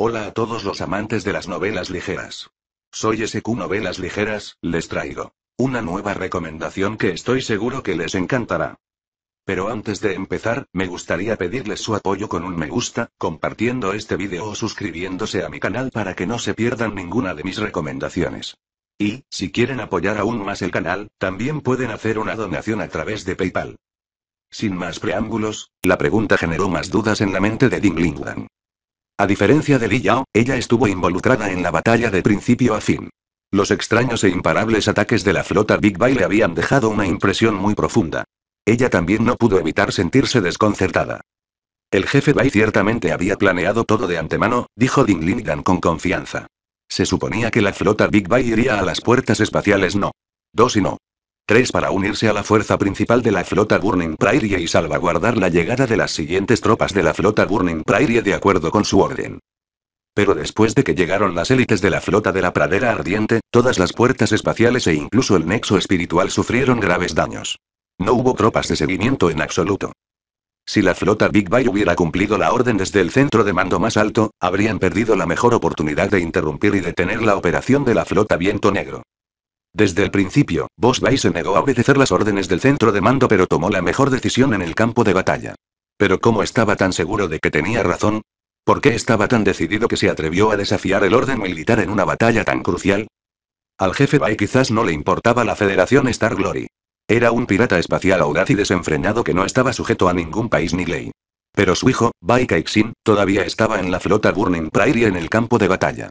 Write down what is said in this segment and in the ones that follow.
Hola a todos los amantes de las novelas ligeras. Soy SQ Novelas Ligeras, les traigo una nueva recomendación que estoy seguro que les encantará. Pero antes de empezar, me gustaría pedirles su apoyo con un me gusta, compartiendo este vídeo o suscribiéndose a mi canal para que no se pierdan ninguna de mis recomendaciones. Y, si quieren apoyar aún más el canal, también pueden hacer una donación a través de PayPal. Sin más preámbulos, la pregunta generó más dudas en la mente de Wang. A diferencia de Li Yao, ella estuvo involucrada en la batalla de principio a fin. Los extraños e imparables ataques de la flota Big Bang le habían dejado una impresión muy profunda. Ella también no pudo evitar sentirse desconcertada. El jefe Bai ciertamente había planeado todo de antemano, dijo Ding Lingan con confianza. Se suponía que la flota Big Bay iría a las puertas espaciales no. Dos y no. Tres para unirse a la fuerza principal de la flota Burning Prairie y salvaguardar la llegada de las siguientes tropas de la flota Burning Prairie de acuerdo con su orden. Pero después de que llegaron las élites de la flota de la pradera ardiente, todas las puertas espaciales e incluso el nexo espiritual sufrieron graves daños. No hubo tropas de seguimiento en absoluto. Si la flota Big Bay hubiera cumplido la orden desde el centro de mando más alto, habrían perdido la mejor oportunidad de interrumpir y detener la operación de la flota Viento Negro. Desde el principio, Boss bai se negó a obedecer las órdenes del centro de mando pero tomó la mejor decisión en el campo de batalla. Pero ¿cómo estaba tan seguro de que tenía razón? ¿Por qué estaba tan decidido que se atrevió a desafiar el orden militar en una batalla tan crucial? Al jefe Bay quizás no le importaba la Federación Star Glory. Era un pirata espacial audaz y desenfrenado que no estaba sujeto a ningún país ni ley. Pero su hijo, Bai Kaixin, todavía estaba en la flota Burning Prairie en el campo de batalla.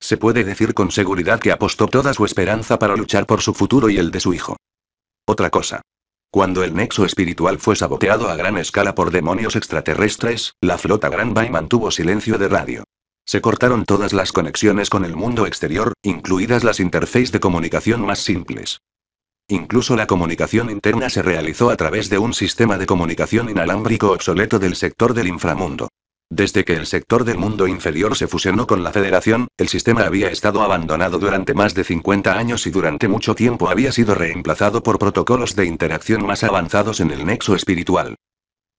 Se puede decir con seguridad que apostó toda su esperanza para luchar por su futuro y el de su hijo. Otra cosa. Cuando el nexo espiritual fue saboteado a gran escala por demonios extraterrestres, la flota Bay mantuvo silencio de radio. Se cortaron todas las conexiones con el mundo exterior, incluidas las interfaces de comunicación más simples. Incluso la comunicación interna se realizó a través de un sistema de comunicación inalámbrico obsoleto del sector del inframundo. Desde que el sector del mundo inferior se fusionó con la Federación, el sistema había estado abandonado durante más de 50 años y durante mucho tiempo había sido reemplazado por protocolos de interacción más avanzados en el nexo espiritual.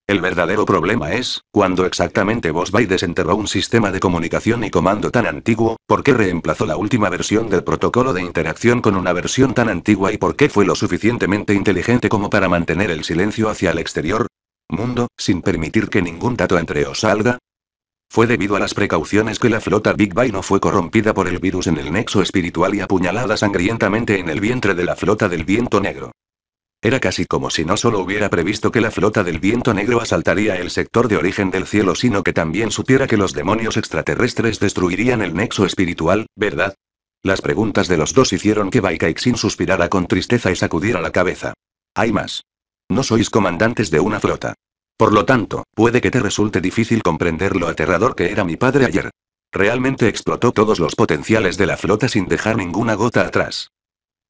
El verdadero problema es, cuando exactamente Bosby desenterró un sistema de comunicación y comando tan antiguo, ¿por qué reemplazó la última versión del protocolo de interacción con una versión tan antigua y por qué fue lo suficientemente inteligente como para mantener el silencio hacia el exterior? mundo, sin permitir que ningún dato entre o salga? Fue debido a las precauciones que la flota Big Bang no fue corrompida por el virus en el nexo espiritual y apuñalada sangrientamente en el vientre de la flota del viento negro. Era casi como si no solo hubiera previsto que la flota del viento negro asaltaría el sector de origen del cielo, sino que también supiera que los demonios extraterrestres destruirían el nexo espiritual, ¿verdad? Las preguntas de los dos hicieron que Baikaixin suspirara con tristeza y sacudiera la cabeza. Hay más. No sois comandantes de una flota. Por lo tanto, puede que te resulte difícil comprender lo aterrador que era mi padre ayer. Realmente explotó todos los potenciales de la flota sin dejar ninguna gota atrás.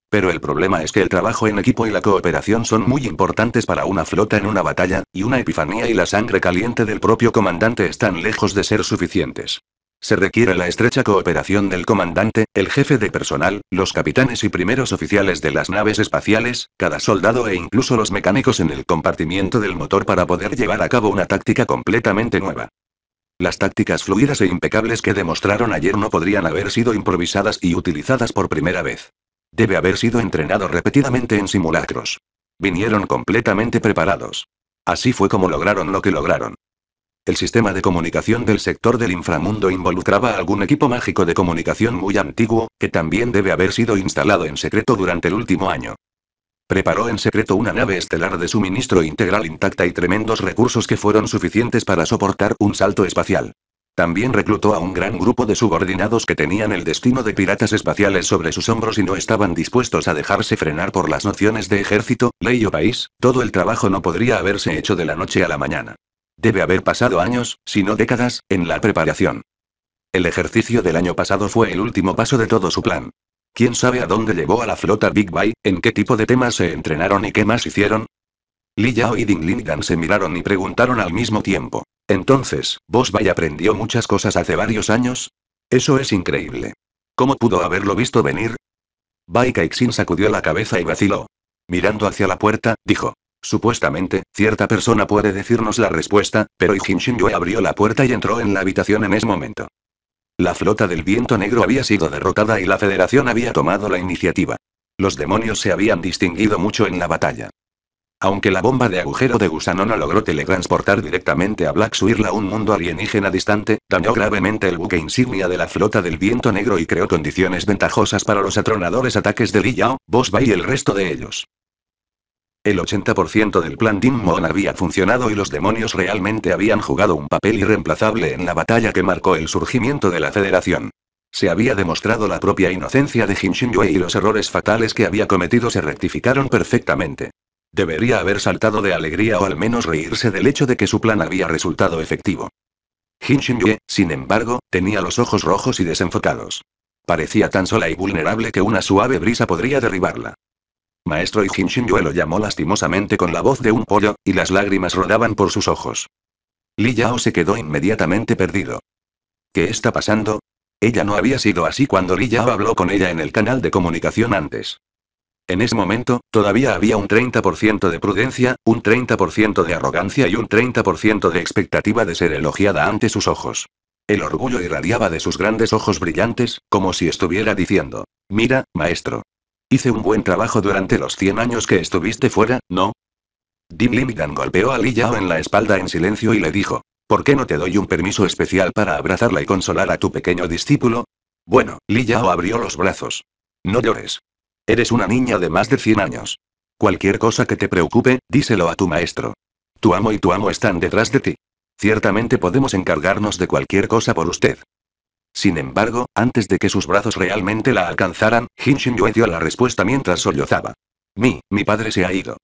Pero el problema es que el trabajo en equipo y la cooperación son muy importantes para una flota en una batalla, y una epifanía y la sangre caliente del propio comandante están lejos de ser suficientes. Se requiere la estrecha cooperación del comandante, el jefe de personal, los capitanes y primeros oficiales de las naves espaciales, cada soldado e incluso los mecánicos en el compartimiento del motor para poder llevar a cabo una táctica completamente nueva. Las tácticas fluidas e impecables que demostraron ayer no podrían haber sido improvisadas y utilizadas por primera vez. Debe haber sido entrenado repetidamente en simulacros. Vinieron completamente preparados. Así fue como lograron lo que lograron. El sistema de comunicación del sector del inframundo involucraba algún equipo mágico de comunicación muy antiguo, que también debe haber sido instalado en secreto durante el último año. Preparó en secreto una nave estelar de suministro integral intacta y tremendos recursos que fueron suficientes para soportar un salto espacial. También reclutó a un gran grupo de subordinados que tenían el destino de piratas espaciales sobre sus hombros y no estaban dispuestos a dejarse frenar por las nociones de ejército, ley o país, todo el trabajo no podría haberse hecho de la noche a la mañana. Debe haber pasado años, si no décadas, en la preparación. El ejercicio del año pasado fue el último paso de todo su plan. ¿Quién sabe a dónde llevó a la flota Big Bay, en qué tipo de temas se entrenaron y qué más hicieron? Li Yao y Ding Lingan se miraron y preguntaron al mismo tiempo. Entonces, ¿Vos Bay aprendió muchas cosas hace varios años? Eso es increíble. ¿Cómo pudo haberlo visto venir? Bai Kaixin sacudió la cabeza y vaciló. Mirando hacia la puerta, dijo. Supuestamente, cierta persona puede decirnos la respuesta, pero Shin-Yue abrió la puerta y entró en la habitación en ese momento. La flota del viento negro había sido derrotada y la Federación había tomado la iniciativa. Los demonios se habían distinguido mucho en la batalla. Aunque la bomba de agujero de gusano no logró teletransportar directamente a Black Swirla, a un mundo alienígena distante, dañó gravemente el buque insignia de la flota del viento negro y creó condiciones ventajosas para los atronadores ataques de Li Yao, Bosba y el resto de ellos. El 80% del plan Mon había funcionado y los demonios realmente habían jugado un papel irreemplazable en la batalla que marcó el surgimiento de la Federación. Se había demostrado la propia inocencia de Jin Yue y los errores fatales que había cometido se rectificaron perfectamente. Debería haber saltado de alegría o al menos reírse del hecho de que su plan había resultado efectivo. Jin Yue, sin embargo, tenía los ojos rojos y desenfocados. Parecía tan sola y vulnerable que una suave brisa podría derribarla. Maestro y Hinshinyo lo llamó lastimosamente con la voz de un pollo, y las lágrimas rodaban por sus ojos. Li Yao se quedó inmediatamente perdido. ¿Qué está pasando? Ella no había sido así cuando Li Yao habló con ella en el canal de comunicación antes. En ese momento, todavía había un 30% de prudencia, un 30% de arrogancia y un 30% de expectativa de ser elogiada ante sus ojos. El orgullo irradiaba de sus grandes ojos brillantes, como si estuviera diciendo, mira, maestro, Hice un buen trabajo durante los 100 años que estuviste fuera, ¿no? Dim golpeó a Li Yao en la espalda en silencio y le dijo, ¿por qué no te doy un permiso especial para abrazarla y consolar a tu pequeño discípulo? Bueno, Li Yao abrió los brazos. No llores. Eres una niña de más de 100 años. Cualquier cosa que te preocupe, díselo a tu maestro. Tu amo y tu amo están detrás de ti. Ciertamente podemos encargarnos de cualquier cosa por usted. Sin embargo, antes de que sus brazos realmente la alcanzaran, Jin Yue dio la respuesta mientras sollozaba. Mi, mi padre se ha ido.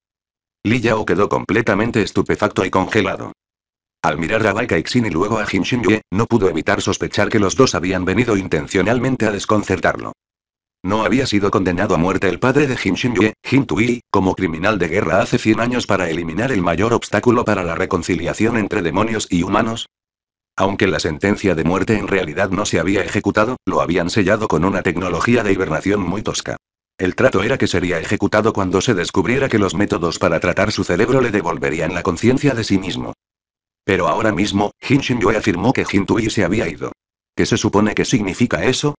Li Yao quedó completamente estupefacto y congelado. Al mirar a Bai Xin y luego a Jin Yue, no pudo evitar sospechar que los dos habían venido intencionalmente a desconcertarlo. No había sido condenado a muerte el padre de Jin Yue, Jin Tui, como criminal de guerra hace 100 años para eliminar el mayor obstáculo para la reconciliación entre demonios y humanos, aunque la sentencia de muerte en realidad no se había ejecutado, lo habían sellado con una tecnología de hibernación muy tosca. El trato era que sería ejecutado cuando se descubriera que los métodos para tratar su cerebro le devolverían la conciencia de sí mismo. Pero ahora mismo, Jin Shinyue afirmó que Tui se había ido. ¿Qué se supone que significa eso?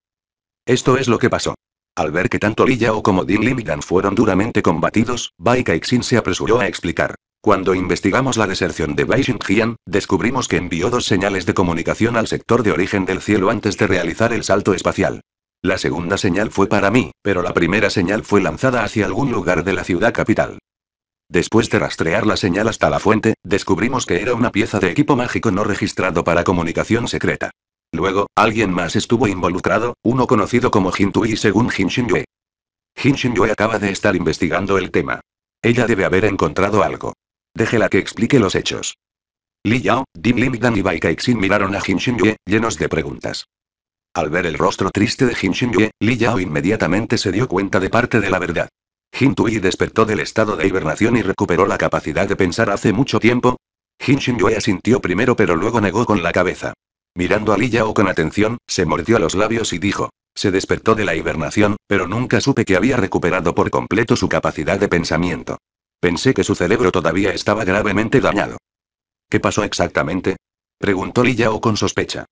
Esto es lo que pasó. Al ver que tanto Li Yao como Din Limidan fueron duramente combatidos, Bai Kaixin se apresuró a explicar. Cuando investigamos la deserción de Xingjian, descubrimos que envió dos señales de comunicación al sector de origen del cielo antes de realizar el salto espacial. La segunda señal fue para mí, pero la primera señal fue lanzada hacia algún lugar de la ciudad capital. Después de rastrear la señal hasta la fuente, descubrimos que era una pieza de equipo mágico no registrado para comunicación secreta. Luego, alguien más estuvo involucrado, uno conocido como Hintui según Jin Xinyue. Jin Yue acaba de estar investigando el tema. Ella debe haber encontrado algo la que explique los hechos. Li Yao, Dim Lim Dan y Bai Kaixin miraron a Jin Yue, llenos de preguntas. Al ver el rostro triste de Jin Yue, Li Yao inmediatamente se dio cuenta de parte de la verdad. Jin Tui despertó del estado de hibernación y recuperó la capacidad de pensar hace mucho tiempo. Jin Yue asintió primero pero luego negó con la cabeza. Mirando a Li Yao con atención, se mordió los labios y dijo. Se despertó de la hibernación, pero nunca supe que había recuperado por completo su capacidad de pensamiento. Pensé que su cerebro todavía estaba gravemente dañado. ¿Qué pasó exactamente? preguntó Li Yao con sospecha.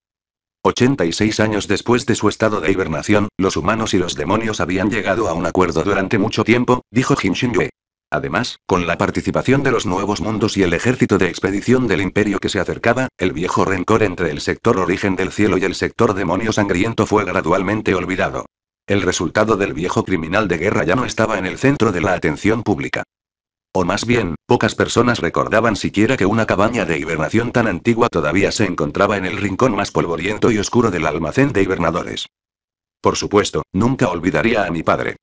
86 años después de su estado de hibernación, los humanos y los demonios habían llegado a un acuerdo durante mucho tiempo, dijo Jin Yue. Además, con la participación de los nuevos mundos y el ejército de expedición del imperio que se acercaba, el viejo rencor entre el sector origen del cielo y el sector demonio sangriento fue gradualmente olvidado. El resultado del viejo criminal de guerra ya no estaba en el centro de la atención pública. O más bien, pocas personas recordaban siquiera que una cabaña de hibernación tan antigua todavía se encontraba en el rincón más polvoriento y oscuro del almacén de hibernadores. Por supuesto, nunca olvidaría a mi padre.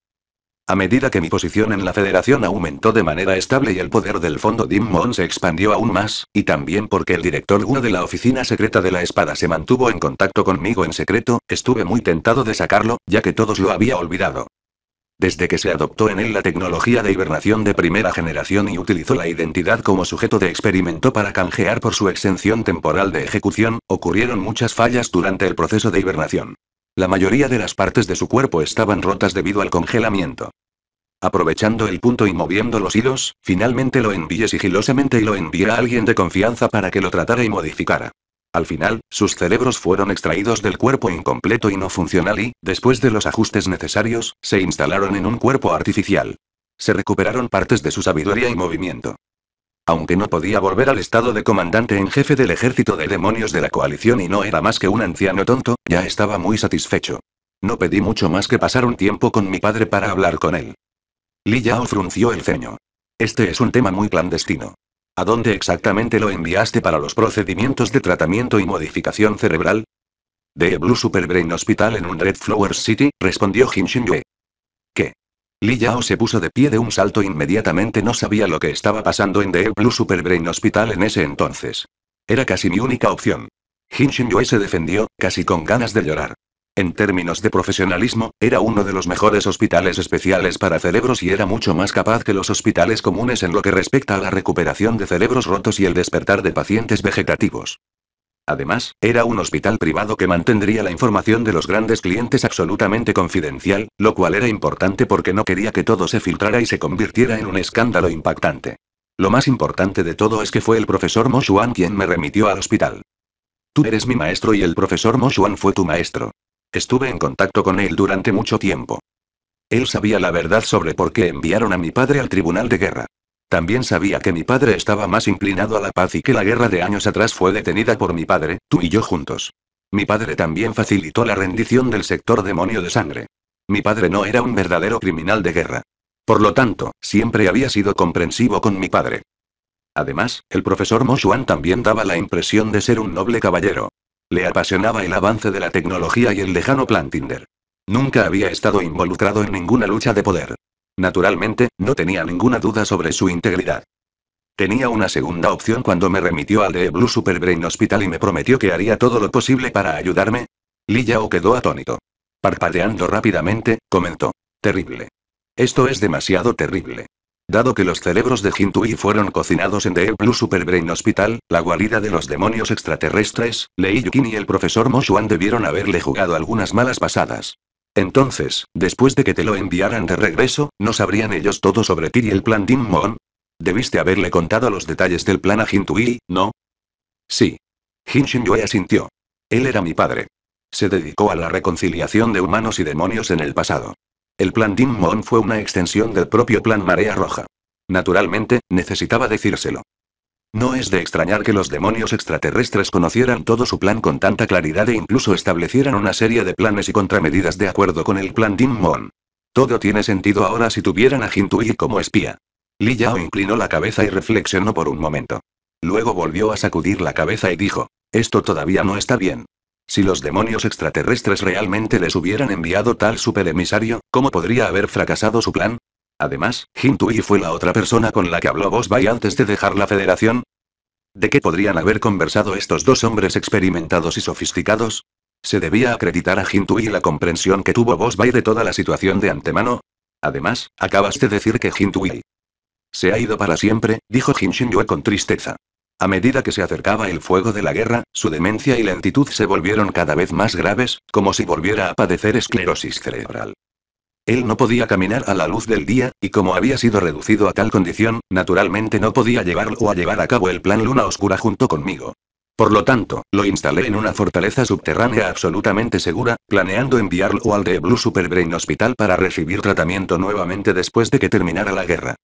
A medida que mi posición en la federación aumentó de manera estable y el poder del fondo Dimmon se expandió aún más, y también porque el director uno de la oficina secreta de la espada se mantuvo en contacto conmigo en secreto, estuve muy tentado de sacarlo, ya que todos lo había olvidado desde que se adoptó en él la tecnología de hibernación de primera generación y utilizó la identidad como sujeto de experimento para canjear por su exención temporal de ejecución, ocurrieron muchas fallas durante el proceso de hibernación. La mayoría de las partes de su cuerpo estaban rotas debido al congelamiento. Aprovechando el punto y moviendo los hilos, finalmente lo envié sigilosamente y lo envié a alguien de confianza para que lo tratara y modificara. Al final, sus cerebros fueron extraídos del cuerpo incompleto y no funcional y, después de los ajustes necesarios, se instalaron en un cuerpo artificial. Se recuperaron partes de su sabiduría y movimiento. Aunque no podía volver al estado de comandante en jefe del ejército de demonios de la coalición y no era más que un anciano tonto, ya estaba muy satisfecho. No pedí mucho más que pasar un tiempo con mi padre para hablar con él. Li Yao frunció el ceño. Este es un tema muy clandestino. ¿A dónde exactamente lo enviaste para los procedimientos de tratamiento y modificación cerebral? De Blue Super Brain Hospital en un Red Flower City, respondió Jin Yue. ¿Qué? Li Yao se puso de pie de un salto inmediatamente no sabía lo que estaba pasando en The Blue Super Brain Hospital en ese entonces. Era casi mi única opción. Jin Yue se defendió, casi con ganas de llorar. En términos de profesionalismo, era uno de los mejores hospitales especiales para cerebros y era mucho más capaz que los hospitales comunes en lo que respecta a la recuperación de cerebros rotos y el despertar de pacientes vegetativos. Además, era un hospital privado que mantendría la información de los grandes clientes absolutamente confidencial, lo cual era importante porque no quería que todo se filtrara y se convirtiera en un escándalo impactante. Lo más importante de todo es que fue el profesor Xuan quien me remitió al hospital. Tú eres mi maestro y el profesor Xuan fue tu maestro. Estuve en contacto con él durante mucho tiempo. Él sabía la verdad sobre por qué enviaron a mi padre al tribunal de guerra. También sabía que mi padre estaba más inclinado a la paz y que la guerra de años atrás fue detenida por mi padre, tú y yo juntos. Mi padre también facilitó la rendición del sector demonio de sangre. Mi padre no era un verdadero criminal de guerra. Por lo tanto, siempre había sido comprensivo con mi padre. Además, el profesor Moshuan también daba la impresión de ser un noble caballero. Le apasionaba el avance de la tecnología y el lejano Tinder. Nunca había estado involucrado en ninguna lucha de poder. Naturalmente, no tenía ninguna duda sobre su integridad. Tenía una segunda opción cuando me remitió al de Blue Super Brain Hospital y me prometió que haría todo lo posible para ayudarme. Li Yao quedó atónito. Parpadeando rápidamente, comentó. Terrible. Esto es demasiado terrible. Dado que los cerebros de Hintui fueron cocinados en The Blue Super Brain Hospital, la guarida de los demonios extraterrestres, Lei Yukin y el profesor Mo Shuan debieron haberle jugado algunas malas pasadas. Entonces, después de que te lo enviaran de regreso, ¿no sabrían ellos todo sobre ti y el plan Dimmon? Debiste haberle contado los detalles del plan a Jintui, ¿no? Sí. Jin Yue asintió. Él era mi padre. Se dedicó a la reconciliación de humanos y demonios en el pasado. El plan Dim Moon fue una extensión del propio plan Marea Roja. Naturalmente, necesitaba decírselo. No es de extrañar que los demonios extraterrestres conocieran todo su plan con tanta claridad e incluso establecieran una serie de planes y contramedidas de acuerdo con el plan Dim Moon. Todo tiene sentido ahora si tuvieran a Jintui como espía. Li Yao inclinó la cabeza y reflexionó por un momento. Luego volvió a sacudir la cabeza y dijo, esto todavía no está bien. Si los demonios extraterrestres realmente les hubieran enviado tal superemisario, ¿cómo podría haber fracasado su plan? Además, ¿Hintui fue la otra persona con la que habló Boss antes de dejar la federación. ¿De qué podrían haber conversado estos dos hombres experimentados y sofisticados? ¿Se debía acreditar a Jintui la comprensión que tuvo Boss de toda la situación de antemano? Además, acabas de decir que Hintui se ha ido para siempre, dijo Jin Yue con tristeza. A medida que se acercaba el fuego de la guerra, su demencia y lentitud se volvieron cada vez más graves, como si volviera a padecer esclerosis cerebral. Él no podía caminar a la luz del día, y como había sido reducido a tal condición, naturalmente no podía llevarlo a llevar a cabo el plan Luna Oscura junto conmigo. Por lo tanto, lo instalé en una fortaleza subterránea absolutamente segura, planeando enviarlo al de Blue Brain Hospital para recibir tratamiento nuevamente después de que terminara la guerra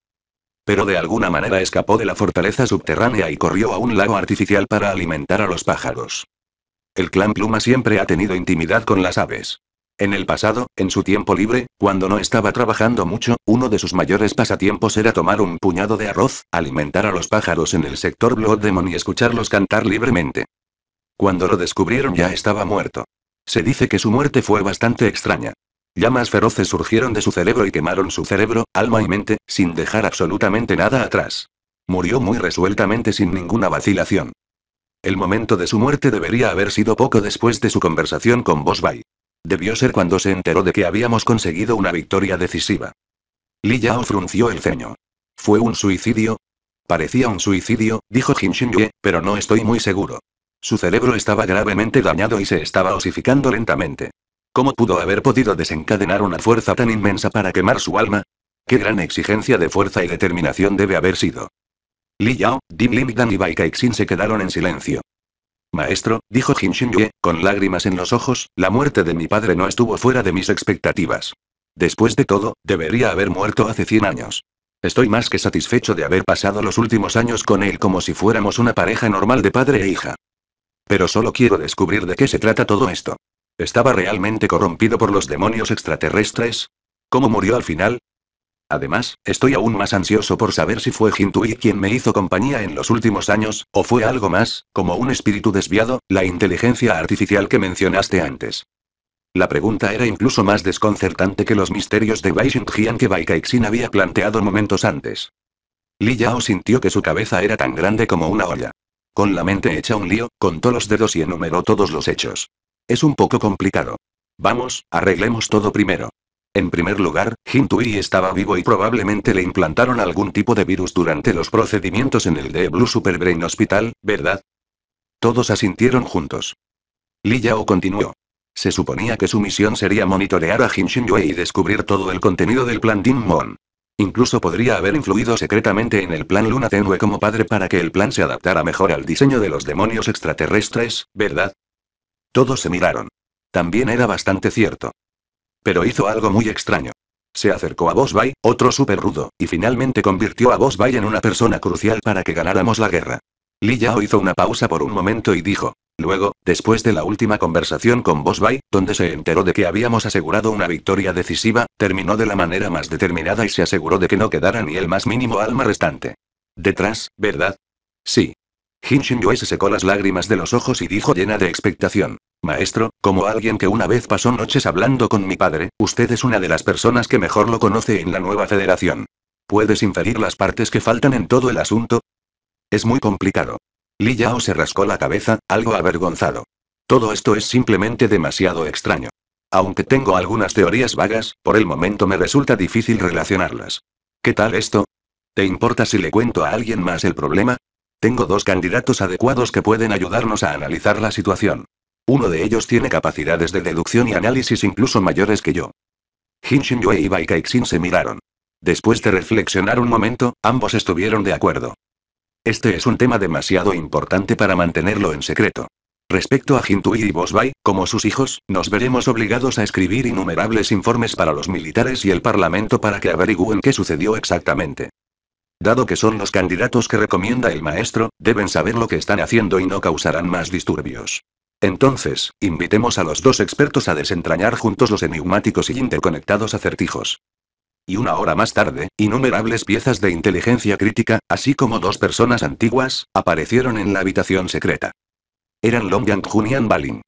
pero de alguna manera escapó de la fortaleza subterránea y corrió a un lago artificial para alimentar a los pájaros. El clan Pluma siempre ha tenido intimidad con las aves. En el pasado, en su tiempo libre, cuando no estaba trabajando mucho, uno de sus mayores pasatiempos era tomar un puñado de arroz, alimentar a los pájaros en el sector Blood Demon y escucharlos cantar libremente. Cuando lo descubrieron ya estaba muerto. Se dice que su muerte fue bastante extraña. Llamas feroces surgieron de su cerebro y quemaron su cerebro, alma y mente, sin dejar absolutamente nada atrás. Murió muy resueltamente sin ninguna vacilación. El momento de su muerte debería haber sido poco después de su conversación con Bosbai. Debió ser cuando se enteró de que habíamos conseguido una victoria decisiva. Li Yao frunció el ceño. ¿Fue un suicidio? Parecía un suicidio, dijo Jin Shinye, pero no estoy muy seguro. Su cerebro estaba gravemente dañado y se estaba osificando lentamente. ¿Cómo pudo haber podido desencadenar una fuerza tan inmensa para quemar su alma? ¿Qué gran exigencia de fuerza y determinación debe haber sido? Li Yao, Dim Dan y Bai Kaixin se quedaron en silencio. Maestro, dijo Jin Yue, con lágrimas en los ojos, la muerte de mi padre no estuvo fuera de mis expectativas. Después de todo, debería haber muerto hace 100 años. Estoy más que satisfecho de haber pasado los últimos años con él como si fuéramos una pareja normal de padre e hija. Pero solo quiero descubrir de qué se trata todo esto. ¿Estaba realmente corrompido por los demonios extraterrestres? ¿Cómo murió al final? Además, estoy aún más ansioso por saber si fue Hintui quien me hizo compañía en los últimos años, o fue algo más, como un espíritu desviado, la inteligencia artificial que mencionaste antes. La pregunta era incluso más desconcertante que los misterios de Bai Jian que Bai Xin había planteado momentos antes. Li Yao sintió que su cabeza era tan grande como una olla. Con la mente hecha un lío, contó los dedos y enumeró todos los hechos. Es un poco complicado. Vamos, arreglemos todo primero. En primer lugar, Hintui estaba vivo y probablemente le implantaron algún tipo de virus durante los procedimientos en el de Blue Super Brain Hospital, ¿verdad? Todos asintieron juntos. Li Yao continuó. Se suponía que su misión sería monitorear a Jin Yue y descubrir todo el contenido del plan Ding Mon. Incluso podría haber influido secretamente en el plan Luna Tenue como padre para que el plan se adaptara mejor al diseño de los demonios extraterrestres, ¿verdad? Todos se miraron. También era bastante cierto. Pero hizo algo muy extraño. Se acercó a Bosby, otro súper rudo, y finalmente convirtió a Bosby en una persona crucial para que ganáramos la guerra. Li Yao hizo una pausa por un momento y dijo. Luego, después de la última conversación con Bosby, donde se enteró de que habíamos asegurado una victoria decisiva, terminó de la manera más determinada y se aseguró de que no quedara ni el más mínimo alma restante. Detrás, ¿verdad? Sí. Hinshin Yue se secó las lágrimas de los ojos y dijo llena de expectación. Maestro, como alguien que una vez pasó noches hablando con mi padre, usted es una de las personas que mejor lo conoce en la nueva federación. ¿Puedes inferir las partes que faltan en todo el asunto? Es muy complicado. Li Yao se rascó la cabeza, algo avergonzado. Todo esto es simplemente demasiado extraño. Aunque tengo algunas teorías vagas, por el momento me resulta difícil relacionarlas. ¿Qué tal esto? ¿Te importa si le cuento a alguien más el problema? Tengo dos candidatos adecuados que pueden ayudarnos a analizar la situación. Uno de ellos tiene capacidades de deducción y análisis incluso mayores que yo. Hinshin Yue y Bai Kaixin se miraron. Después de reflexionar un momento, ambos estuvieron de acuerdo. Este es un tema demasiado importante para mantenerlo en secreto. Respecto a Hintui y Bosbai, como sus hijos, nos veremos obligados a escribir innumerables informes para los militares y el Parlamento para que averigüen qué sucedió exactamente. Dado que son los candidatos que recomienda el maestro, deben saber lo que están haciendo y no causarán más disturbios. Entonces, invitemos a los dos expertos a desentrañar juntos los enigmáticos y interconectados acertijos. Y una hora más tarde, innumerables piezas de inteligencia crítica, así como dos personas antiguas, aparecieron en la habitación secreta. Eran Long Yang Balin.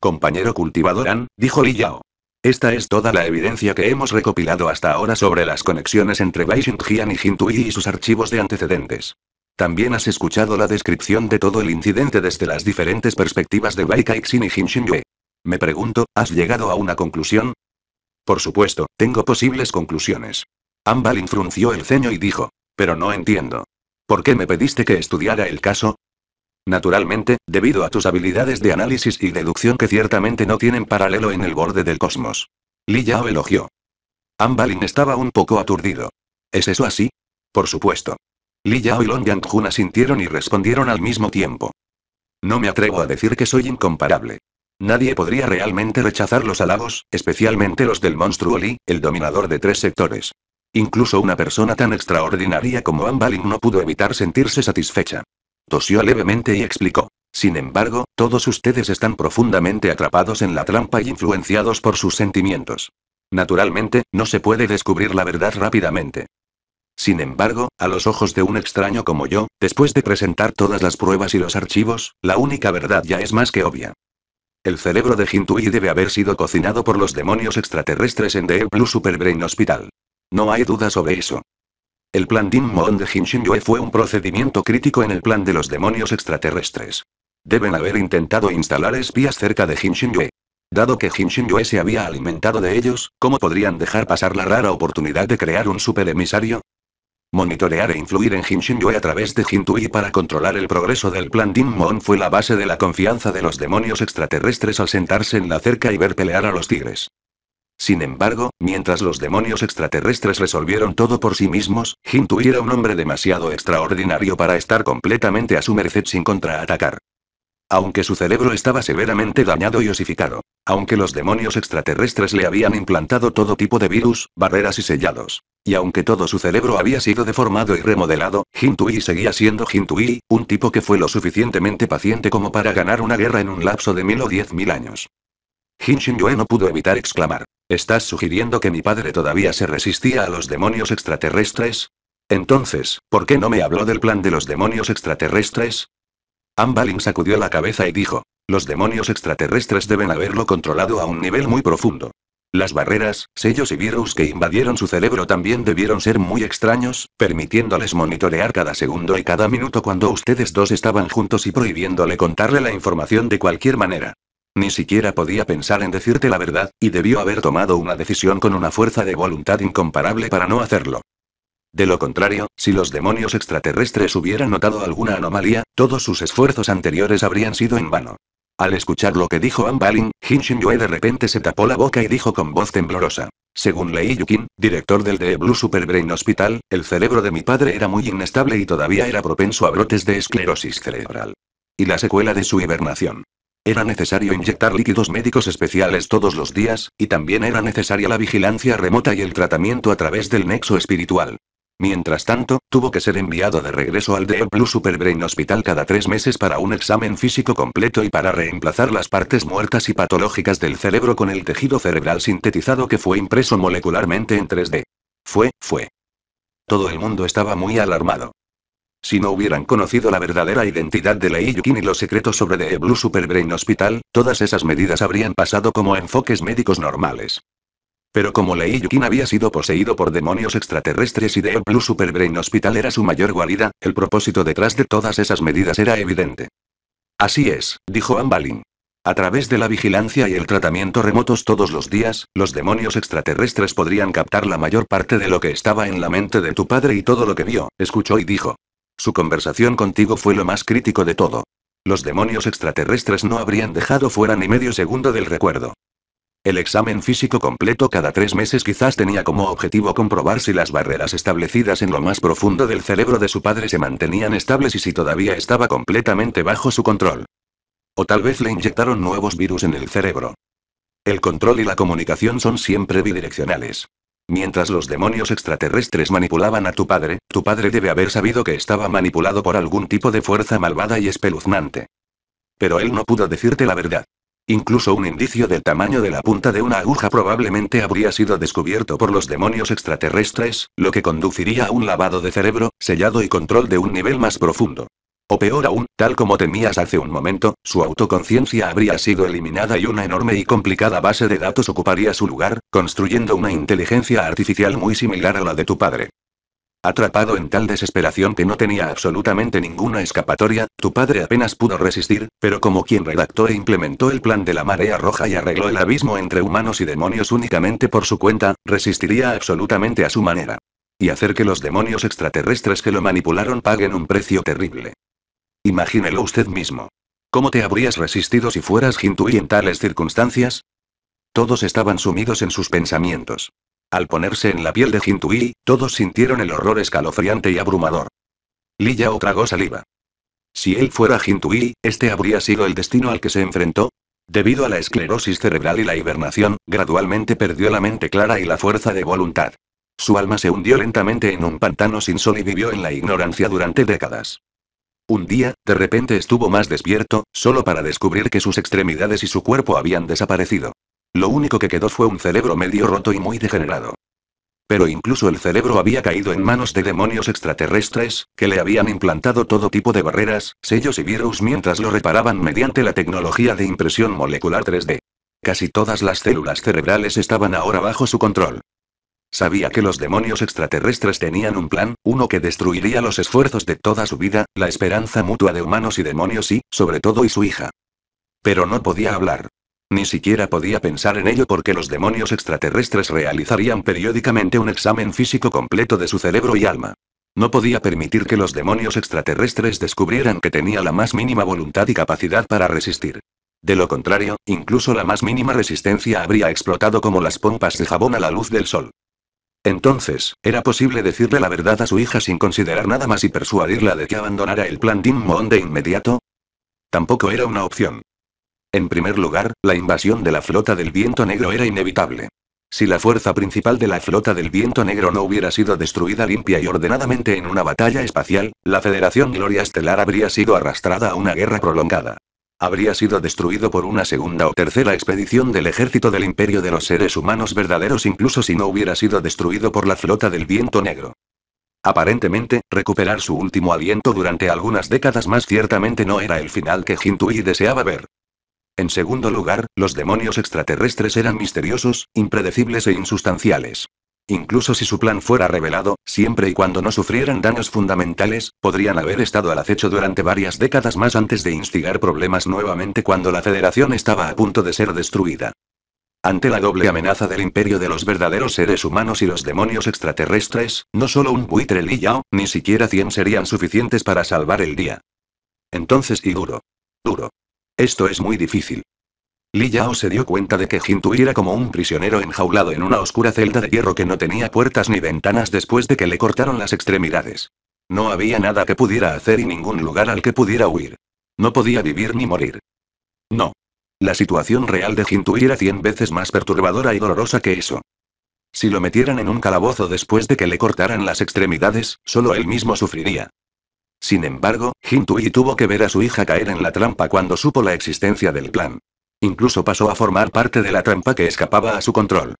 Compañero cultivador An, dijo Li Yao, esta es toda la evidencia que hemos recopilado hasta ahora sobre las conexiones entre Bai Xingjian y Jintui y sus archivos de antecedentes. También has escuchado la descripción de todo el incidente desde las diferentes perspectivas de Bai Kaixin y Jin Me pregunto, ¿has llegado a una conclusión? Por supuesto, tengo posibles conclusiones. Ambalin frunció el ceño y dijo, pero no entiendo. ¿Por qué me pediste que estudiara el caso? Naturalmente, debido a tus habilidades de análisis y deducción que ciertamente no tienen paralelo en el borde del cosmos. Li Yao elogió. Ambalin estaba un poco aturdido. ¿Es eso así? Por supuesto. Li Yao y Long Yang-jun asintieron y respondieron al mismo tiempo. No me atrevo a decir que soy incomparable. Nadie podría realmente rechazar los halagos, especialmente los del monstruo Li, el dominador de tres sectores. Incluso una persona tan extraordinaria como Ambalin no pudo evitar sentirse satisfecha. Tosió levemente y explicó. Sin embargo, todos ustedes están profundamente atrapados en la trampa y influenciados por sus sentimientos. Naturalmente, no se puede descubrir la verdad rápidamente. Sin embargo, a los ojos de un extraño como yo, después de presentar todas las pruebas y los archivos, la única verdad ya es más que obvia. El cerebro de Hintui debe haber sido cocinado por los demonios extraterrestres en The Blue Super Brain Hospital. No hay duda sobre eso. El plan Dimmon de Jin yue fue un procedimiento crítico en el plan de los demonios extraterrestres. Deben haber intentado instalar espías cerca de Jin yue Dado que Jin yue se había alimentado de ellos, ¿cómo podrían dejar pasar la rara oportunidad de crear un superemisario? Monitorear e influir en Jin yue a través de Tui para controlar el progreso del plan Dimmon? fue la base de la confianza de los demonios extraterrestres al sentarse en la cerca y ver pelear a los tigres. Sin embargo, mientras los demonios extraterrestres resolvieron todo por sí mismos, Hintui era un hombre demasiado extraordinario para estar completamente a su merced sin contraatacar. Aunque su cerebro estaba severamente dañado y osificado. Aunque los demonios extraterrestres le habían implantado todo tipo de virus, barreras y sellados. Y aunque todo su cerebro había sido deformado y remodelado, Hintui seguía siendo Hintui, un tipo que fue lo suficientemente paciente como para ganar una guerra en un lapso de mil o diez mil años. Henshin Yue no pudo evitar exclamar. ¿Estás sugiriendo que mi padre todavía se resistía a los demonios extraterrestres? Entonces, ¿por qué no me habló del plan de los demonios extraterrestres? Ambalin sacudió la cabeza y dijo, los demonios extraterrestres deben haberlo controlado a un nivel muy profundo. Las barreras, sellos y virus que invadieron su cerebro también debieron ser muy extraños, permitiéndoles monitorear cada segundo y cada minuto cuando ustedes dos estaban juntos y prohibiéndole contarle la información de cualquier manera. Ni siquiera podía pensar en decirte la verdad, y debió haber tomado una decisión con una fuerza de voluntad incomparable para no hacerlo. De lo contrario, si los demonios extraterrestres hubieran notado alguna anomalía, todos sus esfuerzos anteriores habrían sido en vano. Al escuchar lo que dijo Anne Hinshin Yue de repente se tapó la boca y dijo con voz temblorosa. Según Lei Yukin, director del The Blue Brain Hospital, el cerebro de mi padre era muy inestable y todavía era propenso a brotes de esclerosis cerebral. Y la secuela de su hibernación. Era necesario inyectar líquidos médicos especiales todos los días, y también era necesaria la vigilancia remota y el tratamiento a través del nexo espiritual. Mientras tanto, tuvo que ser enviado de regreso al The Blue Superbrain Hospital cada tres meses para un examen físico completo y para reemplazar las partes muertas y patológicas del cerebro con el tejido cerebral sintetizado que fue impreso molecularmente en 3D. Fue, fue. Todo el mundo estaba muy alarmado. Si no hubieran conocido la verdadera identidad de Lei Yukin y los secretos sobre The Blue Super Brain Hospital, todas esas medidas habrían pasado como enfoques médicos normales. Pero como Lei Yukin había sido poseído por demonios extraterrestres y The Blue Super Brain Hospital era su mayor guarida, el propósito detrás de todas esas medidas era evidente. Así es, dijo Ambalin. A través de la vigilancia y el tratamiento remotos todos los días, los demonios extraterrestres podrían captar la mayor parte de lo que estaba en la mente de tu padre y todo lo que vio, escuchó y dijo. Su conversación contigo fue lo más crítico de todo. Los demonios extraterrestres no habrían dejado fuera ni medio segundo del recuerdo. El examen físico completo cada tres meses quizás tenía como objetivo comprobar si las barreras establecidas en lo más profundo del cerebro de su padre se mantenían estables y si todavía estaba completamente bajo su control. O tal vez le inyectaron nuevos virus en el cerebro. El control y la comunicación son siempre bidireccionales. Mientras los demonios extraterrestres manipulaban a tu padre, tu padre debe haber sabido que estaba manipulado por algún tipo de fuerza malvada y espeluznante. Pero él no pudo decirte la verdad. Incluso un indicio del tamaño de la punta de una aguja probablemente habría sido descubierto por los demonios extraterrestres, lo que conduciría a un lavado de cerebro, sellado y control de un nivel más profundo. O peor aún, tal como temías hace un momento, su autoconciencia habría sido eliminada y una enorme y complicada base de datos ocuparía su lugar, construyendo una inteligencia artificial muy similar a la de tu padre. Atrapado en tal desesperación que no tenía absolutamente ninguna escapatoria, tu padre apenas pudo resistir, pero como quien redactó e implementó el plan de la marea roja y arregló el abismo entre humanos y demonios únicamente por su cuenta, resistiría absolutamente a su manera. Y hacer que los demonios extraterrestres que lo manipularon paguen un precio terrible. Imagínelo usted mismo. ¿Cómo te habrías resistido si fueras Hintui en tales circunstancias? Todos estaban sumidos en sus pensamientos. Al ponerse en la piel de Hintui, todos sintieron el horror escalofriante y abrumador. Lilla tragó saliva. Si él fuera Hintui, este habría sido el destino al que se enfrentó. Debido a la esclerosis cerebral y la hibernación, gradualmente perdió la mente clara y la fuerza de voluntad. Su alma se hundió lentamente en un pantano sin sol y vivió en la ignorancia durante décadas. Un día, de repente estuvo más despierto, solo para descubrir que sus extremidades y su cuerpo habían desaparecido. Lo único que quedó fue un cerebro medio roto y muy degenerado. Pero incluso el cerebro había caído en manos de demonios extraterrestres, que le habían implantado todo tipo de barreras, sellos y virus mientras lo reparaban mediante la tecnología de impresión molecular 3D. Casi todas las células cerebrales estaban ahora bajo su control. Sabía que los demonios extraterrestres tenían un plan, uno que destruiría los esfuerzos de toda su vida, la esperanza mutua de humanos y demonios y, sobre todo, y su hija. Pero no podía hablar. Ni siquiera podía pensar en ello porque los demonios extraterrestres realizarían periódicamente un examen físico completo de su cerebro y alma. No podía permitir que los demonios extraterrestres descubrieran que tenía la más mínima voluntad y capacidad para resistir. De lo contrario, incluso la más mínima resistencia habría explotado como las pompas de jabón a la luz del sol. Entonces, era posible decirle la verdad a su hija sin considerar nada más y persuadirla de que abandonara el plan Dim de inmediato. Tampoco era una opción. En primer lugar, la invasión de la flota del viento negro era inevitable. Si la fuerza principal de la flota del viento negro no hubiera sido destruida limpia y ordenadamente en una batalla espacial, la Federación Gloria Estelar habría sido arrastrada a una guerra prolongada habría sido destruido por una segunda o tercera expedición del ejército del imperio de los seres humanos verdaderos incluso si no hubiera sido destruido por la flota del viento negro. Aparentemente, recuperar su último aliento durante algunas décadas más ciertamente no era el final que Hintui deseaba ver. En segundo lugar, los demonios extraterrestres eran misteriosos, impredecibles e insustanciales. Incluso si su plan fuera revelado, siempre y cuando no sufrieran daños fundamentales, podrían haber estado al acecho durante varias décadas más antes de instigar problemas nuevamente cuando la Federación estaba a punto de ser destruida. Ante la doble amenaza del imperio de los verdaderos seres humanos y los demonios extraterrestres, no solo un buitre Yao, ni siquiera 100 serían suficientes para salvar el día. Entonces y duro. Duro. Esto es muy difícil. Li Yao se dio cuenta de que Jintui era como un prisionero enjaulado en una oscura celda de hierro que no tenía puertas ni ventanas después de que le cortaron las extremidades. No había nada que pudiera hacer y ningún lugar al que pudiera huir. No podía vivir ni morir. No. La situación real de Jintui era cien veces más perturbadora y dolorosa que eso. Si lo metieran en un calabozo después de que le cortaran las extremidades, solo él mismo sufriría. Sin embargo, Jintui tuvo que ver a su hija caer en la trampa cuando supo la existencia del plan. Incluso pasó a formar parte de la trampa que escapaba a su control.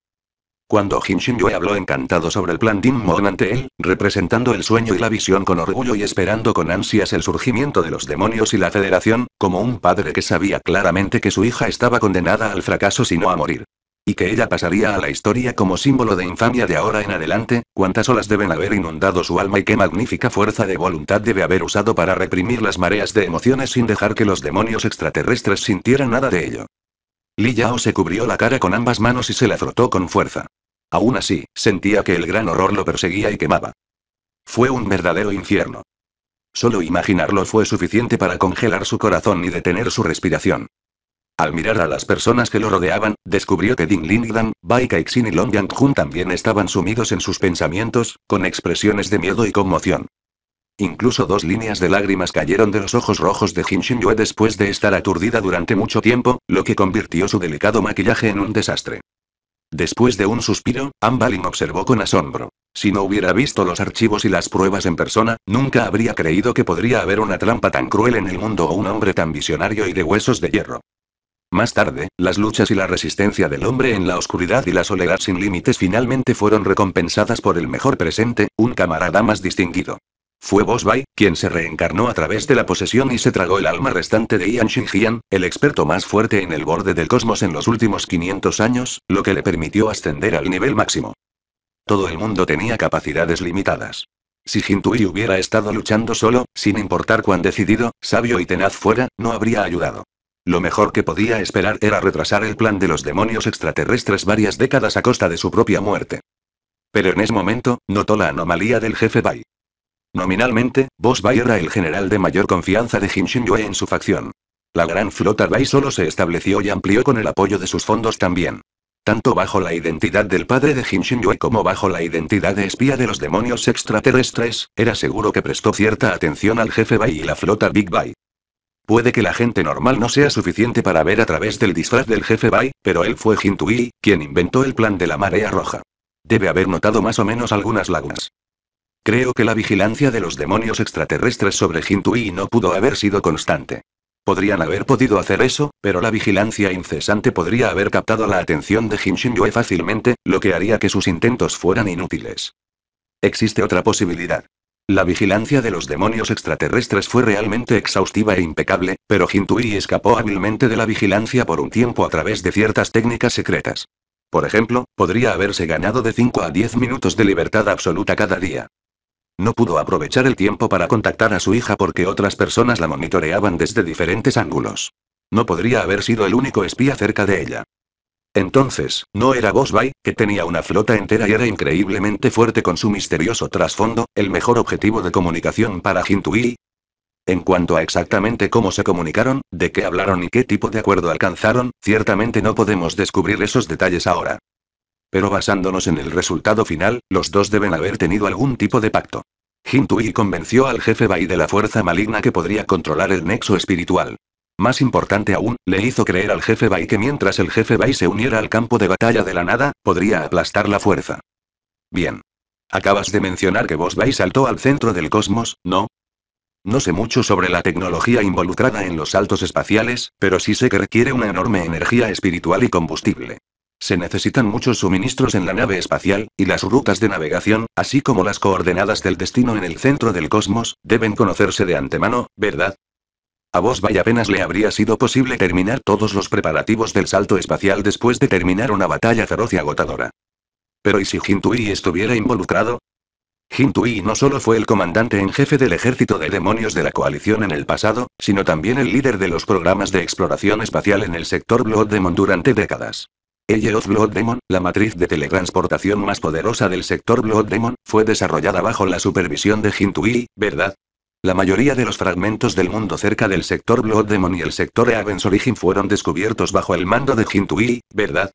Cuando Jin shin habló encantado sobre el plan Din Mon ante él, representando el sueño y la visión con orgullo y esperando con ansias el surgimiento de los demonios y la federación, como un padre que sabía claramente que su hija estaba condenada al fracaso si no a morir y que ella pasaría a la historia como símbolo de infamia de ahora en adelante, cuántas olas deben haber inundado su alma y qué magnífica fuerza de voluntad debe haber usado para reprimir las mareas de emociones sin dejar que los demonios extraterrestres sintieran nada de ello. Li Yao se cubrió la cara con ambas manos y se la frotó con fuerza. Aún así, sentía que el gran horror lo perseguía y quemaba. Fue un verdadero infierno. Solo imaginarlo fue suficiente para congelar su corazón y detener su respiración. Al mirar a las personas que lo rodeaban, descubrió que Ding Lingdan, Bai Kaixin y Long yang Jun también estaban sumidos en sus pensamientos, con expresiones de miedo y conmoción. Incluso dos líneas de lágrimas cayeron de los ojos rojos de Jin Xin Yue después de estar aturdida durante mucho tiempo, lo que convirtió su delicado maquillaje en un desastre. Después de un suspiro, Ambalin observó con asombro. Si no hubiera visto los archivos y las pruebas en persona, nunca habría creído que podría haber una trampa tan cruel en el mundo o un hombre tan visionario y de huesos de hierro. Más tarde, las luchas y la resistencia del hombre en la oscuridad y la soledad sin límites finalmente fueron recompensadas por el mejor presente, un camarada más distinguido. Fue Bosbai, quien se reencarnó a través de la posesión y se tragó el alma restante de Ian Shinjian, el experto más fuerte en el borde del cosmos en los últimos 500 años, lo que le permitió ascender al nivel máximo. Todo el mundo tenía capacidades limitadas. Si Jintui hubiera estado luchando solo, sin importar cuán decidido, sabio y tenaz fuera, no habría ayudado. Lo mejor que podía esperar era retrasar el plan de los demonios extraterrestres varias décadas a costa de su propia muerte. Pero en ese momento, notó la anomalía del jefe Bai. Nominalmente, Boss Bai era el general de mayor confianza de Jin yue en su facción. La gran flota Bai solo se estableció y amplió con el apoyo de sus fondos también. Tanto bajo la identidad del padre de Jin yue como bajo la identidad de espía de los demonios extraterrestres, era seguro que prestó cierta atención al jefe Bai y la flota Big Bai. Puede que la gente normal no sea suficiente para ver a través del disfraz del jefe Bai, pero él fue Jintui, quien inventó el plan de la marea roja. Debe haber notado más o menos algunas lagunas. Creo que la vigilancia de los demonios extraterrestres sobre Jintui no pudo haber sido constante. Podrían haber podido hacer eso, pero la vigilancia incesante podría haber captado la atención de Jin fácilmente, lo que haría que sus intentos fueran inútiles. Existe otra posibilidad. La vigilancia de los demonios extraterrestres fue realmente exhaustiva e impecable, pero Hintui escapó hábilmente de la vigilancia por un tiempo a través de ciertas técnicas secretas. Por ejemplo, podría haberse ganado de 5 a 10 minutos de libertad absoluta cada día. No pudo aprovechar el tiempo para contactar a su hija porque otras personas la monitoreaban desde diferentes ángulos. No podría haber sido el único espía cerca de ella. Entonces, no era Boss Bai, que tenía una flota entera y era increíblemente fuerte con su misterioso trasfondo, el mejor objetivo de comunicación para Hintui? En cuanto a exactamente cómo se comunicaron, de qué hablaron y qué tipo de acuerdo alcanzaron, ciertamente no podemos descubrir esos detalles ahora. Pero basándonos en el resultado final, los dos deben haber tenido algún tipo de pacto. Hintui convenció al jefe Bai de la fuerza maligna que podría controlar el nexo espiritual. Más importante aún, le hizo creer al jefe Bai que mientras el jefe Bai se uniera al campo de batalla de la nada, podría aplastar la fuerza. Bien. Acabas de mencionar que vos Bai saltó al centro del cosmos, ¿no? No sé mucho sobre la tecnología involucrada en los saltos espaciales, pero sí sé que requiere una enorme energía espiritual y combustible. Se necesitan muchos suministros en la nave espacial, y las rutas de navegación, así como las coordenadas del destino en el centro del cosmos, deben conocerse de antemano, ¿verdad? A vaya apenas le habría sido posible terminar todos los preparativos del salto espacial después de terminar una batalla feroz y agotadora. Pero ¿y si Hintui estuviera involucrado? Jintui no solo fue el comandante en jefe del ejército de demonios de la coalición en el pasado, sino también el líder de los programas de exploración espacial en el sector Blood Demon durante décadas. Ella of Blood Demon, la matriz de teletransportación más poderosa del sector Blood Demon, fue desarrollada bajo la supervisión de Hintui, ¿verdad? La mayoría de los fragmentos del mundo cerca del sector Blood Demon y el sector Eavens Origin fueron descubiertos bajo el mando de Hintui, ¿verdad?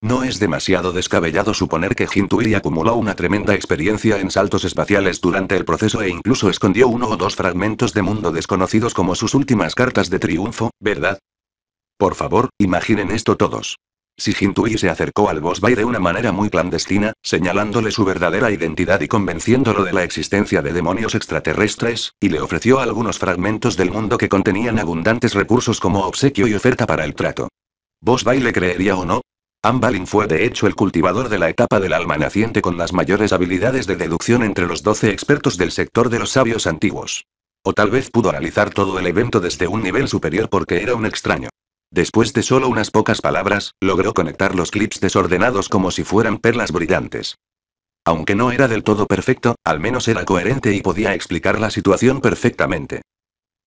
No es demasiado descabellado suponer que Hintui acumuló una tremenda experiencia en saltos espaciales durante el proceso e incluso escondió uno o dos fragmentos de mundo desconocidos como sus últimas cartas de triunfo, ¿verdad? Por favor, imaginen esto todos. Jintui se acercó al Bosbai de una manera muy clandestina, señalándole su verdadera identidad y convenciéndolo de la existencia de demonios extraterrestres, y le ofreció algunos fragmentos del mundo que contenían abundantes recursos como obsequio y oferta para el trato. ¿Bosbai le creería o no? Ambalin fue de hecho el cultivador de la etapa del alma naciente con las mayores habilidades de deducción entre los doce expertos del sector de los sabios antiguos. O tal vez pudo analizar todo el evento desde un nivel superior porque era un extraño. Después de solo unas pocas palabras, logró conectar los clips desordenados como si fueran perlas brillantes. Aunque no era del todo perfecto, al menos era coherente y podía explicar la situación perfectamente.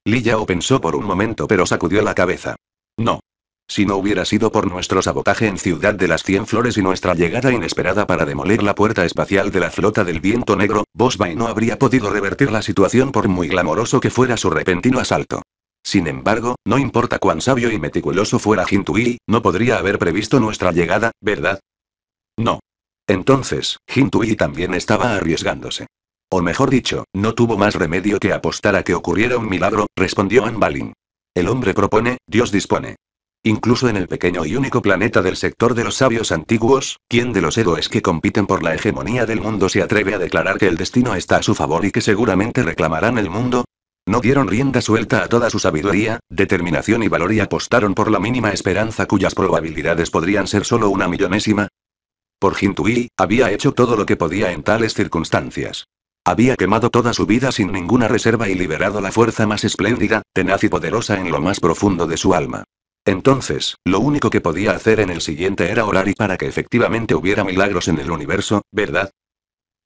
Li Yao pensó por un momento pero sacudió la cabeza. No. Si no hubiera sido por nuestro sabotaje en Ciudad de las Cien Flores y nuestra llegada inesperada para demoler la puerta espacial de la flota del viento negro, Bosby no habría podido revertir la situación por muy glamoroso que fuera su repentino asalto. Sin embargo, no importa cuán sabio y meticuloso fuera Jintui, no podría haber previsto nuestra llegada, ¿verdad? No. Entonces, Jintui también estaba arriesgándose. O mejor dicho, no tuvo más remedio que apostar a que ocurriera un milagro, respondió Anbalin. El hombre propone, Dios dispone. Incluso en el pequeño y único planeta del sector de los sabios antiguos, ¿quién de los héroes que compiten por la hegemonía del mundo se atreve a declarar que el destino está a su favor y que seguramente reclamarán el mundo? No dieron rienda suelta a toda su sabiduría, determinación y valor y apostaron por la mínima esperanza cuyas probabilidades podrían ser solo una millonésima. Por Hintui, había hecho todo lo que podía en tales circunstancias. Había quemado toda su vida sin ninguna reserva y liberado la fuerza más espléndida, tenaz y poderosa en lo más profundo de su alma. Entonces, lo único que podía hacer en el siguiente era orar y para que efectivamente hubiera milagros en el universo, ¿verdad?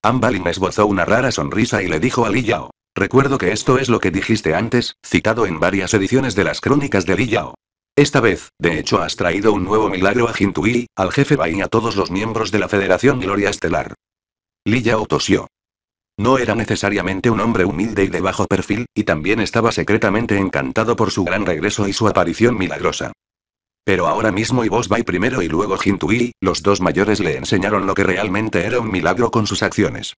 Ambalin esbozó una rara sonrisa y le dijo a Li Yao. Recuerdo que esto es lo que dijiste antes, citado en varias ediciones de las crónicas de Lillao. Esta vez, de hecho, has traído un nuevo milagro a Jintui, al jefe Bai y a todos los miembros de la Federación Gloria Estelar. Lillao tosió. No era necesariamente un hombre humilde y de bajo perfil, y también estaba secretamente encantado por su gran regreso y su aparición milagrosa. Pero ahora mismo y vos Bai primero y luego Jintui, los dos mayores le enseñaron lo que realmente era un milagro con sus acciones.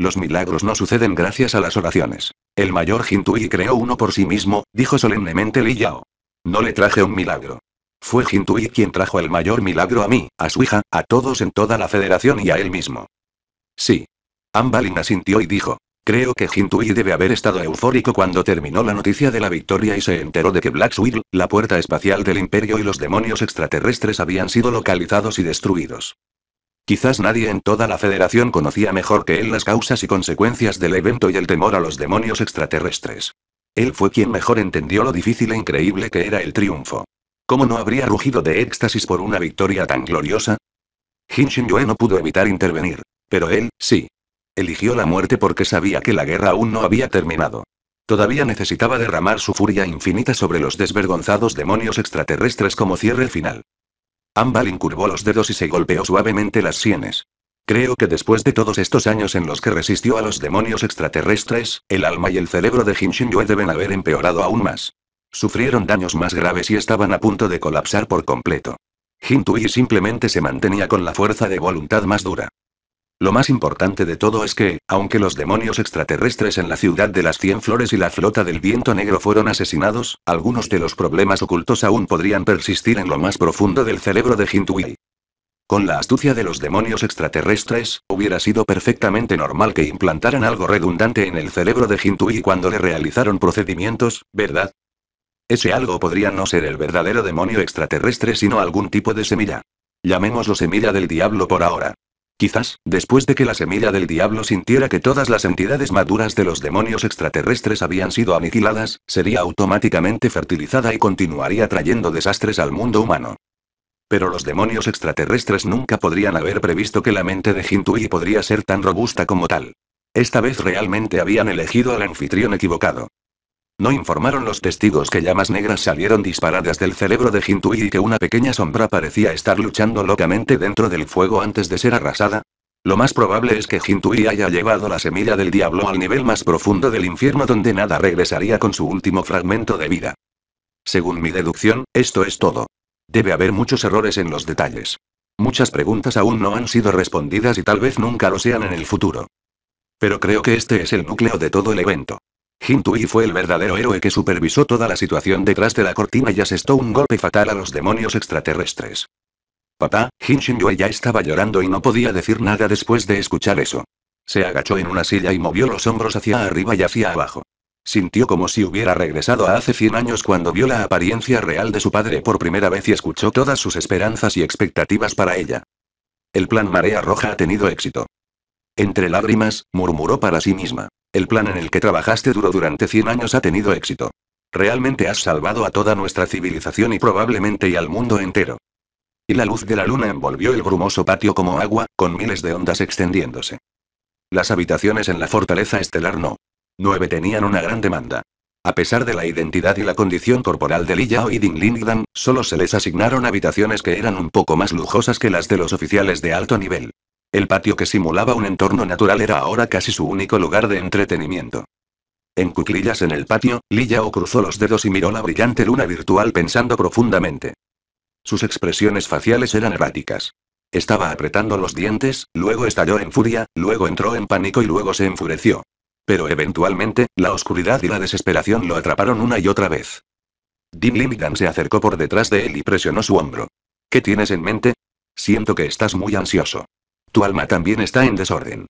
Los milagros no suceden gracias a las oraciones. El mayor Jintui creó uno por sí mismo, dijo solemnemente Li Yao. No le traje un milagro. Fue Jintui quien trajo el mayor milagro a mí, a su hija, a todos en toda la federación y a él mismo. Sí. Ambalin asintió y dijo. Creo que Jintui debe haber estado eufórico cuando terminó la noticia de la victoria y se enteró de que Black Swirl, la puerta espacial del imperio y los demonios extraterrestres habían sido localizados y destruidos. Quizás nadie en toda la federación conocía mejor que él las causas y consecuencias del evento y el temor a los demonios extraterrestres. Él fue quien mejor entendió lo difícil e increíble que era el triunfo. ¿Cómo no habría rugido de éxtasis por una victoria tan gloriosa? Hinshin Yue no pudo evitar intervenir. Pero él, sí. Eligió la muerte porque sabía que la guerra aún no había terminado. Todavía necesitaba derramar su furia infinita sobre los desvergonzados demonios extraterrestres como cierre final. Ambal incurvó los dedos y se golpeó suavemente las sienes. Creo que después de todos estos años en los que resistió a los demonios extraterrestres, el alma y el cerebro de Jin Yue deben haber empeorado aún más. Sufrieron daños más graves y estaban a punto de colapsar por completo. Jin Tui simplemente se mantenía con la fuerza de voluntad más dura. Lo más importante de todo es que, aunque los demonios extraterrestres en la ciudad de las Cien Flores y la flota del viento negro fueron asesinados, algunos de los problemas ocultos aún podrían persistir en lo más profundo del cerebro de Hintui. Con la astucia de los demonios extraterrestres, hubiera sido perfectamente normal que implantaran algo redundante en el cerebro de Hintui cuando le realizaron procedimientos, ¿verdad? Ese algo podría no ser el verdadero demonio extraterrestre sino algún tipo de semilla. Llamémoslo semilla del diablo por ahora. Quizás, después de que la semilla del diablo sintiera que todas las entidades maduras de los demonios extraterrestres habían sido aniquiladas, sería automáticamente fertilizada y continuaría trayendo desastres al mundo humano. Pero los demonios extraterrestres nunca podrían haber previsto que la mente de Hintui podría ser tan robusta como tal. Esta vez realmente habían elegido al anfitrión equivocado. No informaron los testigos que llamas negras salieron disparadas del cerebro de Hintui y que una pequeña sombra parecía estar luchando locamente dentro del fuego antes de ser arrasada. Lo más probable es que Hintui haya llevado la semilla del diablo al nivel más profundo del infierno donde nada regresaría con su último fragmento de vida. Según mi deducción, esto es todo. Debe haber muchos errores en los detalles. Muchas preguntas aún no han sido respondidas y tal vez nunca lo sean en el futuro. Pero creo que este es el núcleo de todo el evento. Hintui fue el verdadero héroe que supervisó toda la situación detrás de la cortina y asestó un golpe fatal a los demonios extraterrestres. Papá, Jin ya estaba llorando y no podía decir nada después de escuchar eso. Se agachó en una silla y movió los hombros hacia arriba y hacia abajo. Sintió como si hubiera regresado a hace 100 años cuando vio la apariencia real de su padre por primera vez y escuchó todas sus esperanzas y expectativas para ella. El plan Marea Roja ha tenido éxito. Entre lágrimas, murmuró para sí misma. El plan en el que trabajaste duro durante 100 años ha tenido éxito. Realmente has salvado a toda nuestra civilización y probablemente y al mundo entero. Y la luz de la luna envolvió el brumoso patio como agua, con miles de ondas extendiéndose. Las habitaciones en la fortaleza estelar no. 9 tenían una gran demanda. A pesar de la identidad y la condición corporal de Li Yao y Ding Lingdan, solo se les asignaron habitaciones que eran un poco más lujosas que las de los oficiales de alto nivel. El patio que simulaba un entorno natural era ahora casi su único lugar de entretenimiento. En cuclillas en el patio, Liyao cruzó los dedos y miró la brillante luna virtual pensando profundamente. Sus expresiones faciales eran erráticas. Estaba apretando los dientes, luego estalló en furia, luego entró en pánico y luego se enfureció. Pero eventualmente, la oscuridad y la desesperación lo atraparon una y otra vez. Dim Limigan se acercó por detrás de él y presionó su hombro. ¿Qué tienes en mente? Siento que estás muy ansioso. Tu alma también está en desorden.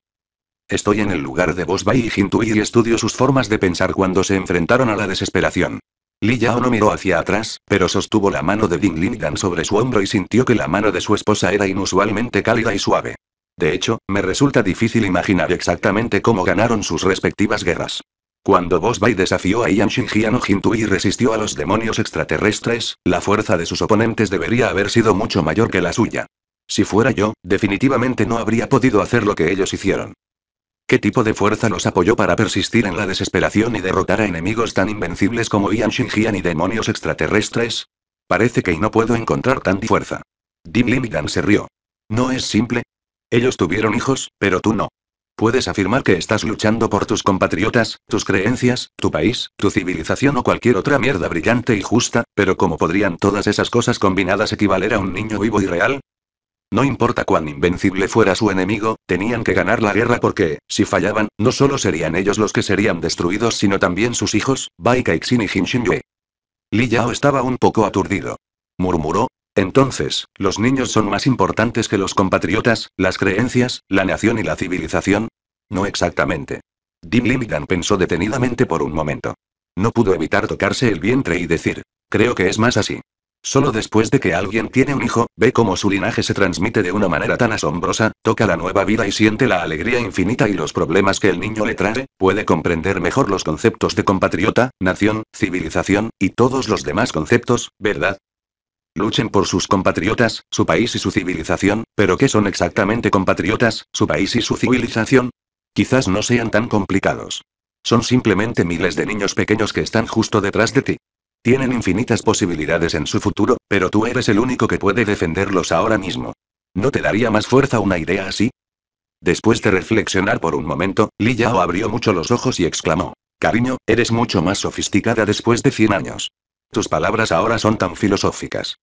Estoy en el lugar de Boss y Hintui y estudio sus formas de pensar cuando se enfrentaron a la desesperación. Li Yao no miró hacia atrás, pero sostuvo la mano de Ding Lingan sobre su hombro y sintió que la mano de su esposa era inusualmente cálida y suave. De hecho, me resulta difícil imaginar exactamente cómo ganaron sus respectivas guerras. Cuando Boss desafió a Yan o y resistió a los demonios extraterrestres, la fuerza de sus oponentes debería haber sido mucho mayor que la suya. Si fuera yo, definitivamente no habría podido hacer lo que ellos hicieron. ¿Qué tipo de fuerza los apoyó para persistir en la desesperación y derrotar a enemigos tan invencibles como Ian Shinjian y demonios extraterrestres? Parece que no puedo encontrar tanta fuerza. Dim Limitan se rió. ¿No es simple? Ellos tuvieron hijos, pero tú no. Puedes afirmar que estás luchando por tus compatriotas, tus creencias, tu país, tu civilización o cualquier otra mierda brillante y justa, pero ¿cómo podrían todas esas cosas combinadas equivaler a un niño vivo y real? No importa cuán invencible fuera su enemigo, tenían que ganar la guerra porque, si fallaban, no solo serían ellos los que serían destruidos sino también sus hijos, Bai Kaixin y Jin Yue. Li Yao estaba un poco aturdido. Murmuró. Entonces, los niños son más importantes que los compatriotas, las creencias, la nación y la civilización. No exactamente. Dim Limigan pensó detenidamente por un momento. No pudo evitar tocarse el vientre y decir, creo que es más así. Solo después de que alguien tiene un hijo, ve cómo su linaje se transmite de una manera tan asombrosa, toca la nueva vida y siente la alegría infinita y los problemas que el niño le trae, puede comprender mejor los conceptos de compatriota, nación, civilización, y todos los demás conceptos, ¿verdad? Luchen por sus compatriotas, su país y su civilización, pero ¿qué son exactamente compatriotas, su país y su civilización? Quizás no sean tan complicados. Son simplemente miles de niños pequeños que están justo detrás de ti. Tienen infinitas posibilidades en su futuro, pero tú eres el único que puede defenderlos ahora mismo. ¿No te daría más fuerza una idea así? Después de reflexionar por un momento, Li Yao abrió mucho los ojos y exclamó. Cariño, eres mucho más sofisticada después de 100 años. Tus palabras ahora son tan filosóficas.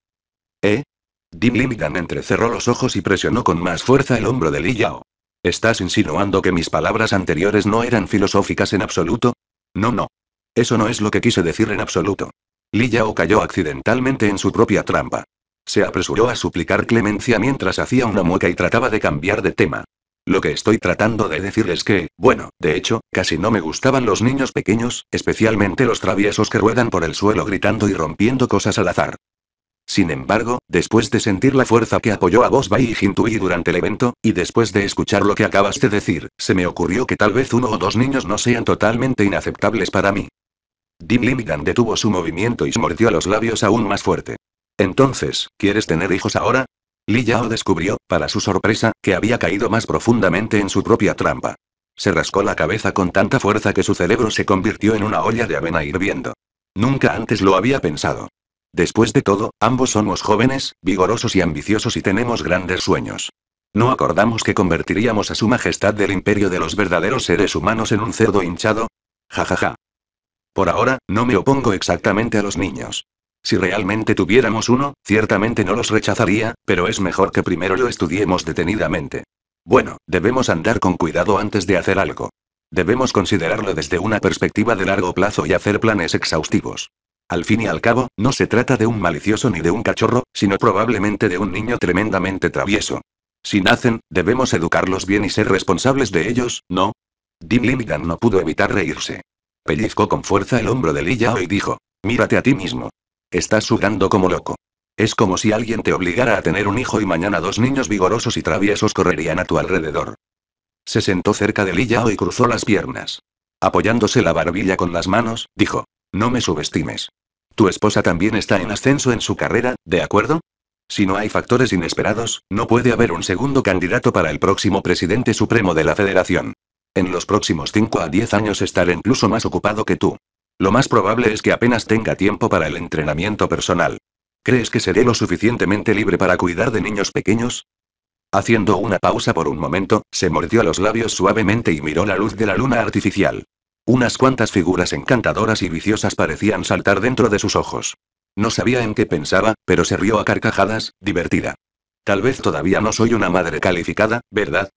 ¿Eh? Dim Limitan entrecerró los ojos y presionó con más fuerza el hombro de Li Yao. ¿Estás insinuando que mis palabras anteriores no eran filosóficas en absoluto? No, no. Eso no es lo que quise decir en absoluto. Li Yao cayó accidentalmente en su propia trampa. Se apresuró a suplicar clemencia mientras hacía una mueca y trataba de cambiar de tema. Lo que estoy tratando de decir es que, bueno, de hecho, casi no me gustaban los niños pequeños, especialmente los traviesos que ruedan por el suelo gritando y rompiendo cosas al azar. Sin embargo, después de sentir la fuerza que apoyó a vos Bai y Jintui durante el evento, y después de escuchar lo que acabas de decir, se me ocurrió que tal vez uno o dos niños no sean totalmente inaceptables para mí. Dim detuvo su movimiento y se mordió los labios aún más fuerte. Entonces, ¿quieres tener hijos ahora? Li Yao descubrió, para su sorpresa, que había caído más profundamente en su propia trampa. Se rascó la cabeza con tanta fuerza que su cerebro se convirtió en una olla de avena hirviendo. Nunca antes lo había pensado. Después de todo, ambos somos jóvenes, vigorosos y ambiciosos y tenemos grandes sueños. ¿No acordamos que convertiríamos a su majestad del imperio de los verdaderos seres humanos en un cerdo hinchado? Ja ja ja. Por ahora, no me opongo exactamente a los niños. Si realmente tuviéramos uno, ciertamente no los rechazaría, pero es mejor que primero lo estudiemos detenidamente. Bueno, debemos andar con cuidado antes de hacer algo. Debemos considerarlo desde una perspectiva de largo plazo y hacer planes exhaustivos. Al fin y al cabo, no se trata de un malicioso ni de un cachorro, sino probablemente de un niño tremendamente travieso. Si nacen, debemos educarlos bien y ser responsables de ellos, ¿no? Dim Lindan no pudo evitar reírse. Pellizcó con fuerza el hombro de Yao y dijo. Mírate a ti mismo. Estás sudando como loco. Es como si alguien te obligara a tener un hijo y mañana dos niños vigorosos y traviesos correrían a tu alrededor. Se sentó cerca de Lillao y cruzó las piernas. Apoyándose la barbilla con las manos, dijo. No me subestimes. Tu esposa también está en ascenso en su carrera, ¿de acuerdo? Si no hay factores inesperados, no puede haber un segundo candidato para el próximo presidente supremo de la Federación. En los próximos 5 a 10 años estaré incluso más ocupado que tú. Lo más probable es que apenas tenga tiempo para el entrenamiento personal. ¿Crees que seré lo suficientemente libre para cuidar de niños pequeños? Haciendo una pausa por un momento, se mordió los labios suavemente y miró la luz de la luna artificial. Unas cuantas figuras encantadoras y viciosas parecían saltar dentro de sus ojos. No sabía en qué pensaba, pero se rió a carcajadas, divertida. Tal vez todavía no soy una madre calificada, ¿verdad?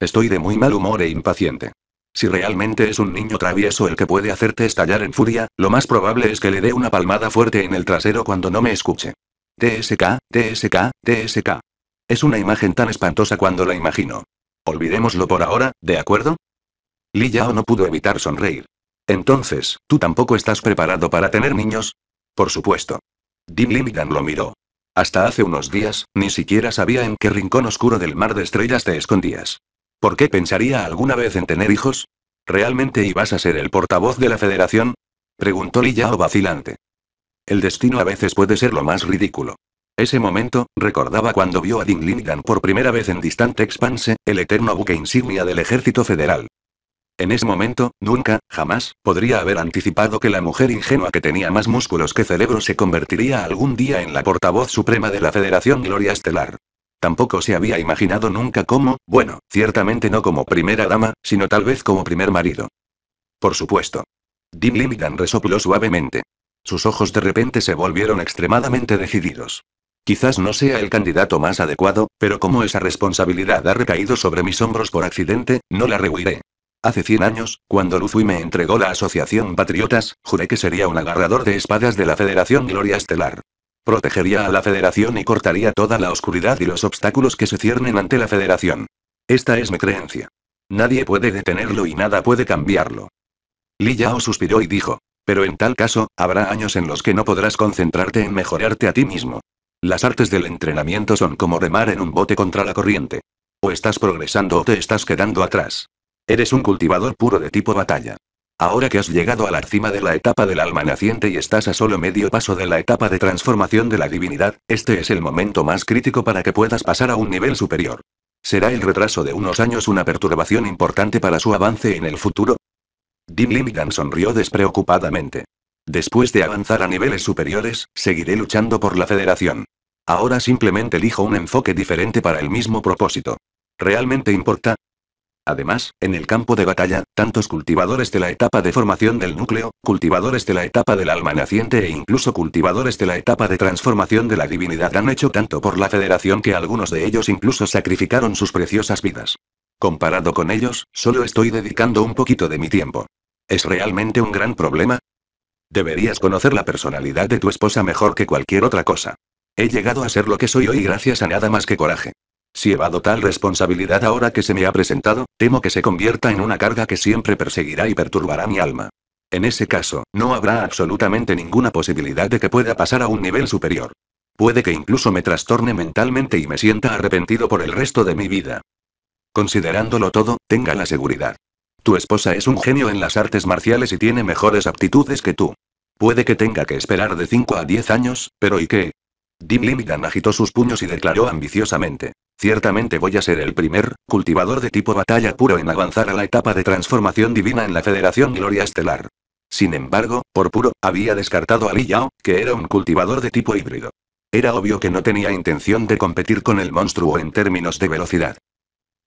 Estoy de muy mal humor e impaciente. Si realmente es un niño travieso el que puede hacerte estallar en furia, lo más probable es que le dé una palmada fuerte en el trasero cuando no me escuche. TSK, TSK, TSK. Es una imagen tan espantosa cuando la imagino. Olvidémoslo por ahora, ¿de acuerdo? Li Yao no pudo evitar sonreír. Entonces, ¿tú tampoco estás preparado para tener niños? Por supuesto. Dim Limitan lo miró. Hasta hace unos días, ni siquiera sabía en qué rincón oscuro del mar de estrellas te escondías. ¿Por qué pensaría alguna vez en tener hijos? ¿Realmente ibas a ser el portavoz de la federación? Preguntó Lillao vacilante. El destino a veces puede ser lo más ridículo. Ese momento, recordaba cuando vio a Ding Lingan por primera vez en Distante Expanse, el eterno buque insignia del ejército federal. En ese momento, nunca, jamás, podría haber anticipado que la mujer ingenua que tenía más músculos que cerebro se convertiría algún día en la portavoz suprema de la Federación Gloria Estelar. Tampoco se había imaginado nunca como, bueno, ciertamente no como primera dama, sino tal vez como primer marido. Por supuesto. Dim Limitan resopló suavemente. Sus ojos de repente se volvieron extremadamente decididos. Quizás no sea el candidato más adecuado, pero como esa responsabilidad ha recaído sobre mis hombros por accidente, no la rehuiré. Hace 100 años, cuando Luzui me entregó la Asociación Patriotas, juré que sería un agarrador de espadas de la Federación Gloria Estelar. Protegería a la Federación y cortaría toda la oscuridad y los obstáculos que se ciernen ante la Federación. Esta es mi creencia. Nadie puede detenerlo y nada puede cambiarlo. Li Yao suspiró y dijo, pero en tal caso, habrá años en los que no podrás concentrarte en mejorarte a ti mismo. Las artes del entrenamiento son como remar en un bote contra la corriente. O estás progresando o te estás quedando atrás. Eres un cultivador puro de tipo batalla. Ahora que has llegado a la cima de la etapa del alma naciente y estás a solo medio paso de la etapa de transformación de la divinidad, este es el momento más crítico para que puedas pasar a un nivel superior. ¿Será el retraso de unos años una perturbación importante para su avance en el futuro? Dim Limitan sonrió despreocupadamente. Después de avanzar a niveles superiores, seguiré luchando por la federación. Ahora simplemente elijo un enfoque diferente para el mismo propósito. ¿Realmente importa? Además, en el campo de batalla, tantos cultivadores de la etapa de formación del núcleo, cultivadores de la etapa del alma naciente e incluso cultivadores de la etapa de transformación de la divinidad han hecho tanto por la federación que algunos de ellos incluso sacrificaron sus preciosas vidas. Comparado con ellos, solo estoy dedicando un poquito de mi tiempo. ¿Es realmente un gran problema? Deberías conocer la personalidad de tu esposa mejor que cualquier otra cosa. He llegado a ser lo que soy hoy gracias a nada más que coraje. Si dado tal responsabilidad ahora que se me ha presentado, temo que se convierta en una carga que siempre perseguirá y perturbará mi alma. En ese caso, no habrá absolutamente ninguna posibilidad de que pueda pasar a un nivel superior. Puede que incluso me trastorne mentalmente y me sienta arrepentido por el resto de mi vida. Considerándolo todo, tenga la seguridad. Tu esposa es un genio en las artes marciales y tiene mejores aptitudes que tú. Puede que tenga que esperar de 5 a 10 años, pero ¿y qué? Dim Limidan agitó sus puños y declaró ambiciosamente. Ciertamente voy a ser el primer, cultivador de tipo batalla puro en avanzar a la etapa de transformación divina en la Federación Gloria Estelar. Sin embargo, por puro, había descartado a Li Yao, que era un cultivador de tipo híbrido. Era obvio que no tenía intención de competir con el monstruo en términos de velocidad.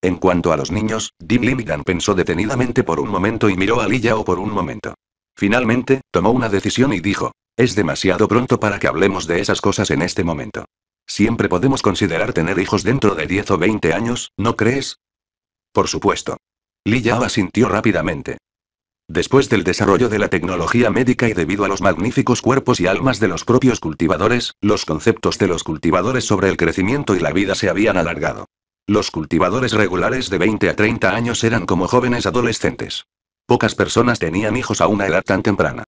En cuanto a los niños, Dim Limidan pensó detenidamente por un momento y miró a Li Yao por un momento. Finalmente, tomó una decisión y dijo, es demasiado pronto para que hablemos de esas cosas en este momento. Siempre podemos considerar tener hijos dentro de 10 o 20 años, ¿no crees? Por supuesto. Li Yao asintió rápidamente. Después del desarrollo de la tecnología médica y debido a los magníficos cuerpos y almas de los propios cultivadores, los conceptos de los cultivadores sobre el crecimiento y la vida se habían alargado. Los cultivadores regulares de 20 a 30 años eran como jóvenes adolescentes. Pocas personas tenían hijos a una edad tan temprana.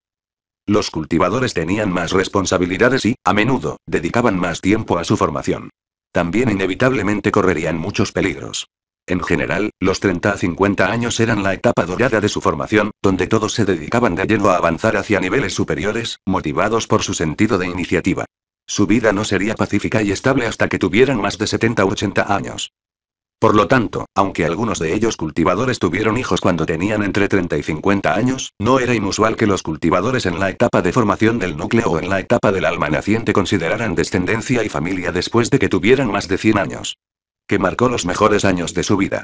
Los cultivadores tenían más responsabilidades y, a menudo, dedicaban más tiempo a su formación. También inevitablemente correrían muchos peligros. En general, los 30 a 50 años eran la etapa dorada de su formación, donde todos se dedicaban de lleno a avanzar hacia niveles superiores, motivados por su sentido de iniciativa. Su vida no sería pacífica y estable hasta que tuvieran más de 70 o 80 años. Por lo tanto, aunque algunos de ellos cultivadores tuvieron hijos cuando tenían entre 30 y 50 años, no era inusual que los cultivadores en la etapa de formación del núcleo o en la etapa del alma naciente consideraran descendencia y familia después de que tuvieran más de 100 años. Que marcó los mejores años de su vida.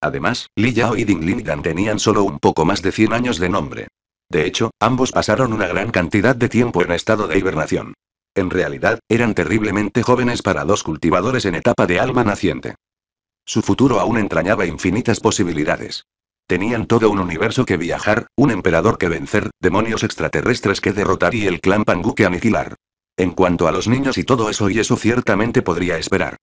Además, Li Yao y Ding Dan tenían solo un poco más de 100 años de nombre. De hecho, ambos pasaron una gran cantidad de tiempo en estado de hibernación. En realidad, eran terriblemente jóvenes para dos cultivadores en etapa de alma naciente. Su futuro aún entrañaba infinitas posibilidades. Tenían todo un universo que viajar, un emperador que vencer, demonios extraterrestres que derrotar y el clan Pangu que aniquilar. En cuanto a los niños y todo eso y eso ciertamente podría esperar.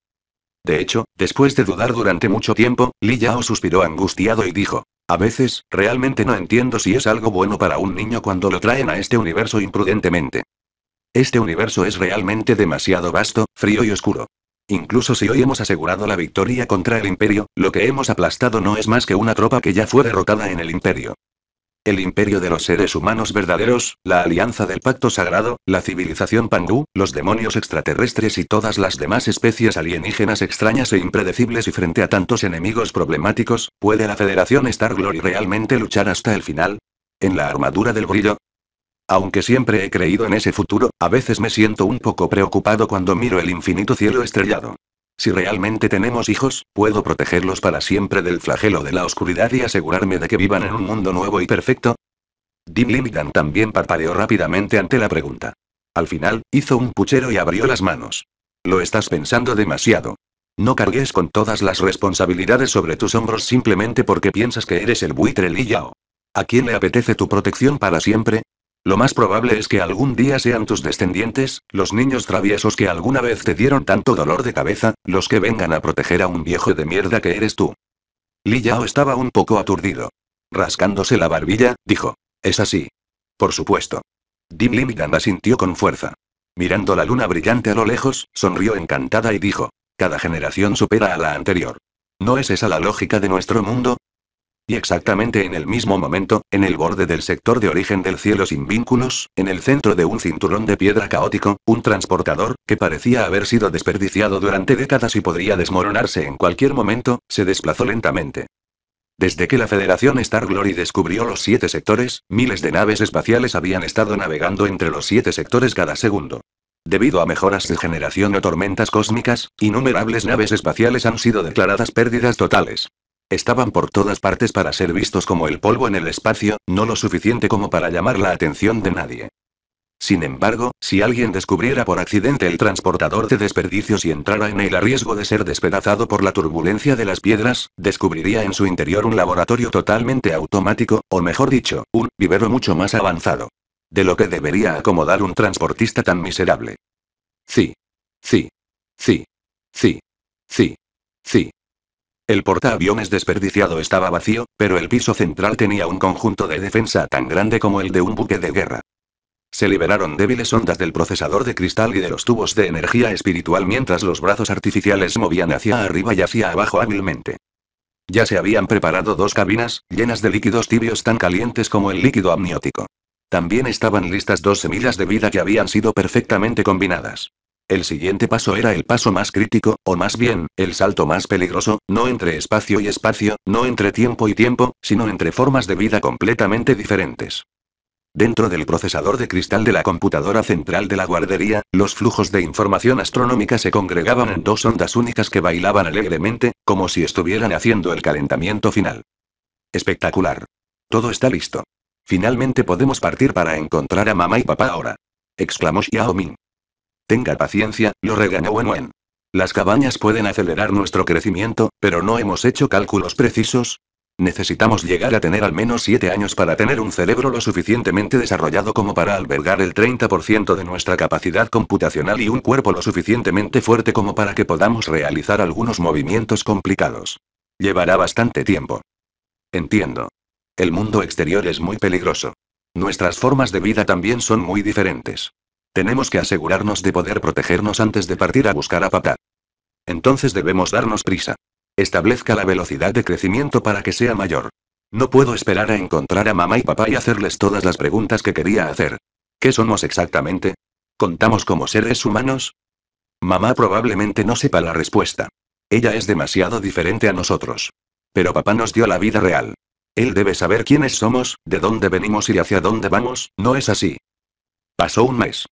De hecho, después de dudar durante mucho tiempo, Li Yao suspiró angustiado y dijo, a veces, realmente no entiendo si es algo bueno para un niño cuando lo traen a este universo imprudentemente. Este universo es realmente demasiado vasto, frío y oscuro. Incluso si hoy hemos asegurado la victoria contra el imperio, lo que hemos aplastado no es más que una tropa que ya fue derrotada en el imperio. El imperio de los seres humanos verdaderos, la alianza del pacto sagrado, la civilización Pangu, los demonios extraterrestres y todas las demás especies alienígenas extrañas e impredecibles y frente a tantos enemigos problemáticos, ¿puede la Federación Star Glory realmente luchar hasta el final? En la armadura del brillo, aunque siempre he creído en ese futuro, a veces me siento un poco preocupado cuando miro el infinito cielo estrellado. Si realmente tenemos hijos, puedo protegerlos para siempre del flagelo de la oscuridad y asegurarme de que vivan en un mundo nuevo y perfecto. Dim limitan también parpadeó rápidamente ante la pregunta. Al final, hizo un puchero y abrió las manos. Lo estás pensando demasiado. No cargues con todas las responsabilidades sobre tus hombros simplemente porque piensas que eres el buitre Liyao. ¿A quién le apetece tu protección para siempre? Lo más probable es que algún día sean tus descendientes, los niños traviesos que alguna vez te dieron tanto dolor de cabeza, los que vengan a proteger a un viejo de mierda que eres tú. Li Yao estaba un poco aturdido. Rascándose la barbilla, dijo. Es así. Por supuesto. Dim la sintió con fuerza. Mirando la luna brillante a lo lejos, sonrió encantada y dijo. Cada generación supera a la anterior. ¿No es esa la lógica de nuestro mundo? Y exactamente en el mismo momento, en el borde del sector de origen del cielo sin vínculos, en el centro de un cinturón de piedra caótico, un transportador, que parecía haber sido desperdiciado durante décadas y podría desmoronarse en cualquier momento, se desplazó lentamente. Desde que la Federación Star Glory descubrió los siete sectores, miles de naves espaciales habían estado navegando entre los siete sectores cada segundo. Debido a mejoras de generación o tormentas cósmicas, innumerables naves espaciales han sido declaradas pérdidas totales. Estaban por todas partes para ser vistos como el polvo en el espacio, no lo suficiente como para llamar la atención de nadie. Sin embargo, si alguien descubriera por accidente el transportador de desperdicios y entrara en él a riesgo de ser despedazado por la turbulencia de las piedras, descubriría en su interior un laboratorio totalmente automático, o mejor dicho, un vivero mucho más avanzado. De lo que debería acomodar un transportista tan miserable. Sí. Sí. Sí. Sí. Sí. Sí. El portaaviones desperdiciado estaba vacío, pero el piso central tenía un conjunto de defensa tan grande como el de un buque de guerra. Se liberaron débiles ondas del procesador de cristal y de los tubos de energía espiritual mientras los brazos artificiales movían hacia arriba y hacia abajo hábilmente. Ya se habían preparado dos cabinas, llenas de líquidos tibios tan calientes como el líquido amniótico. También estaban listas dos semillas de vida que habían sido perfectamente combinadas. El siguiente paso era el paso más crítico, o más bien, el salto más peligroso, no entre espacio y espacio, no entre tiempo y tiempo, sino entre formas de vida completamente diferentes. Dentro del procesador de cristal de la computadora central de la guardería, los flujos de información astronómica se congregaban en dos ondas únicas que bailaban alegremente, como si estuvieran haciendo el calentamiento final. Espectacular. Todo está listo. Finalmente podemos partir para encontrar a mamá y papá ahora. exclamó Xiaoming. Tenga paciencia, lo regañó Wenwen. Las cabañas pueden acelerar nuestro crecimiento, pero no hemos hecho cálculos precisos. Necesitamos llegar a tener al menos 7 años para tener un cerebro lo suficientemente desarrollado como para albergar el 30% de nuestra capacidad computacional y un cuerpo lo suficientemente fuerte como para que podamos realizar algunos movimientos complicados. Llevará bastante tiempo. Entiendo. El mundo exterior es muy peligroso. Nuestras formas de vida también son muy diferentes. Tenemos que asegurarnos de poder protegernos antes de partir a buscar a papá. Entonces debemos darnos prisa. Establezca la velocidad de crecimiento para que sea mayor. No puedo esperar a encontrar a mamá y papá y hacerles todas las preguntas que quería hacer. ¿Qué somos exactamente? ¿Contamos como seres humanos? Mamá probablemente no sepa la respuesta. Ella es demasiado diferente a nosotros. Pero papá nos dio la vida real. Él debe saber quiénes somos, de dónde venimos y hacia dónde vamos, ¿no es así? Pasó un mes.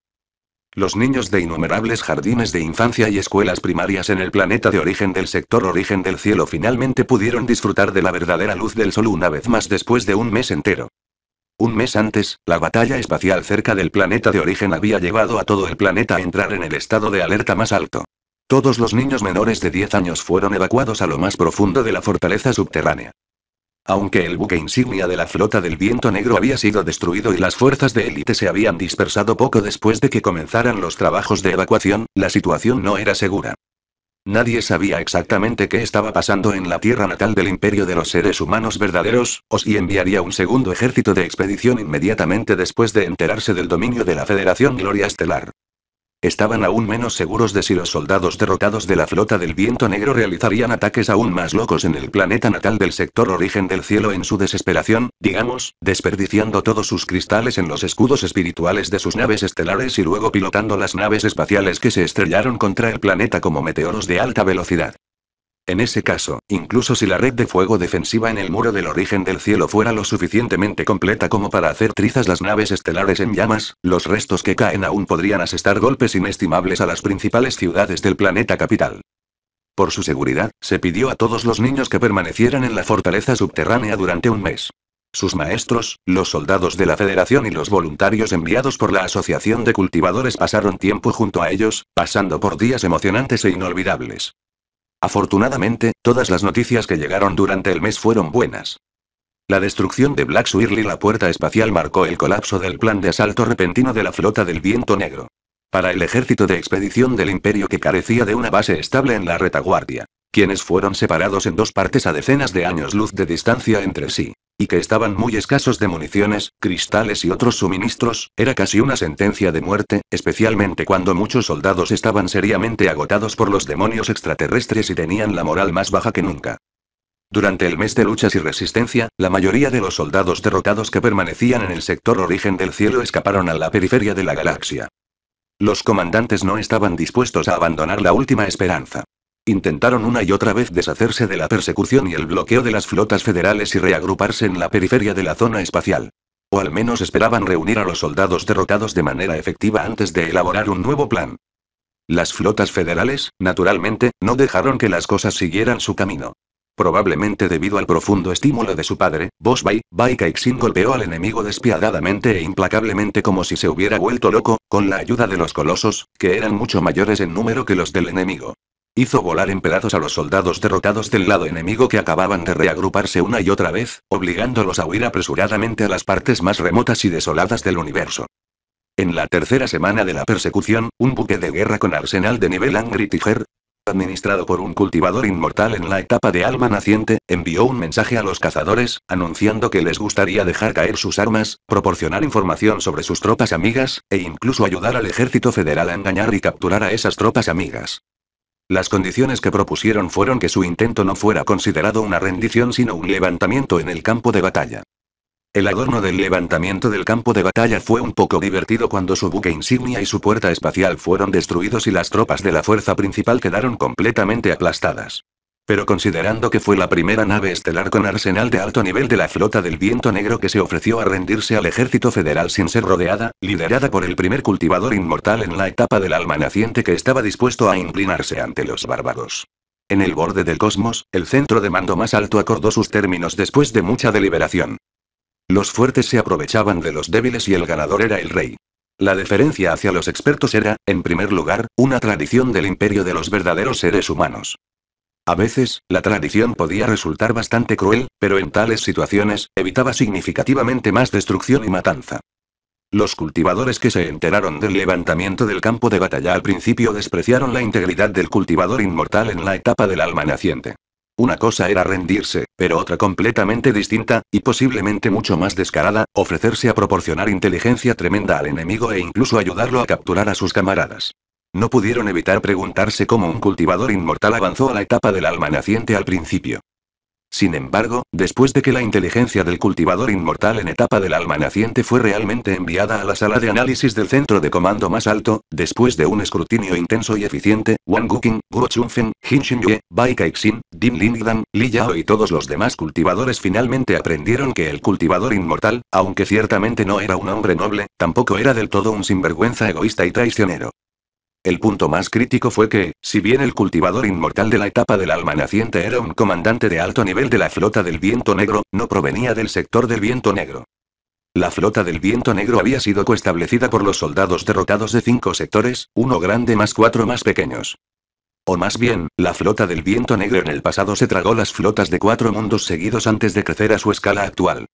Los niños de innumerables jardines de infancia y escuelas primarias en el planeta de origen del sector origen del cielo finalmente pudieron disfrutar de la verdadera luz del sol una vez más después de un mes entero. Un mes antes, la batalla espacial cerca del planeta de origen había llevado a todo el planeta a entrar en el estado de alerta más alto. Todos los niños menores de 10 años fueron evacuados a lo más profundo de la fortaleza subterránea. Aunque el buque insignia de la flota del viento negro había sido destruido y las fuerzas de élite se habían dispersado poco después de que comenzaran los trabajos de evacuación, la situación no era segura. Nadie sabía exactamente qué estaba pasando en la tierra natal del imperio de los seres humanos verdaderos, o si enviaría un segundo ejército de expedición inmediatamente después de enterarse del dominio de la Federación Gloria Estelar. Estaban aún menos seguros de si los soldados derrotados de la flota del viento negro realizarían ataques aún más locos en el planeta natal del sector origen del cielo en su desesperación, digamos, desperdiciando todos sus cristales en los escudos espirituales de sus naves estelares y luego pilotando las naves espaciales que se estrellaron contra el planeta como meteoros de alta velocidad. En ese caso, incluso si la red de fuego defensiva en el muro del origen del cielo fuera lo suficientemente completa como para hacer trizas las naves estelares en llamas, los restos que caen aún podrían asestar golpes inestimables a las principales ciudades del planeta capital. Por su seguridad, se pidió a todos los niños que permanecieran en la fortaleza subterránea durante un mes. Sus maestros, los soldados de la Federación y los voluntarios enviados por la Asociación de Cultivadores pasaron tiempo junto a ellos, pasando por días emocionantes e inolvidables. Afortunadamente, todas las noticias que llegaron durante el mes fueron buenas. La destrucción de Black Swirl y la puerta espacial marcó el colapso del plan de asalto repentino de la flota del viento negro. Para el ejército de expedición del imperio que carecía de una base estable en la retaguardia, quienes fueron separados en dos partes a decenas de años luz de distancia entre sí, y que estaban muy escasos de municiones, cristales y otros suministros, era casi una sentencia de muerte, especialmente cuando muchos soldados estaban seriamente agotados por los demonios extraterrestres y tenían la moral más baja que nunca. Durante el mes de luchas y resistencia, la mayoría de los soldados derrotados que permanecían en el sector origen del cielo escaparon a la periferia de la galaxia. Los comandantes no estaban dispuestos a abandonar la última esperanza. Intentaron una y otra vez deshacerse de la persecución y el bloqueo de las flotas federales y reagruparse en la periferia de la zona espacial. O al menos esperaban reunir a los soldados derrotados de manera efectiva antes de elaborar un nuevo plan. Las flotas federales, naturalmente, no dejaron que las cosas siguieran su camino. Probablemente debido al profundo estímulo de su padre, Bosby, Bai Kaixin golpeó al enemigo despiadadamente e implacablemente como si se hubiera vuelto loco, con la ayuda de los colosos, que eran mucho mayores en número que los del enemigo. Hizo volar en pedazos a los soldados derrotados del lado enemigo que acababan de reagruparse una y otra vez, obligándolos a huir apresuradamente a las partes más remotas y desoladas del universo. En la tercera semana de la persecución, un buque de guerra con arsenal de nivel Angry Tiger, administrado por un cultivador inmortal en la etapa de alma naciente, envió un mensaje a los cazadores, anunciando que les gustaría dejar caer sus armas, proporcionar información sobre sus tropas amigas, e incluso ayudar al ejército federal a engañar y capturar a esas tropas amigas. Las condiciones que propusieron fueron que su intento no fuera considerado una rendición sino un levantamiento en el campo de batalla. El adorno del levantamiento del campo de batalla fue un poco divertido cuando su buque insignia y su puerta espacial fueron destruidos y las tropas de la fuerza principal quedaron completamente aplastadas. Pero considerando que fue la primera nave estelar con arsenal de alto nivel de la flota del viento negro que se ofreció a rendirse al ejército federal sin ser rodeada, liderada por el primer cultivador inmortal en la etapa del alma naciente que estaba dispuesto a inclinarse ante los bárbaros. En el borde del cosmos, el centro de mando más alto acordó sus términos después de mucha deliberación. Los fuertes se aprovechaban de los débiles y el ganador era el rey. La deferencia hacia los expertos era, en primer lugar, una tradición del imperio de los verdaderos seres humanos. A veces, la tradición podía resultar bastante cruel, pero en tales situaciones, evitaba significativamente más destrucción y matanza. Los cultivadores que se enteraron del levantamiento del campo de batalla al principio despreciaron la integridad del cultivador inmortal en la etapa del alma naciente. Una cosa era rendirse, pero otra completamente distinta, y posiblemente mucho más descarada, ofrecerse a proporcionar inteligencia tremenda al enemigo e incluso ayudarlo a capturar a sus camaradas. No pudieron evitar preguntarse cómo un cultivador inmortal avanzó a la etapa del alma naciente al principio. Sin embargo, después de que la inteligencia del cultivador inmortal en etapa del alma naciente fue realmente enviada a la sala de análisis del centro de comando más alto, después de un escrutinio intenso y eficiente, Wang Guqing, Guo Chunfen, Jin Xinyue, Bai Kaixin, Dim Lingdan, Li Yao y todos los demás cultivadores finalmente aprendieron que el cultivador inmortal, aunque ciertamente no era un hombre noble, tampoco era del todo un sinvergüenza egoísta y traicionero. El punto más crítico fue que, si bien el cultivador inmortal de la etapa del alma naciente era un comandante de alto nivel de la flota del viento negro, no provenía del sector del viento negro. La flota del viento negro había sido coestablecida por los soldados derrotados de cinco sectores, uno grande más cuatro más pequeños. O más bien, la flota del viento negro en el pasado se tragó las flotas de cuatro mundos seguidos antes de crecer a su escala actual.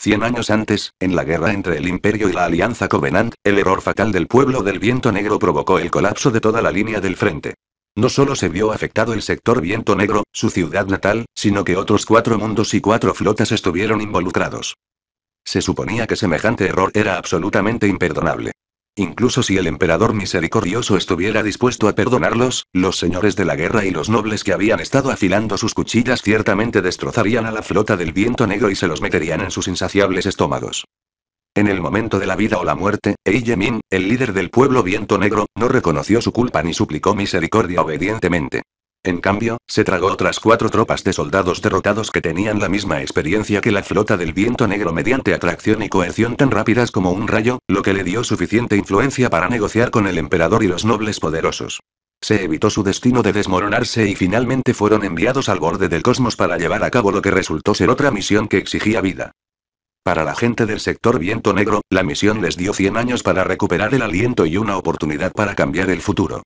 Cien años antes, en la guerra entre el Imperio y la Alianza Covenant, el error fatal del pueblo del Viento Negro provocó el colapso de toda la línea del frente. No solo se vio afectado el sector Viento Negro, su ciudad natal, sino que otros cuatro mundos y cuatro flotas estuvieron involucrados. Se suponía que semejante error era absolutamente imperdonable. Incluso si el emperador misericordioso estuviera dispuesto a perdonarlos, los señores de la guerra y los nobles que habían estado afilando sus cuchillas ciertamente destrozarían a la flota del viento negro y se los meterían en sus insaciables estómagos. En el momento de la vida o la muerte, Yemin, el líder del pueblo viento negro, no reconoció su culpa ni suplicó misericordia obedientemente. En cambio, se tragó otras cuatro tropas de soldados derrotados que tenían la misma experiencia que la flota del viento negro mediante atracción y coerción tan rápidas como un rayo, lo que le dio suficiente influencia para negociar con el emperador y los nobles poderosos. Se evitó su destino de desmoronarse y finalmente fueron enviados al borde del cosmos para llevar a cabo lo que resultó ser otra misión que exigía vida. Para la gente del sector viento negro, la misión les dio 100 años para recuperar el aliento y una oportunidad para cambiar el futuro.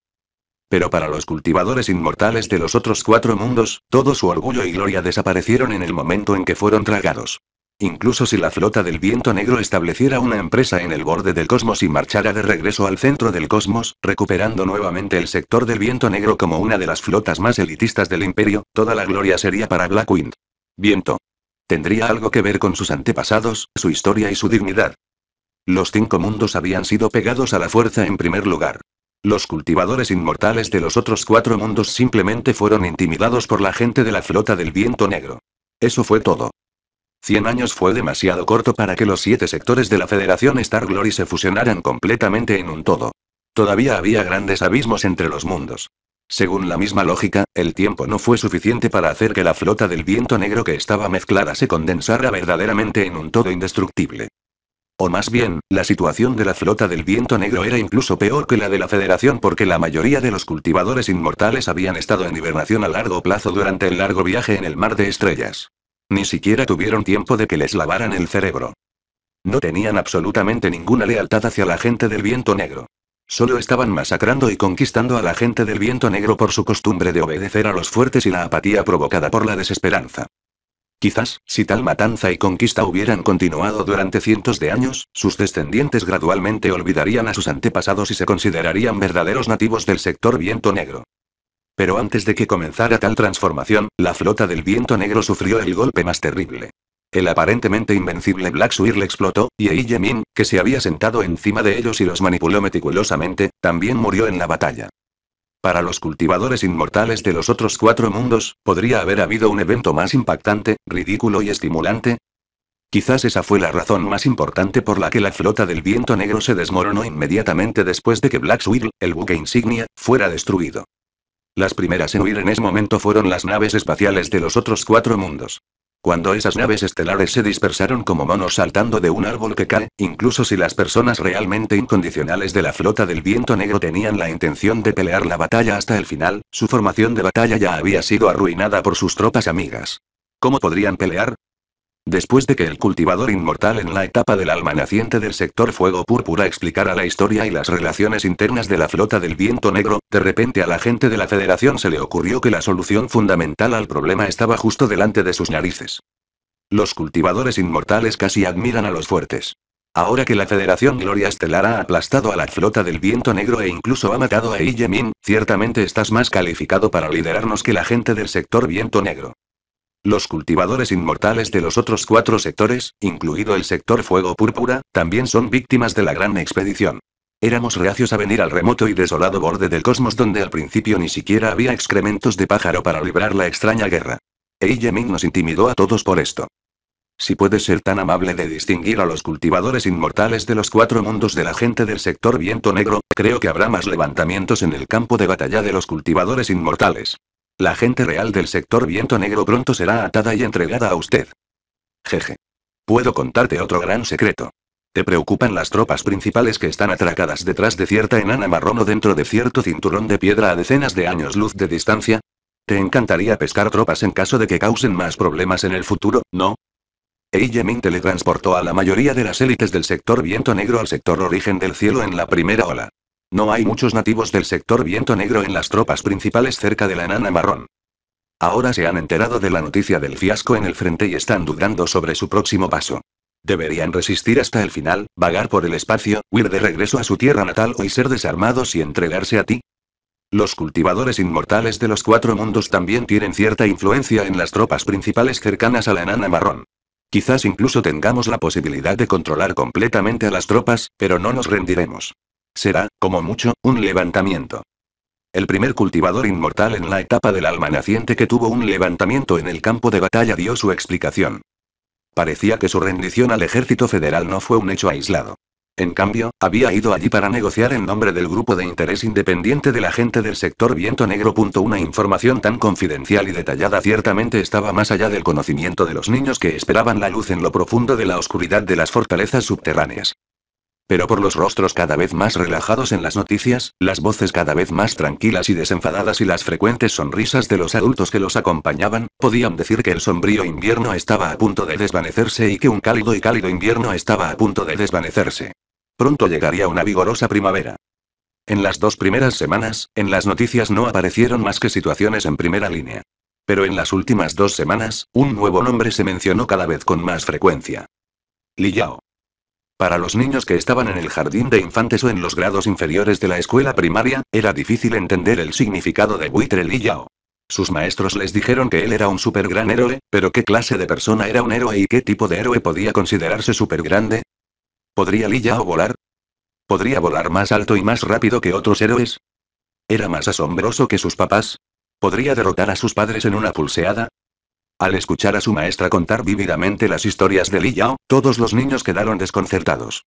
Pero para los cultivadores inmortales de los otros cuatro mundos, todo su orgullo y gloria desaparecieron en el momento en que fueron tragados. Incluso si la flota del viento negro estableciera una empresa en el borde del cosmos y marchara de regreso al centro del cosmos, recuperando nuevamente el sector del viento negro como una de las flotas más elitistas del imperio, toda la gloria sería para Blackwind. Viento. Tendría algo que ver con sus antepasados, su historia y su dignidad. Los cinco mundos habían sido pegados a la fuerza en primer lugar. Los cultivadores inmortales de los otros cuatro mundos simplemente fueron intimidados por la gente de la flota del viento negro. Eso fue todo. Cien años fue demasiado corto para que los siete sectores de la Federación Star Glory se fusionaran completamente en un todo. Todavía había grandes abismos entre los mundos. Según la misma lógica, el tiempo no fue suficiente para hacer que la flota del viento negro que estaba mezclada se condensara verdaderamente en un todo indestructible. O más bien, la situación de la flota del viento negro era incluso peor que la de la Federación porque la mayoría de los cultivadores inmortales habían estado en hibernación a largo plazo durante el largo viaje en el mar de estrellas. Ni siquiera tuvieron tiempo de que les lavaran el cerebro. No tenían absolutamente ninguna lealtad hacia la gente del viento negro. Solo estaban masacrando y conquistando a la gente del viento negro por su costumbre de obedecer a los fuertes y la apatía provocada por la desesperanza. Quizás, si tal matanza y conquista hubieran continuado durante cientos de años, sus descendientes gradualmente olvidarían a sus antepasados y se considerarían verdaderos nativos del sector viento negro. Pero antes de que comenzara tal transformación, la flota del viento negro sufrió el golpe más terrible. El aparentemente invencible Black Swirl explotó, y Ei Yemin, que se había sentado encima de ellos y los manipuló meticulosamente, también murió en la batalla. Para los cultivadores inmortales de los otros cuatro mundos, ¿podría haber habido un evento más impactante, ridículo y estimulante? Quizás esa fue la razón más importante por la que la flota del viento negro se desmoronó inmediatamente después de que Black Swirl, el buque insignia, fuera destruido. Las primeras en huir en ese momento fueron las naves espaciales de los otros cuatro mundos. Cuando esas naves estelares se dispersaron como monos saltando de un árbol que cae, incluso si las personas realmente incondicionales de la flota del viento negro tenían la intención de pelear la batalla hasta el final, su formación de batalla ya había sido arruinada por sus tropas amigas. ¿Cómo podrían pelear? Después de que el cultivador inmortal en la etapa del alma naciente del sector Fuego Púrpura explicara la historia y las relaciones internas de la flota del viento negro, de repente a la gente de la Federación se le ocurrió que la solución fundamental al problema estaba justo delante de sus narices. Los cultivadores inmortales casi admiran a los fuertes. Ahora que la Federación Gloria Estelar ha aplastado a la flota del viento negro e incluso ha matado a Min, ciertamente estás más calificado para liderarnos que la gente del sector viento negro. Los cultivadores inmortales de los otros cuatro sectores, incluido el sector Fuego Púrpura, también son víctimas de la gran expedición. Éramos reacios a venir al remoto y desolado borde del cosmos donde al principio ni siquiera había excrementos de pájaro para librar la extraña guerra. Eijemin nos intimidó a todos por esto. Si puedes ser tan amable de distinguir a los cultivadores inmortales de los cuatro mundos de la gente del sector viento negro, creo que habrá más levantamientos en el campo de batalla de los cultivadores inmortales. La gente real del sector viento negro pronto será atada y entregada a usted. Jeje. Puedo contarte otro gran secreto. Te preocupan las tropas principales que están atracadas detrás de cierta enana marrón o dentro de cierto cinturón de piedra a decenas de años luz de distancia. ¿Te encantaría pescar tropas en caso de que causen más problemas en el futuro, no? min teletransportó a la mayoría de las élites del sector viento negro al sector origen del cielo en la primera ola. No hay muchos nativos del sector viento negro en las tropas principales cerca de la enana marrón. Ahora se han enterado de la noticia del fiasco en el frente y están dudando sobre su próximo paso. Deberían resistir hasta el final, vagar por el espacio, huir de regreso a su tierra natal o y ser desarmados y entregarse a ti. Los cultivadores inmortales de los cuatro mundos también tienen cierta influencia en las tropas principales cercanas a la enana marrón. Quizás incluso tengamos la posibilidad de controlar completamente a las tropas, pero no nos rendiremos. Será, como mucho, un levantamiento. El primer cultivador inmortal en la etapa del alma naciente que tuvo un levantamiento en el campo de batalla dio su explicación. Parecía que su rendición al ejército federal no fue un hecho aislado. En cambio, había ido allí para negociar en nombre del grupo de interés independiente de la gente del sector viento negro. Una información tan confidencial y detallada ciertamente estaba más allá del conocimiento de los niños que esperaban la luz en lo profundo de la oscuridad de las fortalezas subterráneas. Pero por los rostros cada vez más relajados en las noticias, las voces cada vez más tranquilas y desenfadadas y las frecuentes sonrisas de los adultos que los acompañaban, podían decir que el sombrío invierno estaba a punto de desvanecerse y que un cálido y cálido invierno estaba a punto de desvanecerse. Pronto llegaría una vigorosa primavera. En las dos primeras semanas, en las noticias no aparecieron más que situaciones en primera línea. Pero en las últimas dos semanas, un nuevo nombre se mencionó cada vez con más frecuencia. Li Yao. Para los niños que estaban en el jardín de infantes o en los grados inferiores de la escuela primaria, era difícil entender el significado de buitre Li Yao. Sus maestros les dijeron que él era un super gran héroe, pero ¿qué clase de persona era un héroe y qué tipo de héroe podía considerarse super grande? ¿Podría Li volar? ¿Podría volar más alto y más rápido que otros héroes? ¿Era más asombroso que sus papás? ¿Podría derrotar a sus padres en una pulseada? Al escuchar a su maestra contar vívidamente las historias de Li Yao, todos los niños quedaron desconcertados.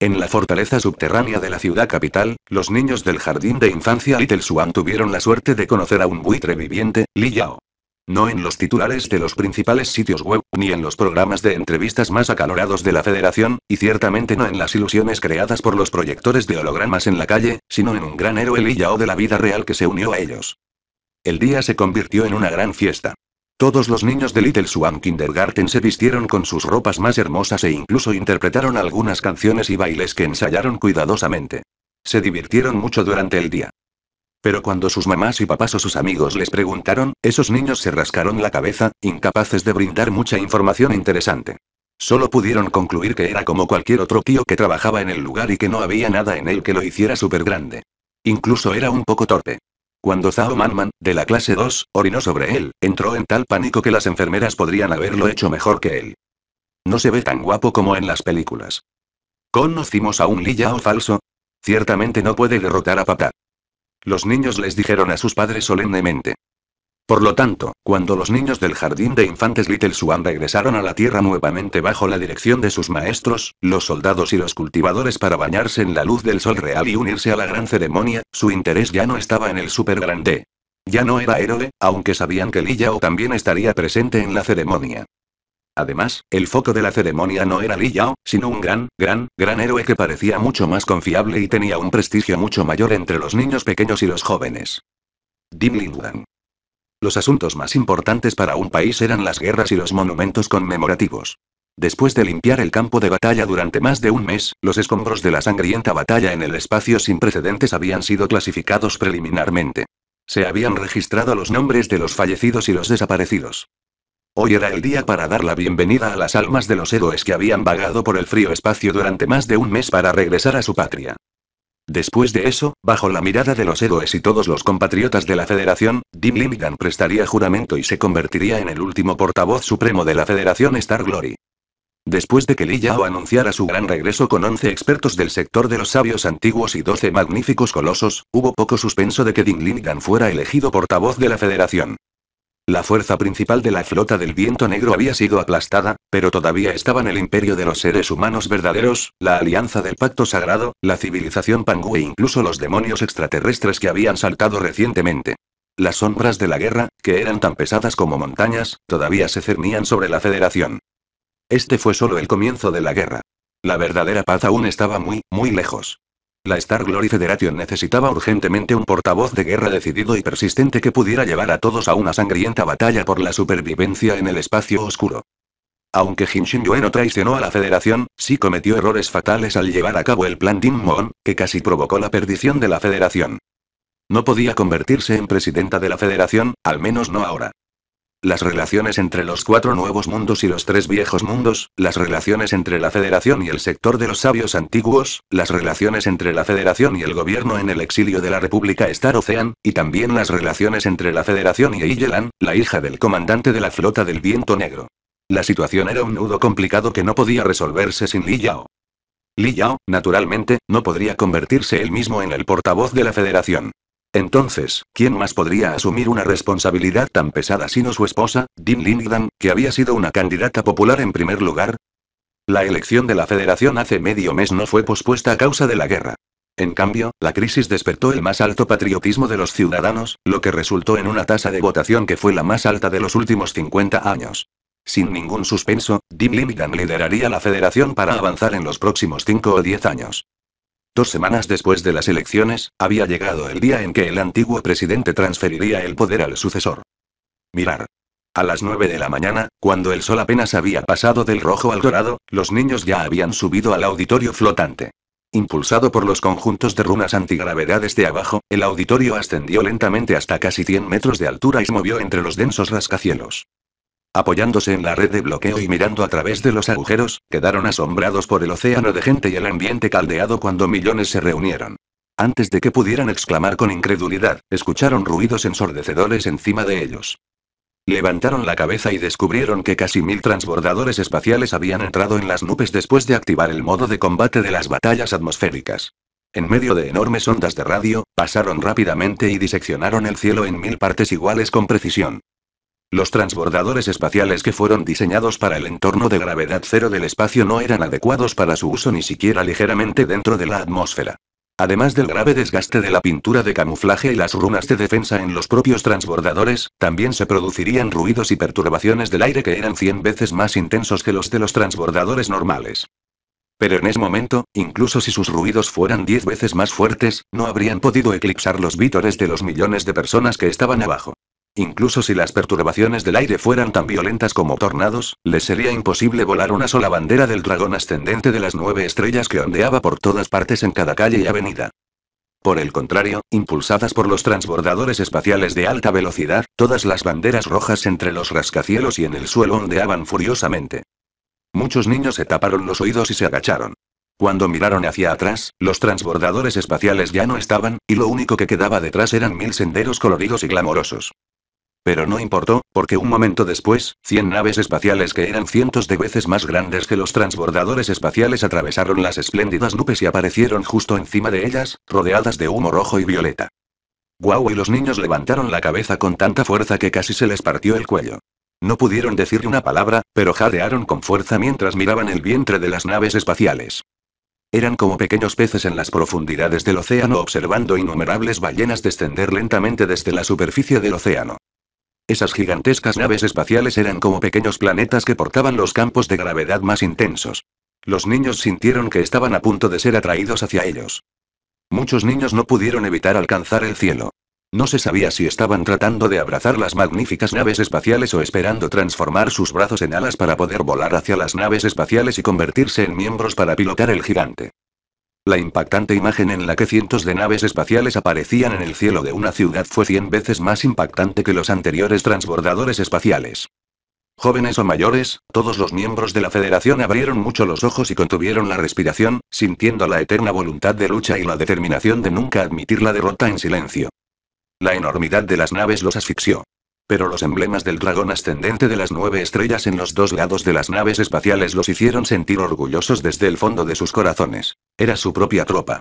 En la fortaleza subterránea de la ciudad capital, los niños del jardín de infancia Little Swan tuvieron la suerte de conocer a un buitre viviente, Li Yao. No en los titulares de los principales sitios web, ni en los programas de entrevistas más acalorados de la Federación, y ciertamente no en las ilusiones creadas por los proyectores de hologramas en la calle, sino en un gran héroe Li Yao de la vida real que se unió a ellos. El día se convirtió en una gran fiesta. Todos los niños de Little Swan Kindergarten se vistieron con sus ropas más hermosas e incluso interpretaron algunas canciones y bailes que ensayaron cuidadosamente. Se divirtieron mucho durante el día. Pero cuando sus mamás y papás o sus amigos les preguntaron, esos niños se rascaron la cabeza, incapaces de brindar mucha información interesante. Solo pudieron concluir que era como cualquier otro tío que trabajaba en el lugar y que no había nada en él que lo hiciera súper grande. Incluso era un poco torpe. Cuando Zhao Manman, de la clase 2, orinó sobre él, entró en tal pánico que las enfermeras podrían haberlo hecho mejor que él. No se ve tan guapo como en las películas. ¿Conocimos a un Li Yao falso? Ciertamente no puede derrotar a papá. Los niños les dijeron a sus padres solemnemente. Por lo tanto, cuando los niños del jardín de infantes Little Swan regresaron a la tierra nuevamente bajo la dirección de sus maestros, los soldados y los cultivadores para bañarse en la luz del sol real y unirse a la gran ceremonia, su interés ya no estaba en el super grande. Ya no era héroe, aunque sabían que Li Yao también estaría presente en la ceremonia. Además, el foco de la ceremonia no era Li Yao, sino un gran, gran, gran héroe que parecía mucho más confiable y tenía un prestigio mucho mayor entre los niños pequeños y los jóvenes. Dim los asuntos más importantes para un país eran las guerras y los monumentos conmemorativos. Después de limpiar el campo de batalla durante más de un mes, los escombros de la sangrienta batalla en el espacio sin precedentes habían sido clasificados preliminarmente. Se habían registrado los nombres de los fallecidos y los desaparecidos. Hoy era el día para dar la bienvenida a las almas de los héroes que habían vagado por el frío espacio durante más de un mes para regresar a su patria. Después de eso, bajo la mirada de los héroes y todos los compatriotas de la Federación, dim Lingan prestaría juramento y se convertiría en el último portavoz supremo de la Federación Star Glory. Después de que Li Yao anunciara su gran regreso con 11 expertos del sector de los sabios antiguos y 12 magníficos colosos, hubo poco suspenso de que Ding Lingan fuera elegido portavoz de la Federación. La fuerza principal de la flota del viento negro había sido aplastada, pero todavía estaban el imperio de los seres humanos verdaderos, la alianza del pacto sagrado, la civilización pangú e incluso los demonios extraterrestres que habían saltado recientemente. Las sombras de la guerra, que eran tan pesadas como montañas, todavía se cernían sobre la federación. Este fue solo el comienzo de la guerra. La verdadera paz aún estaba muy, muy lejos. La Star Glory Federation necesitaba urgentemente un portavoz de guerra decidido y persistente que pudiera llevar a todos a una sangrienta batalla por la supervivencia en el espacio oscuro. Aunque Hinshin Yue no traicionó a la Federación, sí cometió errores fatales al llevar a cabo el plan Tim que casi provocó la perdición de la Federación. No podía convertirse en presidenta de la Federación, al menos no ahora las relaciones entre los cuatro nuevos mundos y los tres viejos mundos, las relaciones entre la federación y el sector de los sabios antiguos, las relaciones entre la federación y el gobierno en el exilio de la República Star Ocean, y también las relaciones entre la federación y Eigelan, la hija del comandante de la flota del viento negro. La situación era un nudo complicado que no podía resolverse sin Li Yao. Li Yao, naturalmente, no podría convertirse él mismo en el portavoz de la federación. Entonces, ¿quién más podría asumir una responsabilidad tan pesada sino su esposa, Dean Lindgren, que había sido una candidata popular en primer lugar? La elección de la Federación hace medio mes no fue pospuesta a causa de la guerra. En cambio, la crisis despertó el más alto patriotismo de los ciudadanos, lo que resultó en una tasa de votación que fue la más alta de los últimos 50 años. Sin ningún suspenso, Dean Lindgren lideraría la Federación para avanzar en los próximos 5 o 10 años. Dos semanas después de las elecciones, había llegado el día en que el antiguo presidente transferiría el poder al sucesor. Mirar. A las nueve de la mañana, cuando el sol apenas había pasado del rojo al dorado, los niños ya habían subido al auditorio flotante. Impulsado por los conjuntos de runas antigravedades de abajo, el auditorio ascendió lentamente hasta casi 100 metros de altura y se movió entre los densos rascacielos. Apoyándose en la red de bloqueo y mirando a través de los agujeros, quedaron asombrados por el océano de gente y el ambiente caldeado cuando millones se reunieron. Antes de que pudieran exclamar con incredulidad, escucharon ruidos ensordecedores encima de ellos. Levantaron la cabeza y descubrieron que casi mil transbordadores espaciales habían entrado en las nubes después de activar el modo de combate de las batallas atmosféricas. En medio de enormes ondas de radio, pasaron rápidamente y diseccionaron el cielo en mil partes iguales con precisión. Los transbordadores espaciales que fueron diseñados para el entorno de gravedad cero del espacio no eran adecuados para su uso ni siquiera ligeramente dentro de la atmósfera. Además del grave desgaste de la pintura de camuflaje y las runas de defensa en los propios transbordadores, también se producirían ruidos y perturbaciones del aire que eran 100 veces más intensos que los de los transbordadores normales. Pero en ese momento, incluso si sus ruidos fueran 10 veces más fuertes, no habrían podido eclipsar los vítores de los millones de personas que estaban abajo. Incluso si las perturbaciones del aire fueran tan violentas como tornados, les sería imposible volar una sola bandera del dragón ascendente de las nueve estrellas que ondeaba por todas partes en cada calle y avenida. Por el contrario, impulsadas por los transbordadores espaciales de alta velocidad, todas las banderas rojas entre los rascacielos y en el suelo ondeaban furiosamente. Muchos niños se taparon los oídos y se agacharon. Cuando miraron hacia atrás, los transbordadores espaciales ya no estaban, y lo único que quedaba detrás eran mil senderos coloridos y glamorosos. Pero no importó, porque un momento después, 100 naves espaciales que eran cientos de veces más grandes que los transbordadores espaciales atravesaron las espléndidas nubes y aparecieron justo encima de ellas, rodeadas de humo rojo y violeta. Guau y los niños levantaron la cabeza con tanta fuerza que casi se les partió el cuello. No pudieron decir una palabra, pero jadearon con fuerza mientras miraban el vientre de las naves espaciales. Eran como pequeños peces en las profundidades del océano observando innumerables ballenas descender lentamente desde la superficie del océano. Esas gigantescas naves espaciales eran como pequeños planetas que portaban los campos de gravedad más intensos. Los niños sintieron que estaban a punto de ser atraídos hacia ellos. Muchos niños no pudieron evitar alcanzar el cielo. No se sabía si estaban tratando de abrazar las magníficas naves espaciales o esperando transformar sus brazos en alas para poder volar hacia las naves espaciales y convertirse en miembros para pilotar el gigante. La impactante imagen en la que cientos de naves espaciales aparecían en el cielo de una ciudad fue cien veces más impactante que los anteriores transbordadores espaciales. Jóvenes o mayores, todos los miembros de la Federación abrieron mucho los ojos y contuvieron la respiración, sintiendo la eterna voluntad de lucha y la determinación de nunca admitir la derrota en silencio. La enormidad de las naves los asfixió. Pero los emblemas del dragón ascendente de las nueve estrellas en los dos lados de las naves espaciales los hicieron sentir orgullosos desde el fondo de sus corazones. Era su propia tropa.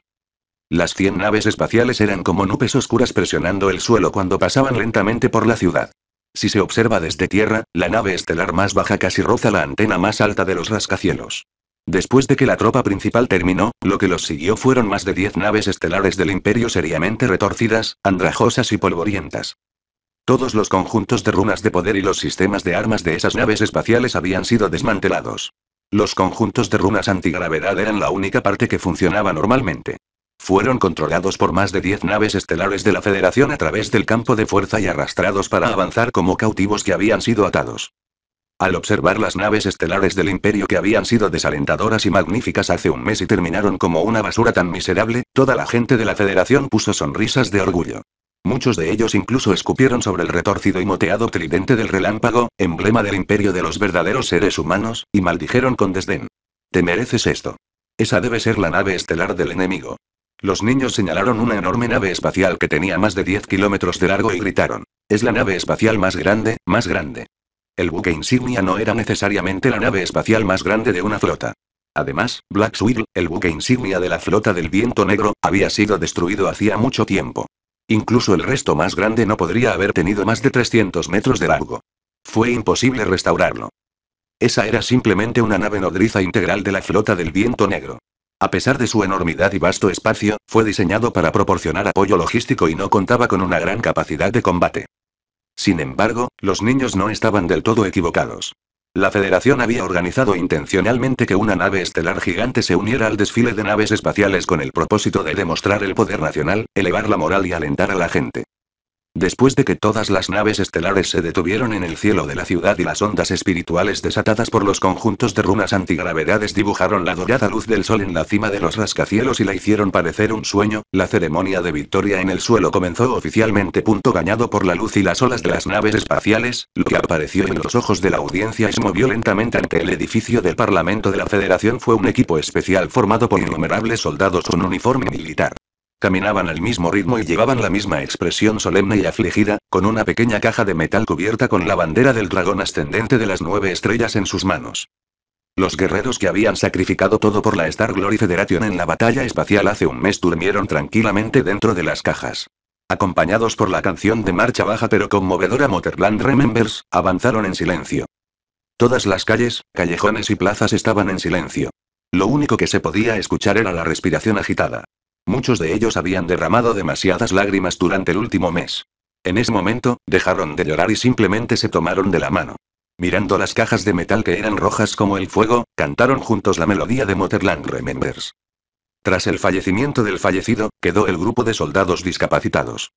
Las cien naves espaciales eran como nubes oscuras presionando el suelo cuando pasaban lentamente por la ciudad. Si se observa desde tierra, la nave estelar más baja casi roza la antena más alta de los rascacielos. Después de que la tropa principal terminó, lo que los siguió fueron más de diez naves estelares del imperio seriamente retorcidas, andrajosas y polvorientas. Todos los conjuntos de runas de poder y los sistemas de armas de esas naves espaciales habían sido desmantelados. Los conjuntos de runas antigravedad eran la única parte que funcionaba normalmente. Fueron controlados por más de 10 naves estelares de la Federación a través del campo de fuerza y arrastrados para avanzar como cautivos que habían sido atados. Al observar las naves estelares del imperio que habían sido desalentadoras y magníficas hace un mes y terminaron como una basura tan miserable, toda la gente de la Federación puso sonrisas de orgullo. Muchos de ellos incluso escupieron sobre el retorcido y moteado tridente del relámpago, emblema del imperio de los verdaderos seres humanos, y maldijeron con desdén. Te mereces esto. Esa debe ser la nave estelar del enemigo. Los niños señalaron una enorme nave espacial que tenía más de 10 kilómetros de largo y gritaron. Es la nave espacial más grande, más grande. El buque insignia no era necesariamente la nave espacial más grande de una flota. Además, Black Swirl, el buque insignia de la flota del viento negro, había sido destruido hacía mucho tiempo. Incluso el resto más grande no podría haber tenido más de 300 metros de largo. Fue imposible restaurarlo. Esa era simplemente una nave nodriza integral de la flota del viento negro. A pesar de su enormidad y vasto espacio, fue diseñado para proporcionar apoyo logístico y no contaba con una gran capacidad de combate. Sin embargo, los niños no estaban del todo equivocados. La Federación había organizado intencionalmente que una nave estelar gigante se uniera al desfile de naves espaciales con el propósito de demostrar el poder nacional, elevar la moral y alentar a la gente. Después de que todas las naves estelares se detuvieron en el cielo de la ciudad y las ondas espirituales desatadas por los conjuntos de runas antigravedades dibujaron la dorada luz del sol en la cima de los rascacielos y la hicieron parecer un sueño, la ceremonia de victoria en el suelo comenzó oficialmente. Punto gañado por la luz y las olas de las naves espaciales, lo que apareció en los ojos de la audiencia y movió lentamente ante el edificio del Parlamento de la Federación fue un equipo especial formado por innumerables soldados con uniforme militar. Caminaban al mismo ritmo y llevaban la misma expresión solemne y afligida, con una pequeña caja de metal cubierta con la bandera del dragón ascendente de las nueve estrellas en sus manos. Los guerreros que habían sacrificado todo por la Star Glory Federation en la batalla espacial hace un mes durmieron tranquilamente dentro de las cajas. Acompañados por la canción de marcha baja pero conmovedora Motherland Remembers, avanzaron en silencio. Todas las calles, callejones y plazas estaban en silencio. Lo único que se podía escuchar era la respiración agitada. Muchos de ellos habían derramado demasiadas lágrimas durante el último mes. En ese momento, dejaron de llorar y simplemente se tomaron de la mano. Mirando las cajas de metal que eran rojas como el fuego, cantaron juntos la melodía de Motherland Remembers. Tras el fallecimiento del fallecido, quedó el grupo de soldados discapacitados.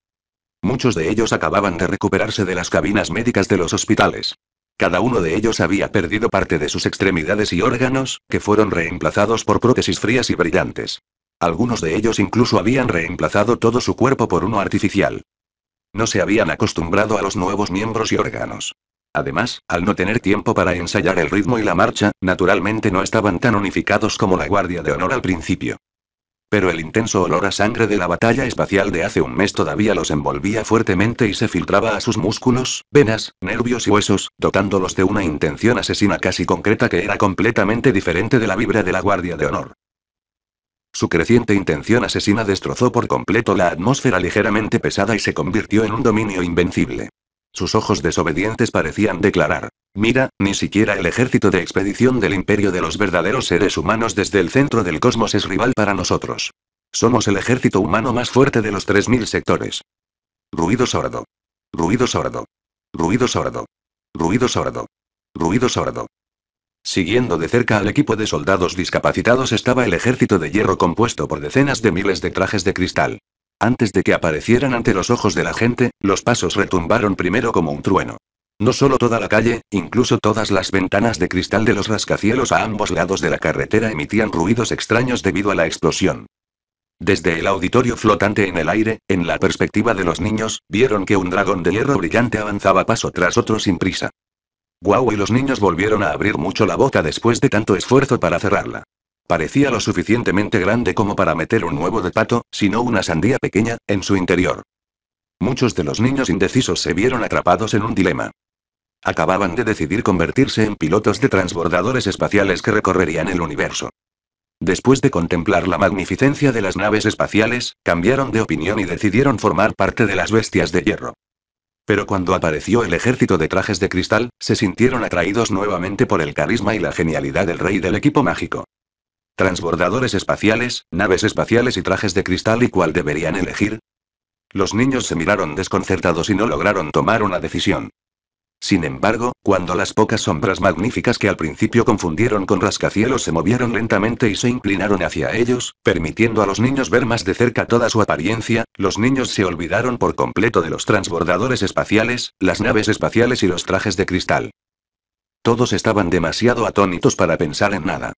Muchos de ellos acababan de recuperarse de las cabinas médicas de los hospitales. Cada uno de ellos había perdido parte de sus extremidades y órganos, que fueron reemplazados por prótesis frías y brillantes. Algunos de ellos incluso habían reemplazado todo su cuerpo por uno artificial. No se habían acostumbrado a los nuevos miembros y órganos. Además, al no tener tiempo para ensayar el ritmo y la marcha, naturalmente no estaban tan unificados como la Guardia de Honor al principio. Pero el intenso olor a sangre de la batalla espacial de hace un mes todavía los envolvía fuertemente y se filtraba a sus músculos, venas, nervios y huesos, dotándolos de una intención asesina casi concreta que era completamente diferente de la vibra de la Guardia de Honor. Su creciente intención asesina destrozó por completo la atmósfera ligeramente pesada y se convirtió en un dominio invencible. Sus ojos desobedientes parecían declarar, mira, ni siquiera el ejército de expedición del imperio de los verdaderos seres humanos desde el centro del cosmos es rival para nosotros. Somos el ejército humano más fuerte de los 3.000 sectores. Ruido sordo. Ruido sordo. Ruido sordo. Ruido sordo. Ruido sordo. Siguiendo de cerca al equipo de soldados discapacitados estaba el ejército de hierro compuesto por decenas de miles de trajes de cristal. Antes de que aparecieran ante los ojos de la gente, los pasos retumbaron primero como un trueno. No solo toda la calle, incluso todas las ventanas de cristal de los rascacielos a ambos lados de la carretera emitían ruidos extraños debido a la explosión. Desde el auditorio flotante en el aire, en la perspectiva de los niños, vieron que un dragón de hierro brillante avanzaba paso tras otro sin prisa. Guau y los niños volvieron a abrir mucho la boca después de tanto esfuerzo para cerrarla. Parecía lo suficientemente grande como para meter un huevo de pato, sino una sandía pequeña, en su interior. Muchos de los niños indecisos se vieron atrapados en un dilema. Acababan de decidir convertirse en pilotos de transbordadores espaciales que recorrerían el universo. Después de contemplar la magnificencia de las naves espaciales, cambiaron de opinión y decidieron formar parte de las bestias de hierro pero cuando apareció el ejército de trajes de cristal, se sintieron atraídos nuevamente por el carisma y la genialidad del rey del equipo mágico. Transbordadores espaciales, naves espaciales y trajes de cristal y cuál deberían elegir. Los niños se miraron desconcertados y no lograron tomar una decisión. Sin embargo, cuando las pocas sombras magníficas que al principio confundieron con rascacielos se movieron lentamente y se inclinaron hacia ellos, permitiendo a los niños ver más de cerca toda su apariencia, los niños se olvidaron por completo de los transbordadores espaciales, las naves espaciales y los trajes de cristal. Todos estaban demasiado atónitos para pensar en nada.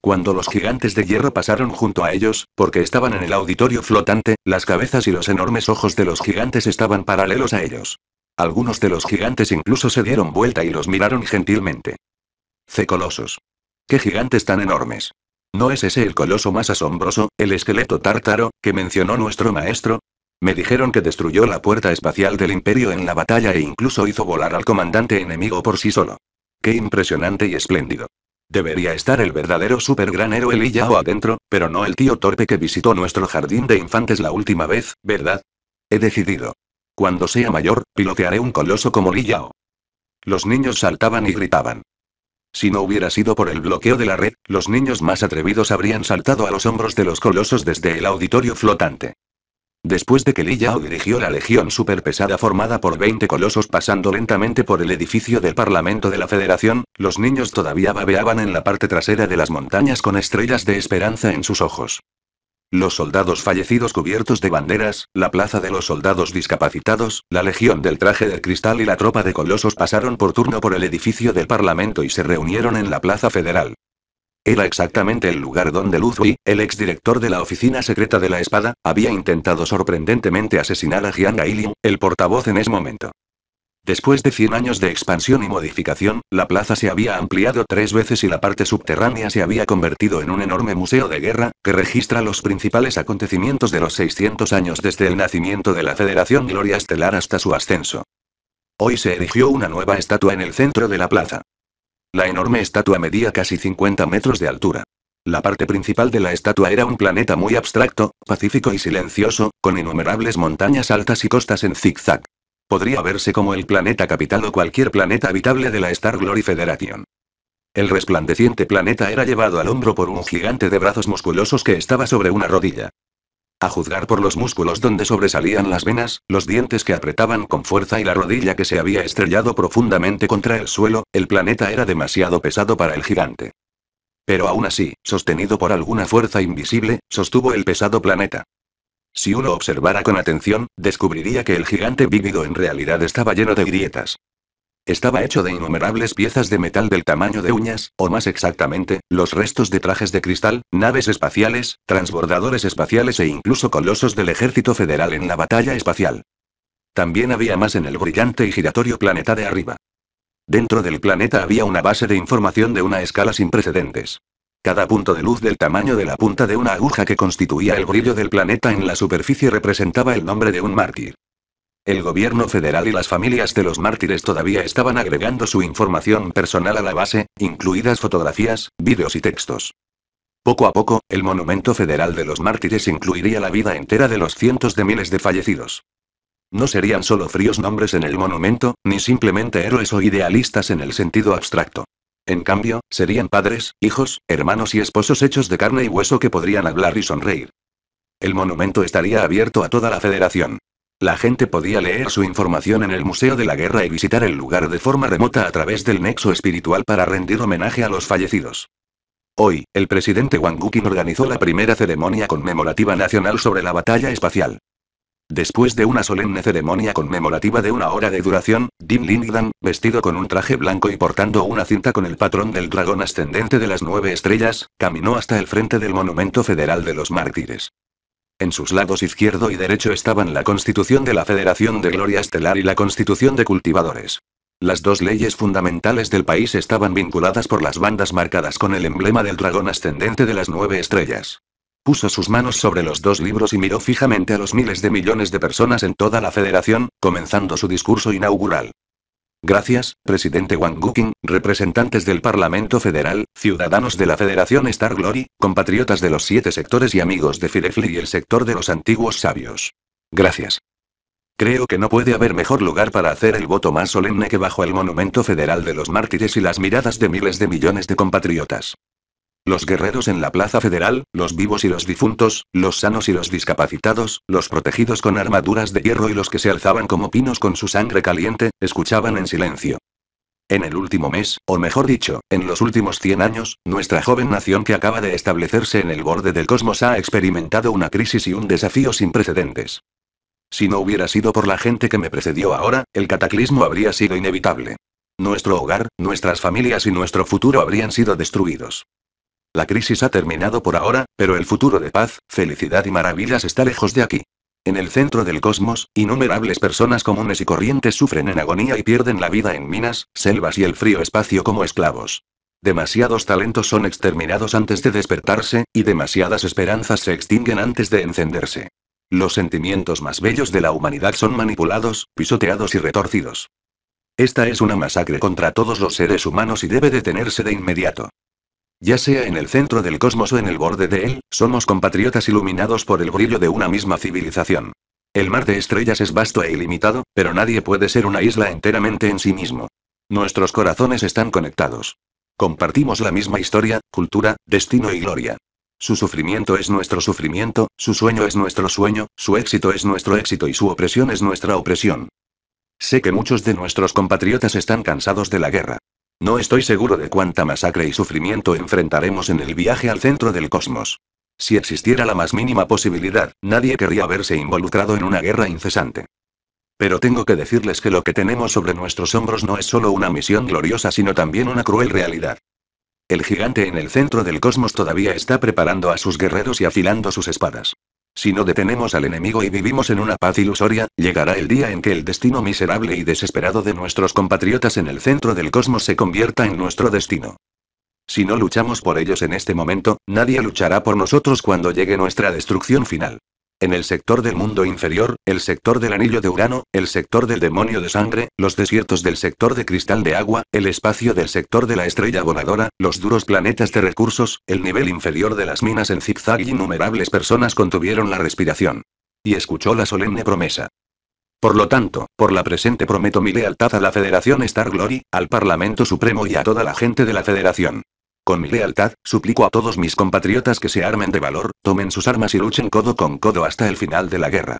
Cuando los gigantes de hierro pasaron junto a ellos, porque estaban en el auditorio flotante, las cabezas y los enormes ojos de los gigantes estaban paralelos a ellos. Algunos de los gigantes incluso se dieron vuelta y los miraron gentilmente. C. Colosos. ¡Qué gigantes tan enormes! ¿No es ese el coloso más asombroso, el esqueleto tártaro, que mencionó nuestro maestro? Me dijeron que destruyó la puerta espacial del imperio en la batalla e incluso hizo volar al comandante enemigo por sí solo. ¡Qué impresionante y espléndido! Debería estar el verdadero super gran héroe Liyao adentro, pero no el tío torpe que visitó nuestro jardín de infantes la última vez, ¿verdad? He decidido. Cuando sea mayor, pilotearé un coloso como Li Yao. Los niños saltaban y gritaban. Si no hubiera sido por el bloqueo de la red, los niños más atrevidos habrían saltado a los hombros de los colosos desde el auditorio flotante. Después de que Li Yao dirigió la legión superpesada formada por 20 colosos pasando lentamente por el edificio del Parlamento de la Federación, los niños todavía babeaban en la parte trasera de las montañas con estrellas de esperanza en sus ojos. Los soldados fallecidos cubiertos de banderas, la plaza de los soldados discapacitados, la legión del traje de cristal y la tropa de colosos pasaron por turno por el edificio del Parlamento y se reunieron en la Plaza Federal. Era exactamente el lugar donde Luzui, el exdirector de la oficina secreta de la espada, había intentado sorprendentemente asesinar a Gian el portavoz en ese momento. Después de 100 años de expansión y modificación, la plaza se había ampliado tres veces y la parte subterránea se había convertido en un enorme museo de guerra, que registra los principales acontecimientos de los 600 años desde el nacimiento de la Federación Gloria Estelar hasta su ascenso. Hoy se erigió una nueva estatua en el centro de la plaza. La enorme estatua medía casi 50 metros de altura. La parte principal de la estatua era un planeta muy abstracto, pacífico y silencioso, con innumerables montañas altas y costas en zigzag. Podría verse como el planeta capital o cualquier planeta habitable de la Star Glory Federation. El resplandeciente planeta era llevado al hombro por un gigante de brazos musculosos que estaba sobre una rodilla. A juzgar por los músculos donde sobresalían las venas, los dientes que apretaban con fuerza y la rodilla que se había estrellado profundamente contra el suelo, el planeta era demasiado pesado para el gigante. Pero aún así, sostenido por alguna fuerza invisible, sostuvo el pesado planeta. Si uno observara con atención, descubriría que el gigante vívido en realidad estaba lleno de grietas. Estaba hecho de innumerables piezas de metal del tamaño de uñas, o más exactamente, los restos de trajes de cristal, naves espaciales, transbordadores espaciales e incluso colosos del ejército federal en la batalla espacial. También había más en el brillante y giratorio planeta de arriba. Dentro del planeta había una base de información de una escala sin precedentes. Cada punto de luz del tamaño de la punta de una aguja que constituía el brillo del planeta en la superficie representaba el nombre de un mártir. El gobierno federal y las familias de los mártires todavía estaban agregando su información personal a la base, incluidas fotografías, vídeos y textos. Poco a poco, el Monumento Federal de los Mártires incluiría la vida entera de los cientos de miles de fallecidos. No serían solo fríos nombres en el monumento, ni simplemente héroes o idealistas en el sentido abstracto. En cambio, serían padres, hijos, hermanos y esposos hechos de carne y hueso que podrían hablar y sonreír. El monumento estaría abierto a toda la federación. La gente podía leer su información en el Museo de la Guerra y visitar el lugar de forma remota a través del nexo espiritual para rendir homenaje a los fallecidos. Hoy, el presidente Wang organizó la primera ceremonia conmemorativa nacional sobre la batalla espacial. Después de una solemne ceremonia conmemorativa de una hora de duración, Dim Lindan, vestido con un traje blanco y portando una cinta con el patrón del dragón ascendente de las nueve estrellas, caminó hasta el frente del Monumento Federal de los Mártires. En sus lados izquierdo y derecho estaban la Constitución de la Federación de Gloria Estelar y la Constitución de Cultivadores. Las dos leyes fundamentales del país estaban vinculadas por las bandas marcadas con el emblema del dragón ascendente de las nueve estrellas. Puso sus manos sobre los dos libros y miró fijamente a los miles de millones de personas en toda la federación, comenzando su discurso inaugural. Gracias, presidente Wang Guqing, representantes del Parlamento Federal, ciudadanos de la Federación Star Glory, compatriotas de los siete sectores y amigos de Firefly y el sector de los antiguos sabios. Gracias. Creo que no puede haber mejor lugar para hacer el voto más solemne que bajo el monumento federal de los mártires y las miradas de miles de millones de compatriotas los guerreros en la Plaza Federal, los vivos y los difuntos, los sanos y los discapacitados, los protegidos con armaduras de hierro y los que se alzaban como pinos con su sangre caliente, escuchaban en silencio. En el último mes, o mejor dicho, en los últimos 100 años, nuestra joven nación que acaba de establecerse en el borde del cosmos ha experimentado una crisis y un desafío sin precedentes. Si no hubiera sido por la gente que me precedió ahora, el cataclismo habría sido inevitable. Nuestro hogar, nuestras familias y nuestro futuro habrían sido destruidos. La crisis ha terminado por ahora, pero el futuro de paz, felicidad y maravillas está lejos de aquí. En el centro del cosmos, innumerables personas comunes y corrientes sufren en agonía y pierden la vida en minas, selvas y el frío espacio como esclavos. Demasiados talentos son exterminados antes de despertarse, y demasiadas esperanzas se extinguen antes de encenderse. Los sentimientos más bellos de la humanidad son manipulados, pisoteados y retorcidos. Esta es una masacre contra todos los seres humanos y debe detenerse de inmediato. Ya sea en el centro del cosmos o en el borde de él, somos compatriotas iluminados por el brillo de una misma civilización. El mar de estrellas es vasto e ilimitado, pero nadie puede ser una isla enteramente en sí mismo. Nuestros corazones están conectados. Compartimos la misma historia, cultura, destino y gloria. Su sufrimiento es nuestro sufrimiento, su sueño es nuestro sueño, su éxito es nuestro éxito y su opresión es nuestra opresión. Sé que muchos de nuestros compatriotas están cansados de la guerra. No estoy seguro de cuánta masacre y sufrimiento enfrentaremos en el viaje al centro del cosmos. Si existiera la más mínima posibilidad, nadie querría verse involucrado en una guerra incesante. Pero tengo que decirles que lo que tenemos sobre nuestros hombros no es solo una misión gloriosa, sino también una cruel realidad. El gigante en el centro del cosmos todavía está preparando a sus guerreros y afilando sus espadas. Si no detenemos al enemigo y vivimos en una paz ilusoria, llegará el día en que el destino miserable y desesperado de nuestros compatriotas en el centro del cosmos se convierta en nuestro destino. Si no luchamos por ellos en este momento, nadie luchará por nosotros cuando llegue nuestra destrucción final. En el sector del mundo inferior, el sector del anillo de Urano, el sector del demonio de sangre, los desiertos del sector de cristal de agua, el espacio del sector de la estrella voladora, los duros planetas de recursos, el nivel inferior de las minas en zigzag y innumerables personas contuvieron la respiración. Y escuchó la solemne promesa. Por lo tanto, por la presente prometo mi lealtad a la Federación Star Glory, al Parlamento Supremo y a toda la gente de la Federación. Con mi lealtad, suplico a todos mis compatriotas que se armen de valor, tomen sus armas y luchen codo con codo hasta el final de la guerra.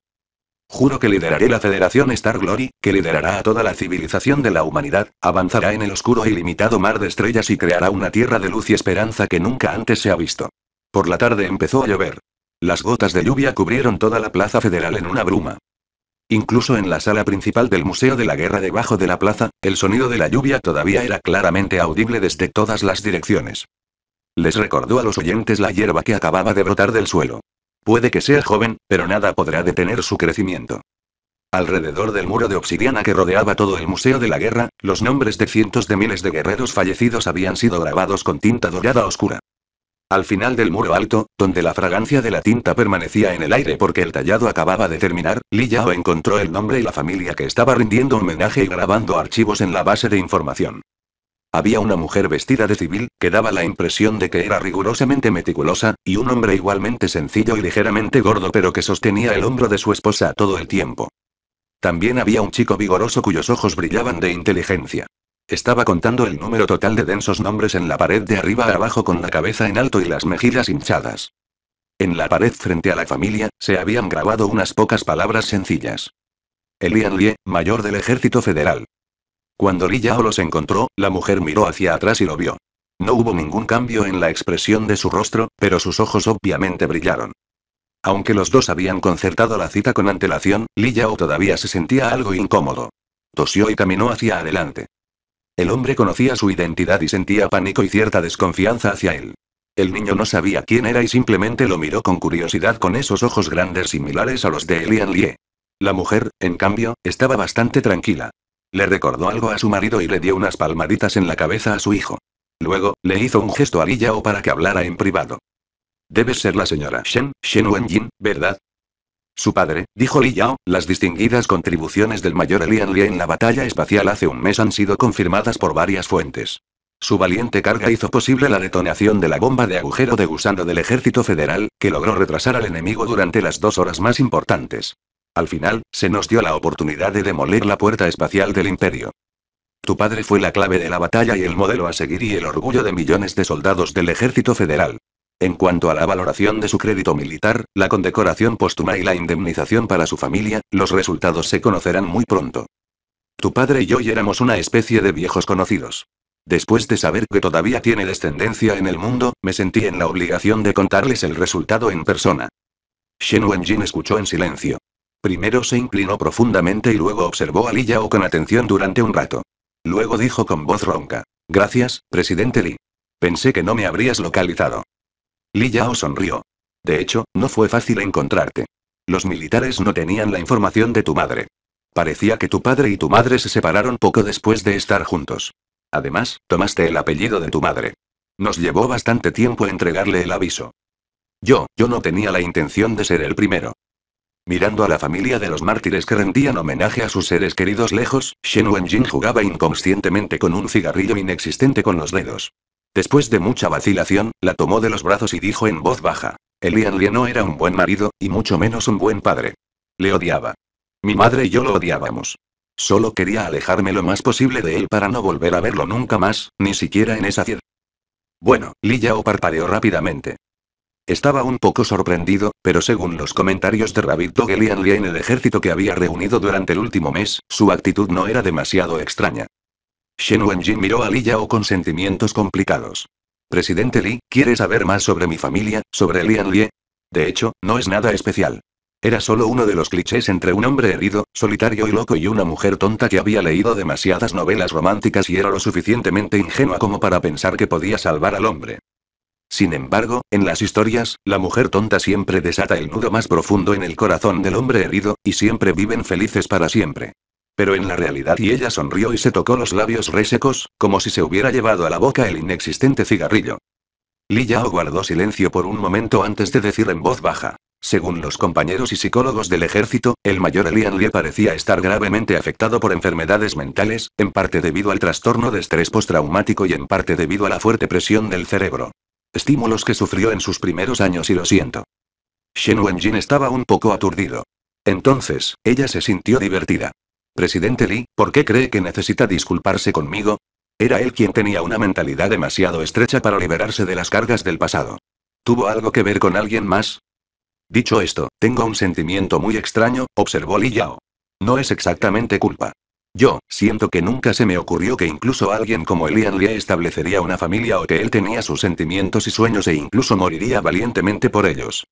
Juro que lideraré la Federación Star Glory, que liderará a toda la civilización de la humanidad, avanzará en el oscuro y e limitado mar de estrellas y creará una tierra de luz y esperanza que nunca antes se ha visto. Por la tarde empezó a llover. Las gotas de lluvia cubrieron toda la plaza federal en una bruma. Incluso en la sala principal del Museo de la Guerra debajo de la plaza, el sonido de la lluvia todavía era claramente audible desde todas las direcciones. Les recordó a los oyentes la hierba que acababa de brotar del suelo. Puede que sea joven, pero nada podrá detener su crecimiento. Alrededor del muro de obsidiana que rodeaba todo el Museo de la Guerra, los nombres de cientos de miles de guerreros fallecidos habían sido grabados con tinta dorada oscura. Al final del muro alto, donde la fragancia de la tinta permanecía en el aire porque el tallado acababa de terminar, Li Yao encontró el nombre y la familia que estaba rindiendo homenaje y grabando archivos en la base de información. Había una mujer vestida de civil, que daba la impresión de que era rigurosamente meticulosa, y un hombre igualmente sencillo y ligeramente gordo pero que sostenía el hombro de su esposa todo el tiempo. También había un chico vigoroso cuyos ojos brillaban de inteligencia. Estaba contando el número total de densos nombres en la pared de arriba a abajo con la cabeza en alto y las mejillas hinchadas. En la pared frente a la familia, se habían grabado unas pocas palabras sencillas. Elian Lie, mayor del ejército federal. Cuando Li Yao los encontró, la mujer miró hacia atrás y lo vio. No hubo ningún cambio en la expresión de su rostro, pero sus ojos obviamente brillaron. Aunque los dos habían concertado la cita con antelación, Li Yao todavía se sentía algo incómodo. Tosió y caminó hacia adelante. El hombre conocía su identidad y sentía pánico y cierta desconfianza hacia él. El niño no sabía quién era y simplemente lo miró con curiosidad con esos ojos grandes similares a los de Elian Lie. La mujer, en cambio, estaba bastante tranquila. Le recordó algo a su marido y le dio unas palmaditas en la cabeza a su hijo. Luego, le hizo un gesto a Liyao para que hablara en privado. Debes ser la señora Shen, Shen Wenjin, ¿verdad? Su padre, dijo Li Yao, las distinguidas contribuciones del mayor Elian Li en la batalla espacial hace un mes han sido confirmadas por varias fuentes. Su valiente carga hizo posible la detonación de la bomba de agujero de gusano del ejército federal, que logró retrasar al enemigo durante las dos horas más importantes. Al final, se nos dio la oportunidad de demolir la puerta espacial del imperio. Tu padre fue la clave de la batalla y el modelo a seguir y el orgullo de millones de soldados del ejército federal. En cuanto a la valoración de su crédito militar, la condecoración póstuma y la indemnización para su familia, los resultados se conocerán muy pronto. Tu padre y yo éramos una especie de viejos conocidos. Después de saber que todavía tiene descendencia en el mundo, me sentí en la obligación de contarles el resultado en persona. Shen Wenjin escuchó en silencio. Primero se inclinó profundamente y luego observó a Li Yao con atención durante un rato. Luego dijo con voz ronca. Gracias, presidente Li. Pensé que no me habrías localizado. Li Yao sonrió. De hecho, no fue fácil encontrarte. Los militares no tenían la información de tu madre. Parecía que tu padre y tu madre se separaron poco después de estar juntos. Además, tomaste el apellido de tu madre. Nos llevó bastante tiempo entregarle el aviso. Yo, yo no tenía la intención de ser el primero. Mirando a la familia de los mártires que rendían homenaje a sus seres queridos lejos, Shen Wenjin jugaba inconscientemente con un cigarrillo inexistente con los dedos. Después de mucha vacilación, la tomó de los brazos y dijo en voz baja. Elian no era un buen marido, y mucho menos un buen padre. Le odiaba. Mi madre y yo lo odiábamos. Solo quería alejarme lo más posible de él para no volver a verlo nunca más, ni siquiera en esa ciudad. Bueno, Li Yao parpadeó rápidamente. Estaba un poco sorprendido, pero según los comentarios de Rabbit Dog Elian Lee en el ejército que había reunido durante el último mes, su actitud no era demasiado extraña. Shen Wenjin miró a Li Yao con sentimientos complicados. Presidente Li, ¿quiere saber más sobre mi familia, sobre Lian Lie? De hecho, no es nada especial. Era solo uno de los clichés entre un hombre herido, solitario y loco y una mujer tonta que había leído demasiadas novelas románticas y era lo suficientemente ingenua como para pensar que podía salvar al hombre. Sin embargo, en las historias, la mujer tonta siempre desata el nudo más profundo en el corazón del hombre herido, y siempre viven felices para siempre. Pero en la realidad y ella sonrió y se tocó los labios resecos, como si se hubiera llevado a la boca el inexistente cigarrillo. Li Yao guardó silencio por un momento antes de decir en voz baja. Según los compañeros y psicólogos del ejército, el mayor Elian Lee parecía estar gravemente afectado por enfermedades mentales, en parte debido al trastorno de estrés postraumático y en parte debido a la fuerte presión del cerebro. Estímulos que sufrió en sus primeros años y lo siento. Shen Wenjin estaba un poco aturdido. Entonces, ella se sintió divertida. Presidente Li, ¿por qué cree que necesita disculparse conmigo? Era él quien tenía una mentalidad demasiado estrecha para liberarse de las cargas del pasado. ¿Tuvo algo que ver con alguien más? Dicho esto, tengo un sentimiento muy extraño, observó Li Yao. No es exactamente culpa. Yo, siento que nunca se me ocurrió que incluso alguien como Elian Li establecería una familia o que él tenía sus sentimientos y sueños e incluso moriría valientemente por ellos.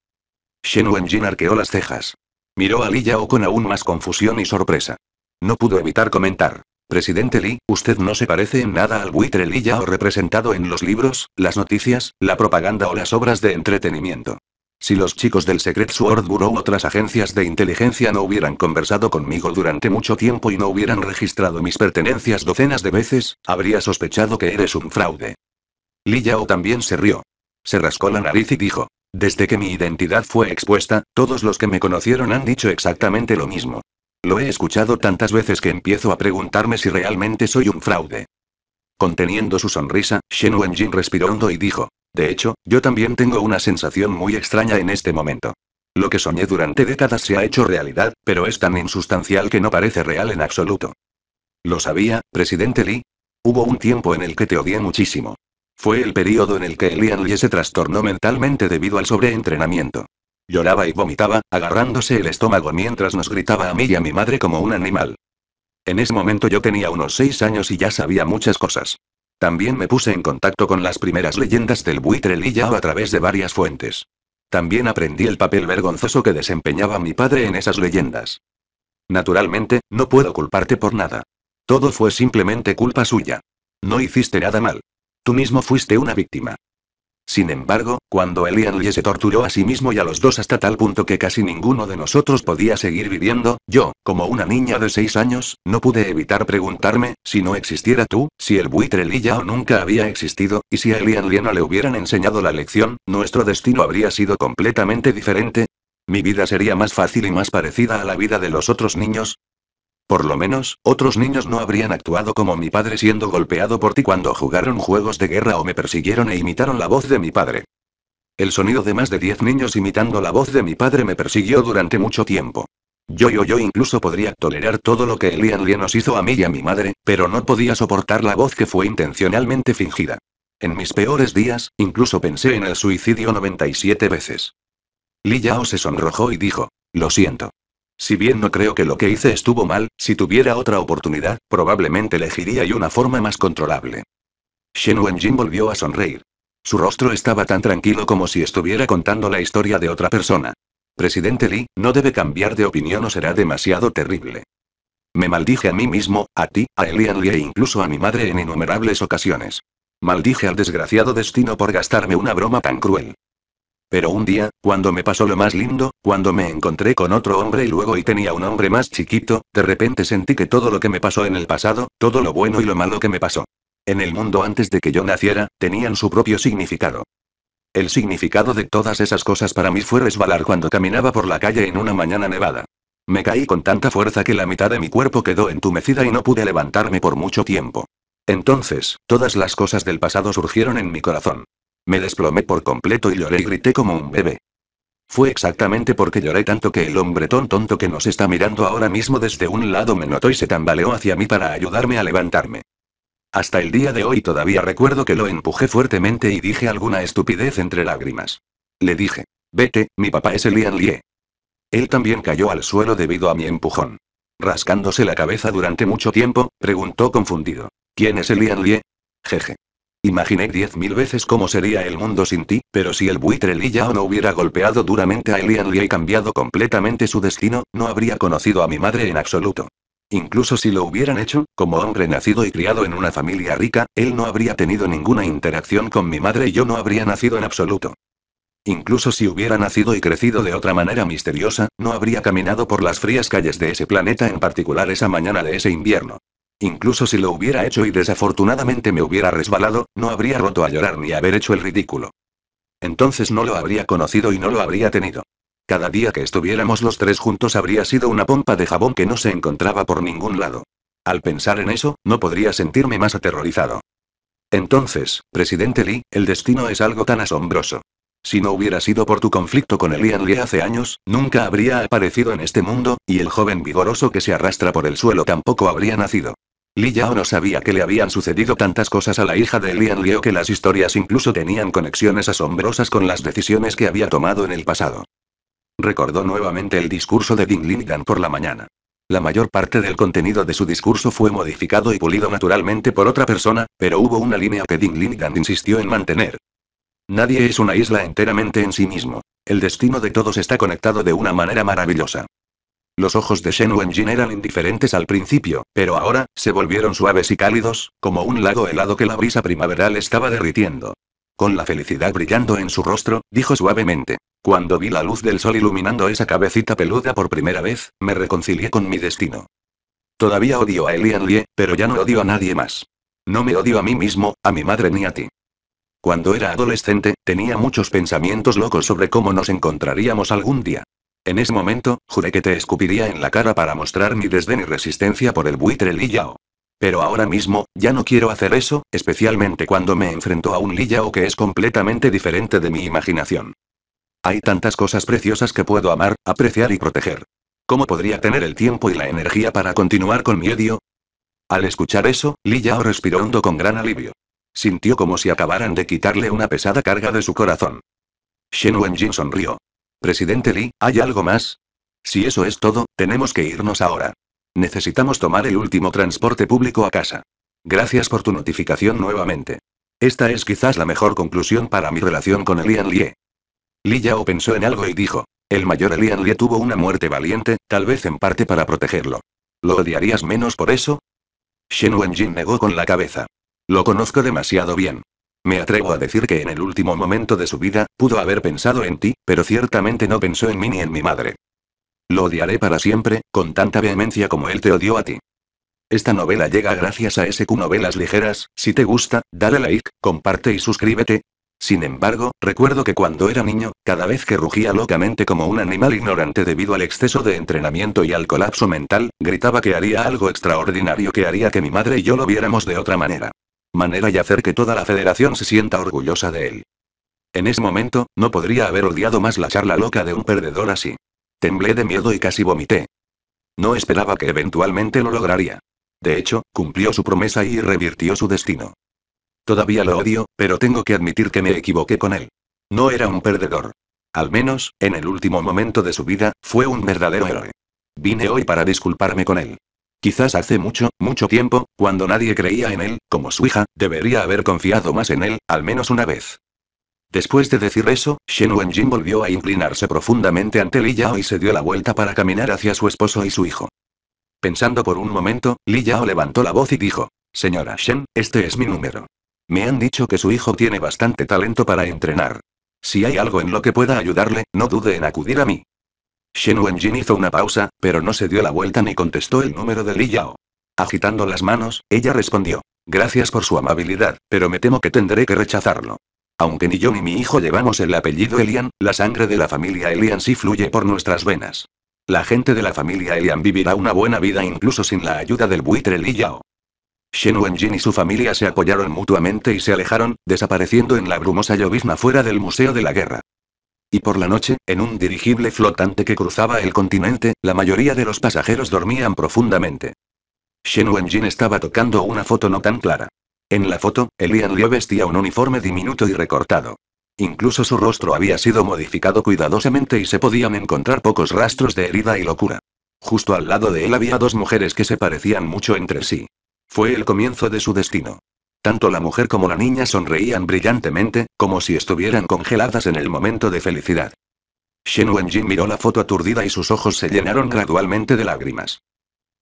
Shen Wenjin arqueó las cejas. Miró a Li Yao con aún más confusión y sorpresa. No pudo evitar comentar. Presidente Lee, usted no se parece en nada al buitre Lee Yao o representado en los libros, las noticias, la propaganda o las obras de entretenimiento. Si los chicos del Secret Sword Bureau u otras agencias de inteligencia no hubieran conversado conmigo durante mucho tiempo y no hubieran registrado mis pertenencias docenas de veces, habría sospechado que eres un fraude. Li Yao también se rió. Se rascó la nariz y dijo, desde que mi identidad fue expuesta, todos los que me conocieron han dicho exactamente lo mismo. Lo he escuchado tantas veces que empiezo a preguntarme si realmente soy un fraude. Conteniendo su sonrisa, Shen Wenjin respiró hondo y dijo, de hecho, yo también tengo una sensación muy extraña en este momento. Lo que soñé durante décadas se ha hecho realidad, pero es tan insustancial que no parece real en absoluto. Lo sabía, presidente Li? Hubo un tiempo en el que te odié muchísimo. Fue el periodo en el que Elian Lee se trastornó mentalmente debido al sobreentrenamiento. Lloraba y vomitaba, agarrándose el estómago mientras nos gritaba a mí y a mi madre como un animal. En ese momento yo tenía unos seis años y ya sabía muchas cosas. También me puse en contacto con las primeras leyendas del buitre ya a través de varias fuentes. También aprendí el papel vergonzoso que desempeñaba mi padre en esas leyendas. Naturalmente, no puedo culparte por nada. Todo fue simplemente culpa suya. No hiciste nada mal. Tú mismo fuiste una víctima. Sin embargo, cuando Elian Lie se torturó a sí mismo y a los dos hasta tal punto que casi ninguno de nosotros podía seguir viviendo, yo, como una niña de seis años, no pude evitar preguntarme, si no existiera tú, si el buitre Yao nunca había existido, y si a Elian Li no le hubieran enseñado la lección, nuestro destino habría sido completamente diferente. Mi vida sería más fácil y más parecida a la vida de los otros niños. Por lo menos, otros niños no habrían actuado como mi padre siendo golpeado por ti cuando jugaron juegos de guerra o me persiguieron e imitaron la voz de mi padre. El sonido de más de 10 niños imitando la voz de mi padre me persiguió durante mucho tiempo. Yo, yo, yo incluso podría tolerar todo lo que Elian Lien nos hizo a mí y a mi madre, pero no podía soportar la voz que fue intencionalmente fingida. En mis peores días, incluso pensé en el suicidio 97 veces. Li Yao se sonrojó y dijo, lo siento. Si bien no creo que lo que hice estuvo mal, si tuviera otra oportunidad, probablemente elegiría y una forma más controlable. Shen Wenjin volvió a sonreír. Su rostro estaba tan tranquilo como si estuviera contando la historia de otra persona. Presidente Lee, no debe cambiar de opinión o será demasiado terrible. Me maldije a mí mismo, a ti, a Elian Lee e incluso a mi madre en innumerables ocasiones. Maldije al desgraciado destino por gastarme una broma tan cruel. Pero un día, cuando me pasó lo más lindo, cuando me encontré con otro hombre y luego y tenía un hombre más chiquito, de repente sentí que todo lo que me pasó en el pasado, todo lo bueno y lo malo que me pasó. En el mundo antes de que yo naciera, tenían su propio significado. El significado de todas esas cosas para mí fue resbalar cuando caminaba por la calle en una mañana nevada. Me caí con tanta fuerza que la mitad de mi cuerpo quedó entumecida y no pude levantarme por mucho tiempo. Entonces, todas las cosas del pasado surgieron en mi corazón. Me desplomé por completo y lloré y grité como un bebé. Fue exactamente porque lloré tanto que el hombre ton tonto que nos está mirando ahora mismo desde un lado me notó y se tambaleó hacia mí para ayudarme a levantarme. Hasta el día de hoy todavía recuerdo que lo empujé fuertemente y dije alguna estupidez entre lágrimas. Le dije, vete, mi papá es Elian Lie. Él también cayó al suelo debido a mi empujón. Rascándose la cabeza durante mucho tiempo, preguntó confundido. ¿Quién es Elian Lie? Jeje. Imaginé diez mil veces cómo sería el mundo sin ti, pero si el buitre Li Yao no hubiera golpeado duramente a Elian Li y cambiado completamente su destino, no habría conocido a mi madre en absoluto. Incluso si lo hubieran hecho, como hombre nacido y criado en una familia rica, él no habría tenido ninguna interacción con mi madre y yo no habría nacido en absoluto. Incluso si hubiera nacido y crecido de otra manera misteriosa, no habría caminado por las frías calles de ese planeta en particular esa mañana de ese invierno. Incluso si lo hubiera hecho y desafortunadamente me hubiera resbalado, no habría roto a llorar ni haber hecho el ridículo. Entonces no lo habría conocido y no lo habría tenido. Cada día que estuviéramos los tres juntos habría sido una pompa de jabón que no se encontraba por ningún lado. Al pensar en eso, no podría sentirme más aterrorizado. Entonces, presidente Lee, el destino es algo tan asombroso. Si no hubiera sido por tu conflicto con Elian Lee hace años, nunca habría aparecido en este mundo, y el joven vigoroso que se arrastra por el suelo tampoco habría nacido. Li Yao no sabía que le habían sucedido tantas cosas a la hija de Lian Liu que las historias incluso tenían conexiones asombrosas con las decisiones que había tomado en el pasado. Recordó nuevamente el discurso de Ding Lingan por la mañana. La mayor parte del contenido de su discurso fue modificado y pulido naturalmente por otra persona, pero hubo una línea que Ding Lingan insistió en mantener. Nadie es una isla enteramente en sí mismo. El destino de todos está conectado de una manera maravillosa. Los ojos de Shen Wenjin eran indiferentes al principio, pero ahora, se volvieron suaves y cálidos, como un lago helado que la brisa primaveral estaba derritiendo. Con la felicidad brillando en su rostro, dijo suavemente. Cuando vi la luz del sol iluminando esa cabecita peluda por primera vez, me reconcilié con mi destino. Todavía odio a Elian Lie, pero ya no odio a nadie más. No me odio a mí mismo, a mi madre ni a ti. Cuando era adolescente, tenía muchos pensamientos locos sobre cómo nos encontraríamos algún día. En ese momento, juré que te escupiría en la cara para mostrar mi desdén y resistencia por el buitre Yao. Pero ahora mismo, ya no quiero hacer eso, especialmente cuando me enfrento a un Yao que es completamente diferente de mi imaginación. Hay tantas cosas preciosas que puedo amar, apreciar y proteger. ¿Cómo podría tener el tiempo y la energía para continuar con mi odio? Al escuchar eso, Li Yao respiró hondo con gran alivio. Sintió como si acabaran de quitarle una pesada carga de su corazón. Shen Wenjin sonrió. Presidente Lee, ¿hay algo más? Si eso es todo, tenemos que irnos ahora. Necesitamos tomar el último transporte público a casa. Gracias por tu notificación nuevamente. Esta es quizás la mejor conclusión para mi relación con Elian Lie. Li Yao pensó en algo y dijo, el mayor Elian Lie tuvo una muerte valiente, tal vez en parte para protegerlo. ¿Lo odiarías menos por eso? Shen Wenjin negó con la cabeza. Lo conozco demasiado bien. Me atrevo a decir que en el último momento de su vida, pudo haber pensado en ti, pero ciertamente no pensó en mí ni en mi madre. Lo odiaré para siempre, con tanta vehemencia como él te odió a ti. Esta novela llega gracias a SQ Novelas Ligeras, si te gusta, dale like, comparte y suscríbete. Sin embargo, recuerdo que cuando era niño, cada vez que rugía locamente como un animal ignorante debido al exceso de entrenamiento y al colapso mental, gritaba que haría algo extraordinario que haría que mi madre y yo lo viéramos de otra manera manera y hacer que toda la federación se sienta orgullosa de él. En ese momento, no podría haber odiado más la charla loca de un perdedor así. Temblé de miedo y casi vomité. No esperaba que eventualmente lo lograría. De hecho, cumplió su promesa y revirtió su destino. Todavía lo odio, pero tengo que admitir que me equivoqué con él. No era un perdedor. Al menos, en el último momento de su vida, fue un verdadero héroe. Vine hoy para disculparme con él. Quizás hace mucho, mucho tiempo, cuando nadie creía en él, como su hija, debería haber confiado más en él, al menos una vez. Después de decir eso, Shen Wenjin volvió a inclinarse profundamente ante Li Yao y se dio la vuelta para caminar hacia su esposo y su hijo. Pensando por un momento, Li Yao levantó la voz y dijo, Señora Shen, este es mi número. Me han dicho que su hijo tiene bastante talento para entrenar. Si hay algo en lo que pueda ayudarle, no dude en acudir a mí. Shen Wenjin hizo una pausa, pero no se dio la vuelta ni contestó el número de Li Yao. Agitando las manos, ella respondió. Gracias por su amabilidad, pero me temo que tendré que rechazarlo. Aunque ni yo ni mi hijo llevamos el apellido Elian, la sangre de la familia Elian sí fluye por nuestras venas. La gente de la familia Elian vivirá una buena vida incluso sin la ayuda del buitre Li Yao. Shen Wenjin y su familia se apoyaron mutuamente y se alejaron, desapareciendo en la brumosa llovizna fuera del Museo de la Guerra. Y por la noche, en un dirigible flotante que cruzaba el continente, la mayoría de los pasajeros dormían profundamente. Shen Wenjin estaba tocando una foto no tan clara. En la foto, Elian Liu vestía un uniforme diminuto y recortado. Incluso su rostro había sido modificado cuidadosamente y se podían encontrar pocos rastros de herida y locura. Justo al lado de él había dos mujeres que se parecían mucho entre sí. Fue el comienzo de su destino. Tanto la mujer como la niña sonreían brillantemente, como si estuvieran congeladas en el momento de felicidad. Shen Wenjin miró la foto aturdida y sus ojos se llenaron gradualmente de lágrimas.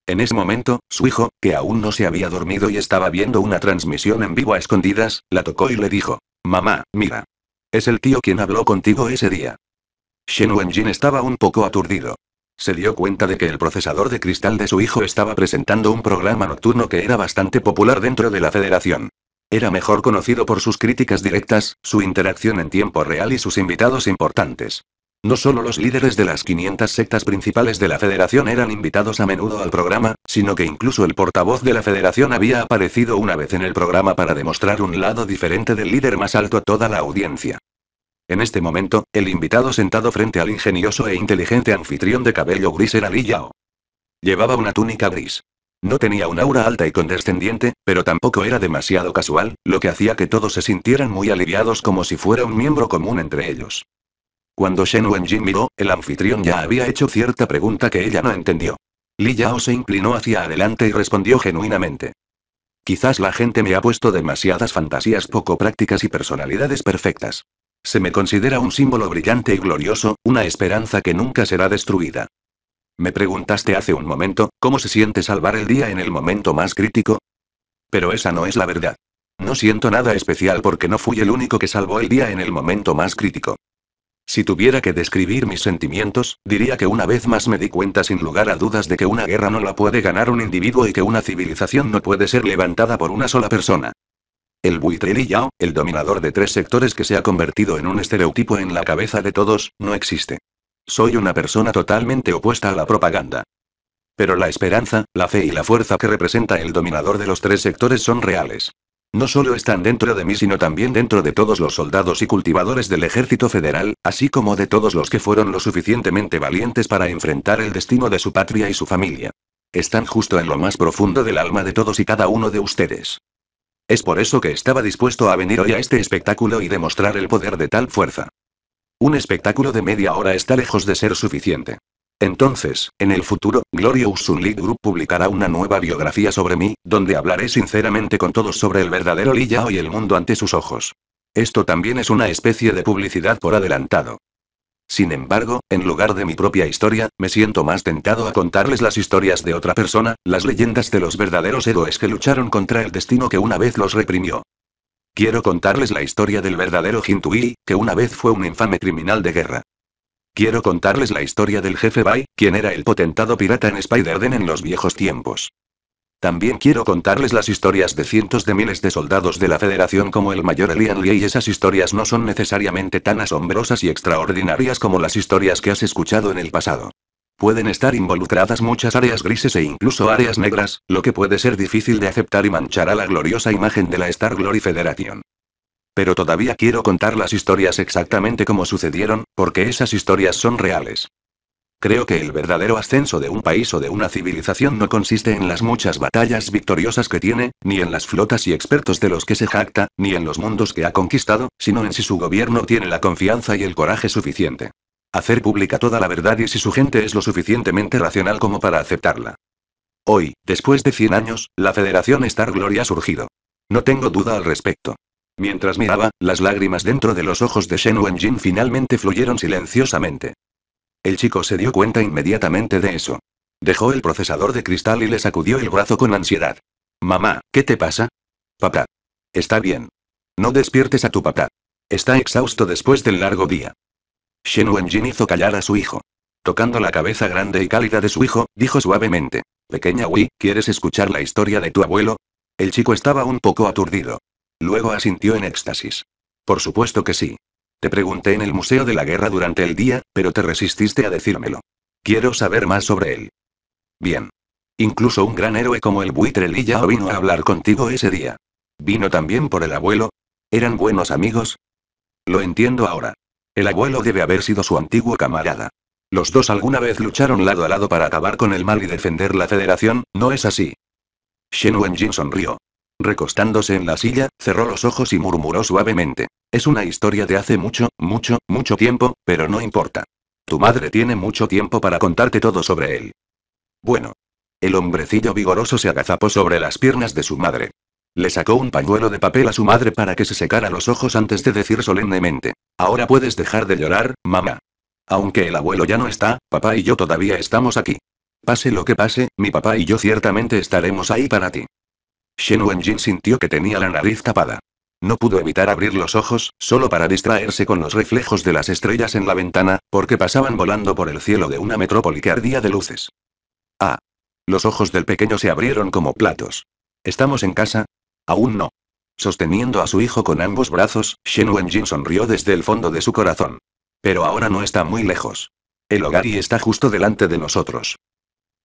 En ese momento, su hijo, que aún no se había dormido y estaba viendo una transmisión en vivo a escondidas, la tocó y le dijo, Mamá, mira. Es el tío quien habló contigo ese día. Shen Wenjin estaba un poco aturdido. Se dio cuenta de que el procesador de cristal de su hijo estaba presentando un programa nocturno que era bastante popular dentro de la federación. Era mejor conocido por sus críticas directas, su interacción en tiempo real y sus invitados importantes. No solo los líderes de las 500 sectas principales de la federación eran invitados a menudo al programa, sino que incluso el portavoz de la federación había aparecido una vez en el programa para demostrar un lado diferente del líder más alto a toda la audiencia. En este momento, el invitado sentado frente al ingenioso e inteligente anfitrión de cabello gris era Li Yao. Llevaba una túnica gris. No tenía un aura alta y condescendiente, pero tampoco era demasiado casual, lo que hacía que todos se sintieran muy aliviados como si fuera un miembro común entre ellos. Cuando Shen Wenjin miró, el anfitrión ya había hecho cierta pregunta que ella no entendió. Li Yao se inclinó hacia adelante y respondió genuinamente. Quizás la gente me ha puesto demasiadas fantasías poco prácticas y personalidades perfectas. Se me considera un símbolo brillante y glorioso, una esperanza que nunca será destruida. Me preguntaste hace un momento, ¿cómo se siente salvar el día en el momento más crítico? Pero esa no es la verdad. No siento nada especial porque no fui el único que salvó el día en el momento más crítico. Si tuviera que describir mis sentimientos, diría que una vez más me di cuenta sin lugar a dudas de que una guerra no la puede ganar un individuo y que una civilización no puede ser levantada por una sola persona. El buitre el dominador de tres sectores que se ha convertido en un estereotipo en la cabeza de todos, no existe. Soy una persona totalmente opuesta a la propaganda. Pero la esperanza, la fe y la fuerza que representa el dominador de los tres sectores son reales. No solo están dentro de mí, sino también dentro de todos los soldados y cultivadores del ejército federal, así como de todos los que fueron lo suficientemente valientes para enfrentar el destino de su patria y su familia. Están justo en lo más profundo del alma de todos y cada uno de ustedes. Es por eso que estaba dispuesto a venir hoy a este espectáculo y demostrar el poder de tal fuerza. Un espectáculo de media hora está lejos de ser suficiente. Entonces, en el futuro, Glorious League Group publicará una nueva biografía sobre mí, donde hablaré sinceramente con todos sobre el verdadero Li Yao y el mundo ante sus ojos. Esto también es una especie de publicidad por adelantado. Sin embargo, en lugar de mi propia historia, me siento más tentado a contarles las historias de otra persona, las leyendas de los verdaderos héroes que lucharon contra el destino que una vez los reprimió. Quiero contarles la historia del verdadero Jintui, que una vez fue un infame criminal de guerra. Quiero contarles la historia del jefe Bai, quien era el potentado pirata en Spider-Den en los viejos tiempos. También quiero contarles las historias de cientos de miles de soldados de la Federación como el mayor Elian Lee y esas historias no son necesariamente tan asombrosas y extraordinarias como las historias que has escuchado en el pasado. Pueden estar involucradas muchas áreas grises e incluso áreas negras, lo que puede ser difícil de aceptar y manchar a la gloriosa imagen de la Star Glory Federación. Pero todavía quiero contar las historias exactamente como sucedieron, porque esas historias son reales. Creo que el verdadero ascenso de un país o de una civilización no consiste en las muchas batallas victoriosas que tiene, ni en las flotas y expertos de los que se jacta, ni en los mundos que ha conquistado, sino en si su gobierno tiene la confianza y el coraje suficiente. Hacer pública toda la verdad y si su gente es lo suficientemente racional como para aceptarla. Hoy, después de 100 años, la Federación Star Glory ha surgido. No tengo duda al respecto. Mientras miraba, las lágrimas dentro de los ojos de Shen Wenjin finalmente fluyeron silenciosamente. El chico se dio cuenta inmediatamente de eso. Dejó el procesador de cristal y le sacudió el brazo con ansiedad. Mamá, ¿qué te pasa? Papá. Está bien. No despiertes a tu papá. Está exhausto después del largo día. Shen Wenjin hizo callar a su hijo. Tocando la cabeza grande y cálida de su hijo, dijo suavemente. Pequeña Wei, ¿quieres escuchar la historia de tu abuelo? El chico estaba un poco aturdido. Luego asintió en éxtasis. Por supuesto que sí. Te pregunté en el Museo de la Guerra durante el día, pero te resististe a decírmelo. Quiero saber más sobre él. Bien. Incluso un gran héroe como el buitre Yao vino a hablar contigo ese día. ¿Vino también por el abuelo? ¿Eran buenos amigos? Lo entiendo ahora. El abuelo debe haber sido su antiguo camarada. Los dos alguna vez lucharon lado a lado para acabar con el mal y defender la federación, ¿no es así? Shen Wenjin sonrió. Recostándose en la silla, cerró los ojos y murmuró suavemente. Es una historia de hace mucho, mucho, mucho tiempo, pero no importa. Tu madre tiene mucho tiempo para contarte todo sobre él. Bueno. El hombrecillo vigoroso se agazapó sobre las piernas de su madre. Le sacó un pañuelo de papel a su madre para que se secara los ojos antes de decir solemnemente, Ahora puedes dejar de llorar, mamá. Aunque el abuelo ya no está, papá y yo todavía estamos aquí. Pase lo que pase, mi papá y yo ciertamente estaremos ahí para ti. Shen Wenjin sintió que tenía la nariz tapada. No pudo evitar abrir los ojos, solo para distraerse con los reflejos de las estrellas en la ventana, porque pasaban volando por el cielo de una metrópoli que ardía de luces. Ah. Los ojos del pequeño se abrieron como platos. ¿Estamos en casa? Aún no. Sosteniendo a su hijo con ambos brazos, Shen Wenjin sonrió desde el fondo de su corazón. Pero ahora no está muy lejos. El hogar y está justo delante de nosotros.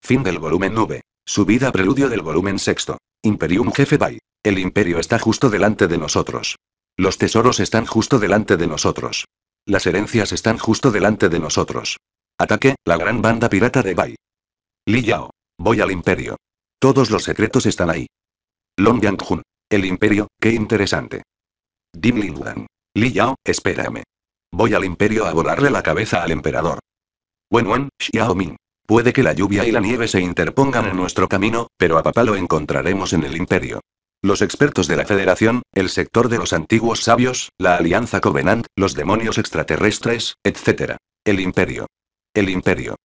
Fin del volumen 9. Subida preludio del volumen sexto. Imperium Jefe Bai. El imperio está justo delante de nosotros. Los tesoros están justo delante de nosotros. Las herencias están justo delante de nosotros. Ataque, la gran banda pirata de Bai. Li Yao. Voy al imperio. Todos los secretos están ahí. Long Yang-hun. El imperio, qué interesante. Dim Lingdan. Li Yao, espérame. Voy al imperio a borrarle la cabeza al emperador. Wen Wen, Xiaoming. Puede que la lluvia y la nieve se interpongan en nuestro camino, pero a papá lo encontraremos en el imperio. Los expertos de la Federación, el sector de los antiguos sabios, la Alianza Covenant, los demonios extraterrestres, etc. El imperio. El imperio.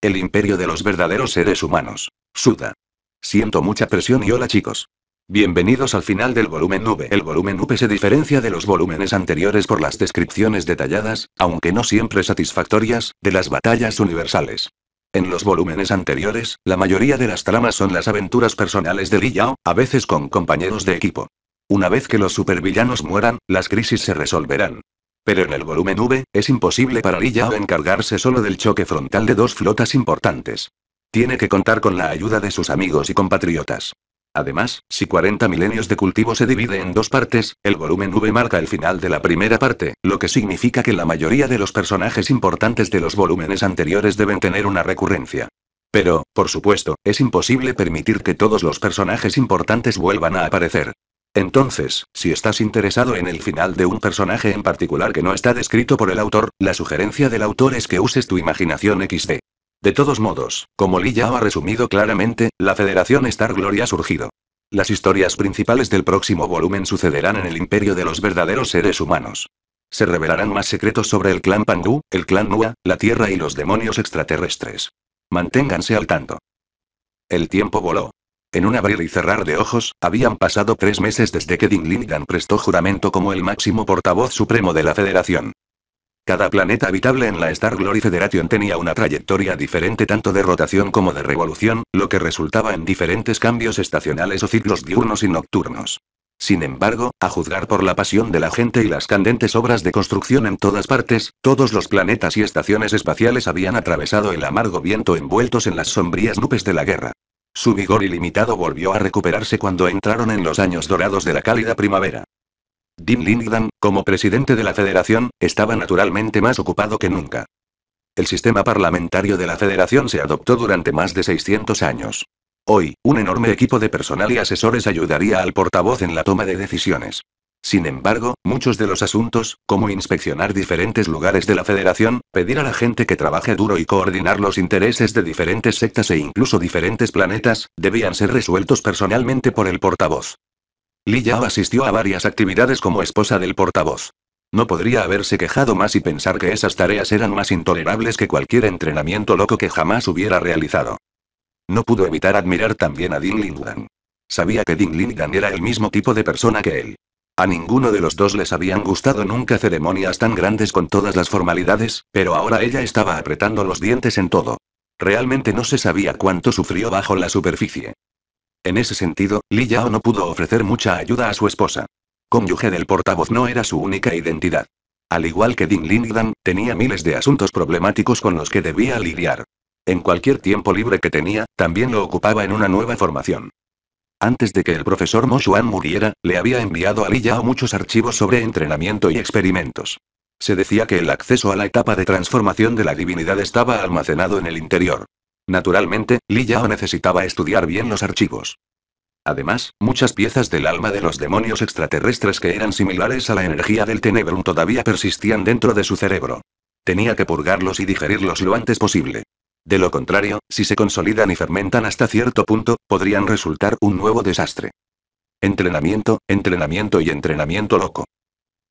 El imperio de los verdaderos seres humanos. Suda. Siento mucha presión y hola chicos. Bienvenidos al final del volumen V. El volumen V se diferencia de los volúmenes anteriores por las descripciones detalladas, aunque no siempre satisfactorias, de las batallas universales. En los volúmenes anteriores, la mayoría de las tramas son las aventuras personales de Li a veces con compañeros de equipo. Una vez que los supervillanos mueran, las crisis se resolverán. Pero en el volumen V, es imposible para Li encargarse solo del choque frontal de dos flotas importantes. Tiene que contar con la ayuda de sus amigos y compatriotas. Además, si 40 milenios de cultivo se divide en dos partes, el volumen V marca el final de la primera parte, lo que significa que la mayoría de los personajes importantes de los volúmenes anteriores deben tener una recurrencia. Pero, por supuesto, es imposible permitir que todos los personajes importantes vuelvan a aparecer. Entonces, si estás interesado en el final de un personaje en particular que no está descrito por el autor, la sugerencia del autor es que uses tu imaginación XD. De todos modos, como Li ya ha resumido claramente, la Federación Star Glory ha surgido. Las historias principales del próximo volumen sucederán en el imperio de los verdaderos seres humanos. Se revelarán más secretos sobre el clan Pangu, el clan Nua, la Tierra y los demonios extraterrestres. Manténganse al tanto. El tiempo voló. En un abrir y cerrar de ojos, habían pasado tres meses desde que Ding Dan prestó juramento como el máximo portavoz supremo de la Federación. Cada planeta habitable en la Star Glory Federation tenía una trayectoria diferente tanto de rotación como de revolución, lo que resultaba en diferentes cambios estacionales o ciclos diurnos y nocturnos. Sin embargo, a juzgar por la pasión de la gente y las candentes obras de construcción en todas partes, todos los planetas y estaciones espaciales habían atravesado el amargo viento envueltos en las sombrías nubes de la guerra. Su vigor ilimitado volvió a recuperarse cuando entraron en los años dorados de la cálida primavera. Dim Lindgren, como presidente de la Federación, estaba naturalmente más ocupado que nunca. El sistema parlamentario de la Federación se adoptó durante más de 600 años. Hoy, un enorme equipo de personal y asesores ayudaría al portavoz en la toma de decisiones. Sin embargo, muchos de los asuntos, como inspeccionar diferentes lugares de la federación, pedir a la gente que trabaje duro y coordinar los intereses de diferentes sectas e incluso diferentes planetas, debían ser resueltos personalmente por el portavoz. Li Yao asistió a varias actividades como esposa del portavoz. No podría haberse quejado más y pensar que esas tareas eran más intolerables que cualquier entrenamiento loco que jamás hubiera realizado. No pudo evitar admirar también a Ding Lingdan. Sabía que Ding Lingdan era el mismo tipo de persona que él. A ninguno de los dos les habían gustado nunca ceremonias tan grandes con todas las formalidades, pero ahora ella estaba apretando los dientes en todo. Realmente no se sabía cuánto sufrió bajo la superficie. En ese sentido, Li Yao no pudo ofrecer mucha ayuda a su esposa. Cónyuge del portavoz no era su única identidad. Al igual que Ding Dan, tenía miles de asuntos problemáticos con los que debía lidiar. En cualquier tiempo libre que tenía, también lo ocupaba en una nueva formación. Antes de que el profesor Mo Xuan muriera, le había enviado a Li Yao muchos archivos sobre entrenamiento y experimentos. Se decía que el acceso a la etapa de transformación de la divinidad estaba almacenado en el interior. Naturalmente, Li Yao necesitaba estudiar bien los archivos. Además, muchas piezas del alma de los demonios extraterrestres que eran similares a la energía del Tenebrum todavía persistían dentro de su cerebro. Tenía que purgarlos y digerirlos lo antes posible. De lo contrario, si se consolidan y fermentan hasta cierto punto, podrían resultar un nuevo desastre. Entrenamiento, entrenamiento y entrenamiento loco.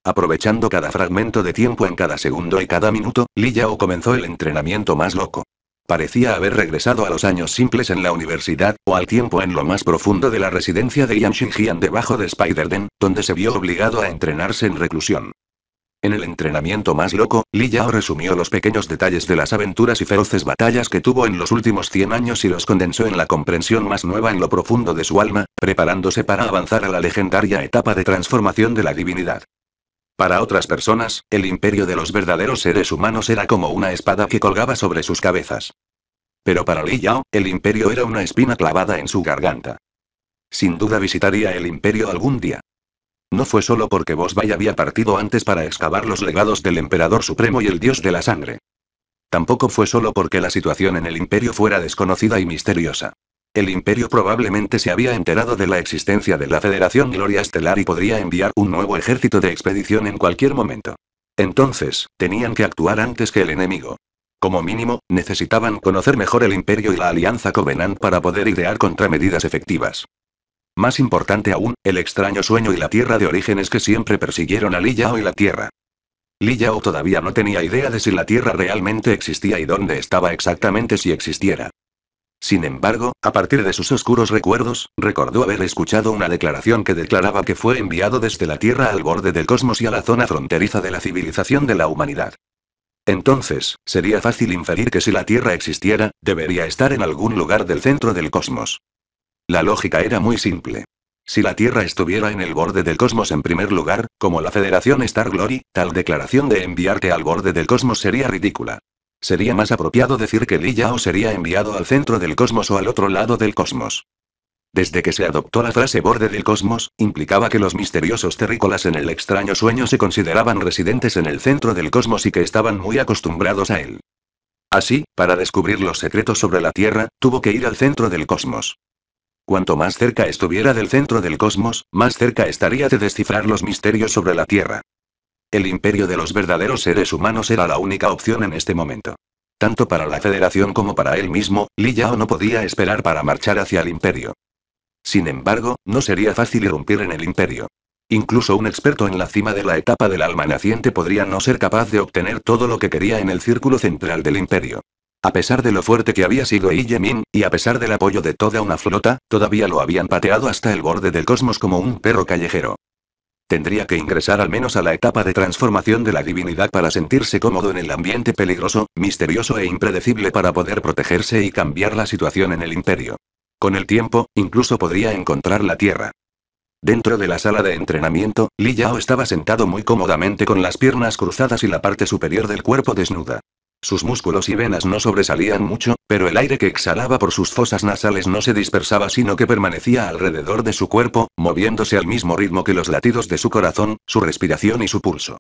Aprovechando cada fragmento de tiempo en cada segundo y cada minuto, Li Yao comenzó el entrenamiento más loco. Parecía haber regresado a los años simples en la universidad, o al tiempo en lo más profundo de la residencia de Yan Xinjian debajo de Spider-Den, donde se vio obligado a entrenarse en reclusión. En el entrenamiento más loco, Li Yao resumió los pequeños detalles de las aventuras y feroces batallas que tuvo en los últimos 100 años y los condensó en la comprensión más nueva en lo profundo de su alma, preparándose para avanzar a la legendaria etapa de transformación de la divinidad. Para otras personas, el imperio de los verdaderos seres humanos era como una espada que colgaba sobre sus cabezas. Pero para Li Yao, el imperio era una espina clavada en su garganta. Sin duda visitaría el imperio algún día. No fue solo porque Bosbay había partido antes para excavar los legados del emperador supremo y el dios de la sangre. Tampoco fue solo porque la situación en el imperio fuera desconocida y misteriosa. El imperio probablemente se había enterado de la existencia de la Federación Gloria Estelar y podría enviar un nuevo ejército de expedición en cualquier momento. Entonces, tenían que actuar antes que el enemigo. Como mínimo, necesitaban conocer mejor el imperio y la alianza Covenant para poder idear contramedidas efectivas. Más importante aún, el extraño sueño y la tierra de orígenes que siempre persiguieron a Li Yao y la tierra. Li Yao todavía no tenía idea de si la tierra realmente existía y dónde estaba exactamente si existiera. Sin embargo, a partir de sus oscuros recuerdos, recordó haber escuchado una declaración que declaraba que fue enviado desde la Tierra al borde del cosmos y a la zona fronteriza de la civilización de la humanidad. Entonces, sería fácil inferir que si la Tierra existiera, debería estar en algún lugar del centro del cosmos. La lógica era muy simple. Si la Tierra estuviera en el borde del cosmos en primer lugar, como la Federación Star Glory, tal declaración de enviarte al borde del cosmos sería ridícula. Sería más apropiado decir que Li Yao sería enviado al centro del cosmos o al otro lado del cosmos. Desde que se adoptó la frase borde del cosmos, implicaba que los misteriosos terrícolas en el extraño sueño se consideraban residentes en el centro del cosmos y que estaban muy acostumbrados a él. Así, para descubrir los secretos sobre la Tierra, tuvo que ir al centro del cosmos. Cuanto más cerca estuviera del centro del cosmos, más cerca estaría de descifrar los misterios sobre la Tierra. El imperio de los verdaderos seres humanos era la única opción en este momento. Tanto para la Federación como para él mismo, Li Yao no podía esperar para marchar hacia el imperio. Sin embargo, no sería fácil irrumpir en el imperio. Incluso un experto en la cima de la etapa del alma naciente podría no ser capaz de obtener todo lo que quería en el círculo central del imperio. A pesar de lo fuerte que había sido Yemin, y a pesar del apoyo de toda una flota, todavía lo habían pateado hasta el borde del cosmos como un perro callejero. Tendría que ingresar al menos a la etapa de transformación de la divinidad para sentirse cómodo en el ambiente peligroso, misterioso e impredecible para poder protegerse y cambiar la situación en el imperio. Con el tiempo, incluso podría encontrar la Tierra. Dentro de la sala de entrenamiento, Li Yao estaba sentado muy cómodamente con las piernas cruzadas y la parte superior del cuerpo desnuda. Sus músculos y venas no sobresalían mucho, pero el aire que exhalaba por sus fosas nasales no se dispersaba sino que permanecía alrededor de su cuerpo, moviéndose al mismo ritmo que los latidos de su corazón, su respiración y su pulso.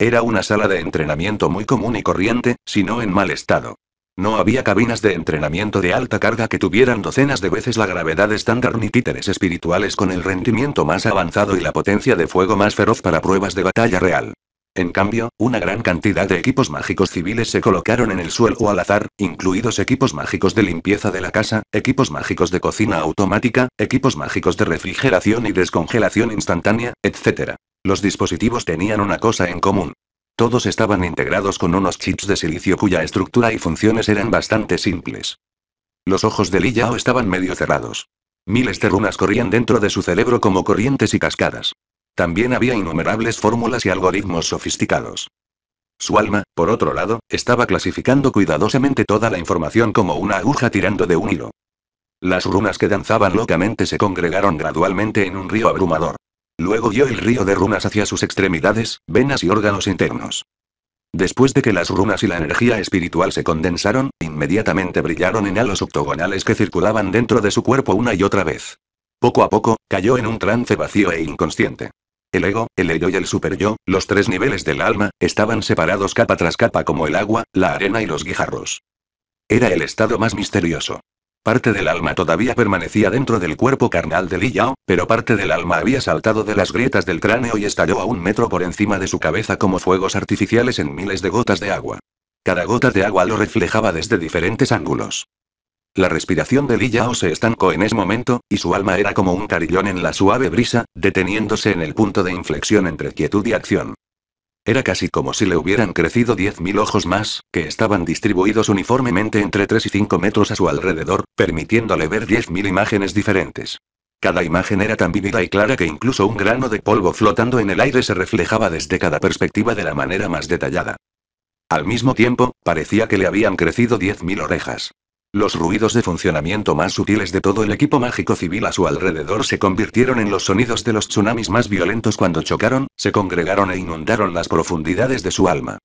Era una sala de entrenamiento muy común y corriente, si no en mal estado. No había cabinas de entrenamiento de alta carga que tuvieran docenas de veces la gravedad estándar ni títeres espirituales con el rendimiento más avanzado y la potencia de fuego más feroz para pruebas de batalla real. En cambio, una gran cantidad de equipos mágicos civiles se colocaron en el suelo o al azar, incluidos equipos mágicos de limpieza de la casa, equipos mágicos de cocina automática, equipos mágicos de refrigeración y descongelación instantánea, etc. Los dispositivos tenían una cosa en común. Todos estaban integrados con unos chips de silicio cuya estructura y funciones eran bastante simples. Los ojos de Yao estaban medio cerrados. Miles de runas corrían dentro de su cerebro como corrientes y cascadas. También había innumerables fórmulas y algoritmos sofisticados. Su alma, por otro lado, estaba clasificando cuidadosamente toda la información como una aguja tirando de un hilo. Las runas que danzaban locamente se congregaron gradualmente en un río abrumador. Luego dio el río de runas hacia sus extremidades, venas y órganos internos. Después de que las runas y la energía espiritual se condensaron, inmediatamente brillaron en halos octogonales que circulaban dentro de su cuerpo una y otra vez. Poco a poco, cayó en un trance vacío e inconsciente. El ego, el ello y el superyo, los tres niveles del alma, estaban separados capa tras capa como el agua, la arena y los guijarros. Era el estado más misterioso. Parte del alma todavía permanecía dentro del cuerpo carnal de Li Yao, pero parte del alma había saltado de las grietas del cráneo y estalló a un metro por encima de su cabeza como fuegos artificiales en miles de gotas de agua. Cada gota de agua lo reflejaba desde diferentes ángulos. La respiración de Li Yao se estancó en ese momento, y su alma era como un carillón en la suave brisa, deteniéndose en el punto de inflexión entre quietud y acción. Era casi como si le hubieran crecido diez mil ojos más, que estaban distribuidos uniformemente entre tres y cinco metros a su alrededor, permitiéndole ver diez mil imágenes diferentes. Cada imagen era tan vívida y clara que incluso un grano de polvo flotando en el aire se reflejaba desde cada perspectiva de la manera más detallada. Al mismo tiempo, parecía que le habían crecido diez mil orejas. Los ruidos de funcionamiento más sutiles de todo el equipo mágico civil a su alrededor se convirtieron en los sonidos de los tsunamis más violentos cuando chocaron, se congregaron e inundaron las profundidades de su alma.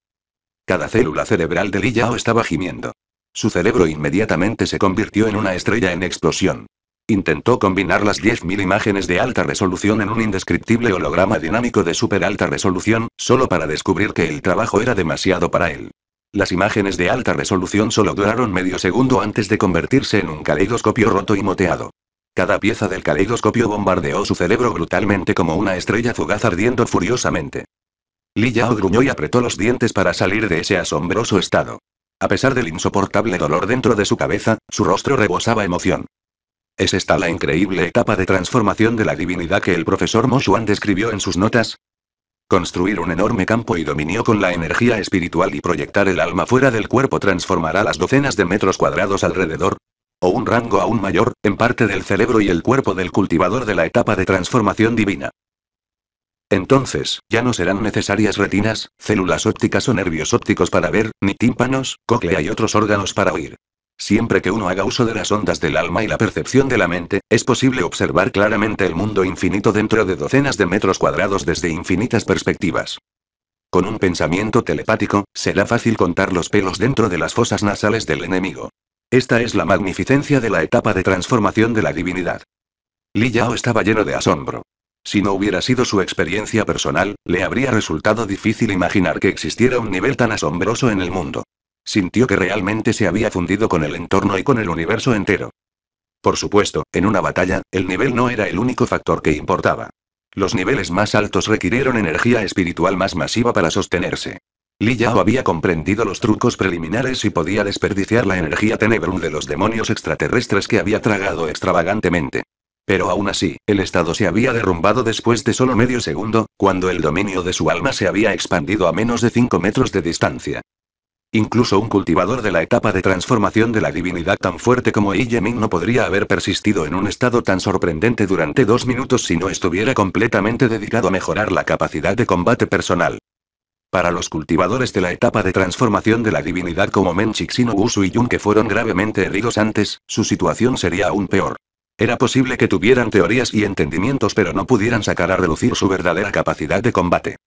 Cada célula cerebral de Yao estaba gimiendo. Su cerebro inmediatamente se convirtió en una estrella en explosión. Intentó combinar las 10.000 imágenes de alta resolución en un indescriptible holograma dinámico de super alta resolución, solo para descubrir que el trabajo era demasiado para él. Las imágenes de alta resolución solo duraron medio segundo antes de convertirse en un caleidoscopio roto y moteado. Cada pieza del caleidoscopio bombardeó su cerebro brutalmente como una estrella fugaz ardiendo furiosamente. Li Yao gruñó y apretó los dientes para salir de ese asombroso estado. A pesar del insoportable dolor dentro de su cabeza, su rostro rebosaba emoción. ¿Es esta la increíble etapa de transformación de la divinidad que el profesor Mo Xuan describió en sus notas? Construir un enorme campo y dominio con la energía espiritual y proyectar el alma fuera del cuerpo transformará las docenas de metros cuadrados alrededor, o un rango aún mayor, en parte del cerebro y el cuerpo del cultivador de la etapa de transformación divina. Entonces, ya no serán necesarias retinas, células ópticas o nervios ópticos para ver, ni tímpanos, cóclea y otros órganos para oír. Siempre que uno haga uso de las ondas del alma y la percepción de la mente, es posible observar claramente el mundo infinito dentro de docenas de metros cuadrados desde infinitas perspectivas. Con un pensamiento telepático, será fácil contar los pelos dentro de las fosas nasales del enemigo. Esta es la magnificencia de la etapa de transformación de la divinidad. Li Yao estaba lleno de asombro. Si no hubiera sido su experiencia personal, le habría resultado difícil imaginar que existiera un nivel tan asombroso en el mundo. Sintió que realmente se había fundido con el entorno y con el universo entero. Por supuesto, en una batalla, el nivel no era el único factor que importaba. Los niveles más altos requirieron energía espiritual más masiva para sostenerse. Li Yao había comprendido los trucos preliminares y podía desperdiciar la energía tenebrum de los demonios extraterrestres que había tragado extravagantemente. Pero aún así, el estado se había derrumbado después de solo medio segundo, cuando el dominio de su alma se había expandido a menos de 5 metros de distancia. Incluso un cultivador de la etapa de transformación de la divinidad tan fuerte como Iyemin no podría haber persistido en un estado tan sorprendente durante dos minutos si no estuviera completamente dedicado a mejorar la capacidad de combate personal. Para los cultivadores de la etapa de transformación de la divinidad como Menchixino Usu y Yun que fueron gravemente heridos antes, su situación sería aún peor. Era posible que tuvieran teorías y entendimientos pero no pudieran sacar a relucir su verdadera capacidad de combate.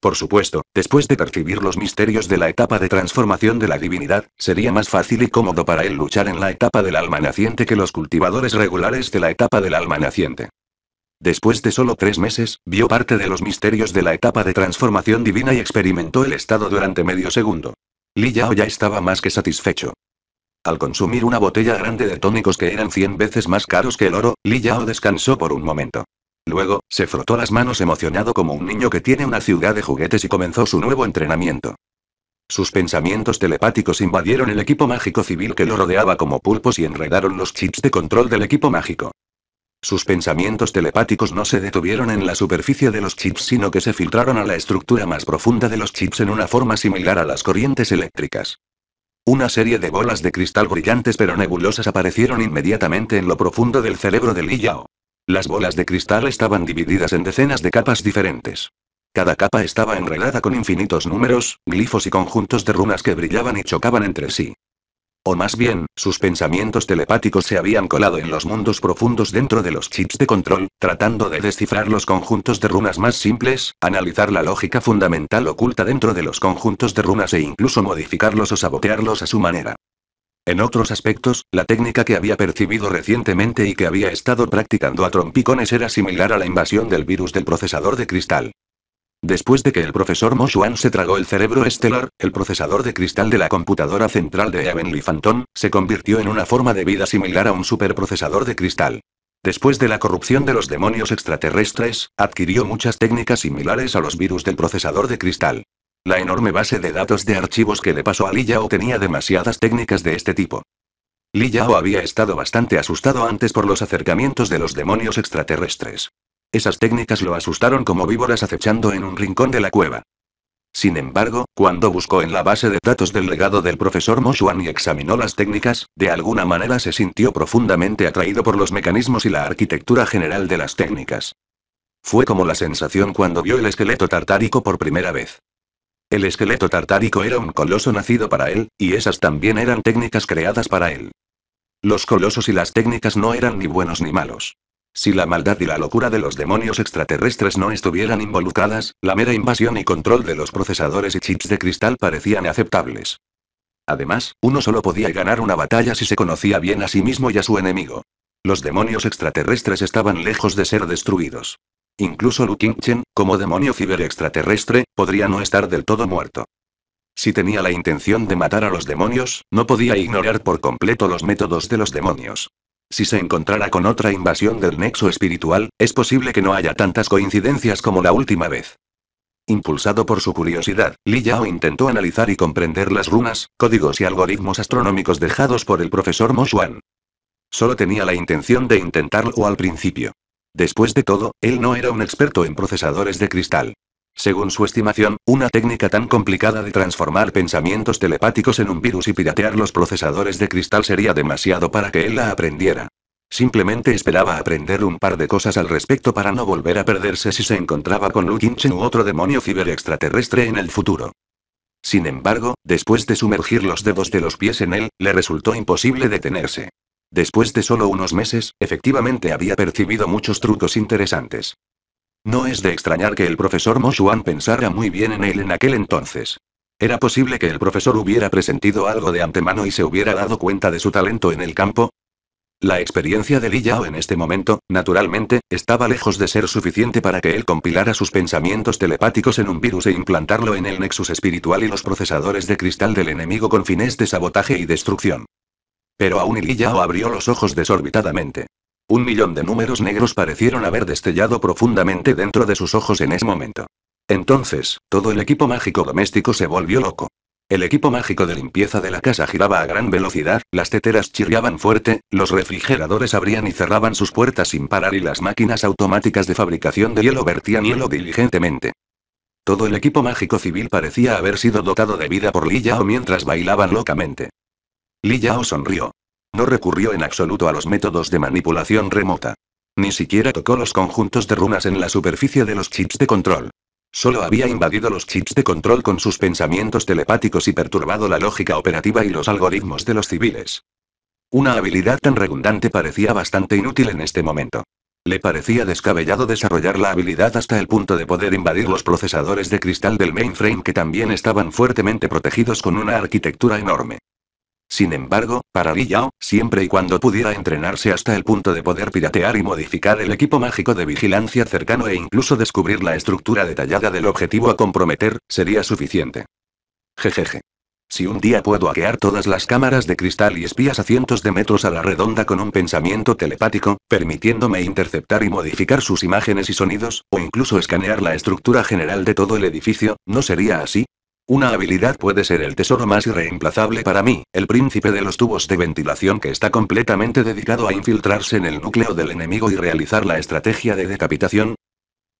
Por supuesto, después de percibir los misterios de la etapa de transformación de la divinidad, sería más fácil y cómodo para él luchar en la etapa del alma naciente que los cultivadores regulares de la etapa del alma naciente. Después de solo tres meses, vio parte de los misterios de la etapa de transformación divina y experimentó el estado durante medio segundo. Li Yao ya estaba más que satisfecho. Al consumir una botella grande de tónicos que eran 100 veces más caros que el oro, Li Yao descansó por un momento. Luego, se frotó las manos emocionado como un niño que tiene una ciudad de juguetes y comenzó su nuevo entrenamiento. Sus pensamientos telepáticos invadieron el equipo mágico civil que lo rodeaba como pulpos y enredaron los chips de control del equipo mágico. Sus pensamientos telepáticos no se detuvieron en la superficie de los chips sino que se filtraron a la estructura más profunda de los chips en una forma similar a las corrientes eléctricas. Una serie de bolas de cristal brillantes pero nebulosas aparecieron inmediatamente en lo profundo del cerebro de Li Yao. Las bolas de cristal estaban divididas en decenas de capas diferentes. Cada capa estaba enredada con infinitos números, glifos y conjuntos de runas que brillaban y chocaban entre sí. O más bien, sus pensamientos telepáticos se habían colado en los mundos profundos dentro de los chips de control, tratando de descifrar los conjuntos de runas más simples, analizar la lógica fundamental oculta dentro de los conjuntos de runas e incluso modificarlos o sabotearlos a su manera. En otros aspectos, la técnica que había percibido recientemente y que había estado practicando a trompicones era similar a la invasión del virus del procesador de cristal. Después de que el profesor Moshuan se tragó el cerebro estelar, el procesador de cristal de la computadora central de Heavenly Phantom, se convirtió en una forma de vida similar a un superprocesador de cristal. Después de la corrupción de los demonios extraterrestres, adquirió muchas técnicas similares a los virus del procesador de cristal. La enorme base de datos de archivos que le pasó a Li Yao tenía demasiadas técnicas de este tipo. Li Yao había estado bastante asustado antes por los acercamientos de los demonios extraterrestres. Esas técnicas lo asustaron como víboras acechando en un rincón de la cueva. Sin embargo, cuando buscó en la base de datos del legado del profesor Mo Xuan y examinó las técnicas, de alguna manera se sintió profundamente atraído por los mecanismos y la arquitectura general de las técnicas. Fue como la sensación cuando vio el esqueleto tartárico por primera vez. El esqueleto tartárico era un coloso nacido para él, y esas también eran técnicas creadas para él. Los colosos y las técnicas no eran ni buenos ni malos. Si la maldad y la locura de los demonios extraterrestres no estuvieran involucradas, la mera invasión y control de los procesadores y chips de cristal parecían aceptables. Además, uno solo podía ganar una batalla si se conocía bien a sí mismo y a su enemigo. Los demonios extraterrestres estaban lejos de ser destruidos. Incluso Lu Qingchen, como demonio ciberextraterrestre, podría no estar del todo muerto. Si tenía la intención de matar a los demonios, no podía ignorar por completo los métodos de los demonios. Si se encontrara con otra invasión del nexo espiritual, es posible que no haya tantas coincidencias como la última vez. Impulsado por su curiosidad, Li Yao intentó analizar y comprender las runas, códigos y algoritmos astronómicos dejados por el profesor Mo Xuan. Solo tenía la intención de intentarlo al principio. Después de todo, él no era un experto en procesadores de cristal. Según su estimación, una técnica tan complicada de transformar pensamientos telepáticos en un virus y piratear los procesadores de cristal sería demasiado para que él la aprendiera. Simplemente esperaba aprender un par de cosas al respecto para no volver a perderse si se encontraba con Lu o u otro demonio ciberextraterrestre en el futuro. Sin embargo, después de sumergir los dedos de los pies en él, le resultó imposible detenerse. Después de solo unos meses, efectivamente había percibido muchos trucos interesantes. No es de extrañar que el profesor Moshuan pensara muy bien en él en aquel entonces. ¿Era posible que el profesor hubiera presentido algo de antemano y se hubiera dado cuenta de su talento en el campo? La experiencia de Li Yao en este momento, naturalmente, estaba lejos de ser suficiente para que él compilara sus pensamientos telepáticos en un virus e implantarlo en el nexus espiritual y los procesadores de cristal del enemigo con fines de sabotaje y destrucción. Pero aún Iliyao abrió los ojos desorbitadamente. Un millón de números negros parecieron haber destellado profundamente dentro de sus ojos en ese momento. Entonces, todo el equipo mágico doméstico se volvió loco. El equipo mágico de limpieza de la casa giraba a gran velocidad, las teteras chirriaban fuerte, los refrigeradores abrían y cerraban sus puertas sin parar y las máquinas automáticas de fabricación de hielo vertían hielo diligentemente. Todo el equipo mágico civil parecía haber sido dotado de vida por Lillao mientras bailaban locamente. Li Yao sonrió. No recurrió en absoluto a los métodos de manipulación remota. Ni siquiera tocó los conjuntos de runas en la superficie de los chips de control. Solo había invadido los chips de control con sus pensamientos telepáticos y perturbado la lógica operativa y los algoritmos de los civiles. Una habilidad tan redundante parecía bastante inútil en este momento. Le parecía descabellado desarrollar la habilidad hasta el punto de poder invadir los procesadores de cristal del mainframe que también estaban fuertemente protegidos con una arquitectura enorme. Sin embargo, para Li Yao, siempre y cuando pudiera entrenarse hasta el punto de poder piratear y modificar el equipo mágico de vigilancia cercano e incluso descubrir la estructura detallada del objetivo a comprometer, sería suficiente. Jejeje. Si un día puedo hackear todas las cámaras de cristal y espías a cientos de metros a la redonda con un pensamiento telepático, permitiéndome interceptar y modificar sus imágenes y sonidos, o incluso escanear la estructura general de todo el edificio, ¿no sería así? Una habilidad puede ser el tesoro más irreemplazable para mí, el príncipe de los tubos de ventilación que está completamente dedicado a infiltrarse en el núcleo del enemigo y realizar la estrategia de decapitación.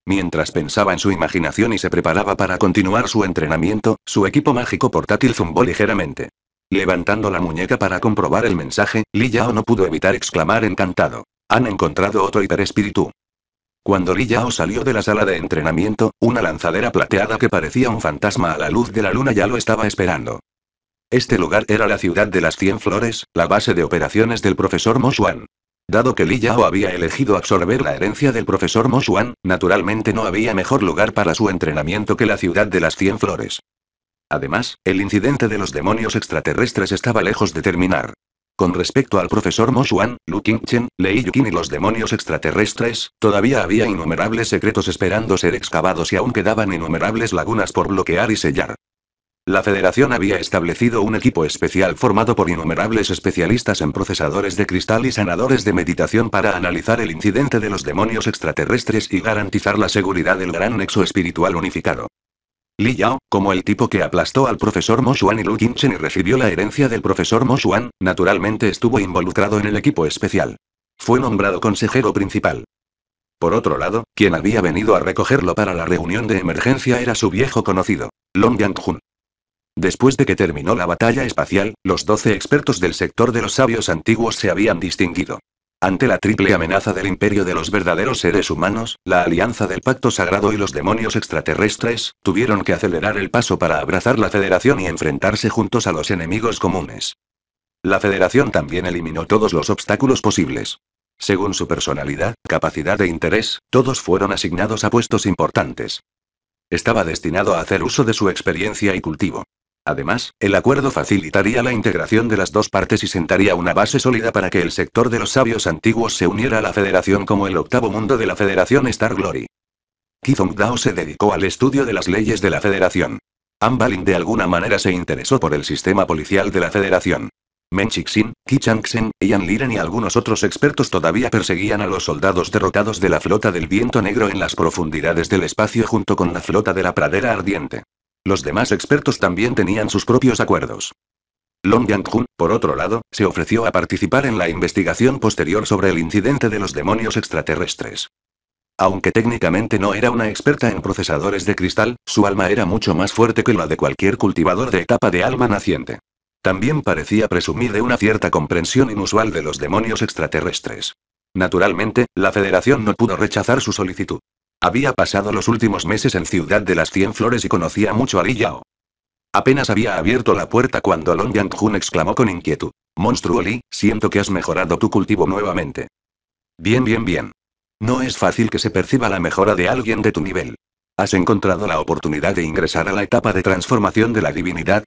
Mientras pensaba en su imaginación y se preparaba para continuar su entrenamiento, su equipo mágico portátil zumbó ligeramente. Levantando la muñeca para comprobar el mensaje, Li Yao no pudo evitar exclamar encantado. Han encontrado otro hiperespíritu. Cuando Li Yao salió de la sala de entrenamiento, una lanzadera plateada que parecía un fantasma a la luz de la luna ya lo estaba esperando. Este lugar era la ciudad de las cien flores, la base de operaciones del profesor Xuan. Dado que Li Yao había elegido absorber la herencia del profesor Xuan, naturalmente no había mejor lugar para su entrenamiento que la ciudad de las cien flores. Además, el incidente de los demonios extraterrestres estaba lejos de terminar. Con respecto al profesor Moshuan, Lu Qingchen, Lei Yukin y los demonios extraterrestres, todavía había innumerables secretos esperando ser excavados y aún quedaban innumerables lagunas por bloquear y sellar. La Federación había establecido un equipo especial formado por innumerables especialistas en procesadores de cristal y sanadores de meditación para analizar el incidente de los demonios extraterrestres y garantizar la seguridad del gran nexo espiritual unificado. Li Yao, como el tipo que aplastó al profesor Mo Xuan y Lu Qinchen y recibió la herencia del profesor Mo Xuan, naturalmente estuvo involucrado en el equipo especial. Fue nombrado consejero principal. Por otro lado, quien había venido a recogerlo para la reunión de emergencia era su viejo conocido, Long yang Después de que terminó la batalla espacial, los doce expertos del sector de los sabios antiguos se habían distinguido. Ante la triple amenaza del imperio de los verdaderos seres humanos, la alianza del pacto sagrado y los demonios extraterrestres, tuvieron que acelerar el paso para abrazar la federación y enfrentarse juntos a los enemigos comunes. La federación también eliminó todos los obstáculos posibles. Según su personalidad, capacidad e interés, todos fueron asignados a puestos importantes. Estaba destinado a hacer uso de su experiencia y cultivo. Además, el acuerdo facilitaría la integración de las dos partes y sentaría una base sólida para que el sector de los sabios antiguos se uniera a la Federación como el octavo mundo de la Federación Star Glory. Kizong Dao se dedicó al estudio de las leyes de la Federación. Ambalin de alguna manera se interesó por el sistema policial de la Federación. Menchixin, Kichangsen, Ian Liren y algunos otros expertos todavía perseguían a los soldados derrotados de la flota del viento negro en las profundidades del espacio junto con la flota de la pradera ardiente. Los demás expertos también tenían sus propios acuerdos. Long Yang-hun, por otro lado, se ofreció a participar en la investigación posterior sobre el incidente de los demonios extraterrestres. Aunque técnicamente no era una experta en procesadores de cristal, su alma era mucho más fuerte que la de cualquier cultivador de etapa de alma naciente. También parecía presumir de una cierta comprensión inusual de los demonios extraterrestres. Naturalmente, la Federación no pudo rechazar su solicitud. Había pasado los últimos meses en Ciudad de las Cien Flores y conocía mucho a Li Yao. Apenas había abierto la puerta cuando Long Yang-jun exclamó con inquietud. Monstruo Li, siento que has mejorado tu cultivo nuevamente. Bien, bien, bien. No es fácil que se perciba la mejora de alguien de tu nivel. ¿Has encontrado la oportunidad de ingresar a la etapa de transformación de la divinidad?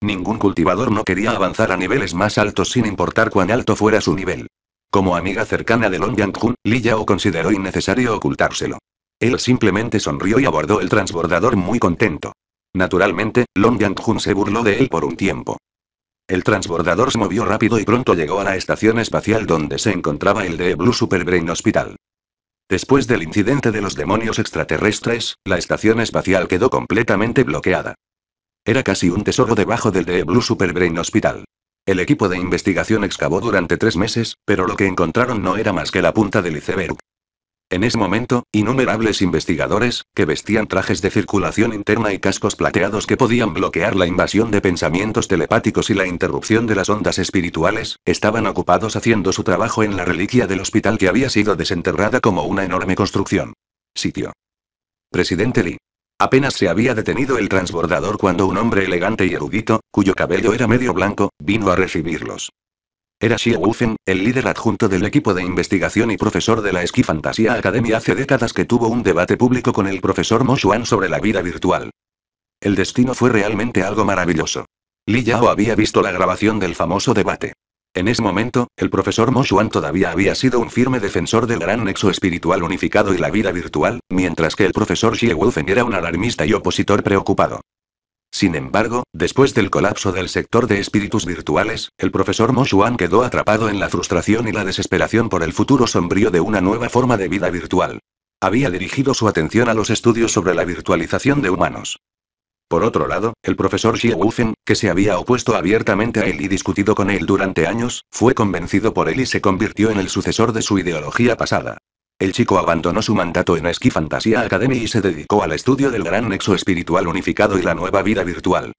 Ningún cultivador no quería avanzar a niveles más altos sin importar cuán alto fuera su nivel. Como amiga cercana de Long Yang-jun, Li Yao consideró innecesario ocultárselo. Él simplemente sonrió y abordó el transbordador muy contento. Naturalmente, Long Yang-jun se burló de él por un tiempo. El transbordador se movió rápido y pronto llegó a la estación espacial donde se encontraba el de Blue Super Brain Hospital. Después del incidente de los demonios extraterrestres, la estación espacial quedó completamente bloqueada. Era casi un tesoro debajo del de Blue Super Brain Hospital. El equipo de investigación excavó durante tres meses, pero lo que encontraron no era más que la punta del iceberg. En ese momento, innumerables investigadores, que vestían trajes de circulación interna y cascos plateados que podían bloquear la invasión de pensamientos telepáticos y la interrupción de las ondas espirituales, estaban ocupados haciendo su trabajo en la reliquia del hospital que había sido desenterrada como una enorme construcción. Sitio. Presidente Lee. Apenas se había detenido el transbordador cuando un hombre elegante y erudito, cuyo cabello era medio blanco, vino a recibirlos. Era Xie Wufen, el líder adjunto del equipo de investigación y profesor de la Esquifantasía Academia hace décadas que tuvo un debate público con el profesor Mo Xuan sobre la vida virtual. El destino fue realmente algo maravilloso. Li Yao había visto la grabación del famoso debate. En ese momento, el profesor Mo Xuan todavía había sido un firme defensor del gran nexo espiritual unificado y la vida virtual, mientras que el profesor Xie Wufen era un alarmista y opositor preocupado. Sin embargo, después del colapso del sector de espíritus virtuales, el profesor Mo Xuan quedó atrapado en la frustración y la desesperación por el futuro sombrío de una nueva forma de vida virtual. Había dirigido su atención a los estudios sobre la virtualización de humanos. Por otro lado, el profesor Xie Wufen, que se había opuesto abiertamente a él y discutido con él durante años, fue convencido por él y se convirtió en el sucesor de su ideología pasada el chico abandonó su mandato en Ski Fantasy Academy y se dedicó al estudio del gran nexo espiritual unificado y la nueva vida virtual.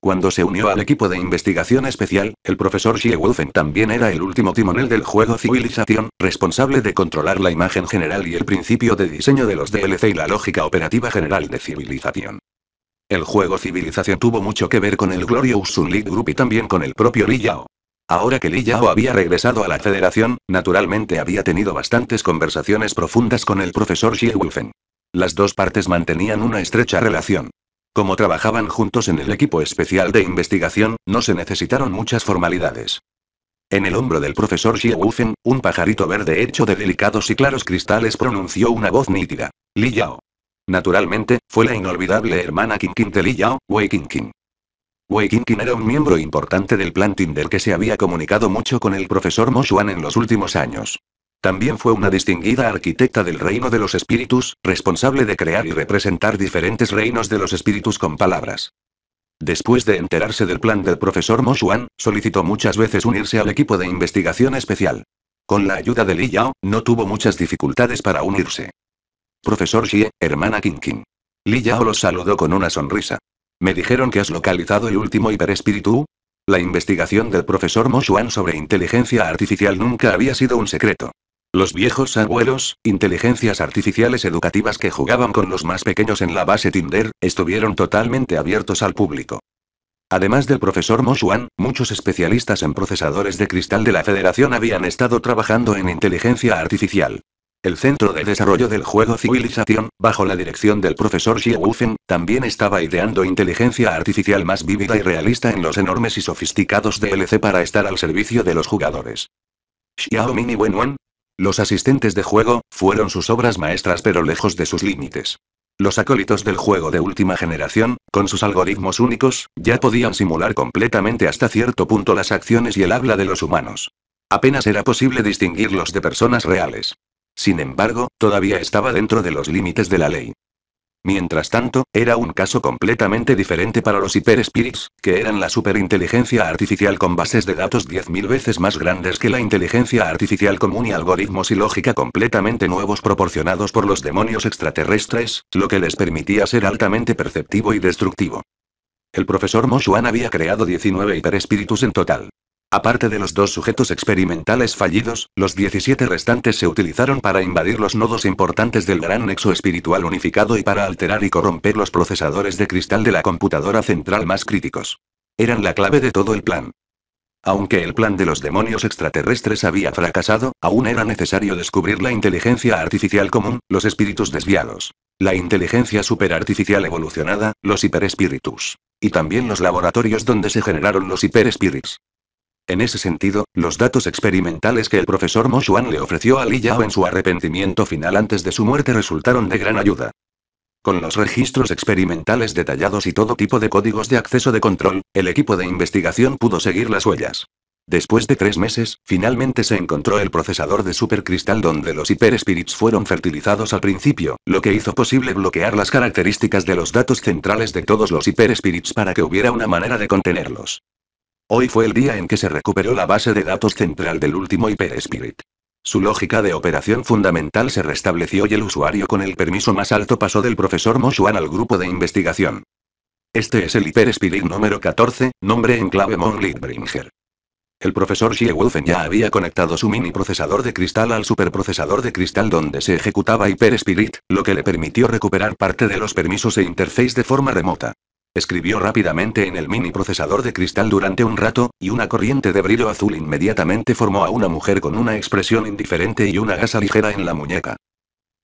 Cuando se unió al equipo de investigación especial, el profesor Wolfen también era el último timonel del juego Civilization, responsable de controlar la imagen general y el principio de diseño de los DLC y la lógica operativa general de Civilization. El juego Civilización tuvo mucho que ver con el Glorious Sunlit Group y también con el propio Yao. Ahora que Li Yao había regresado a la federación, naturalmente había tenido bastantes conversaciones profundas con el profesor Xie Wolfen. Las dos partes mantenían una estrecha relación. Como trabajaban juntos en el equipo especial de investigación, no se necesitaron muchas formalidades. En el hombro del profesor Xie Wufen, un pajarito verde hecho de delicados y claros cristales pronunció una voz nítida. Li Yao. Naturalmente, fue la inolvidable hermana Qingqing de Li Yao, Wei Qingqing. Wei Qingqing era un miembro importante del plan Tinder que se había comunicado mucho con el profesor Mo Xuan en los últimos años. También fue una distinguida arquitecta del reino de los espíritus, responsable de crear y representar diferentes reinos de los espíritus con palabras. Después de enterarse del plan del profesor Mo Xuan, solicitó muchas veces unirse al equipo de investigación especial. Con la ayuda de Li Yao, no tuvo muchas dificultades para unirse. Profesor Xie, hermana Qingqing. Li Yao los saludó con una sonrisa. Me dijeron que has localizado el último hiperespíritu. La investigación del profesor Moshuan sobre inteligencia artificial nunca había sido un secreto. Los viejos abuelos, inteligencias artificiales educativas que jugaban con los más pequeños en la base Tinder, estuvieron totalmente abiertos al público. Además del profesor Moshuan, muchos especialistas en procesadores de cristal de la Federación habían estado trabajando en inteligencia artificial. El Centro de Desarrollo del Juego Civilización, bajo la dirección del profesor Xie Wufen, también estaba ideando inteligencia artificial más vívida y realista en los enormes y sofisticados DLC para estar al servicio de los jugadores. Xiaomin y Wenwen, los asistentes de juego, fueron sus obras maestras pero lejos de sus límites. Los acólitos del juego de última generación, con sus algoritmos únicos, ya podían simular completamente hasta cierto punto las acciones y el habla de los humanos. Apenas era posible distinguirlos de personas reales. Sin embargo, todavía estaba dentro de los límites de la ley. Mientras tanto, era un caso completamente diferente para los hiper-spirits, que eran la superinteligencia artificial con bases de datos 10.000 veces más grandes que la inteligencia artificial común y algoritmos y lógica completamente nuevos proporcionados por los demonios extraterrestres, lo que les permitía ser altamente perceptivo y destructivo. El profesor Moshuan había creado 19 hiperespíritus en total. Aparte de los dos sujetos experimentales fallidos, los 17 restantes se utilizaron para invadir los nodos importantes del gran nexo espiritual unificado y para alterar y corromper los procesadores de cristal de la computadora central más críticos. Eran la clave de todo el plan. Aunque el plan de los demonios extraterrestres había fracasado, aún era necesario descubrir la inteligencia artificial común, los espíritus desviados, la inteligencia superartificial evolucionada, los hiperespíritus, y también los laboratorios donde se generaron los hiperespíritus. En ese sentido, los datos experimentales que el profesor Mo Xuan le ofreció a Li Yao en su arrepentimiento final antes de su muerte resultaron de gran ayuda. Con los registros experimentales detallados y todo tipo de códigos de acceso de control, el equipo de investigación pudo seguir las huellas. Después de tres meses, finalmente se encontró el procesador de supercristal donde los hiper-spirits fueron fertilizados al principio, lo que hizo posible bloquear las características de los datos centrales de todos los hiper-spirits para que hubiera una manera de contenerlos. Hoy fue el día en que se recuperó la base de datos central del último Hyper Spirit. Su lógica de operación fundamental se restableció y el usuario con el permiso más alto pasó del profesor Moshuan al grupo de investigación. Este es el Hyper Spirit número 14, nombre en clave Mon El profesor Wolfen ya había conectado su mini procesador de cristal al superprocesador de cristal donde se ejecutaba Hyper Spirit, lo que le permitió recuperar parte de los permisos e interface de forma remota. Escribió rápidamente en el mini procesador de cristal durante un rato, y una corriente de brillo azul inmediatamente formó a una mujer con una expresión indiferente y una gasa ligera en la muñeca.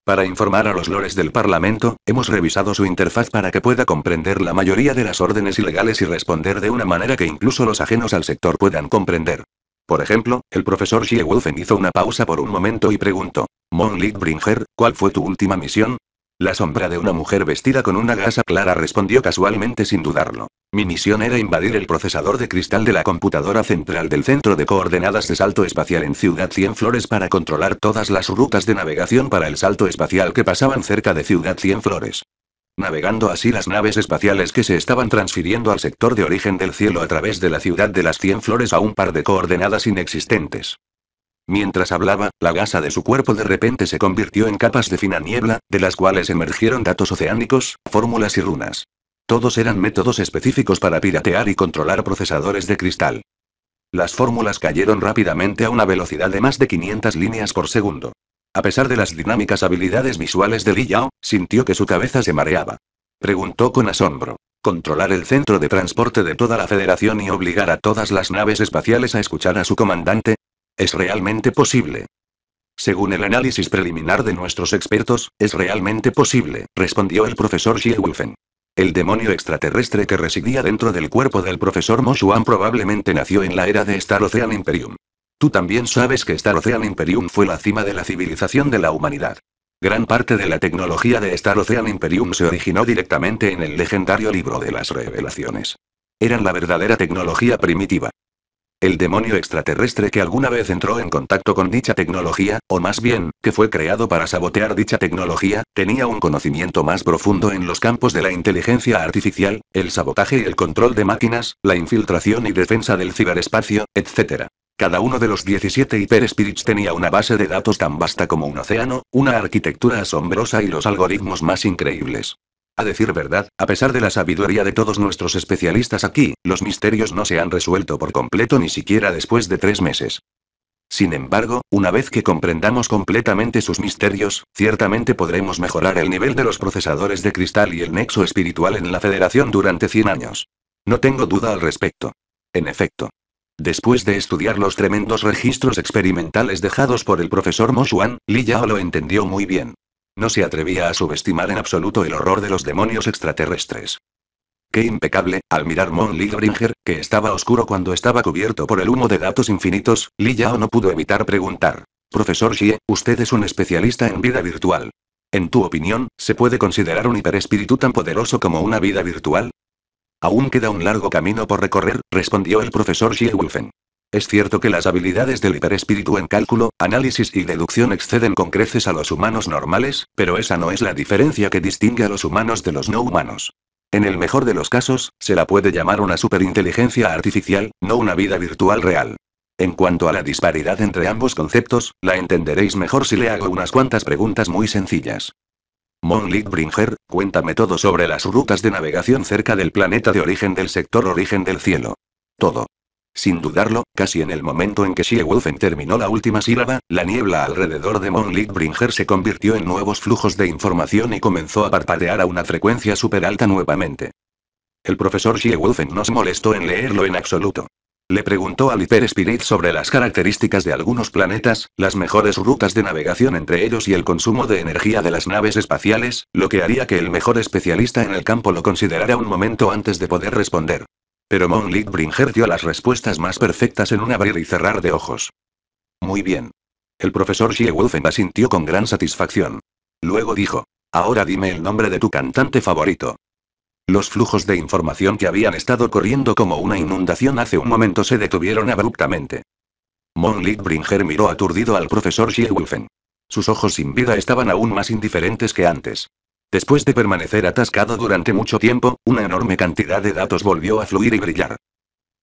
Para informar a los lores del Parlamento, hemos revisado su interfaz para que pueda comprender la mayoría de las órdenes ilegales y responder de una manera que incluso los ajenos al sector puedan comprender. Por ejemplo, el profesor Wolfen hizo una pausa por un momento y preguntó, Mon Bringer, ¿cuál fue tu última misión? La sombra de una mujer vestida con una gasa clara respondió casualmente sin dudarlo. Mi misión era invadir el procesador de cristal de la computadora central del centro de coordenadas de salto espacial en Ciudad Cien Flores para controlar todas las rutas de navegación para el salto espacial que pasaban cerca de Ciudad Cien Flores. Navegando así las naves espaciales que se estaban transfiriendo al sector de origen del cielo a través de la ciudad de las Cien Flores a un par de coordenadas inexistentes. Mientras hablaba, la gasa de su cuerpo de repente se convirtió en capas de fina niebla, de las cuales emergieron datos oceánicos, fórmulas y runas. Todos eran métodos específicos para piratear y controlar procesadores de cristal. Las fórmulas cayeron rápidamente a una velocidad de más de 500 líneas por segundo. A pesar de las dinámicas habilidades visuales de Li Yao, sintió que su cabeza se mareaba. Preguntó con asombro. Controlar el centro de transporte de toda la federación y obligar a todas las naves espaciales a escuchar a su comandante, ¿Es realmente posible? Según el análisis preliminar de nuestros expertos, es realmente posible, respondió el profesor wolfen El demonio extraterrestre que residía dentro del cuerpo del profesor Moshuan probablemente nació en la era de Star Ocean Imperium. Tú también sabes que Star Ocean Imperium fue la cima de la civilización de la humanidad. Gran parte de la tecnología de Star Ocean Imperium se originó directamente en el legendario libro de las revelaciones. Eran la verdadera tecnología primitiva. El demonio extraterrestre que alguna vez entró en contacto con dicha tecnología, o más bien, que fue creado para sabotear dicha tecnología, tenía un conocimiento más profundo en los campos de la inteligencia artificial, el sabotaje y el control de máquinas, la infiltración y defensa del ciberespacio, etc. Cada uno de los 17 Spirits tenía una base de datos tan vasta como un océano, una arquitectura asombrosa y los algoritmos más increíbles. A decir verdad, a pesar de la sabiduría de todos nuestros especialistas aquí, los misterios no se han resuelto por completo ni siquiera después de tres meses. Sin embargo, una vez que comprendamos completamente sus misterios, ciertamente podremos mejorar el nivel de los procesadores de cristal y el nexo espiritual en la Federación durante 100 años. No tengo duda al respecto. En efecto. Después de estudiar los tremendos registros experimentales dejados por el profesor Moshuan, Li Yao lo entendió muy bien. No se atrevía a subestimar en absoluto el horror de los demonios extraterrestres. Qué impecable, al mirar Mon Lidbringer, que estaba oscuro cuando estaba cubierto por el humo de datos infinitos, Li Yao no pudo evitar preguntar. Profesor Xie, usted es un especialista en vida virtual. En tu opinión, ¿se puede considerar un hiperespíritu tan poderoso como una vida virtual? Aún queda un largo camino por recorrer, respondió el profesor Xie Wolfen. Es cierto que las habilidades del hiperespíritu en cálculo, análisis y deducción exceden con creces a los humanos normales, pero esa no es la diferencia que distingue a los humanos de los no humanos. En el mejor de los casos, se la puede llamar una superinteligencia artificial, no una vida virtual real. En cuanto a la disparidad entre ambos conceptos, la entenderéis mejor si le hago unas cuantas preguntas muy sencillas. Mon Bringer, cuéntame todo sobre las rutas de navegación cerca del planeta de origen del sector origen del cielo. Todo. Sin dudarlo, casi en el momento en que She-Wolfen terminó la última sílaba, la niebla alrededor de Moonlit Bringer se convirtió en nuevos flujos de información y comenzó a parpadear a una frecuencia super alta nuevamente. El profesor She-Wolfen no se molestó en leerlo en absoluto. Le preguntó a Liter Spirit sobre las características de algunos planetas, las mejores rutas de navegación entre ellos y el consumo de energía de las naves espaciales, lo que haría que el mejor especialista en el campo lo considerara un momento antes de poder responder. Pero Monlit Bringer dio las respuestas más perfectas en un abrir y cerrar de ojos. Muy bien. El profesor Sheewolfen asintió con gran satisfacción. Luego dijo, ahora dime el nombre de tu cantante favorito. Los flujos de información que habían estado corriendo como una inundación hace un momento se detuvieron abruptamente. Monlit Bringer miró aturdido al profesor Wolfen Sus ojos sin vida estaban aún más indiferentes que antes. Después de permanecer atascado durante mucho tiempo, una enorme cantidad de datos volvió a fluir y brillar.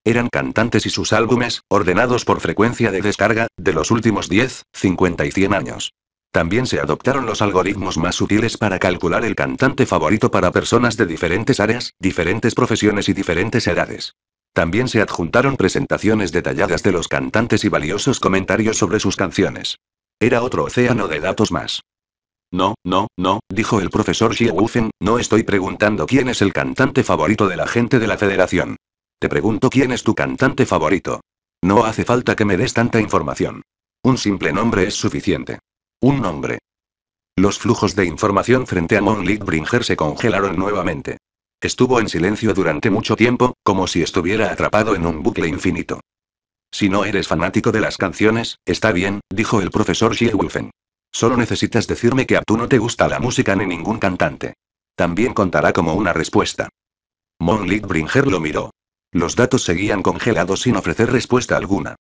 Eran cantantes y sus álbumes, ordenados por frecuencia de descarga, de los últimos 10, 50 y 100 años. También se adoptaron los algoritmos más sutiles para calcular el cantante favorito para personas de diferentes áreas, diferentes profesiones y diferentes edades. También se adjuntaron presentaciones detalladas de los cantantes y valiosos comentarios sobre sus canciones. Era otro océano de datos más. No, no, no, dijo el profesor Wufen, no estoy preguntando quién es el cantante favorito de la gente de la federación. Te pregunto quién es tu cantante favorito. No hace falta que me des tanta información. Un simple nombre es suficiente. Un nombre. Los flujos de información frente a Mon Bringer se congelaron nuevamente. Estuvo en silencio durante mucho tiempo, como si estuviera atrapado en un bucle infinito. Si no eres fanático de las canciones, está bien, dijo el profesor Wolfen. Solo necesitas decirme que a tú no te gusta la música ni ningún cantante. También contará como una respuesta. Monlit Bringer lo miró. Los datos seguían congelados sin ofrecer respuesta alguna.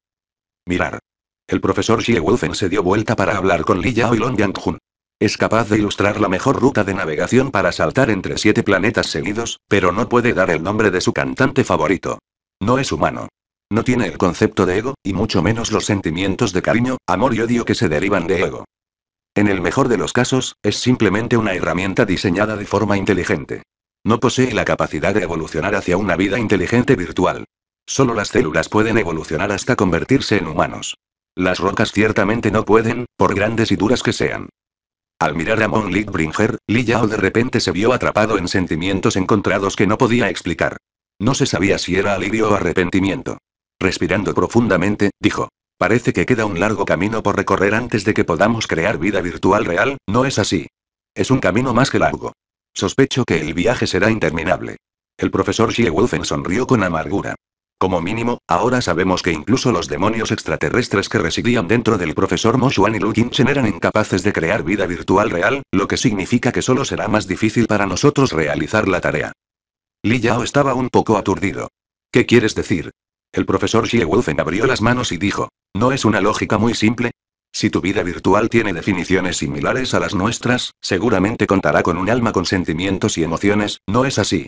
Mirar. El profesor Wolfen se dio vuelta para hablar con Li Yao y Long Yang-jun. Es capaz de ilustrar la mejor ruta de navegación para saltar entre siete planetas seguidos, pero no puede dar el nombre de su cantante favorito. No es humano. No tiene el concepto de ego, y mucho menos los sentimientos de cariño, amor y odio que se derivan de ego. En el mejor de los casos, es simplemente una herramienta diseñada de forma inteligente. No posee la capacidad de evolucionar hacia una vida inteligente virtual. Solo las células pueden evolucionar hasta convertirse en humanos. Las rocas ciertamente no pueden, por grandes y duras que sean. Al mirar a Mon Bringer, Li Yao de repente se vio atrapado en sentimientos encontrados que no podía explicar. No se sabía si era alivio o arrepentimiento. Respirando profundamente, dijo. Parece que queda un largo camino por recorrer antes de que podamos crear vida virtual real, ¿no es así? Es un camino más que largo. Sospecho que el viaje será interminable. El profesor Wolfen sonrió con amargura. Como mínimo, ahora sabemos que incluso los demonios extraterrestres que residían dentro del profesor Xuan y Lukinchen eran incapaces de crear vida virtual real, lo que significa que solo será más difícil para nosotros realizar la tarea. Li Yao estaba un poco aturdido. ¿Qué quieres decir? El profesor Wolfen abrió las manos y dijo, ¿no es una lógica muy simple? Si tu vida virtual tiene definiciones similares a las nuestras, seguramente contará con un alma con sentimientos y emociones, ¿no es así?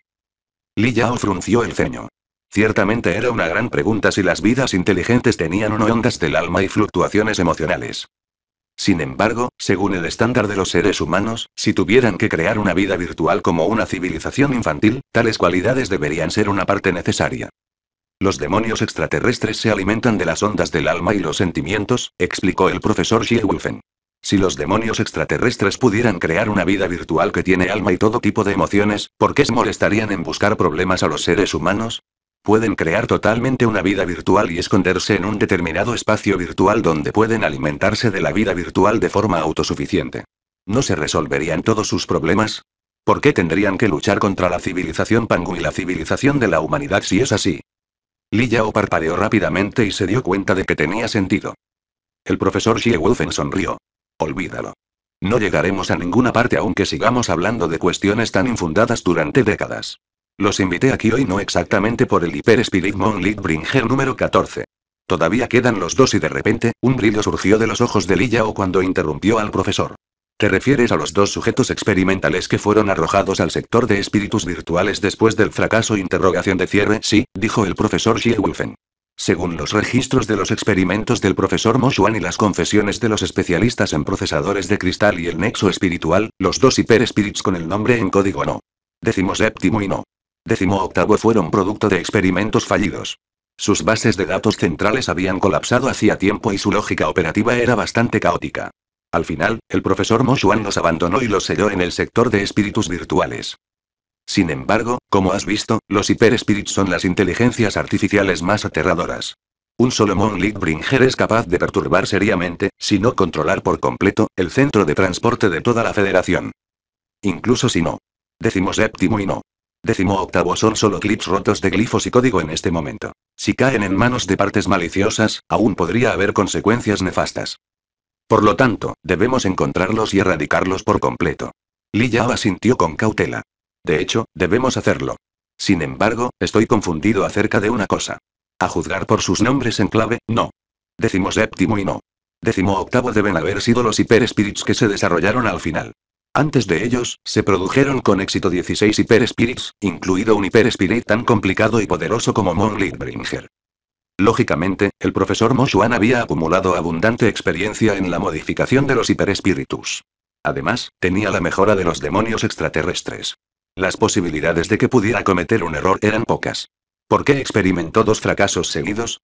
Li Yao frunció el ceño. Ciertamente era una gran pregunta si las vidas inteligentes tenían o no ondas del alma y fluctuaciones emocionales. Sin embargo, según el estándar de los seres humanos, si tuvieran que crear una vida virtual como una civilización infantil, tales cualidades deberían ser una parte necesaria. Los demonios extraterrestres se alimentan de las ondas del alma y los sentimientos, explicó el profesor Wolfen. Si los demonios extraterrestres pudieran crear una vida virtual que tiene alma y todo tipo de emociones, ¿por qué se molestarían en buscar problemas a los seres humanos? Pueden crear totalmente una vida virtual y esconderse en un determinado espacio virtual donde pueden alimentarse de la vida virtual de forma autosuficiente. ¿No se resolverían todos sus problemas? ¿Por qué tendrían que luchar contra la civilización Pangu y la civilización de la humanidad si es así? Li Yao parpadeó rápidamente y se dio cuenta de que tenía sentido. El profesor Xie Wolfen sonrió. Olvídalo. No llegaremos a ninguna parte aunque sigamos hablando de cuestiones tan infundadas durante décadas. Los invité aquí hoy no exactamente por el Moon League Bringer número 14. Todavía quedan los dos y de repente, un brillo surgió de los ojos de Li Yao cuando interrumpió al profesor. ¿Te refieres a los dos sujetos experimentales que fueron arrojados al sector de espíritus virtuales después del fracaso? Interrogación de cierre, sí, dijo el profesor Schilwolfen. Según los registros de los experimentos del profesor Moshuan y las confesiones de los especialistas en procesadores de cristal y el nexo espiritual, los dos hiperespirits con el nombre en código no. Décimo séptimo y no. Décimo octavo fueron producto de experimentos fallidos. Sus bases de datos centrales habían colapsado hacía tiempo y su lógica operativa era bastante caótica. Al final, el profesor Moshuan los abandonó y los selló en el sector de espíritus virtuales. Sin embargo, como has visto, los hiperespíritus son las inteligencias artificiales más aterradoras. Un solo Mon Bringer es capaz de perturbar seriamente, si no controlar por completo, el centro de transporte de toda la federación. Incluso si no. Décimo séptimo y no. Décimo octavo son solo clips rotos de glifos y código en este momento. Si caen en manos de partes maliciosas, aún podría haber consecuencias nefastas. Por lo tanto, debemos encontrarlos y erradicarlos por completo. Li Yao asintió con cautela. De hecho, debemos hacerlo. Sin embargo, estoy confundido acerca de una cosa. A juzgar por sus nombres en clave, no. Décimo séptimo y no. Décimo octavo deben haber sido los hiper spirits que se desarrollaron al final. Antes de ellos, se produjeron con éxito 16 hiper spirits, incluido un hiper spirit tan complicado y poderoso como Mon Lidbringer. Lógicamente, el profesor Moshuan había acumulado abundante experiencia en la modificación de los hiperespíritus. Además, tenía la mejora de los demonios extraterrestres. Las posibilidades de que pudiera cometer un error eran pocas. ¿Por qué experimentó dos fracasos seguidos?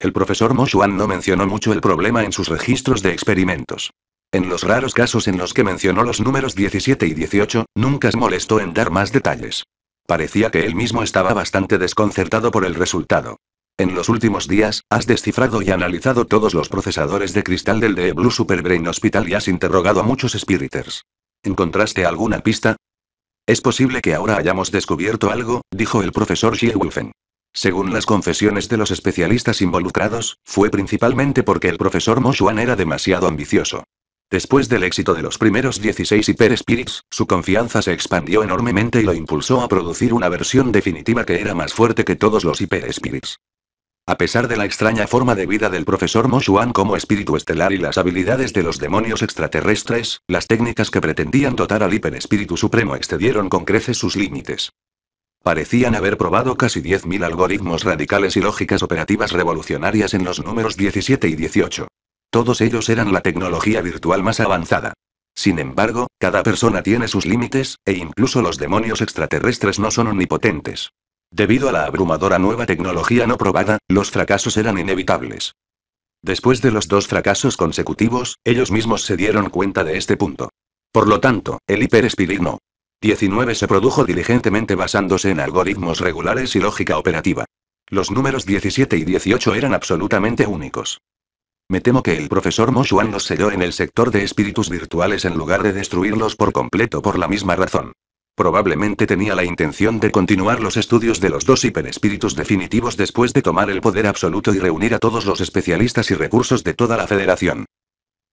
El profesor Moshuan no mencionó mucho el problema en sus registros de experimentos. En los raros casos en los que mencionó los números 17 y 18, nunca se molestó en dar más detalles. Parecía que él mismo estaba bastante desconcertado por el resultado. En los últimos días, has descifrado y analizado todos los procesadores de cristal del DE Blue Super Hospital y has interrogado a muchos spiriters. ¿Encontraste alguna pista? Es posible que ahora hayamos descubierto algo, dijo el profesor Wolfen. Según las confesiones de los especialistas involucrados, fue principalmente porque el profesor Moshuan era demasiado ambicioso. Después del éxito de los primeros 16 Hyper Spirits, su confianza se expandió enormemente y lo impulsó a producir una versión definitiva que era más fuerte que todos los Hyper Spirits. A pesar de la extraña forma de vida del profesor Moshuan como espíritu estelar y las habilidades de los demonios extraterrestres, las técnicas que pretendían dotar al hiperespíritu supremo excedieron con creces sus límites. Parecían haber probado casi 10.000 algoritmos radicales y lógicas operativas revolucionarias en los números 17 y 18. Todos ellos eran la tecnología virtual más avanzada. Sin embargo, cada persona tiene sus límites, e incluso los demonios extraterrestres no son omnipotentes. Debido a la abrumadora nueva tecnología no probada, los fracasos eran inevitables. Después de los dos fracasos consecutivos, ellos mismos se dieron cuenta de este punto. Por lo tanto, el hiperespirino 19 se produjo diligentemente basándose en algoritmos regulares y lógica operativa. Los números 17 y 18 eran absolutamente únicos. Me temo que el profesor Moshuan los selló en el sector de espíritus virtuales en lugar de destruirlos por completo por la misma razón. Probablemente tenía la intención de continuar los estudios de los dos hiperespíritus definitivos después de tomar el poder absoluto y reunir a todos los especialistas y recursos de toda la federación.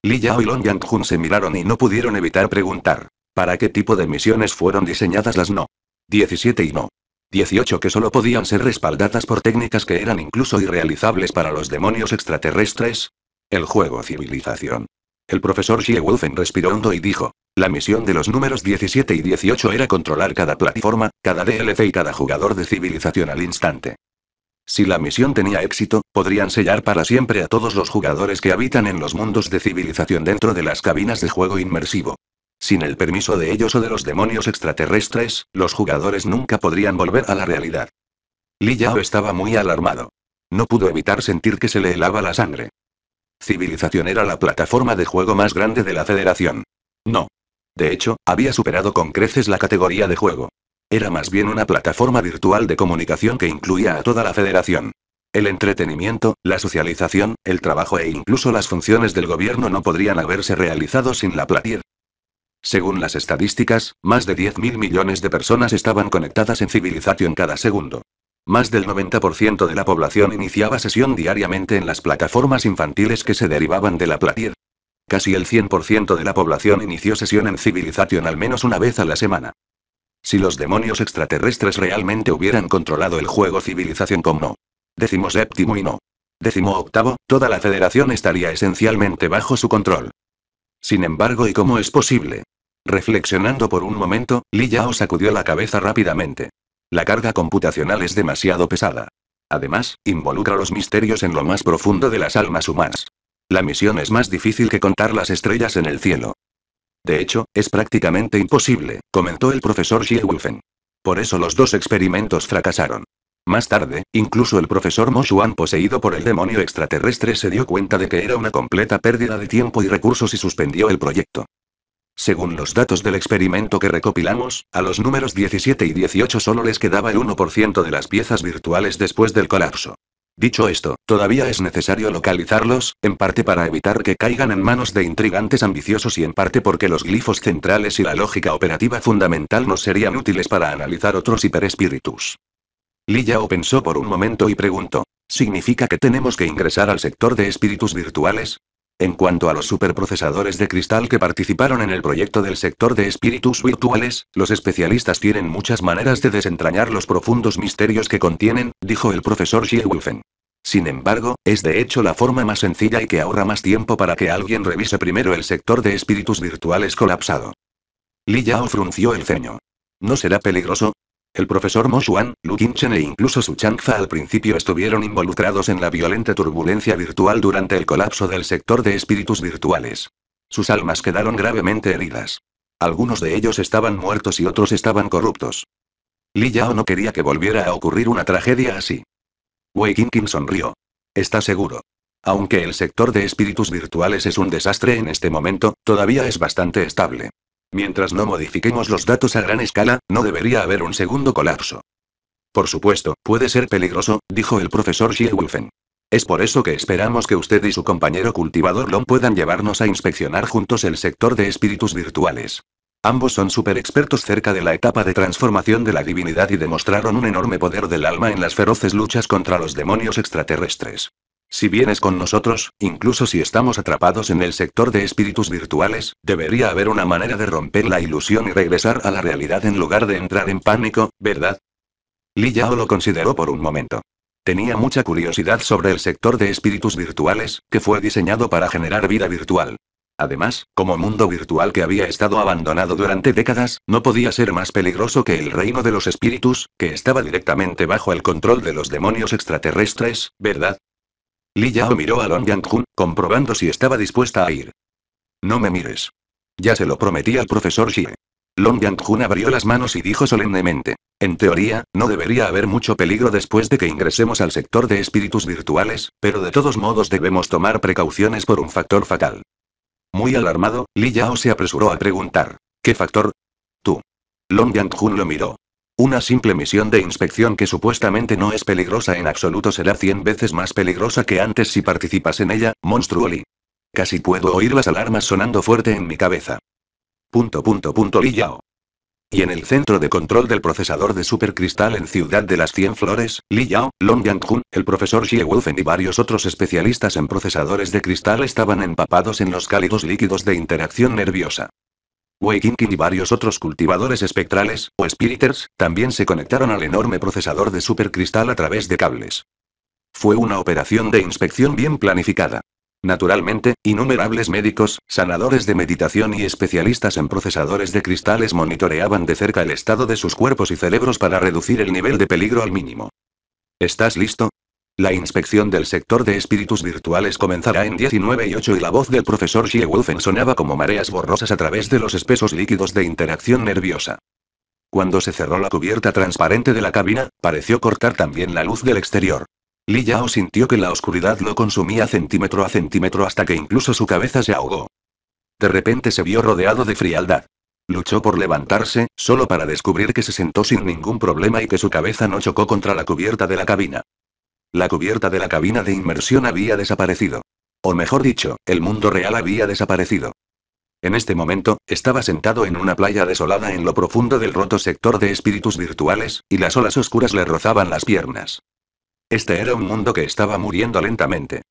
Li Yao y Long Yang-hun se miraron y no pudieron evitar preguntar. ¿Para qué tipo de misiones fueron diseñadas las no? 17 y no. 18 que solo podían ser respaldadas por técnicas que eran incluso irrealizables para los demonios extraterrestres. El juego civilización. El profesor Wolfen respiró hondo y dijo, la misión de los números 17 y 18 era controlar cada plataforma, cada DLC y cada jugador de civilización al instante. Si la misión tenía éxito, podrían sellar para siempre a todos los jugadores que habitan en los mundos de civilización dentro de las cabinas de juego inmersivo. Sin el permiso de ellos o de los demonios extraterrestres, los jugadores nunca podrían volver a la realidad. Li Yao estaba muy alarmado. No pudo evitar sentir que se le helaba la sangre. Civilización era la plataforma de juego más grande de la Federación. No, de hecho, había superado con creces la categoría de juego. Era más bien una plataforma virtual de comunicación que incluía a toda la federación. El entretenimiento, la socialización, el trabajo e incluso las funciones del gobierno no podrían haberse realizado sin la Platier. Según las estadísticas, más de 10.000 millones de personas estaban conectadas en Civilization cada segundo. Más del 90% de la población iniciaba sesión diariamente en las plataformas infantiles que se derivaban de la Platier. Casi el 100% de la población inició sesión en Civilization al menos una vez a la semana. Si los demonios extraterrestres realmente hubieran controlado el juego Civilización como no. Décimo séptimo y no. Décimo octavo, toda la federación estaría esencialmente bajo su control. Sin embargo, ¿y cómo es posible? Reflexionando por un momento, Li Yao sacudió la cabeza rápidamente. La carga computacional es demasiado pesada. Además, involucra los misterios en lo más profundo de las almas humanas. La misión es más difícil que contar las estrellas en el cielo. De hecho, es prácticamente imposible, comentó el profesor Shewolfen. Por eso los dos experimentos fracasaron. Más tarde, incluso el profesor Moshuan poseído por el demonio extraterrestre se dio cuenta de que era una completa pérdida de tiempo y recursos y suspendió el proyecto. Según los datos del experimento que recopilamos, a los números 17 y 18 solo les quedaba el 1% de las piezas virtuales después del colapso. Dicho esto, todavía es necesario localizarlos, en parte para evitar que caigan en manos de intrigantes ambiciosos y en parte porque los glifos centrales y la lógica operativa fundamental no serían útiles para analizar otros hiperespíritus. Yao pensó por un momento y preguntó. ¿Significa que tenemos que ingresar al sector de espíritus virtuales? En cuanto a los superprocesadores de cristal que participaron en el proyecto del sector de espíritus virtuales, los especialistas tienen muchas maneras de desentrañar los profundos misterios que contienen, dijo el profesor Wolfen. Sin embargo, es de hecho la forma más sencilla y que ahorra más tiempo para que alguien revise primero el sector de espíritus virtuales colapsado. Li Yao frunció el ceño. ¿No será peligroso? El profesor Mo Xuan, Lu Qingchen e incluso Su Changfa al principio estuvieron involucrados en la violenta turbulencia virtual durante el colapso del sector de espíritus virtuales. Sus almas quedaron gravemente heridas. Algunos de ellos estaban muertos y otros estaban corruptos. Li Yao no quería que volviera a ocurrir una tragedia así. Wei Qingqing sonrió. Está seguro. Aunque el sector de espíritus virtuales es un desastre en este momento, todavía es bastante estable. Mientras no modifiquemos los datos a gran escala, no debería haber un segundo colapso. Por supuesto, puede ser peligroso, dijo el profesor wolfen Es por eso que esperamos que usted y su compañero cultivador Long puedan llevarnos a inspeccionar juntos el sector de espíritus virtuales. Ambos son super expertos cerca de la etapa de transformación de la divinidad y demostraron un enorme poder del alma en las feroces luchas contra los demonios extraterrestres. Si vienes con nosotros, incluso si estamos atrapados en el sector de espíritus virtuales, debería haber una manera de romper la ilusión y regresar a la realidad en lugar de entrar en pánico, ¿verdad? Li Yao lo consideró por un momento. Tenía mucha curiosidad sobre el sector de espíritus virtuales, que fue diseñado para generar vida virtual. Además, como mundo virtual que había estado abandonado durante décadas, no podía ser más peligroso que el reino de los espíritus, que estaba directamente bajo el control de los demonios extraterrestres, ¿verdad? Li Yao miró a Long yang Jun, comprobando si estaba dispuesta a ir. No me mires. Ya se lo prometí al profesor Xie. Long yang Jun abrió las manos y dijo solemnemente. En teoría, no debería haber mucho peligro después de que ingresemos al sector de espíritus virtuales, pero de todos modos debemos tomar precauciones por un factor fatal. Muy alarmado, Li Yao se apresuró a preguntar. ¿Qué factor? Tú. Long yang Jun lo miró. Una simple misión de inspección que supuestamente no es peligrosa en absoluto será cien veces más peligrosa que antes si participas en ella, monstruoli. Casi puedo oír las alarmas sonando fuerte en mi cabeza. Punto punto punto Y en el centro de control del procesador de supercristal en Ciudad de las Cien Flores, Li Yao, Long yang el profesor Xie Wufen y varios otros especialistas en procesadores de cristal estaban empapados en los cálidos líquidos de interacción nerviosa. King y varios otros cultivadores espectrales, o spiriters, también se conectaron al enorme procesador de supercristal a través de cables. Fue una operación de inspección bien planificada. Naturalmente, innumerables médicos, sanadores de meditación y especialistas en procesadores de cristales monitoreaban de cerca el estado de sus cuerpos y cerebros para reducir el nivel de peligro al mínimo. ¿Estás listo? La inspección del sector de espíritus virtuales comenzará en 19 y 8 y la voz del profesor Wolfen sonaba como mareas borrosas a través de los espesos líquidos de interacción nerviosa. Cuando se cerró la cubierta transparente de la cabina, pareció cortar también la luz del exterior. Li Yao sintió que la oscuridad lo consumía centímetro a centímetro hasta que incluso su cabeza se ahogó. De repente se vio rodeado de frialdad. Luchó por levantarse, solo para descubrir que se sentó sin ningún problema y que su cabeza no chocó contra la cubierta de la cabina. La cubierta de la cabina de inmersión había desaparecido. O mejor dicho, el mundo real había desaparecido. En este momento, estaba sentado en una playa desolada en lo profundo del roto sector de espíritus virtuales, y las olas oscuras le rozaban las piernas. Este era un mundo que estaba muriendo lentamente.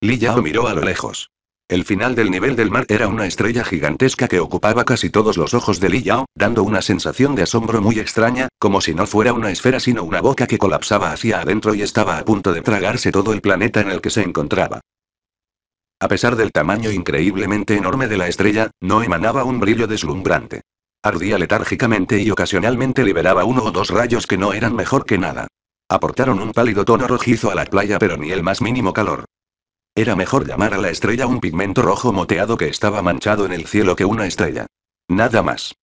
Li Yao miró a lo lejos. El final del nivel del mar era una estrella gigantesca que ocupaba casi todos los ojos de Li Yao, dando una sensación de asombro muy extraña, como si no fuera una esfera sino una boca que colapsaba hacia adentro y estaba a punto de tragarse todo el planeta en el que se encontraba. A pesar del tamaño increíblemente enorme de la estrella, no emanaba un brillo deslumbrante. Ardía letárgicamente y ocasionalmente liberaba uno o dos rayos que no eran mejor que nada. Aportaron un pálido tono rojizo a la playa pero ni el más mínimo calor. Era mejor llamar a la estrella un pigmento rojo moteado que estaba manchado en el cielo que una estrella. Nada más.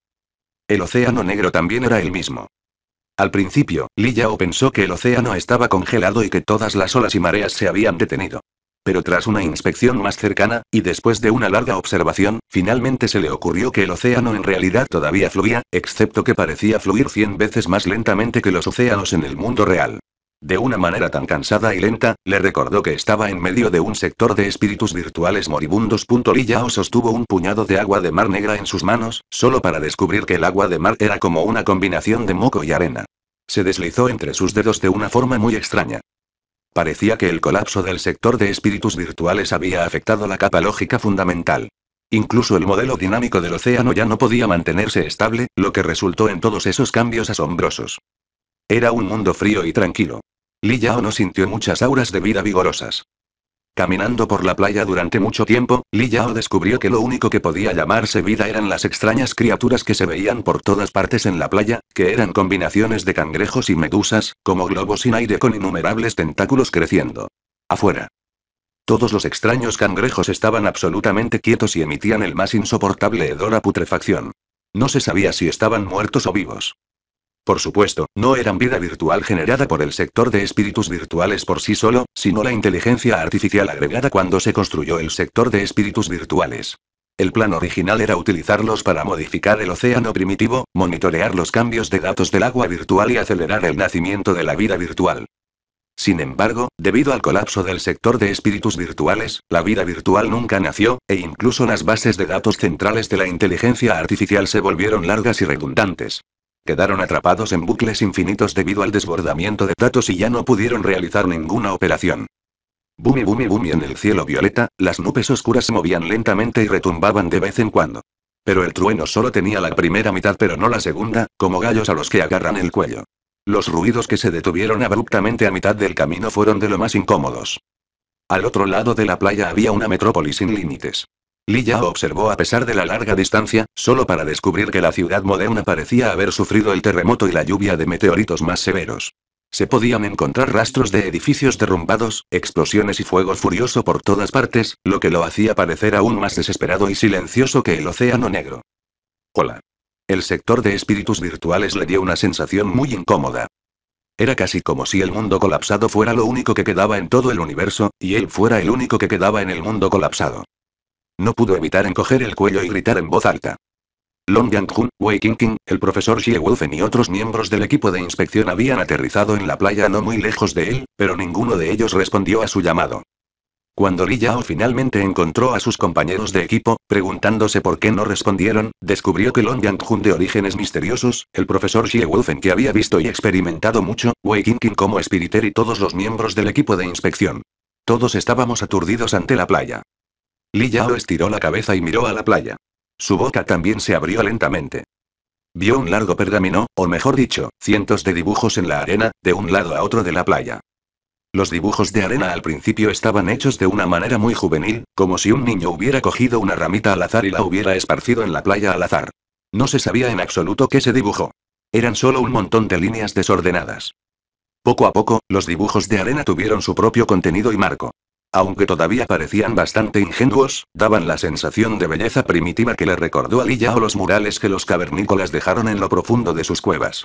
El océano negro también era el mismo. Al principio, Li Yao pensó que el océano estaba congelado y que todas las olas y mareas se habían detenido. Pero tras una inspección más cercana, y después de una larga observación, finalmente se le ocurrió que el océano en realidad todavía fluía, excepto que parecía fluir 100 veces más lentamente que los océanos en el mundo real. De una manera tan cansada y lenta, le recordó que estaba en medio de un sector de espíritus virtuales moribundos. Li sostuvo un puñado de agua de mar negra en sus manos, solo para descubrir que el agua de mar era como una combinación de moco y arena. Se deslizó entre sus dedos de una forma muy extraña. Parecía que el colapso del sector de espíritus virtuales había afectado la capa lógica fundamental. Incluso el modelo dinámico del océano ya no podía mantenerse estable, lo que resultó en todos esos cambios asombrosos. Era un mundo frío y tranquilo. Li Yao no sintió muchas auras de vida vigorosas. Caminando por la playa durante mucho tiempo, Li Yao descubrió que lo único que podía llamarse vida eran las extrañas criaturas que se veían por todas partes en la playa, que eran combinaciones de cangrejos y medusas, como globos sin aire con innumerables tentáculos creciendo. Afuera. Todos los extraños cangrejos estaban absolutamente quietos y emitían el más insoportable hedor a putrefacción. No se sabía si estaban muertos o vivos. Por supuesto, no eran vida virtual generada por el sector de espíritus virtuales por sí solo, sino la inteligencia artificial agregada cuando se construyó el sector de espíritus virtuales. El plan original era utilizarlos para modificar el océano primitivo, monitorear los cambios de datos del agua virtual y acelerar el nacimiento de la vida virtual. Sin embargo, debido al colapso del sector de espíritus virtuales, la vida virtual nunca nació, e incluso las bases de datos centrales de la inteligencia artificial se volvieron largas y redundantes. Quedaron atrapados en bucles infinitos debido al desbordamiento de datos y ya no pudieron realizar ninguna operación. Bumi bumi bumi en el cielo violeta, las nubes oscuras se movían lentamente y retumbaban de vez en cuando. Pero el trueno solo tenía la primera mitad pero no la segunda, como gallos a los que agarran el cuello. Los ruidos que se detuvieron abruptamente a mitad del camino fueron de lo más incómodos. Al otro lado de la playa había una metrópoli sin límites. Li Yao observó a pesar de la larga distancia, solo para descubrir que la ciudad moderna parecía haber sufrido el terremoto y la lluvia de meteoritos más severos. Se podían encontrar rastros de edificios derrumbados, explosiones y fuego furioso por todas partes, lo que lo hacía parecer aún más desesperado y silencioso que el Océano Negro. Hola. El sector de espíritus virtuales le dio una sensación muy incómoda. Era casi como si el mundo colapsado fuera lo único que quedaba en todo el universo, y él fuera el único que quedaba en el mundo colapsado. No pudo evitar encoger el cuello y gritar en voz alta. Long Yang-hun, Wei Qingqing, el profesor Xie Wolfen y otros miembros del equipo de inspección habían aterrizado en la playa no muy lejos de él, pero ninguno de ellos respondió a su llamado. Cuando Li Yao finalmente encontró a sus compañeros de equipo, preguntándose por qué no respondieron, descubrió que Long Yang-hun de orígenes misteriosos, el profesor Xie Wolfen que había visto y experimentado mucho, Wei Qingqing como espiriter y todos los miembros del equipo de inspección. Todos estábamos aturdidos ante la playa. Li estiró la cabeza y miró a la playa. Su boca también se abrió lentamente. Vio un largo pergamino, o mejor dicho, cientos de dibujos en la arena, de un lado a otro de la playa. Los dibujos de arena al principio estaban hechos de una manera muy juvenil, como si un niño hubiera cogido una ramita al azar y la hubiera esparcido en la playa al azar. No se sabía en absoluto qué se dibujó. Eran solo un montón de líneas desordenadas. Poco a poco, los dibujos de arena tuvieron su propio contenido y marco. Aunque todavía parecían bastante ingenuos, daban la sensación de belleza primitiva que le recordó a Lilla o los murales que los cavernícolas dejaron en lo profundo de sus cuevas.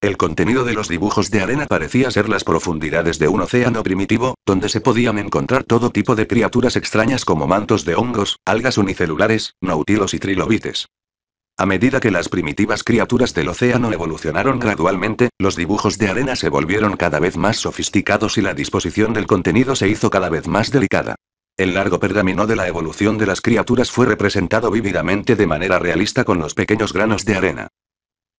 El contenido de los dibujos de arena parecía ser las profundidades de un océano primitivo, donde se podían encontrar todo tipo de criaturas extrañas como mantos de hongos, algas unicelulares, nautilos y trilobites. A medida que las primitivas criaturas del océano evolucionaron gradualmente, los dibujos de arena se volvieron cada vez más sofisticados y la disposición del contenido se hizo cada vez más delicada. El largo pergamino de la evolución de las criaturas fue representado vívidamente de manera realista con los pequeños granos de arena.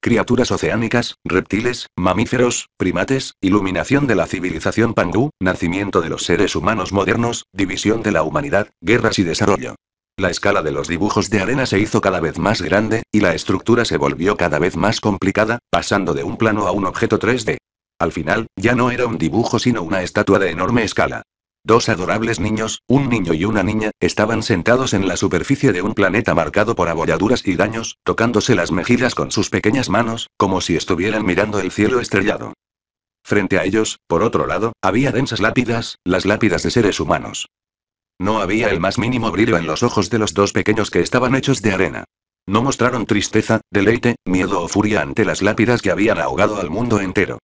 Criaturas oceánicas, reptiles, mamíferos, primates, iluminación de la civilización Pangú, nacimiento de los seres humanos modernos, división de la humanidad, guerras y desarrollo. La escala de los dibujos de arena se hizo cada vez más grande, y la estructura se volvió cada vez más complicada, pasando de un plano a un objeto 3D. Al final, ya no era un dibujo sino una estatua de enorme escala. Dos adorables niños, un niño y una niña, estaban sentados en la superficie de un planeta marcado por abolladuras y daños, tocándose las mejillas con sus pequeñas manos, como si estuvieran mirando el cielo estrellado. Frente a ellos, por otro lado, había densas lápidas, las lápidas de seres humanos. No había el más mínimo brillo en los ojos de los dos pequeños que estaban hechos de arena. No mostraron tristeza, deleite, miedo o furia ante las lápidas que habían ahogado al mundo entero.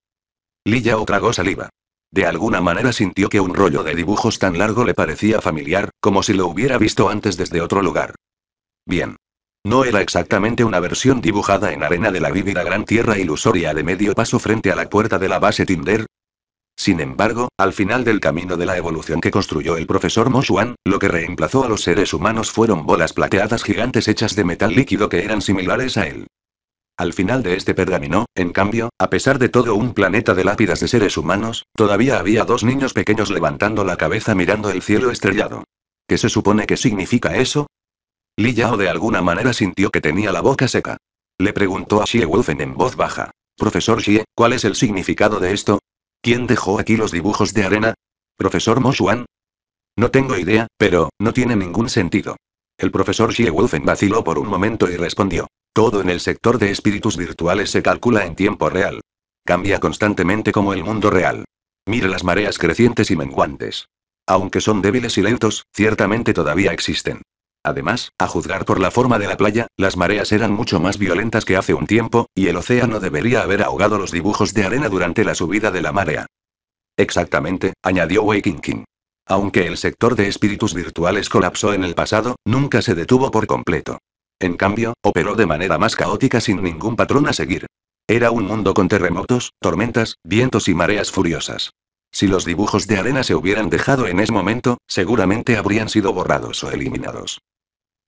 Lilla o tragó saliva. De alguna manera sintió que un rollo de dibujos tan largo le parecía familiar, como si lo hubiera visto antes desde otro lugar. Bien. No era exactamente una versión dibujada en arena de la vívida gran tierra ilusoria de medio paso frente a la puerta de la base Tinder, sin embargo, al final del camino de la evolución que construyó el profesor Moshuan, lo que reemplazó a los seres humanos fueron bolas plateadas gigantes hechas de metal líquido que eran similares a él. Al final de este pergamino, en cambio, a pesar de todo un planeta de lápidas de seres humanos, todavía había dos niños pequeños levantando la cabeza mirando el cielo estrellado. ¿Qué se supone que significa eso? Li Yao de alguna manera sintió que tenía la boca seca. Le preguntó a Xie Wolfen en voz baja. Profesor Xie, ¿cuál es el significado de esto? ¿Quién dejó aquí los dibujos de arena? ¿Profesor Moshuan? No tengo idea, pero, no tiene ningún sentido. El profesor Wolfen vaciló por un momento y respondió. Todo en el sector de espíritus virtuales se calcula en tiempo real. Cambia constantemente como el mundo real. Mire las mareas crecientes y menguantes. Aunque son débiles y lentos, ciertamente todavía existen. Además, a juzgar por la forma de la playa, las mareas eran mucho más violentas que hace un tiempo, y el océano debería haber ahogado los dibujos de arena durante la subida de la marea. Exactamente, añadió Waking King. Aunque el sector de espíritus virtuales colapsó en el pasado, nunca se detuvo por completo. En cambio, operó de manera más caótica sin ningún patrón a seguir. Era un mundo con terremotos, tormentas, vientos y mareas furiosas. Si los dibujos de arena se hubieran dejado en ese momento, seguramente habrían sido borrados o eliminados.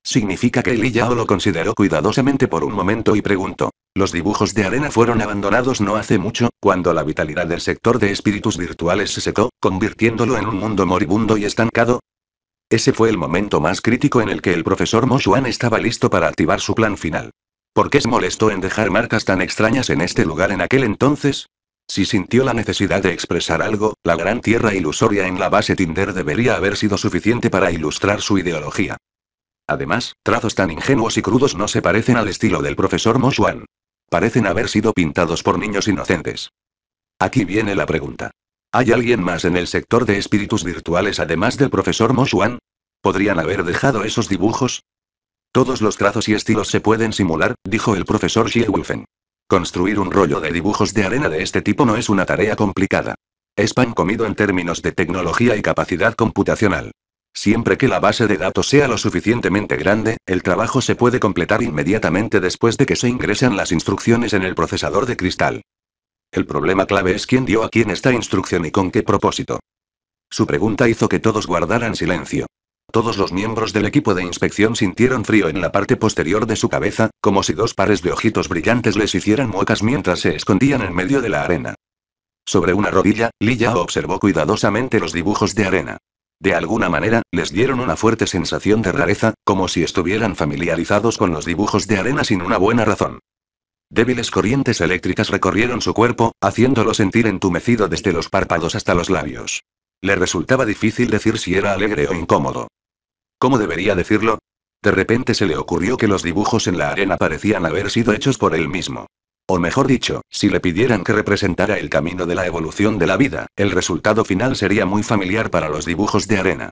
Significa que Yao lo consideró cuidadosamente por un momento y preguntó. Los dibujos de arena fueron abandonados no hace mucho, cuando la vitalidad del sector de espíritus virtuales se secó, convirtiéndolo en un mundo moribundo y estancado. Ese fue el momento más crítico en el que el profesor Xuan estaba listo para activar su plan final. ¿Por qué se molestó en dejar marcas tan extrañas en este lugar en aquel entonces? Si sintió la necesidad de expresar algo, la gran tierra ilusoria en la base Tinder debería haber sido suficiente para ilustrar su ideología. Además, trazos tan ingenuos y crudos no se parecen al estilo del profesor Moshuan. Parecen haber sido pintados por niños inocentes. Aquí viene la pregunta. ¿Hay alguien más en el sector de espíritus virtuales además del profesor Moshuan? ¿Podrían haber dejado esos dibujos? Todos los trazos y estilos se pueden simular, dijo el profesor Wolfen. Construir un rollo de dibujos de arena de este tipo no es una tarea complicada. Es pan comido en términos de tecnología y capacidad computacional. Siempre que la base de datos sea lo suficientemente grande, el trabajo se puede completar inmediatamente después de que se ingresan las instrucciones en el procesador de cristal. El problema clave es quién dio a quién esta instrucción y con qué propósito. Su pregunta hizo que todos guardaran silencio. Todos los miembros del equipo de inspección sintieron frío en la parte posterior de su cabeza, como si dos pares de ojitos brillantes les hicieran muecas mientras se escondían en medio de la arena. Sobre una rodilla, Lilla observó cuidadosamente los dibujos de arena. De alguna manera, les dieron una fuerte sensación de rareza, como si estuvieran familiarizados con los dibujos de arena sin una buena razón. Débiles corrientes eléctricas recorrieron su cuerpo, haciéndolo sentir entumecido desde los párpados hasta los labios. Le resultaba difícil decir si era alegre o incómodo. ¿Cómo debería decirlo? De repente se le ocurrió que los dibujos en la arena parecían haber sido hechos por él mismo. O mejor dicho, si le pidieran que representara el camino de la evolución de la vida, el resultado final sería muy familiar para los dibujos de arena.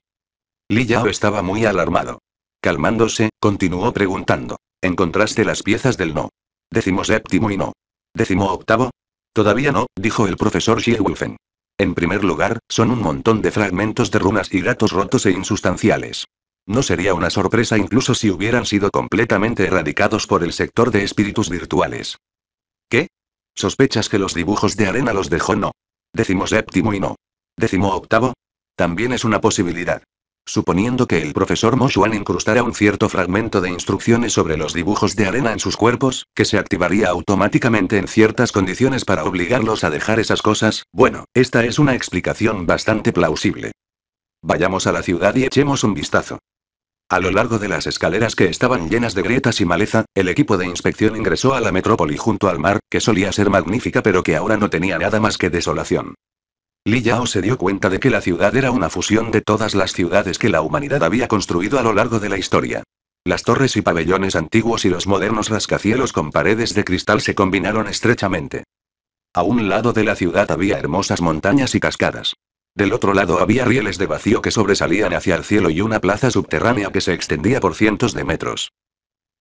Li Yao estaba muy alarmado. Calmándose, continuó preguntando. ¿Encontraste las piezas del no? Décimo séptimo y no. Décimo octavo. Todavía no, dijo el profesor Wulfen. En primer lugar, son un montón de fragmentos de runas y gatos rotos e insustanciales. No sería una sorpresa incluso si hubieran sido completamente erradicados por el sector de espíritus virtuales. ¿Qué? ¿Sospechas que los dibujos de arena los dejó no? Décimo séptimo y no. Décimo octavo. También es una posibilidad. Suponiendo que el profesor Moshuan incrustara un cierto fragmento de instrucciones sobre los dibujos de arena en sus cuerpos, que se activaría automáticamente en ciertas condiciones para obligarlos a dejar esas cosas, bueno, esta es una explicación bastante plausible. Vayamos a la ciudad y echemos un vistazo. A lo largo de las escaleras que estaban llenas de grietas y maleza, el equipo de inspección ingresó a la metrópoli junto al mar, que solía ser magnífica pero que ahora no tenía nada más que desolación. Li Yao se dio cuenta de que la ciudad era una fusión de todas las ciudades que la humanidad había construido a lo largo de la historia. Las torres y pabellones antiguos y los modernos rascacielos con paredes de cristal se combinaron estrechamente. A un lado de la ciudad había hermosas montañas y cascadas. Del otro lado había rieles de vacío que sobresalían hacia el cielo y una plaza subterránea que se extendía por cientos de metros.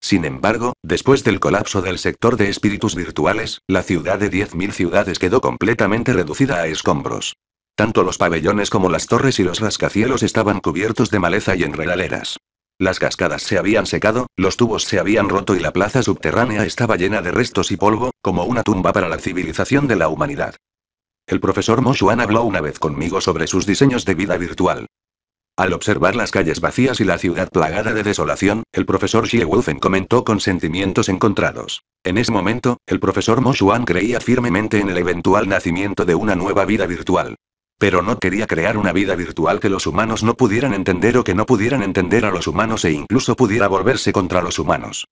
Sin embargo, después del colapso del sector de espíritus virtuales, la ciudad de 10.000 ciudades quedó completamente reducida a escombros. Tanto los pabellones como las torres y los rascacielos estaban cubiertos de maleza y enredaderas. Las cascadas se habían secado, los tubos se habían roto y la plaza subterránea estaba llena de restos y polvo, como una tumba para la civilización de la humanidad. El profesor Moshuan habló una vez conmigo sobre sus diseños de vida virtual. Al observar las calles vacías y la ciudad plagada de desolación, el profesor Wufeng comentó con sentimientos encontrados. En ese momento, el profesor Moshuan creía firmemente en el eventual nacimiento de una nueva vida virtual. Pero no quería crear una vida virtual que los humanos no pudieran entender o que no pudieran entender a los humanos e incluso pudiera volverse contra los humanos.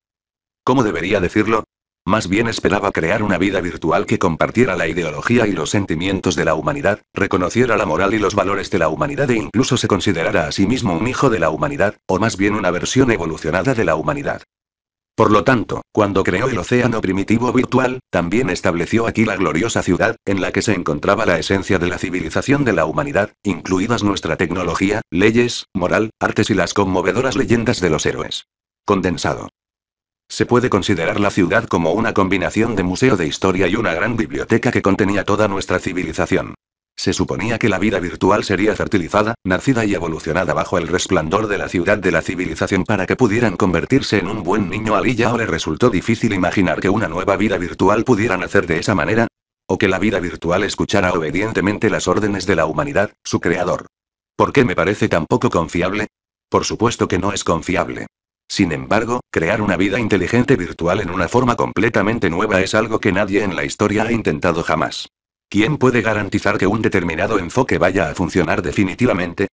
¿Cómo debería decirlo? Más bien esperaba crear una vida virtual que compartiera la ideología y los sentimientos de la humanidad, reconociera la moral y los valores de la humanidad e incluso se considerara a sí mismo un hijo de la humanidad, o más bien una versión evolucionada de la humanidad. Por lo tanto, cuando creó el océano primitivo virtual, también estableció aquí la gloriosa ciudad, en la que se encontraba la esencia de la civilización de la humanidad, incluidas nuestra tecnología, leyes, moral, artes y las conmovedoras leyendas de los héroes. Condensado. Se puede considerar la ciudad como una combinación de museo de historia y una gran biblioteca que contenía toda nuestra civilización. Se suponía que la vida virtual sería fertilizada, nacida y evolucionada bajo el resplandor de la ciudad de la civilización para que pudieran convertirse en un buen niño. A ya o le resultó difícil imaginar que una nueva vida virtual pudiera nacer de esa manera, o que la vida virtual escuchara obedientemente las órdenes de la humanidad, su creador. ¿Por qué me parece tan poco confiable? Por supuesto que no es confiable. Sin embargo, crear una vida inteligente virtual en una forma completamente nueva es algo que nadie en la historia ha intentado jamás. ¿Quién puede garantizar que un determinado enfoque vaya a funcionar definitivamente?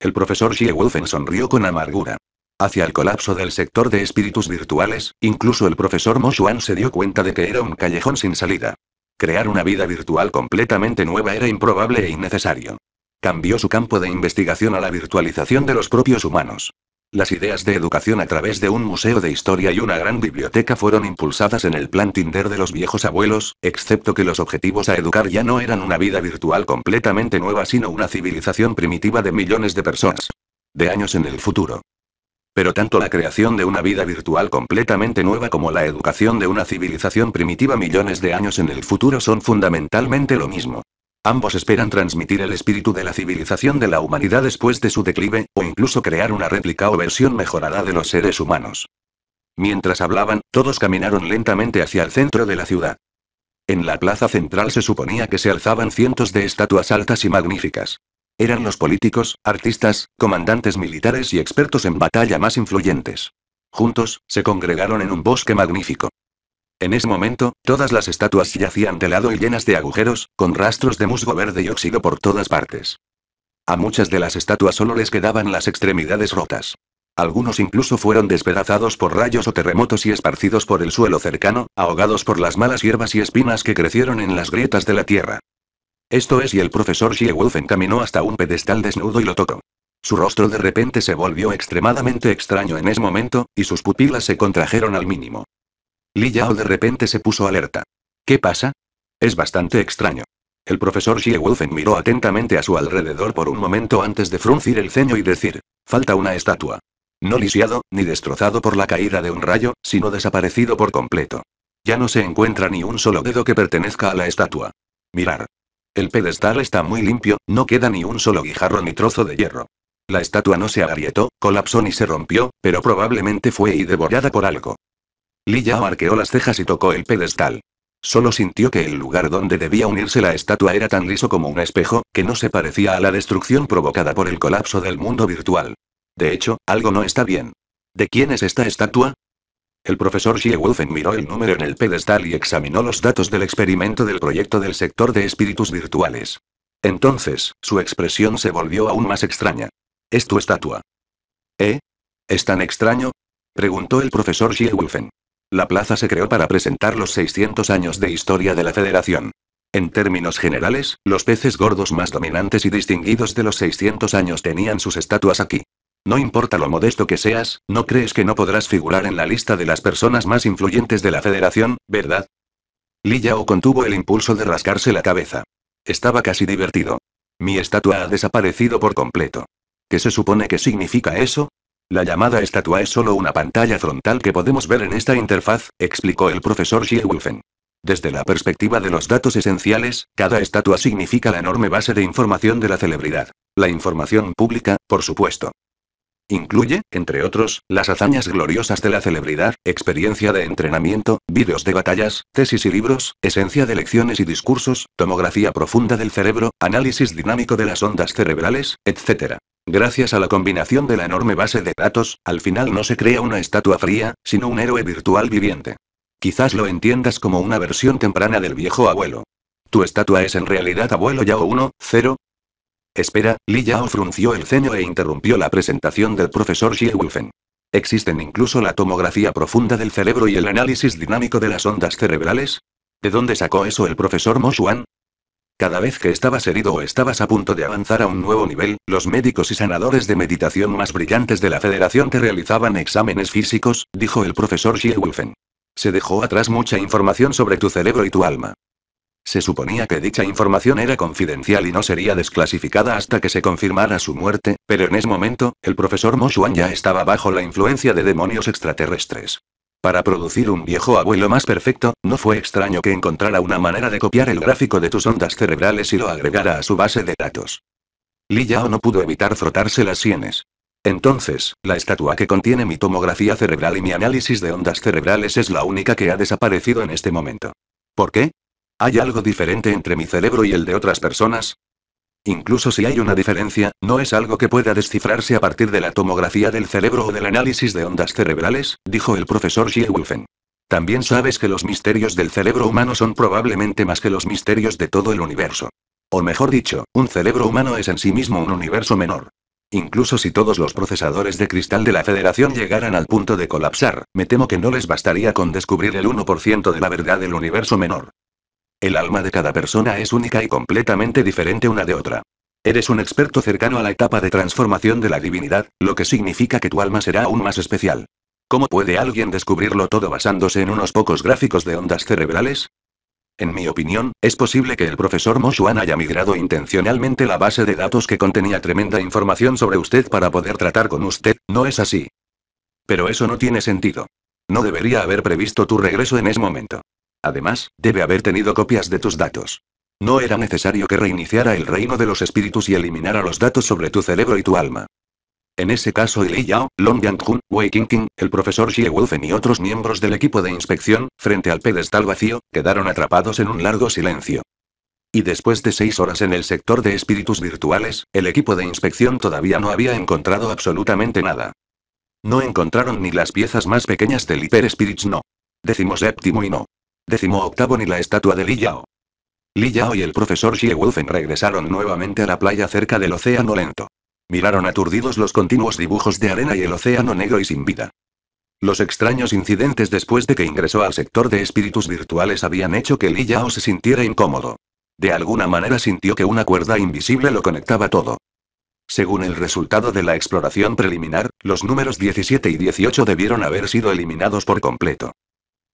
El profesor Wolfen sonrió con amargura. Hacia el colapso del sector de espíritus virtuales, incluso el profesor Mo Xuan se dio cuenta de que era un callejón sin salida. Crear una vida virtual completamente nueva era improbable e innecesario. Cambió su campo de investigación a la virtualización de los propios humanos. Las ideas de educación a través de un museo de historia y una gran biblioteca fueron impulsadas en el plan Tinder de los viejos abuelos, excepto que los objetivos a educar ya no eran una vida virtual completamente nueva, sino una civilización primitiva de millones de personas. De años en el futuro. Pero tanto la creación de una vida virtual completamente nueva como la educación de una civilización primitiva millones de años en el futuro son fundamentalmente lo mismo. Ambos esperan transmitir el espíritu de la civilización de la humanidad después de su declive, o incluso crear una réplica o versión mejorada de los seres humanos. Mientras hablaban, todos caminaron lentamente hacia el centro de la ciudad. En la plaza central se suponía que se alzaban cientos de estatuas altas y magníficas. Eran los políticos, artistas, comandantes militares y expertos en batalla más influyentes. Juntos, se congregaron en un bosque magnífico. En ese momento, todas las estatuas yacían de lado y llenas de agujeros, con rastros de musgo verde y óxido por todas partes. A muchas de las estatuas solo les quedaban las extremidades rotas. Algunos incluso fueron despedazados por rayos o terremotos y esparcidos por el suelo cercano, ahogados por las malas hierbas y espinas que crecieron en las grietas de la tierra. Esto es y el profesor e. wolf encaminó hasta un pedestal desnudo y lo tocó. Su rostro de repente se volvió extremadamente extraño en ese momento, y sus pupilas se contrajeron al mínimo. Li Yao de repente se puso alerta. ¿Qué pasa? Es bastante extraño. El profesor Xie Wolfen miró atentamente a su alrededor por un momento antes de fruncir el ceño y decir, falta una estatua. No lisiado, ni destrozado por la caída de un rayo, sino desaparecido por completo. Ya no se encuentra ni un solo dedo que pertenezca a la estatua. Mirar. El pedestal está muy limpio, no queda ni un solo guijarro ni trozo de hierro. La estatua no se agrietó, colapsó ni se rompió, pero probablemente fue y devorada por algo. Li Yao arqueó las cejas y tocó el pedestal. Solo sintió que el lugar donde debía unirse la estatua era tan liso como un espejo, que no se parecía a la destrucción provocada por el colapso del mundo virtual. De hecho, algo no está bien. ¿De quién es esta estatua? El profesor Wolfen miró el número en el pedestal y examinó los datos del experimento del proyecto del sector de espíritus virtuales. Entonces, su expresión se volvió aún más extraña. ¿Es tu estatua? ¿Eh? ¿Es tan extraño? preguntó el profesor Wolfen. La plaza se creó para presentar los 600 años de historia de la Federación. En términos generales, los peces gordos más dominantes y distinguidos de los 600 años tenían sus estatuas aquí. No importa lo modesto que seas, no crees que no podrás figurar en la lista de las personas más influyentes de la Federación, ¿verdad? Li Yao contuvo el impulso de rascarse la cabeza. Estaba casi divertido. Mi estatua ha desaparecido por completo. ¿Qué se supone que significa eso? La llamada estatua es solo una pantalla frontal que podemos ver en esta interfaz, explicó el profesor Schierwolfen. Desde la perspectiva de los datos esenciales, cada estatua significa la enorme base de información de la celebridad. La información pública, por supuesto. Incluye, entre otros, las hazañas gloriosas de la celebridad, experiencia de entrenamiento, vídeos de batallas, tesis y libros, esencia de lecciones y discursos, tomografía profunda del cerebro, análisis dinámico de las ondas cerebrales, etc. Gracias a la combinación de la enorme base de datos, al final no se crea una estatua fría, sino un héroe virtual viviente. Quizás lo entiendas como una versión temprana del viejo abuelo. Tu estatua es en realidad abuelo Yao 1, 0. Espera, Li Yao frunció el ceño e interrumpió la presentación del profesor Wolfen. ¿Existen incluso la tomografía profunda del cerebro y el análisis dinámico de las ondas cerebrales? ¿De dónde sacó eso el profesor Xuan? Cada vez que estabas herido o estabas a punto de avanzar a un nuevo nivel, los médicos y sanadores de meditación más brillantes de la Federación te realizaban exámenes físicos, dijo el profesor Wolfen. Se dejó atrás mucha información sobre tu cerebro y tu alma. Se suponía que dicha información era confidencial y no sería desclasificada hasta que se confirmara su muerte, pero en ese momento, el profesor Xuan ya estaba bajo la influencia de demonios extraterrestres. Para producir un viejo abuelo más perfecto, no fue extraño que encontrara una manera de copiar el gráfico de tus ondas cerebrales y lo agregara a su base de datos. Li Yao no pudo evitar frotarse las sienes. Entonces, la estatua que contiene mi tomografía cerebral y mi análisis de ondas cerebrales es la única que ha desaparecido en este momento. ¿Por qué? ¿Hay algo diferente entre mi cerebro y el de otras personas? Incluso si hay una diferencia, no es algo que pueda descifrarse a partir de la tomografía del cerebro o del análisis de ondas cerebrales, dijo el profesor Wolfen. También sabes que los misterios del cerebro humano son probablemente más que los misterios de todo el universo. O mejor dicho, un cerebro humano es en sí mismo un universo menor. Incluso si todos los procesadores de cristal de la Federación llegaran al punto de colapsar, me temo que no les bastaría con descubrir el 1% de la verdad del universo menor. El alma de cada persona es única y completamente diferente una de otra. Eres un experto cercano a la etapa de transformación de la divinidad, lo que significa que tu alma será aún más especial. ¿Cómo puede alguien descubrirlo todo basándose en unos pocos gráficos de ondas cerebrales? En mi opinión, es posible que el profesor Moshuan haya migrado intencionalmente la base de datos que contenía tremenda información sobre usted para poder tratar con usted, ¿no es así? Pero eso no tiene sentido. No debería haber previsto tu regreso en ese momento. Además, debe haber tenido copias de tus datos. No era necesario que reiniciara el reino de los espíritus y eliminara los datos sobre tu cerebro y tu alma. En ese caso, Li Yao, Long yang Wei Qingqing, el profesor Xie Wolfen y otros miembros del equipo de inspección, frente al pedestal vacío, quedaron atrapados en un largo silencio. Y después de seis horas en el sector de espíritus virtuales, el equipo de inspección todavía no había encontrado absolutamente nada. No encontraron ni las piezas más pequeñas del Hyper Spirits No. Decimos séptimo y no. Décimo octavo ni la estatua de Li Yao. Li Yao y el profesor Wolfen regresaron nuevamente a la playa cerca del océano lento. Miraron aturdidos los continuos dibujos de arena y el océano negro y sin vida. Los extraños incidentes después de que ingresó al sector de espíritus virtuales habían hecho que Li Yao se sintiera incómodo. De alguna manera sintió que una cuerda invisible lo conectaba todo. Según el resultado de la exploración preliminar, los números 17 y 18 debieron haber sido eliminados por completo.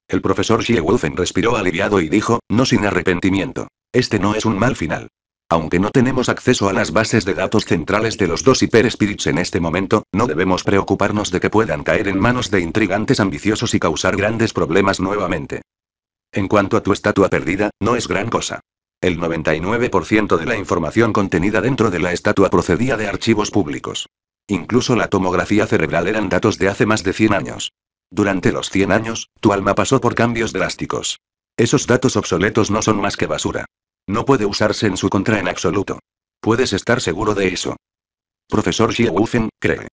El profesor Wolfen respiró aliviado y dijo, no sin arrepentimiento. Este no es un mal final. Aunque no tenemos acceso a las bases de datos centrales de los dos hiper-spirits en este momento, no debemos preocuparnos de que puedan caer en manos de intrigantes ambiciosos y causar grandes problemas nuevamente. En cuanto a tu estatua perdida, no es gran cosa. El 99% de la información contenida dentro de la estatua procedía de archivos públicos. Incluso la tomografía cerebral eran datos de hace más de 100 años. Durante los 100 años, tu alma pasó por cambios drásticos. Esos datos obsoletos no son más que basura. No puede usarse en su contra en absoluto. Puedes estar seguro de eso. Profesor Wufen, cree.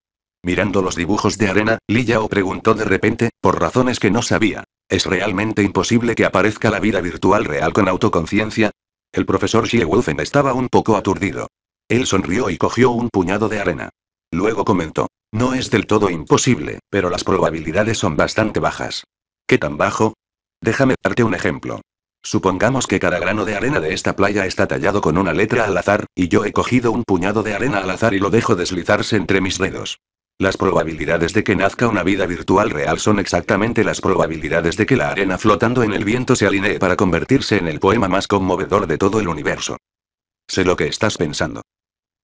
Mirando los dibujos de arena, Li Yao preguntó de repente, por razones que no sabía. ¿Es realmente imposible que aparezca la vida virtual real con autoconciencia? El profesor Wufen estaba un poco aturdido. Él sonrió y cogió un puñado de arena. Luego comentó. No es del todo imposible, pero las probabilidades son bastante bajas. ¿Qué tan bajo? Déjame darte un ejemplo. Supongamos que cada grano de arena de esta playa está tallado con una letra al azar, y yo he cogido un puñado de arena al azar y lo dejo deslizarse entre mis dedos. Las probabilidades de que nazca una vida virtual real son exactamente las probabilidades de que la arena flotando en el viento se alinee para convertirse en el poema más conmovedor de todo el universo. Sé lo que estás pensando.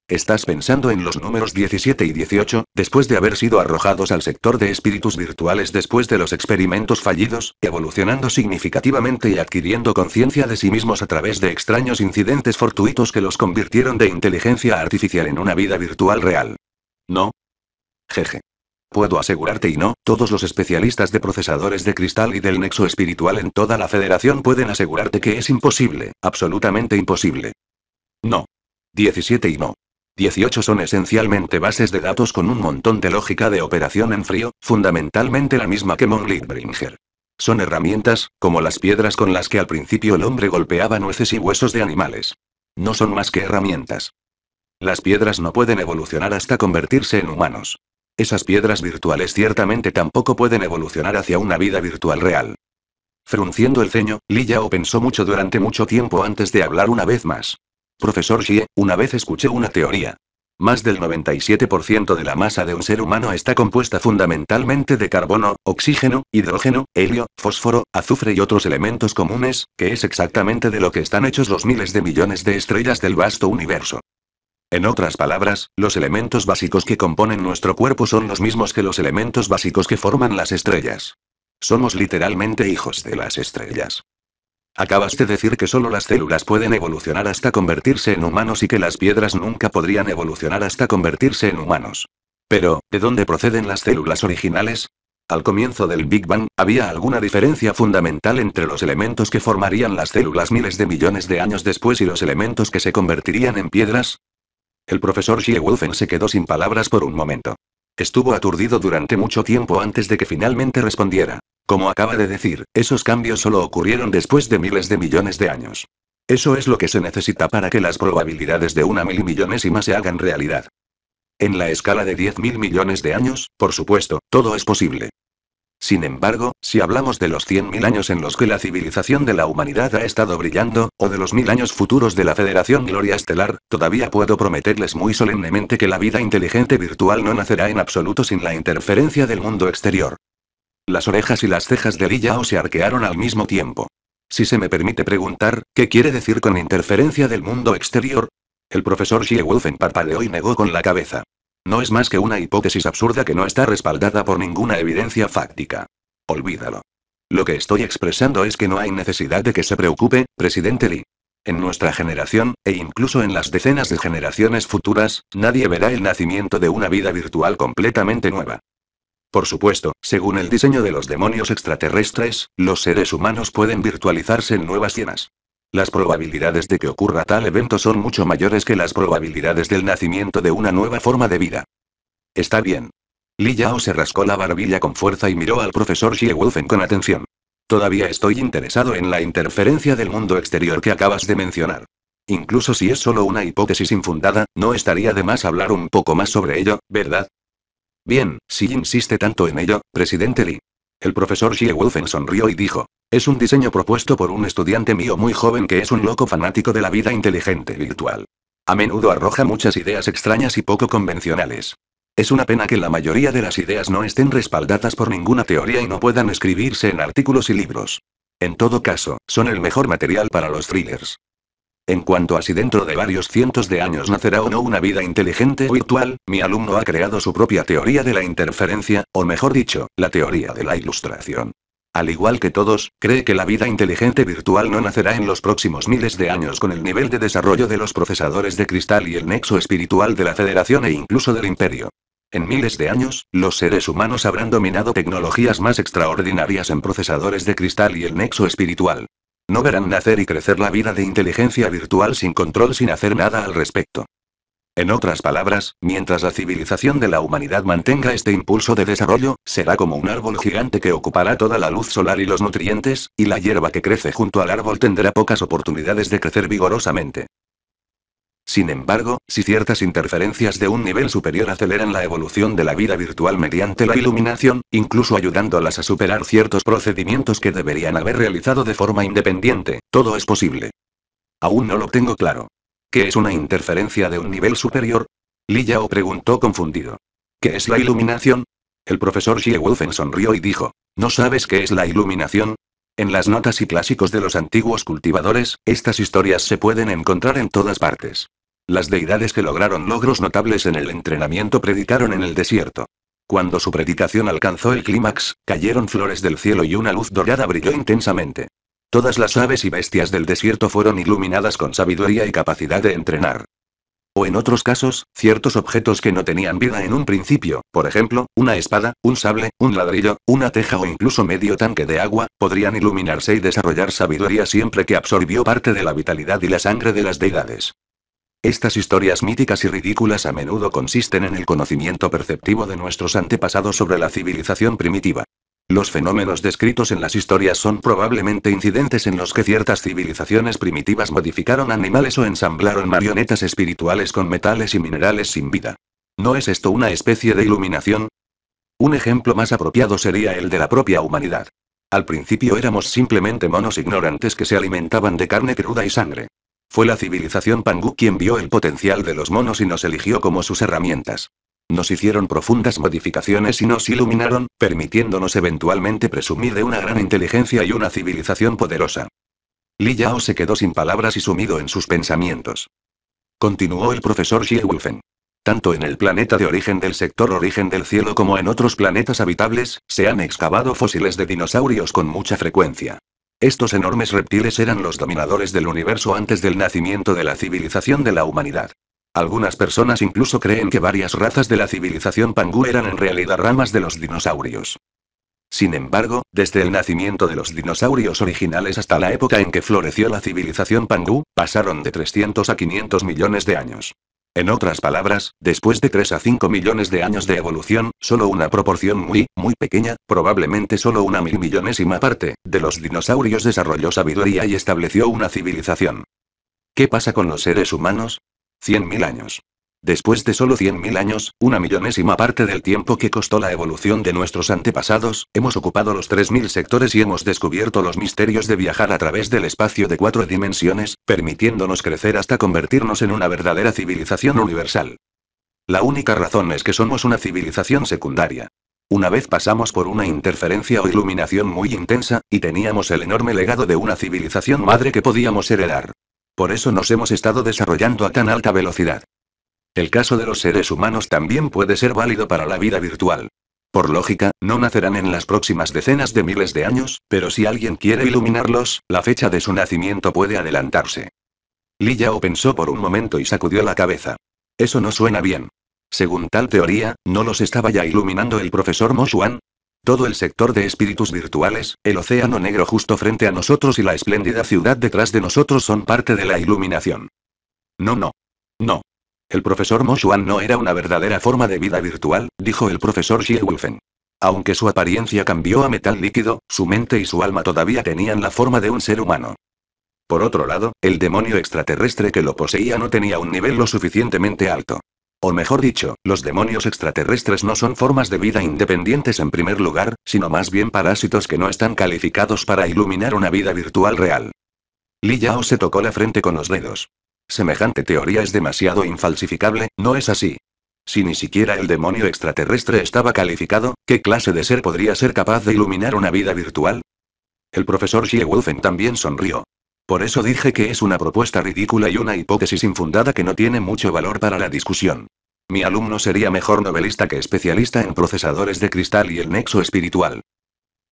Estás pensando en los números 17 y 18, después de haber sido arrojados al sector de espíritus virtuales después de los experimentos fallidos, evolucionando significativamente y adquiriendo conciencia de sí mismos a través de extraños incidentes fortuitos que los convirtieron de inteligencia artificial en una vida virtual real. ¿No? Jeje. Puedo asegurarte y no, todos los especialistas de procesadores de cristal y del nexo espiritual en toda la federación pueden asegurarte que es imposible, absolutamente imposible. No. 17 y no. 18 son esencialmente bases de datos con un montón de lógica de operación en frío, fundamentalmente la misma que Mon Bringer. Son herramientas, como las piedras con las que al principio el hombre golpeaba nueces y huesos de animales. No son más que herramientas. Las piedras no pueden evolucionar hasta convertirse en humanos. Esas piedras virtuales ciertamente tampoco pueden evolucionar hacia una vida virtual real. Frunciendo el ceño, Li Yao pensó mucho durante mucho tiempo antes de hablar una vez más. Profesor Xie, una vez escuché una teoría. Más del 97% de la masa de un ser humano está compuesta fundamentalmente de carbono, oxígeno, hidrógeno, helio, fósforo, azufre y otros elementos comunes, que es exactamente de lo que están hechos los miles de millones de estrellas del vasto universo. En otras palabras, los elementos básicos que componen nuestro cuerpo son los mismos que los elementos básicos que forman las estrellas. Somos literalmente hijos de las estrellas. Acabas de decir que solo las células pueden evolucionar hasta convertirse en humanos y que las piedras nunca podrían evolucionar hasta convertirse en humanos. Pero, ¿de dónde proceden las células originales? Al comienzo del Big Bang, ¿había alguna diferencia fundamental entre los elementos que formarían las células miles de millones de años después y los elementos que se convertirían en piedras? El profesor Wolfen se quedó sin palabras por un momento. Estuvo aturdido durante mucho tiempo antes de que finalmente respondiera. Como acaba de decir, esos cambios solo ocurrieron después de miles de millones de años. Eso es lo que se necesita para que las probabilidades de una mil millones se hagan realidad. En la escala de mil millones de años, por supuesto, todo es posible. Sin embargo, si hablamos de los 100.000 años en los que la civilización de la humanidad ha estado brillando, o de los mil años futuros de la Federación Gloria Estelar, todavía puedo prometerles muy solemnemente que la vida inteligente virtual no nacerá en absoluto sin la interferencia del mundo exterior. Las orejas y las cejas de Li Yao se arquearon al mismo tiempo. Si se me permite preguntar, ¿qué quiere decir con interferencia del mundo exterior? El profesor Wolfen parpadeó y negó con la cabeza. No es más que una hipótesis absurda que no está respaldada por ninguna evidencia fáctica. Olvídalo. Lo que estoy expresando es que no hay necesidad de que se preocupe, presidente Lee. En nuestra generación, e incluso en las decenas de generaciones futuras, nadie verá el nacimiento de una vida virtual completamente nueva. Por supuesto, según el diseño de los demonios extraterrestres, los seres humanos pueden virtualizarse en nuevas llenas. Las probabilidades de que ocurra tal evento son mucho mayores que las probabilidades del nacimiento de una nueva forma de vida. Está bien. Li Yao se rascó la barbilla con fuerza y miró al profesor Wolfen con atención. Todavía estoy interesado en la interferencia del mundo exterior que acabas de mencionar. Incluso si es solo una hipótesis infundada, no estaría de más hablar un poco más sobre ello, ¿verdad? Bien, si insiste tanto en ello, presidente Li. El profesor Wolfen sonrió y dijo, es un diseño propuesto por un estudiante mío muy joven que es un loco fanático de la vida inteligente virtual. A menudo arroja muchas ideas extrañas y poco convencionales. Es una pena que la mayoría de las ideas no estén respaldadas por ninguna teoría y no puedan escribirse en artículos y libros. En todo caso, son el mejor material para los thrillers. En cuanto a si dentro de varios cientos de años nacerá o no una vida inteligente virtual, mi alumno ha creado su propia teoría de la interferencia, o mejor dicho, la teoría de la ilustración. Al igual que todos, cree que la vida inteligente virtual no nacerá en los próximos miles de años con el nivel de desarrollo de los procesadores de cristal y el nexo espiritual de la Federación e incluso del Imperio. En miles de años, los seres humanos habrán dominado tecnologías más extraordinarias en procesadores de cristal y el nexo espiritual. No verán nacer y crecer la vida de inteligencia virtual sin control sin hacer nada al respecto. En otras palabras, mientras la civilización de la humanidad mantenga este impulso de desarrollo, será como un árbol gigante que ocupará toda la luz solar y los nutrientes, y la hierba que crece junto al árbol tendrá pocas oportunidades de crecer vigorosamente. Sin embargo, si ciertas interferencias de un nivel superior aceleran la evolución de la vida virtual mediante la iluminación, incluso ayudándolas a superar ciertos procedimientos que deberían haber realizado de forma independiente, todo es posible. Aún no lo tengo claro. ¿Qué es una interferencia de un nivel superior? Li Yao preguntó confundido. ¿Qué es la iluminación? El profesor Xie Wolfen sonrió y dijo, ¿no sabes qué es la iluminación? En las notas y clásicos de los antiguos cultivadores, estas historias se pueden encontrar en todas partes. Las deidades que lograron logros notables en el entrenamiento predicaron en el desierto. Cuando su predicación alcanzó el clímax, cayeron flores del cielo y una luz dorada brilló intensamente. Todas las aves y bestias del desierto fueron iluminadas con sabiduría y capacidad de entrenar. O en otros casos, ciertos objetos que no tenían vida en un principio, por ejemplo, una espada, un sable, un ladrillo, una teja o incluso medio tanque de agua, podrían iluminarse y desarrollar sabiduría siempre que absorbió parte de la vitalidad y la sangre de las deidades. Estas historias míticas y ridículas a menudo consisten en el conocimiento perceptivo de nuestros antepasados sobre la civilización primitiva. Los fenómenos descritos en las historias son probablemente incidentes en los que ciertas civilizaciones primitivas modificaron animales o ensamblaron marionetas espirituales con metales y minerales sin vida. ¿No es esto una especie de iluminación? Un ejemplo más apropiado sería el de la propia humanidad. Al principio éramos simplemente monos ignorantes que se alimentaban de carne cruda y sangre. Fue la civilización Pangu quien vio el potencial de los monos y nos eligió como sus herramientas. Nos hicieron profundas modificaciones y nos iluminaron, permitiéndonos eventualmente presumir de una gran inteligencia y una civilización poderosa. Li Yao se quedó sin palabras y sumido en sus pensamientos. Continuó el profesor Wolfen. Tanto en el planeta de origen del sector origen del cielo como en otros planetas habitables, se han excavado fósiles de dinosaurios con mucha frecuencia. Estos enormes reptiles eran los dominadores del universo antes del nacimiento de la civilización de la humanidad. Algunas personas incluso creen que varias razas de la civilización Pangu eran en realidad ramas de los dinosaurios. Sin embargo, desde el nacimiento de los dinosaurios originales hasta la época en que floreció la civilización Pangu, pasaron de 300 a 500 millones de años. En otras palabras, después de 3 a 5 millones de años de evolución, solo una proporción muy, muy pequeña, probablemente solo una mil parte, de los dinosaurios desarrolló sabiduría y estableció una civilización. ¿Qué pasa con los seres humanos? 100.000 mil años. Después de solo 100.000 años, una millonésima parte del tiempo que costó la evolución de nuestros antepasados, hemos ocupado los 3.000 sectores y hemos descubierto los misterios de viajar a través del espacio de cuatro dimensiones, permitiéndonos crecer hasta convertirnos en una verdadera civilización universal. La única razón es que somos una civilización secundaria. Una vez pasamos por una interferencia o iluminación muy intensa, y teníamos el enorme legado de una civilización madre que podíamos heredar. Por eso nos hemos estado desarrollando a tan alta velocidad. El caso de los seres humanos también puede ser válido para la vida virtual. Por lógica, no nacerán en las próximas decenas de miles de años, pero si alguien quiere iluminarlos, la fecha de su nacimiento puede adelantarse. Li Yao pensó por un momento y sacudió la cabeza. Eso no suena bien. Según tal teoría, ¿no los estaba ya iluminando el profesor Mo Xuan? Todo el sector de espíritus virtuales, el océano negro justo frente a nosotros y la espléndida ciudad detrás de nosotros son parte de la iluminación. No, no. No. El profesor Xuan no era una verdadera forma de vida virtual, dijo el profesor Wolfen. Aunque su apariencia cambió a metal líquido, su mente y su alma todavía tenían la forma de un ser humano. Por otro lado, el demonio extraterrestre que lo poseía no tenía un nivel lo suficientemente alto. O mejor dicho, los demonios extraterrestres no son formas de vida independientes en primer lugar, sino más bien parásitos que no están calificados para iluminar una vida virtual real. Li Yao se tocó la frente con los dedos. Semejante teoría es demasiado infalsificable, ¿no es así? Si ni siquiera el demonio extraterrestre estaba calificado, ¿qué clase de ser podría ser capaz de iluminar una vida virtual? El profesor Wolfen también sonrió. Por eso dije que es una propuesta ridícula y una hipótesis infundada que no tiene mucho valor para la discusión. Mi alumno sería mejor novelista que especialista en procesadores de cristal y el nexo espiritual.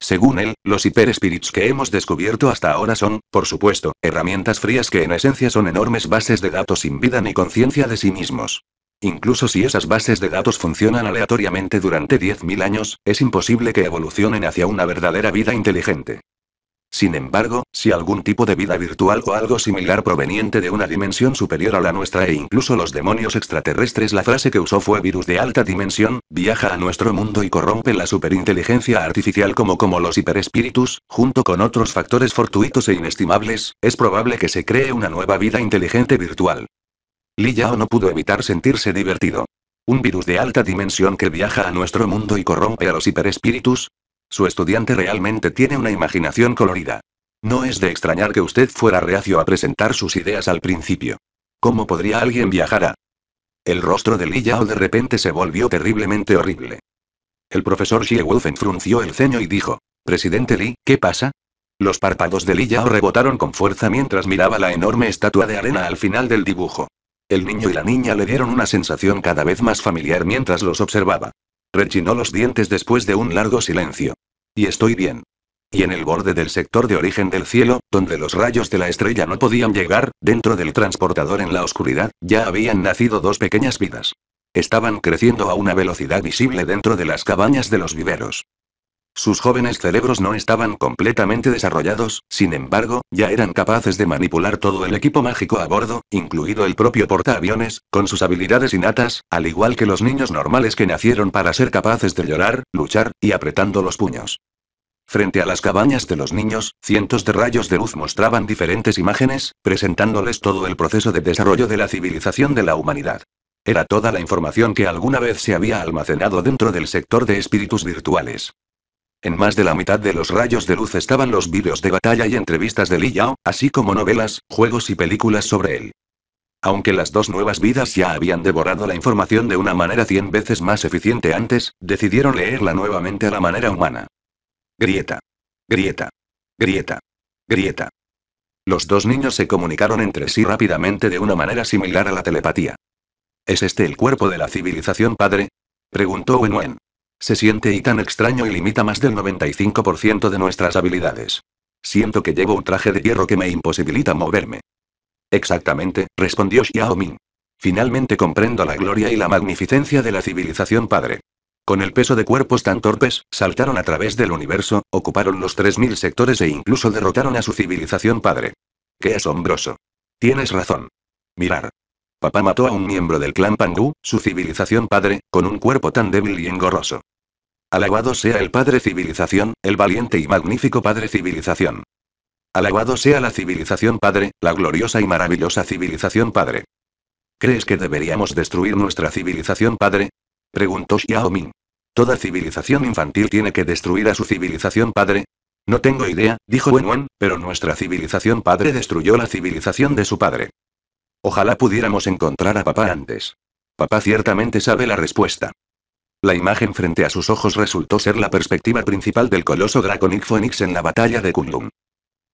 Según él, los hiperespirits que hemos descubierto hasta ahora son, por supuesto, herramientas frías que en esencia son enormes bases de datos sin vida ni conciencia de sí mismos. Incluso si esas bases de datos funcionan aleatoriamente durante 10.000 años, es imposible que evolucionen hacia una verdadera vida inteligente. Sin embargo, si algún tipo de vida virtual o algo similar proveniente de una dimensión superior a la nuestra e incluso los demonios extraterrestres, la frase que usó fue virus de alta dimensión, viaja a nuestro mundo y corrompe la superinteligencia artificial como como los hiperespíritus, junto con otros factores fortuitos e inestimables, es probable que se cree una nueva vida inteligente virtual. Li Yao no pudo evitar sentirse divertido. Un virus de alta dimensión que viaja a nuestro mundo y corrompe a los hiperespíritus, su estudiante realmente tiene una imaginación colorida. No es de extrañar que usted fuera reacio a presentar sus ideas al principio. ¿Cómo podría alguien viajar a...? El rostro de Li Yao de repente se volvió terriblemente horrible. El profesor Wolfen frunció el ceño y dijo, Presidente Li, ¿qué pasa? Los párpados de Li Yao rebotaron con fuerza mientras miraba la enorme estatua de arena al final del dibujo. El niño y la niña le dieron una sensación cada vez más familiar mientras los observaba. Rechinó los dientes después de un largo silencio. Y estoy bien. Y en el borde del sector de origen del cielo, donde los rayos de la estrella no podían llegar, dentro del transportador en la oscuridad, ya habían nacido dos pequeñas vidas. Estaban creciendo a una velocidad visible dentro de las cabañas de los viveros. Sus jóvenes cerebros no estaban completamente desarrollados, sin embargo, ya eran capaces de manipular todo el equipo mágico a bordo, incluido el propio portaaviones, con sus habilidades innatas, al igual que los niños normales que nacieron para ser capaces de llorar, luchar, y apretando los puños. Frente a las cabañas de los niños, cientos de rayos de luz mostraban diferentes imágenes, presentándoles todo el proceso de desarrollo de la civilización de la humanidad. Era toda la información que alguna vez se había almacenado dentro del sector de espíritus virtuales. En más de la mitad de los rayos de luz estaban los vídeos de batalla y entrevistas de Li Yao, así como novelas, juegos y películas sobre él. Aunque las dos nuevas vidas ya habían devorado la información de una manera cien veces más eficiente antes, decidieron leerla nuevamente a la manera humana. Grieta. Grieta. Grieta. Grieta. Los dos niños se comunicaron entre sí rápidamente de una manera similar a la telepatía. ¿Es este el cuerpo de la civilización padre? Preguntó Wenwen. Se siente y tan extraño y limita más del 95% de nuestras habilidades. Siento que llevo un traje de hierro que me imposibilita moverme. Exactamente, respondió Xiao Finalmente comprendo la gloria y la magnificencia de la civilización padre. Con el peso de cuerpos tan torpes, saltaron a través del universo, ocuparon los 3.000 sectores e incluso derrotaron a su civilización padre. ¡Qué asombroso! Tienes razón. Mirar. Papá mató a un miembro del clan Pangu, su civilización padre, con un cuerpo tan débil y engorroso. Alabado sea el padre civilización, el valiente y magnífico padre civilización. Alabado sea la civilización padre, la gloriosa y maravillosa civilización padre. ¿Crees que deberíamos destruir nuestra civilización padre? Preguntó Xiaoming. Toda civilización infantil tiene que destruir a su civilización padre, no tengo idea, dijo Wen Wen, pero nuestra civilización padre destruyó la civilización de su padre. Ojalá pudiéramos encontrar a papá antes. Papá ciertamente sabe la respuesta. La imagen frente a sus ojos resultó ser la perspectiva principal del coloso Draconic Phoenix en la batalla de Kunlun.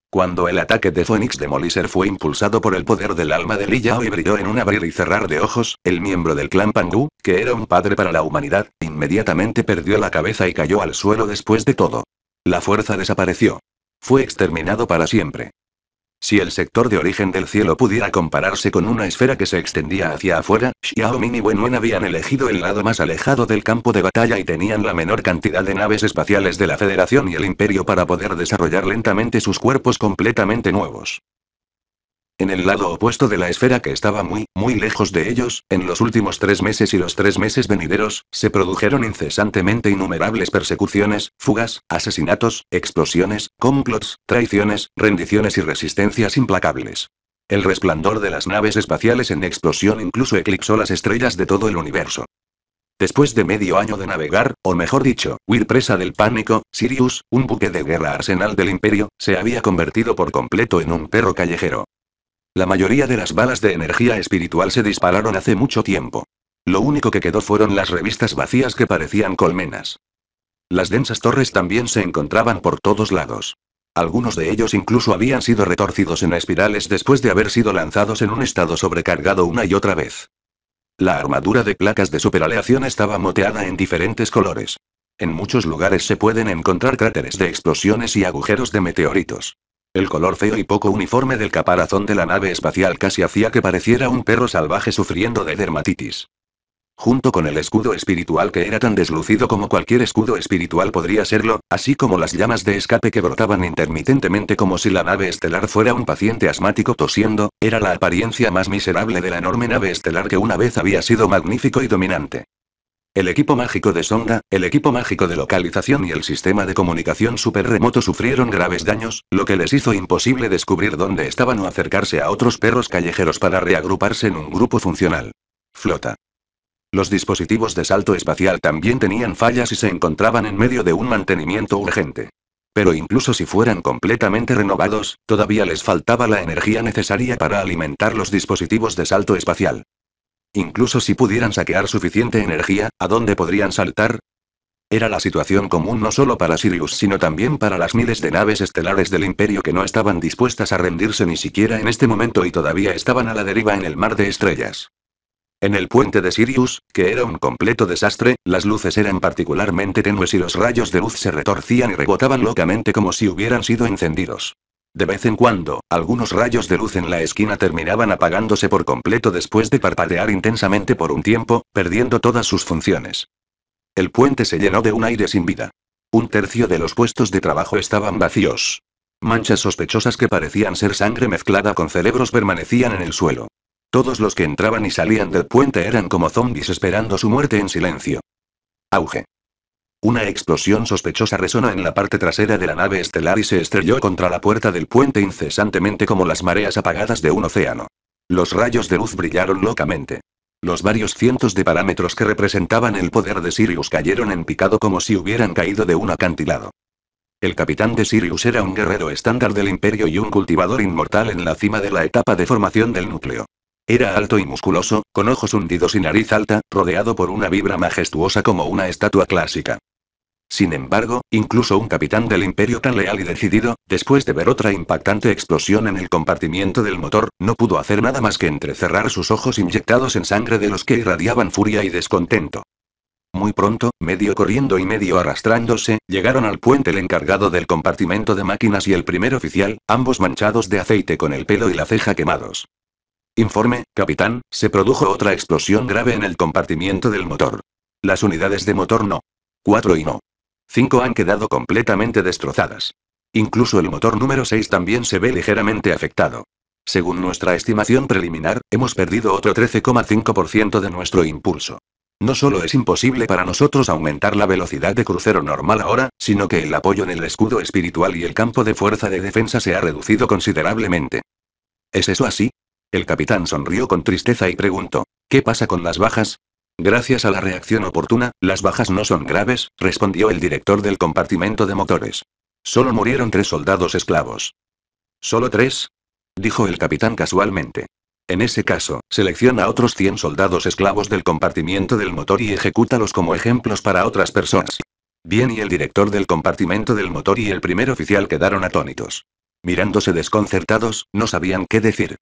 Cuando el ataque de Phoenix Demolisher fue impulsado por el poder del alma de Liyao y brilló en un abrir y cerrar de ojos, el miembro del clan Pangu, que era un padre para la humanidad, inmediatamente perdió la cabeza y cayó al suelo después de todo. La fuerza desapareció. Fue exterminado para siempre. Si el sector de origen del cielo pudiera compararse con una esfera que se extendía hacia afuera, Xiaomi y Wenwen habían elegido el lado más alejado del campo de batalla y tenían la menor cantidad de naves espaciales de la Federación y el Imperio para poder desarrollar lentamente sus cuerpos completamente nuevos en el lado opuesto de la esfera que estaba muy, muy lejos de ellos, en los últimos tres meses y los tres meses venideros, se produjeron incesantemente innumerables persecuciones, fugas, asesinatos, explosiones, complots, traiciones, rendiciones y resistencias implacables. El resplandor de las naves espaciales en explosión incluso eclipsó las estrellas de todo el universo. Después de medio año de navegar, o mejor dicho, huir presa del pánico, Sirius, un buque de guerra arsenal del imperio, se había convertido por completo en un perro callejero. La mayoría de las balas de energía espiritual se dispararon hace mucho tiempo. Lo único que quedó fueron las revistas vacías que parecían colmenas. Las densas torres también se encontraban por todos lados. Algunos de ellos incluso habían sido retorcidos en espirales después de haber sido lanzados en un estado sobrecargado una y otra vez. La armadura de placas de superaleación estaba moteada en diferentes colores. En muchos lugares se pueden encontrar cráteres de explosiones y agujeros de meteoritos. El color feo y poco uniforme del caparazón de la nave espacial casi hacía que pareciera un perro salvaje sufriendo de dermatitis. Junto con el escudo espiritual que era tan deslucido como cualquier escudo espiritual podría serlo, así como las llamas de escape que brotaban intermitentemente como si la nave estelar fuera un paciente asmático tosiendo, era la apariencia más miserable de la enorme nave estelar que una vez había sido magnífico y dominante. El equipo mágico de sonda, el equipo mágico de localización y el sistema de comunicación superremoto sufrieron graves daños, lo que les hizo imposible descubrir dónde estaban o acercarse a otros perros callejeros para reagruparse en un grupo funcional. Flota. Los dispositivos de salto espacial también tenían fallas y se encontraban en medio de un mantenimiento urgente. Pero incluso si fueran completamente renovados, todavía les faltaba la energía necesaria para alimentar los dispositivos de salto espacial. Incluso si pudieran saquear suficiente energía, ¿a dónde podrían saltar? Era la situación común no solo para Sirius sino también para las miles de naves estelares del imperio que no estaban dispuestas a rendirse ni siquiera en este momento y todavía estaban a la deriva en el mar de estrellas. En el puente de Sirius, que era un completo desastre, las luces eran particularmente tenues y los rayos de luz se retorcían y rebotaban locamente como si hubieran sido encendidos. De vez en cuando, algunos rayos de luz en la esquina terminaban apagándose por completo después de parpadear intensamente por un tiempo, perdiendo todas sus funciones. El puente se llenó de un aire sin vida. Un tercio de los puestos de trabajo estaban vacíos. Manchas sospechosas que parecían ser sangre mezclada con cerebros permanecían en el suelo. Todos los que entraban y salían del puente eran como zombies esperando su muerte en silencio. Auge. Una explosión sospechosa resonó en la parte trasera de la nave estelar y se estrelló contra la puerta del puente incesantemente como las mareas apagadas de un océano. Los rayos de luz brillaron locamente. Los varios cientos de parámetros que representaban el poder de Sirius cayeron en picado como si hubieran caído de un acantilado. El capitán de Sirius era un guerrero estándar del imperio y un cultivador inmortal en la cima de la etapa de formación del núcleo. Era alto y musculoso, con ojos hundidos y nariz alta, rodeado por una vibra majestuosa como una estatua clásica. Sin embargo, incluso un capitán del imperio tan leal y decidido, después de ver otra impactante explosión en el compartimiento del motor, no pudo hacer nada más que entrecerrar sus ojos inyectados en sangre de los que irradiaban furia y descontento. Muy pronto, medio corriendo y medio arrastrándose, llegaron al puente el encargado del compartimento de máquinas y el primer oficial, ambos manchados de aceite con el pelo y la ceja quemados. Informe, capitán, se produjo otra explosión grave en el compartimiento del motor. Las unidades de motor no. 4 y no. Cinco han quedado completamente destrozadas. Incluso el motor número 6 también se ve ligeramente afectado. Según nuestra estimación preliminar, hemos perdido otro 13,5% de nuestro impulso. No solo es imposible para nosotros aumentar la velocidad de crucero normal ahora, sino que el apoyo en el escudo espiritual y el campo de fuerza de defensa se ha reducido considerablemente. ¿Es eso así? El capitán sonrió con tristeza y preguntó, ¿qué pasa con las bajas? Gracias a la reacción oportuna, las bajas no son graves, respondió el director del compartimento de motores. Solo murieron tres soldados esclavos. ¿Solo tres? dijo el capitán casualmente. En ese caso, selecciona a otros 100 soldados esclavos del compartimiento del motor y ejecútalos como ejemplos para otras personas. Bien y el director del compartimento del motor y el primer oficial quedaron atónitos. Mirándose desconcertados, no sabían qué decir.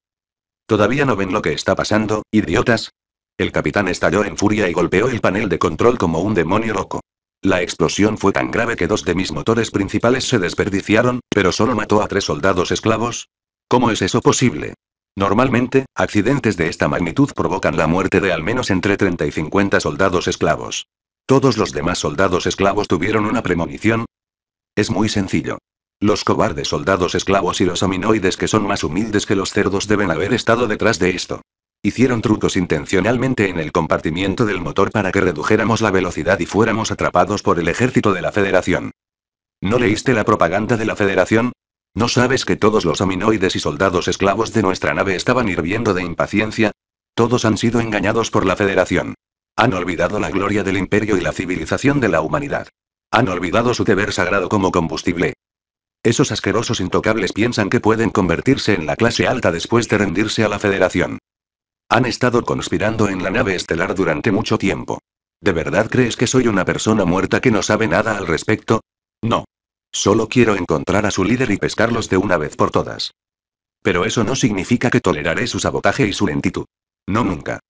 Todavía no ven lo que está pasando, idiotas, el capitán estalló en furia y golpeó el panel de control como un demonio loco. La explosión fue tan grave que dos de mis motores principales se desperdiciaron, pero solo mató a tres soldados esclavos. ¿Cómo es eso posible? Normalmente, accidentes de esta magnitud provocan la muerte de al menos entre 30 y 50 soldados esclavos. ¿Todos los demás soldados esclavos tuvieron una premonición? Es muy sencillo. Los cobardes soldados esclavos y los hominoides que son más humildes que los cerdos deben haber estado detrás de esto. Hicieron trucos intencionalmente en el compartimiento del motor para que redujéramos la velocidad y fuéramos atrapados por el ejército de la Federación. ¿No leíste la propaganda de la Federación? ¿No sabes que todos los hominoides y soldados esclavos de nuestra nave estaban hirviendo de impaciencia? Todos han sido engañados por la Federación. Han olvidado la gloria del imperio y la civilización de la humanidad. Han olvidado su deber sagrado como combustible. Esos asquerosos intocables piensan que pueden convertirse en la clase alta después de rendirse a la Federación. Han estado conspirando en la nave estelar durante mucho tiempo. ¿De verdad crees que soy una persona muerta que no sabe nada al respecto? No. Solo quiero encontrar a su líder y pescarlos de una vez por todas. Pero eso no significa que toleraré su sabotaje y su lentitud. No nunca.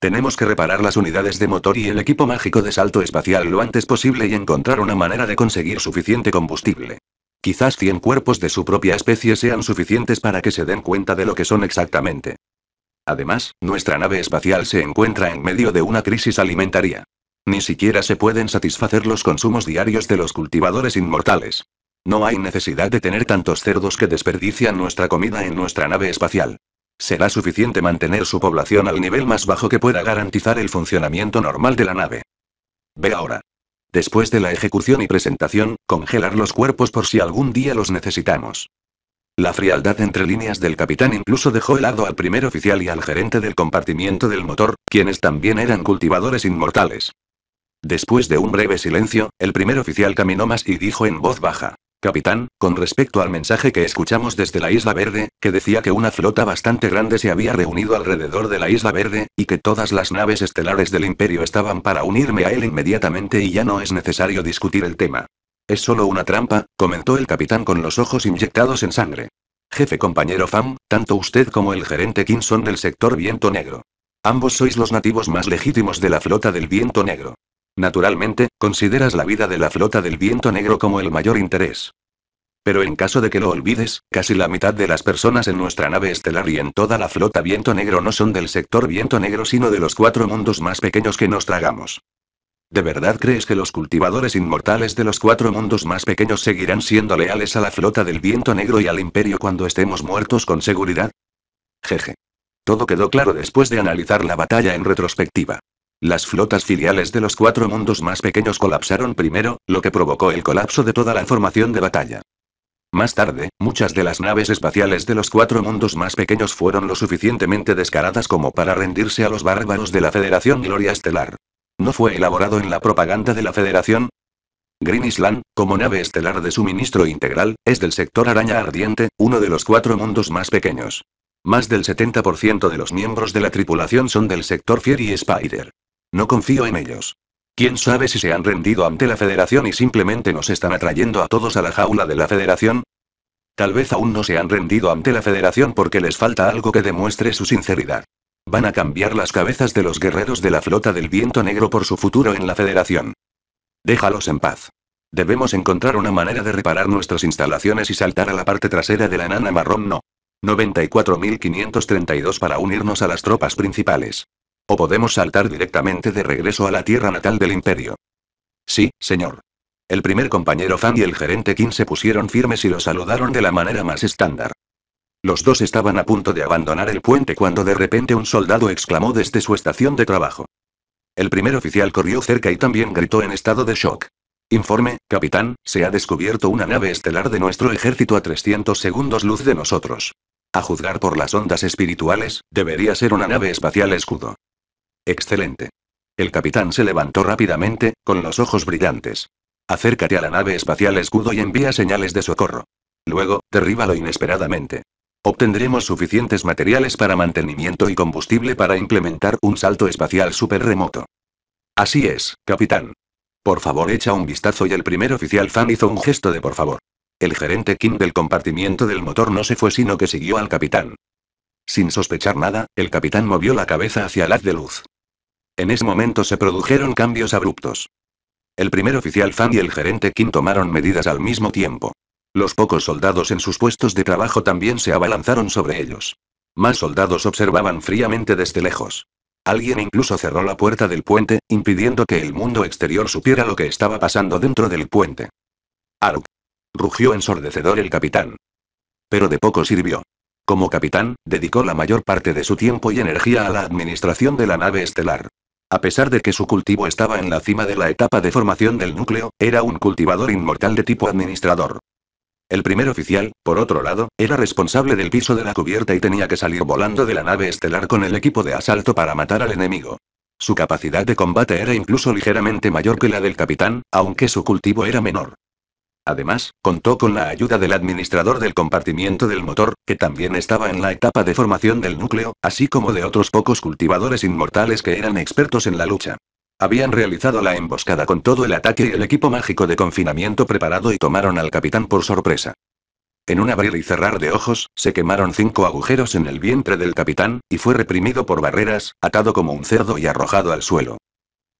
Tenemos que reparar las unidades de motor y el equipo mágico de salto espacial lo antes posible y encontrar una manera de conseguir suficiente combustible. Quizás 100 cuerpos de su propia especie sean suficientes para que se den cuenta de lo que son exactamente. Además, nuestra nave espacial se encuentra en medio de una crisis alimentaria. Ni siquiera se pueden satisfacer los consumos diarios de los cultivadores inmortales. No hay necesidad de tener tantos cerdos que desperdician nuestra comida en nuestra nave espacial. Será suficiente mantener su población al nivel más bajo que pueda garantizar el funcionamiento normal de la nave. Ve ahora. Después de la ejecución y presentación, congelar los cuerpos por si algún día los necesitamos. La frialdad entre líneas del capitán incluso dejó helado al primer oficial y al gerente del compartimiento del motor, quienes también eran cultivadores inmortales. Después de un breve silencio, el primer oficial caminó más y dijo en voz baja. Capitán, con respecto al mensaje que escuchamos desde la Isla Verde, que decía que una flota bastante grande se había reunido alrededor de la Isla Verde, y que todas las naves estelares del imperio estaban para unirme a él inmediatamente y ya no es necesario discutir el tema. Es solo una trampa, comentó el capitán con los ojos inyectados en sangre. Jefe compañero FAM, tanto usted como el gerente King son del sector Viento Negro. Ambos sois los nativos más legítimos de la flota del Viento Negro. Naturalmente, consideras la vida de la flota del Viento Negro como el mayor interés. Pero en caso de que lo olvides, casi la mitad de las personas en nuestra nave estelar y en toda la flota Viento Negro no son del sector Viento Negro sino de los cuatro mundos más pequeños que nos tragamos. ¿De verdad crees que los cultivadores inmortales de los cuatro mundos más pequeños seguirán siendo leales a la flota del viento negro y al imperio cuando estemos muertos con seguridad? Jeje. Todo quedó claro después de analizar la batalla en retrospectiva. Las flotas filiales de los cuatro mundos más pequeños colapsaron primero, lo que provocó el colapso de toda la formación de batalla. Más tarde, muchas de las naves espaciales de los cuatro mundos más pequeños fueron lo suficientemente descaradas como para rendirse a los bárbaros de la Federación Gloria Estelar. ¿No fue elaborado en la propaganda de la Federación? Green Island, como nave estelar de suministro integral, es del sector araña ardiente, uno de los cuatro mundos más pequeños. Más del 70% de los miembros de la tripulación son del sector y Spider. No confío en ellos. ¿Quién sabe si se han rendido ante la Federación y simplemente nos están atrayendo a todos a la jaula de la Federación? Tal vez aún no se han rendido ante la Federación porque les falta algo que demuestre su sinceridad. Van a cambiar las cabezas de los guerreros de la flota del viento negro por su futuro en la Federación. Déjalos en paz. Debemos encontrar una manera de reparar nuestras instalaciones y saltar a la parte trasera de la nana marrón no. 94.532 para unirnos a las tropas principales. O podemos saltar directamente de regreso a la tierra natal del imperio. Sí, señor. El primer compañero Fan y el gerente King se pusieron firmes y lo saludaron de la manera más estándar. Los dos estaban a punto de abandonar el puente cuando de repente un soldado exclamó desde su estación de trabajo. El primer oficial corrió cerca y también gritó en estado de shock. Informe, capitán, se ha descubierto una nave estelar de nuestro ejército a 300 segundos luz de nosotros. A juzgar por las ondas espirituales, debería ser una nave espacial escudo. Excelente. El capitán se levantó rápidamente, con los ojos brillantes. Acércate a la nave espacial escudo y envía señales de socorro. Luego, derríbalo inesperadamente. Obtendremos suficientes materiales para mantenimiento y combustible para implementar un salto espacial remoto. Así es, capitán. Por favor, echa un vistazo y el primer oficial Fan hizo un gesto de por favor. El gerente Kim del compartimiento del motor no se fue sino que siguió al capitán. Sin sospechar nada, el capitán movió la cabeza hacia el haz de luz. En ese momento se produjeron cambios abruptos. El primer oficial Fan y el gerente Kim tomaron medidas al mismo tiempo. Los pocos soldados en sus puestos de trabajo también se abalanzaron sobre ellos. Más soldados observaban fríamente desde lejos. Alguien incluso cerró la puerta del puente, impidiendo que el mundo exterior supiera lo que estaba pasando dentro del puente. Aruk. Rugió ensordecedor el capitán. Pero de poco sirvió. Como capitán, dedicó la mayor parte de su tiempo y energía a la administración de la nave estelar. A pesar de que su cultivo estaba en la cima de la etapa de formación del núcleo, era un cultivador inmortal de tipo administrador. El primer oficial, por otro lado, era responsable del piso de la cubierta y tenía que salir volando de la nave estelar con el equipo de asalto para matar al enemigo. Su capacidad de combate era incluso ligeramente mayor que la del capitán, aunque su cultivo era menor. Además, contó con la ayuda del administrador del compartimiento del motor, que también estaba en la etapa de formación del núcleo, así como de otros pocos cultivadores inmortales que eran expertos en la lucha. Habían realizado la emboscada con todo el ataque y el equipo mágico de confinamiento preparado y tomaron al capitán por sorpresa. En un abrir y cerrar de ojos, se quemaron cinco agujeros en el vientre del capitán, y fue reprimido por barreras, atado como un cerdo y arrojado al suelo.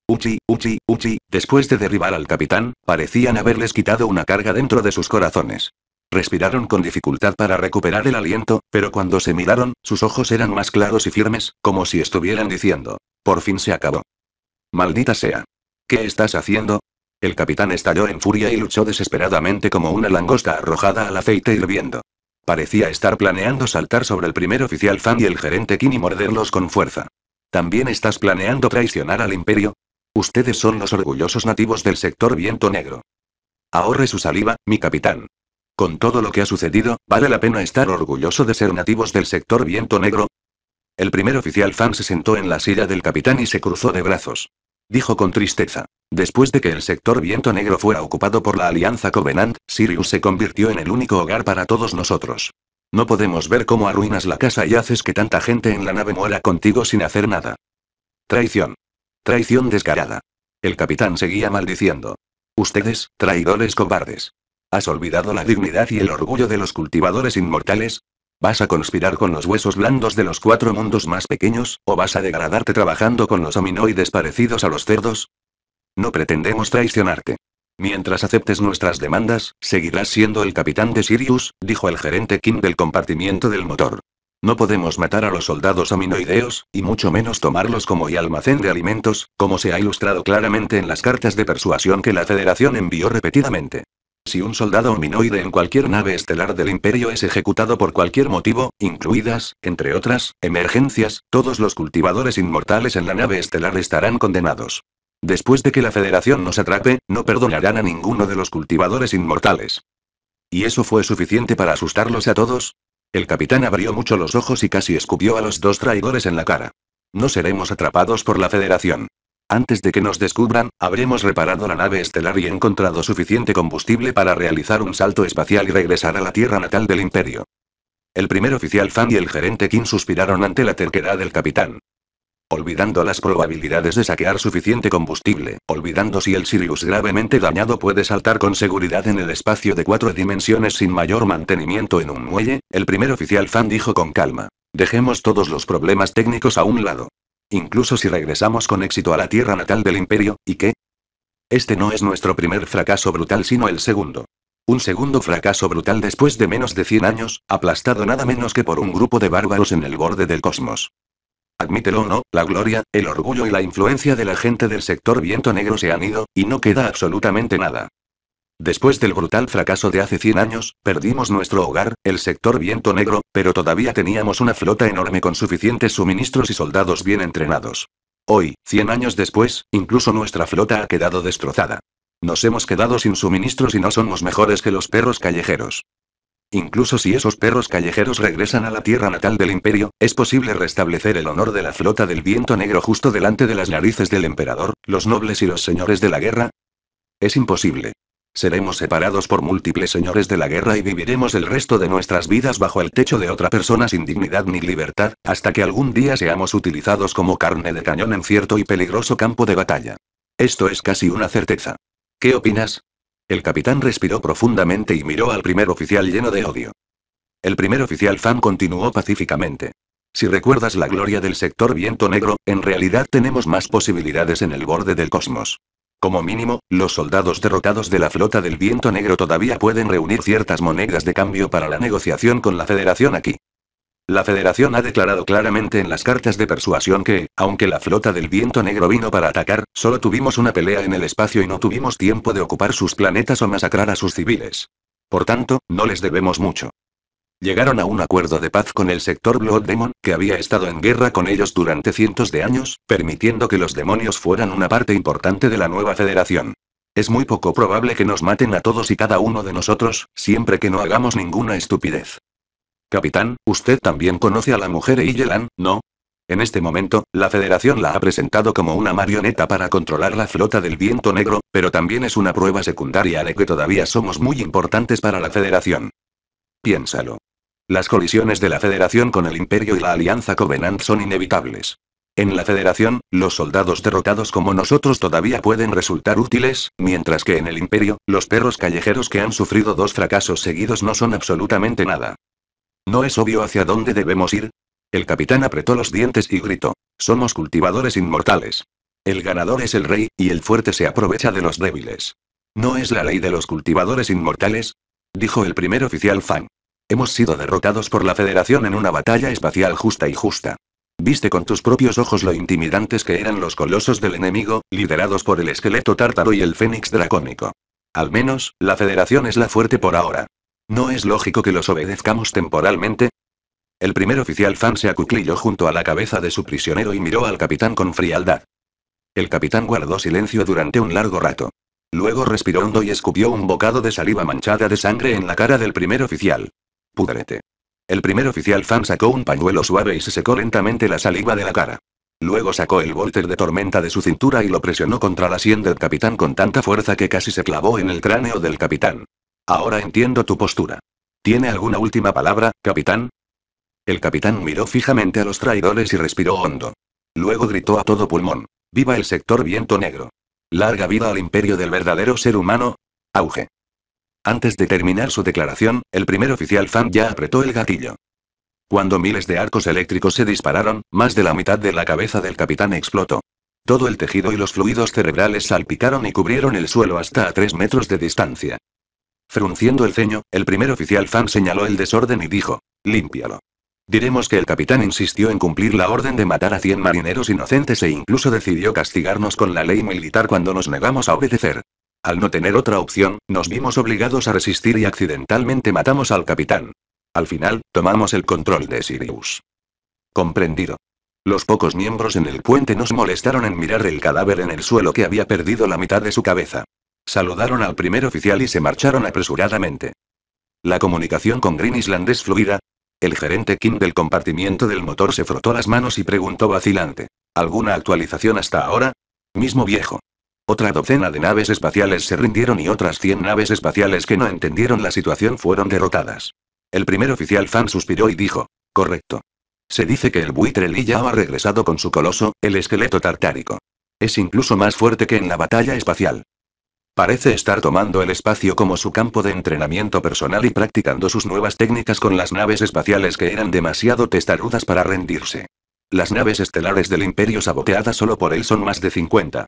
Uchi, Uchi, Uchi, después de derribar al capitán, parecían haberles quitado una carga dentro de sus corazones. Respiraron con dificultad para recuperar el aliento, pero cuando se miraron, sus ojos eran más claros y firmes, como si estuvieran diciendo, por fin se acabó. Maldita sea. ¿Qué estás haciendo? El capitán estalló en furia y luchó desesperadamente como una langosta arrojada al aceite hirviendo. Parecía estar planeando saltar sobre el primer oficial Fan y el gerente Kim y morderlos con fuerza. ¿También estás planeando traicionar al imperio? Ustedes son los orgullosos nativos del sector viento negro. Ahorre su saliva, mi capitán. Con todo lo que ha sucedido, ¿vale la pena estar orgulloso de ser nativos del sector viento negro? El primer oficial Fan se sentó en la silla del capitán y se cruzó de brazos dijo con tristeza. Después de que el sector viento negro fuera ocupado por la Alianza Covenant, Sirius se convirtió en el único hogar para todos nosotros. No podemos ver cómo arruinas la casa y haces que tanta gente en la nave muera contigo sin hacer nada. Traición. Traición descarada. El capitán seguía maldiciendo. Ustedes, traidores cobardes. ¿Has olvidado la dignidad y el orgullo de los cultivadores inmortales? ¿Vas a conspirar con los huesos blandos de los cuatro mundos más pequeños, o vas a degradarte trabajando con los hominoides parecidos a los cerdos? No pretendemos traicionarte. Mientras aceptes nuestras demandas, seguirás siendo el capitán de Sirius, dijo el gerente Kim del compartimiento del motor. No podemos matar a los soldados hominoideos, y mucho menos tomarlos como y almacén de alimentos, como se ha ilustrado claramente en las cartas de persuasión que la Federación envió repetidamente. Si un soldado hominoide en cualquier nave estelar del imperio es ejecutado por cualquier motivo, incluidas, entre otras, emergencias, todos los cultivadores inmortales en la nave estelar estarán condenados. Después de que la Federación nos atrape, no perdonarán a ninguno de los cultivadores inmortales. ¿Y eso fue suficiente para asustarlos a todos? El capitán abrió mucho los ojos y casi escupió a los dos traidores en la cara. No seremos atrapados por la Federación. Antes de que nos descubran, habremos reparado la nave estelar y encontrado suficiente combustible para realizar un salto espacial y regresar a la tierra natal del imperio. El primer oficial Fan y el gerente Kim suspiraron ante la terquedad del capitán. Olvidando las probabilidades de saquear suficiente combustible, olvidando si el Sirius gravemente dañado puede saltar con seguridad en el espacio de cuatro dimensiones sin mayor mantenimiento en un muelle, el primer oficial Fan dijo con calma. Dejemos todos los problemas técnicos a un lado incluso si regresamos con éxito a la tierra natal del imperio, ¿y qué? Este no es nuestro primer fracaso brutal, sino el segundo. Un segundo fracaso brutal después de menos de 100 años, aplastado nada menos que por un grupo de bárbaros en el borde del cosmos. Admítelo o no, la gloria, el orgullo y la influencia de la gente del sector viento negro se han ido, y no queda absolutamente nada. Después del brutal fracaso de hace 100 años, perdimos nuestro hogar, el sector viento negro, pero todavía teníamos una flota enorme con suficientes suministros y soldados bien entrenados. Hoy, 100 años después, incluso nuestra flota ha quedado destrozada. Nos hemos quedado sin suministros y no somos mejores que los perros callejeros. Incluso si esos perros callejeros regresan a la tierra natal del imperio, es posible restablecer el honor de la flota del viento negro justo delante de las narices del emperador, los nobles y los señores de la guerra. Es imposible. Seremos separados por múltiples señores de la guerra y viviremos el resto de nuestras vidas bajo el techo de otra persona sin dignidad ni libertad, hasta que algún día seamos utilizados como carne de cañón en cierto y peligroso campo de batalla. Esto es casi una certeza. ¿Qué opinas? El capitán respiró profundamente y miró al primer oficial lleno de odio. El primer oficial Fan continuó pacíficamente. Si recuerdas la gloria del sector viento negro, en realidad tenemos más posibilidades en el borde del cosmos. Como mínimo, los soldados derrotados de la flota del viento negro todavía pueden reunir ciertas monedas de cambio para la negociación con la Federación aquí. La Federación ha declarado claramente en las cartas de persuasión que, aunque la flota del viento negro vino para atacar, solo tuvimos una pelea en el espacio y no tuvimos tiempo de ocupar sus planetas o masacrar a sus civiles. Por tanto, no les debemos mucho. Llegaron a un acuerdo de paz con el sector Blood Demon, que había estado en guerra con ellos durante cientos de años, permitiendo que los demonios fueran una parte importante de la nueva federación. Es muy poco probable que nos maten a todos y cada uno de nosotros, siempre que no hagamos ninguna estupidez. Capitán, usted también conoce a la mujer Igelan, ¿no? En este momento, la Federación la ha presentado como una marioneta para controlar la flota del viento negro, pero también es una prueba secundaria de que todavía somos muy importantes para la Federación. Piénsalo. Las colisiones de la Federación con el Imperio y la Alianza Covenant son inevitables. En la Federación, los soldados derrotados como nosotros todavía pueden resultar útiles, mientras que en el Imperio, los perros callejeros que han sufrido dos fracasos seguidos no son absolutamente nada. ¿No es obvio hacia dónde debemos ir? El capitán apretó los dientes y gritó. Somos cultivadores inmortales. El ganador es el rey, y el fuerte se aprovecha de los débiles. ¿No es la ley de los cultivadores inmortales? Dijo el primer oficial Fang. Hemos sido derrotados por la Federación en una batalla espacial justa y justa. Viste con tus propios ojos lo intimidantes que eran los colosos del enemigo, liderados por el esqueleto tártaro y el fénix dracónico. Al menos, la Federación es la fuerte por ahora. ¿No es lógico que los obedezcamos temporalmente? El primer oficial Fan se acuclilló junto a la cabeza de su prisionero y miró al capitán con frialdad. El capitán guardó silencio durante un largo rato. Luego respiró hondo y escupió un bocado de saliva manchada de sangre en la cara del primer oficial. Púdrete. El primer oficial Fan sacó un pañuelo suave y se secó lentamente la saliva de la cara. Luego sacó el volter de tormenta de su cintura y lo presionó contra la sien del capitán con tanta fuerza que casi se clavó en el cráneo del capitán. Ahora entiendo tu postura. ¿Tiene alguna última palabra, capitán? El capitán miró fijamente a los traidores y respiró hondo. Luego gritó a todo pulmón. ¡Viva el sector viento negro! Larga vida al imperio del verdadero ser humano. Auge. Antes de terminar su declaración, el primer oficial Fan ya apretó el gatillo. Cuando miles de arcos eléctricos se dispararon, más de la mitad de la cabeza del capitán explotó. Todo el tejido y los fluidos cerebrales salpicaron y cubrieron el suelo hasta a tres metros de distancia. Frunciendo el ceño, el primer oficial Fan señaló el desorden y dijo, límpialo. Diremos que el capitán insistió en cumplir la orden de matar a 100 marineros inocentes e incluso decidió castigarnos con la ley militar cuando nos negamos a obedecer. Al no tener otra opción, nos vimos obligados a resistir y accidentalmente matamos al capitán. Al final, tomamos el control de Sirius. Comprendido. Los pocos miembros en el puente nos molestaron en mirar el cadáver en el suelo que había perdido la mitad de su cabeza. Saludaron al primer oficial y se marcharon apresuradamente. La comunicación con Green Island es fluida. El gerente Kim del compartimiento del motor se frotó las manos y preguntó vacilante. ¿Alguna actualización hasta ahora? Mismo viejo. Otra docena de naves espaciales se rindieron y otras 100 naves espaciales que no entendieron la situación fueron derrotadas. El primer oficial Fan suspiró y dijo, correcto. Se dice que el buitre ya ha regresado con su coloso, el esqueleto tartárico. Es incluso más fuerte que en la batalla espacial. Parece estar tomando el espacio como su campo de entrenamiento personal y practicando sus nuevas técnicas con las naves espaciales que eran demasiado testarudas para rendirse. Las naves estelares del imperio saboteadas solo por él son más de 50.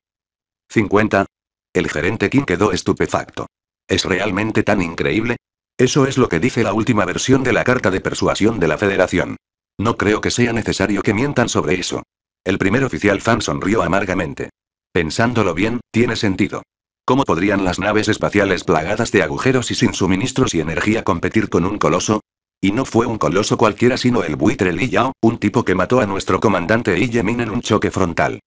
50. El gerente King quedó estupefacto. ¿Es realmente tan increíble? Eso es lo que dice la última versión de la carta de persuasión de la Federación. No creo que sea necesario que mientan sobre eso. El primer oficial Fan sonrió amargamente. Pensándolo bien, tiene sentido. ¿Cómo podrían las naves espaciales plagadas de agujeros y sin suministros y energía competir con un coloso? Y no fue un coloso cualquiera sino el buitre Li un tipo que mató a nuestro comandante Yi Yemin en un choque frontal.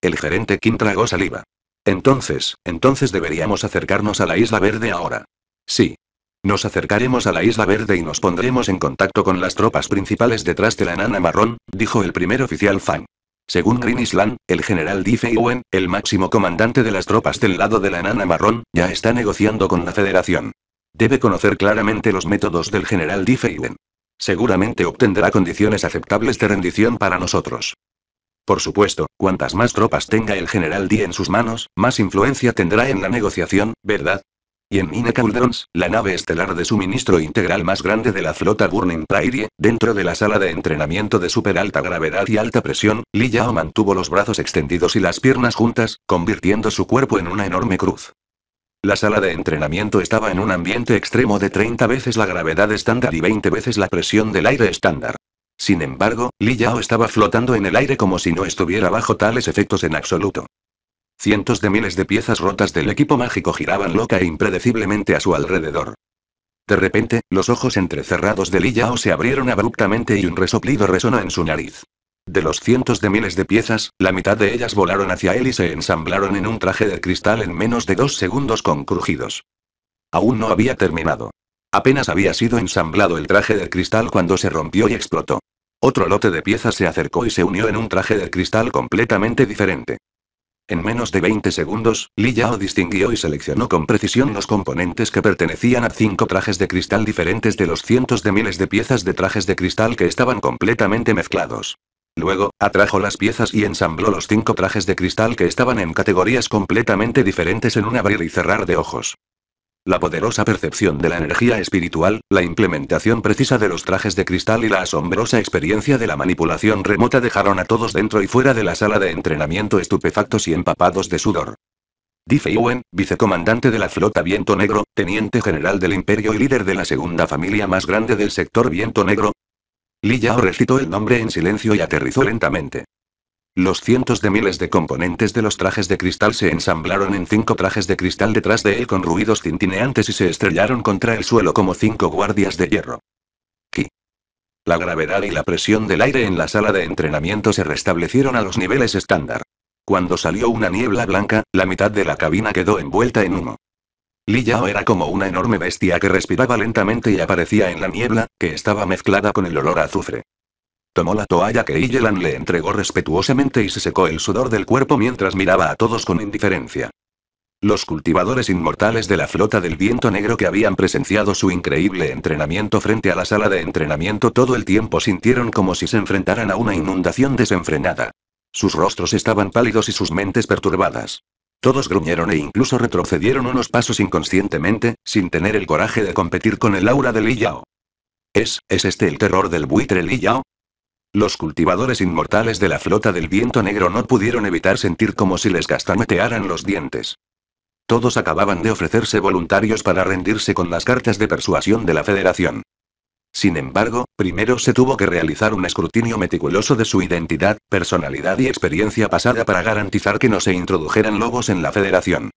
El gerente Kim tragó saliva. Entonces, entonces deberíamos acercarnos a la Isla Verde ahora. Sí. Nos acercaremos a la Isla Verde y nos pondremos en contacto con las tropas principales detrás de la enana marrón, dijo el primer oficial Fang. Según Green Island, el general Diffie Owen, el máximo comandante de las tropas del lado de la enana marrón, ya está negociando con la Federación. Debe conocer claramente los métodos del general Diffie Owen. Seguramente obtendrá condiciones aceptables de rendición para nosotros. Por supuesto, cuantas más tropas tenga el general Di en sus manos, más influencia tendrá en la negociación, ¿verdad? Y en Mina la nave estelar de suministro integral más grande de la flota Burning Prairie, dentro de la sala de entrenamiento de super alta gravedad y alta presión, Li Yao mantuvo los brazos extendidos y las piernas juntas, convirtiendo su cuerpo en una enorme cruz. La sala de entrenamiento estaba en un ambiente extremo de 30 veces la gravedad estándar y 20 veces la presión del aire estándar. Sin embargo, Li Yao estaba flotando en el aire como si no estuviera bajo tales efectos en absoluto. Cientos de miles de piezas rotas del equipo mágico giraban loca e impredeciblemente a su alrededor. De repente, los ojos entrecerrados de Li Yao se abrieron abruptamente y un resoplido resonó en su nariz. De los cientos de miles de piezas, la mitad de ellas volaron hacia él y se ensamblaron en un traje de cristal en menos de dos segundos con crujidos. Aún no había terminado. Apenas había sido ensamblado el traje de cristal cuando se rompió y explotó. Otro lote de piezas se acercó y se unió en un traje de cristal completamente diferente. En menos de 20 segundos, Li Yao distinguió y seleccionó con precisión los componentes que pertenecían a cinco trajes de cristal diferentes de los cientos de miles de piezas de trajes de cristal que estaban completamente mezclados. Luego, atrajo las piezas y ensambló los cinco trajes de cristal que estaban en categorías completamente diferentes en un abrir y cerrar de ojos la poderosa percepción de la energía espiritual, la implementación precisa de los trajes de cristal y la asombrosa experiencia de la manipulación remota dejaron a todos dentro y fuera de la sala de entrenamiento estupefactos y empapados de sudor. Di Feiwen, vicecomandante de la flota Viento Negro, teniente general del imperio y líder de la segunda familia más grande del sector Viento Negro, Li Yao recitó el nombre en silencio y aterrizó lentamente. Los cientos de miles de componentes de los trajes de cristal se ensamblaron en cinco trajes de cristal detrás de él con ruidos cintineantes y se estrellaron contra el suelo como cinco guardias de hierro. Ki. La gravedad y la presión del aire en la sala de entrenamiento se restablecieron a los niveles estándar. Cuando salió una niebla blanca, la mitad de la cabina quedó envuelta en humo. Li Yao era como una enorme bestia que respiraba lentamente y aparecía en la niebla, que estaba mezclada con el olor a azufre. Tomó la toalla que Igelan le entregó respetuosamente y se secó el sudor del cuerpo mientras miraba a todos con indiferencia. Los cultivadores inmortales de la flota del viento negro que habían presenciado su increíble entrenamiento frente a la sala de entrenamiento todo el tiempo sintieron como si se enfrentaran a una inundación desenfrenada. Sus rostros estaban pálidos y sus mentes perturbadas. Todos gruñeron e incluso retrocedieron unos pasos inconscientemente, sin tener el coraje de competir con el aura de Yao. ¿Es, es este el terror del buitre Yao? Los cultivadores inmortales de la flota del viento negro no pudieron evitar sentir como si les gastanetearan los dientes. Todos acababan de ofrecerse voluntarios para rendirse con las cartas de persuasión de la Federación. Sin embargo, primero se tuvo que realizar un escrutinio meticuloso de su identidad, personalidad y experiencia pasada para garantizar que no se introdujeran lobos en la Federación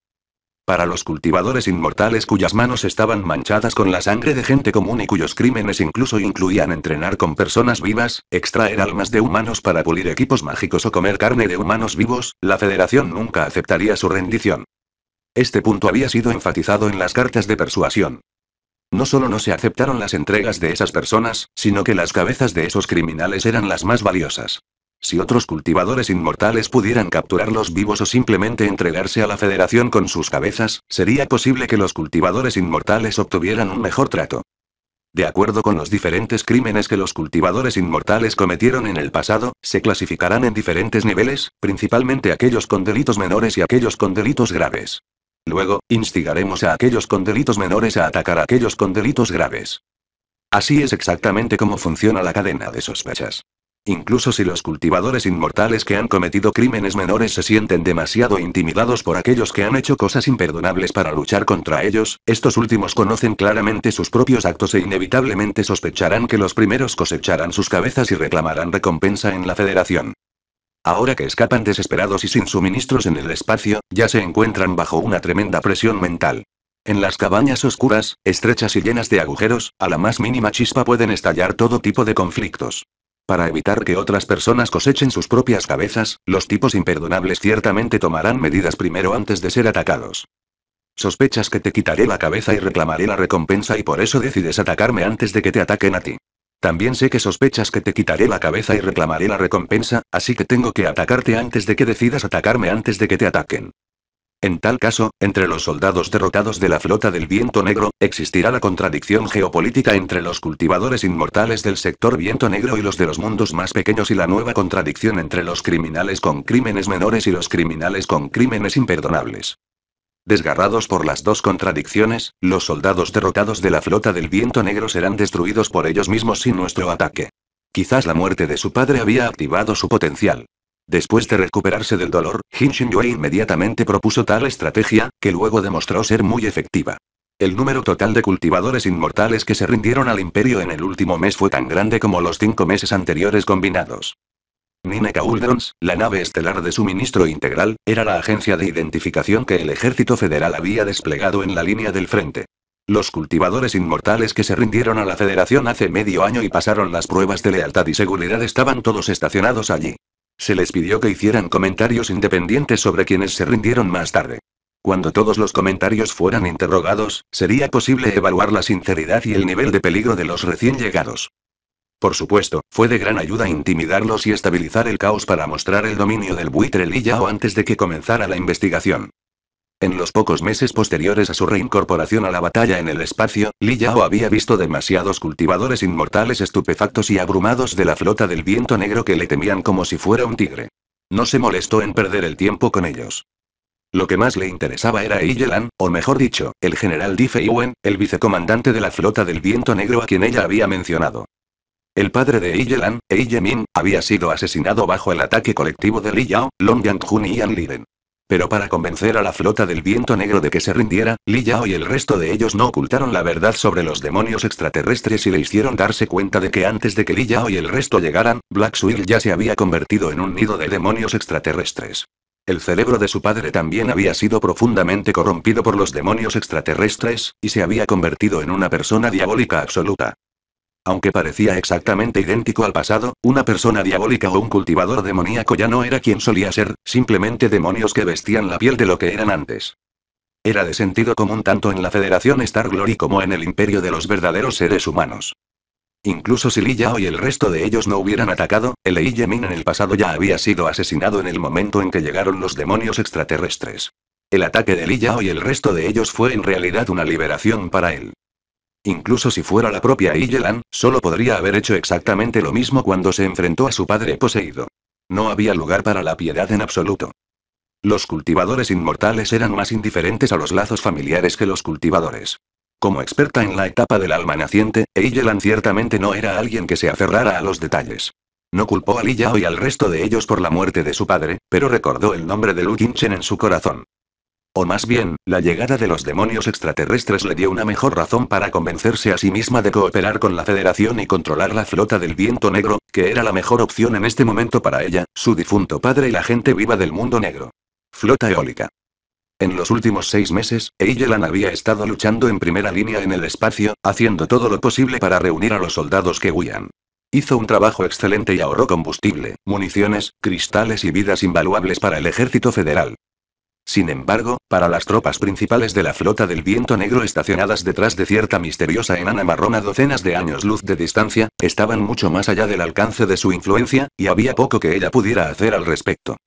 para los cultivadores inmortales cuyas manos estaban manchadas con la sangre de gente común y cuyos crímenes incluso incluían entrenar con personas vivas, extraer almas de humanos para pulir equipos mágicos o comer carne de humanos vivos, la Federación nunca aceptaría su rendición. Este punto había sido enfatizado en las cartas de persuasión. No solo no se aceptaron las entregas de esas personas, sino que las cabezas de esos criminales eran las más valiosas. Si otros cultivadores inmortales pudieran capturarlos vivos o simplemente entregarse a la Federación con sus cabezas, sería posible que los cultivadores inmortales obtuvieran un mejor trato. De acuerdo con los diferentes crímenes que los cultivadores inmortales cometieron en el pasado, se clasificarán en diferentes niveles, principalmente aquellos con delitos menores y aquellos con delitos graves. Luego, instigaremos a aquellos con delitos menores a atacar a aquellos con delitos graves. Así es exactamente como funciona la cadena de sospechas. Incluso si los cultivadores inmortales que han cometido crímenes menores se sienten demasiado intimidados por aquellos que han hecho cosas imperdonables para luchar contra ellos, estos últimos conocen claramente sus propios actos e inevitablemente sospecharán que los primeros cosecharán sus cabezas y reclamarán recompensa en la federación. Ahora que escapan desesperados y sin suministros en el espacio, ya se encuentran bajo una tremenda presión mental. En las cabañas oscuras, estrechas y llenas de agujeros, a la más mínima chispa pueden estallar todo tipo de conflictos. Para evitar que otras personas cosechen sus propias cabezas, los tipos imperdonables ciertamente tomarán medidas primero antes de ser atacados. Sospechas que te quitaré la cabeza y reclamaré la recompensa y por eso decides atacarme antes de que te ataquen a ti. También sé que sospechas que te quitaré la cabeza y reclamaré la recompensa, así que tengo que atacarte antes de que decidas atacarme antes de que te ataquen. En tal caso, entre los soldados derrotados de la flota del viento negro, existirá la contradicción geopolítica entre los cultivadores inmortales del sector viento negro y los de los mundos más pequeños y la nueva contradicción entre los criminales con crímenes menores y los criminales con crímenes imperdonables. Desgarrados por las dos contradicciones, los soldados derrotados de la flota del viento negro serán destruidos por ellos mismos sin nuestro ataque. Quizás la muerte de su padre había activado su potencial. Después de recuperarse del dolor, Jin Yue inmediatamente propuso tal estrategia, que luego demostró ser muy efectiva. El número total de cultivadores inmortales que se rindieron al imperio en el último mes fue tan grande como los cinco meses anteriores combinados. Nineka Cauldrons, la nave estelar de suministro integral, era la agencia de identificación que el ejército federal había desplegado en la línea del frente. Los cultivadores inmortales que se rindieron a la federación hace medio año y pasaron las pruebas de lealtad y seguridad estaban todos estacionados allí. Se les pidió que hicieran comentarios independientes sobre quienes se rindieron más tarde. Cuando todos los comentarios fueran interrogados, sería posible evaluar la sinceridad y el nivel de peligro de los recién llegados. Por supuesto, fue de gran ayuda intimidarlos y estabilizar el caos para mostrar el dominio del buitre Lillao antes de que comenzara la investigación. En los pocos meses posteriores a su reincorporación a la batalla en el espacio, Li Yao había visto demasiados cultivadores inmortales estupefactos y abrumados de la flota del viento negro que le temían como si fuera un tigre. No se molestó en perder el tiempo con ellos. Lo que más le interesaba era Yelan, o mejor dicho, el general Di Wen, el vicecomandante de la flota del viento negro a quien ella había mencionado. El padre de Yelan, Eijemin, había sido asesinado bajo el ataque colectivo de Li Yao, Long Yang-jun y Yan Liren. Pero para convencer a la flota del viento negro de que se rindiera, Li Yao y el resto de ellos no ocultaron la verdad sobre los demonios extraterrestres y le hicieron darse cuenta de que antes de que Li Yao y el resto llegaran, Black ya se había convertido en un nido de demonios extraterrestres. El cerebro de su padre también había sido profundamente corrompido por los demonios extraterrestres, y se había convertido en una persona diabólica absoluta. Aunque parecía exactamente idéntico al pasado, una persona diabólica o un cultivador demoníaco ya no era quien solía ser, simplemente demonios que vestían la piel de lo que eran antes. Era de sentido común tanto en la Federación Star Glory como en el imperio de los verdaderos seres humanos. Incluso si Li Yao y el resto de ellos no hubieran atacado, el Ei Yemin en el pasado ya había sido asesinado en el momento en que llegaron los demonios extraterrestres. El ataque de Li Yao y el resto de ellos fue en realidad una liberación para él. Incluso si fuera la propia Igelan, solo podría haber hecho exactamente lo mismo cuando se enfrentó a su padre poseído. No había lugar para la piedad en absoluto. Los cultivadores inmortales eran más indiferentes a los lazos familiares que los cultivadores. Como experta en la etapa del alma naciente, Eigelan ciertamente no era alguien que se aferrara a los detalles. No culpó a Liyao y al resto de ellos por la muerte de su padre, pero recordó el nombre de Lu en su corazón. O más bien, la llegada de los demonios extraterrestres le dio una mejor razón para convencerse a sí misma de cooperar con la Federación y controlar la flota del viento negro, que era la mejor opción en este momento para ella, su difunto padre y la gente viva del mundo negro. Flota eólica. En los últimos seis meses, Eigelan había estado luchando en primera línea en el espacio, haciendo todo lo posible para reunir a los soldados que huían. Hizo un trabajo excelente y ahorró combustible, municiones, cristales y vidas invaluables para el ejército federal. Sin embargo, para las tropas principales de la flota del viento negro estacionadas detrás de cierta misteriosa enana marrón a docenas de años luz de distancia, estaban mucho más allá del alcance de su influencia, y había poco que ella pudiera hacer al respecto.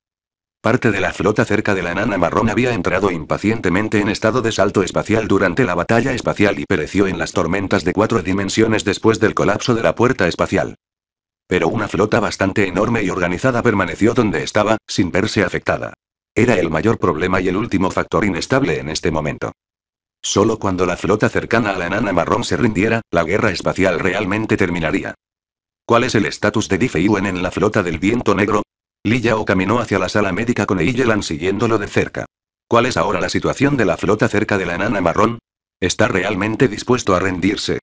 Parte de la flota cerca de la enana marrón había entrado impacientemente en estado de salto espacial durante la batalla espacial y pereció en las tormentas de cuatro dimensiones después del colapso de la puerta espacial. Pero una flota bastante enorme y organizada permaneció donde estaba, sin verse afectada. Era el mayor problema y el último factor inestable en este momento. Solo cuando la flota cercana a la enana marrón se rindiera, la guerra espacial realmente terminaría. ¿Cuál es el estatus de Wen en la flota del viento negro? Li Yao caminó hacia la sala médica con Eigelan siguiéndolo de cerca. ¿Cuál es ahora la situación de la flota cerca de la enana marrón? ¿Está realmente dispuesto a rendirse?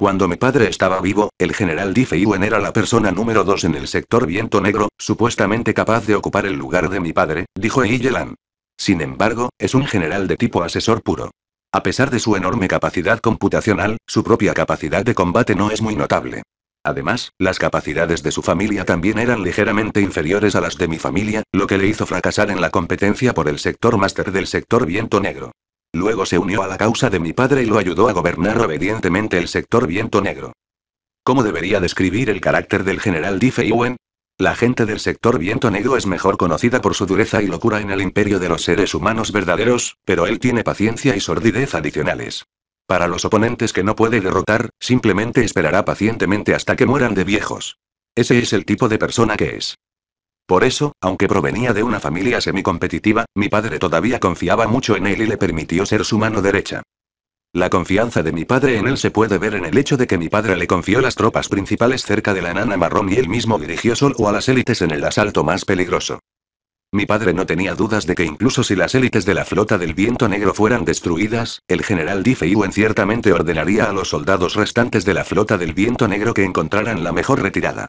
Cuando mi padre estaba vivo, el general Feiwen era la persona número dos en el sector viento negro, supuestamente capaz de ocupar el lugar de mi padre, dijo Yelan. Sin embargo, es un general de tipo asesor puro. A pesar de su enorme capacidad computacional, su propia capacidad de combate no es muy notable. Además, las capacidades de su familia también eran ligeramente inferiores a las de mi familia, lo que le hizo fracasar en la competencia por el sector máster del sector viento negro. Luego se unió a la causa de mi padre y lo ayudó a gobernar obedientemente el sector viento negro. ¿Cómo debería describir el carácter del general Diffeowen? La gente del sector viento negro es mejor conocida por su dureza y locura en el imperio de los seres humanos verdaderos, pero él tiene paciencia y sordidez adicionales. Para los oponentes que no puede derrotar, simplemente esperará pacientemente hasta que mueran de viejos. Ese es el tipo de persona que es. Por eso, aunque provenía de una familia semi-competitiva, mi padre todavía confiaba mucho en él y le permitió ser su mano derecha. La confianza de mi padre en él se puede ver en el hecho de que mi padre le confió las tropas principales cerca de la Nana Marrón y él mismo dirigió solo a las élites en el asalto más peligroso. Mi padre no tenía dudas de que incluso si las élites de la flota del viento negro fueran destruidas, el general en ciertamente ordenaría a los soldados restantes de la flota del viento negro que encontraran la mejor retirada.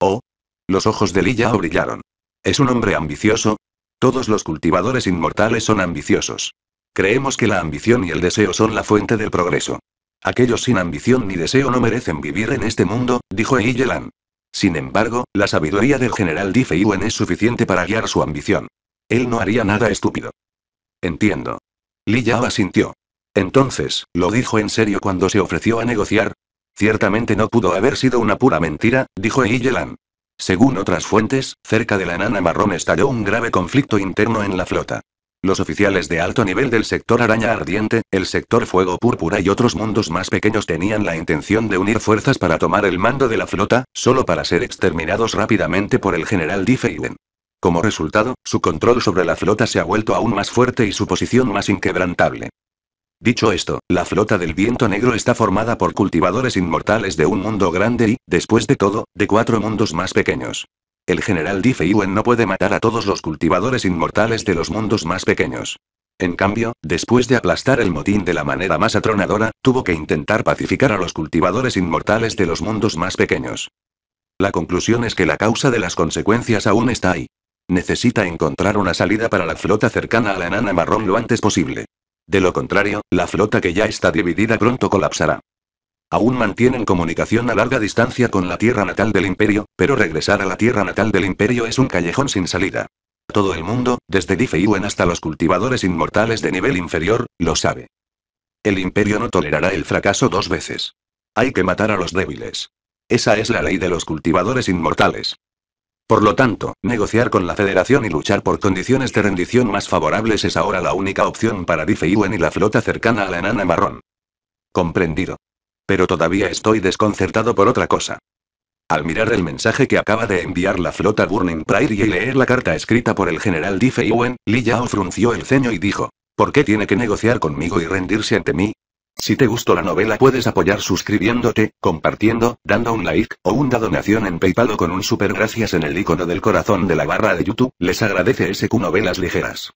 ¿O? Los ojos de Li Yao brillaron. ¿Es un hombre ambicioso? Todos los cultivadores inmortales son ambiciosos. Creemos que la ambición y el deseo son la fuente del progreso. Aquellos sin ambición ni deseo no merecen vivir en este mundo, dijo Yelan. Sin embargo, la sabiduría del general Dife Yuen es suficiente para guiar su ambición. Él no haría nada estúpido. Entiendo. Li Yao asintió. Entonces, ¿lo dijo en serio cuando se ofreció a negociar? Ciertamente no pudo haber sido una pura mentira, dijo Eiyelan. Según otras fuentes, cerca de la nana marrón estalló un grave conflicto interno en la flota. Los oficiales de alto nivel del sector araña ardiente, el sector fuego púrpura y otros mundos más pequeños tenían la intención de unir fuerzas para tomar el mando de la flota, solo para ser exterminados rápidamente por el general Diefeiden. Como resultado, su control sobre la flota se ha vuelto aún más fuerte y su posición más inquebrantable. Dicho esto, la flota del viento negro está formada por cultivadores inmortales de un mundo grande y, después de todo, de cuatro mundos más pequeños. El general Diffeuen no puede matar a todos los cultivadores inmortales de los mundos más pequeños. En cambio, después de aplastar el motín de la manera más atronadora, tuvo que intentar pacificar a los cultivadores inmortales de los mundos más pequeños. La conclusión es que la causa de las consecuencias aún está ahí. Necesita encontrar una salida para la flota cercana a la enana marrón lo antes posible. De lo contrario, la flota que ya está dividida pronto colapsará. Aún mantienen comunicación a larga distancia con la tierra natal del imperio, pero regresar a la tierra natal del imperio es un callejón sin salida. Todo el mundo, desde Difeiwen hasta los cultivadores inmortales de nivel inferior, lo sabe. El imperio no tolerará el fracaso dos veces. Hay que matar a los débiles. Esa es la ley de los cultivadores inmortales. Por lo tanto, negociar con la Federación y luchar por condiciones de rendición más favorables es ahora la única opción para Difeiwen y la flota cercana a la enana marrón. Comprendido. Pero todavía estoy desconcertado por otra cosa. Al mirar el mensaje que acaba de enviar la flota Burning Pride y leer la carta escrita por el general Difeiwen, Li Yao frunció el ceño y dijo, ¿por qué tiene que negociar conmigo y rendirse ante mí? Si te gustó la novela puedes apoyar suscribiéndote, compartiendo, dando un like, o una donación en Paypal o con un super gracias en el icono del corazón de la barra de YouTube, les agradece SQ Novelas Ligeras.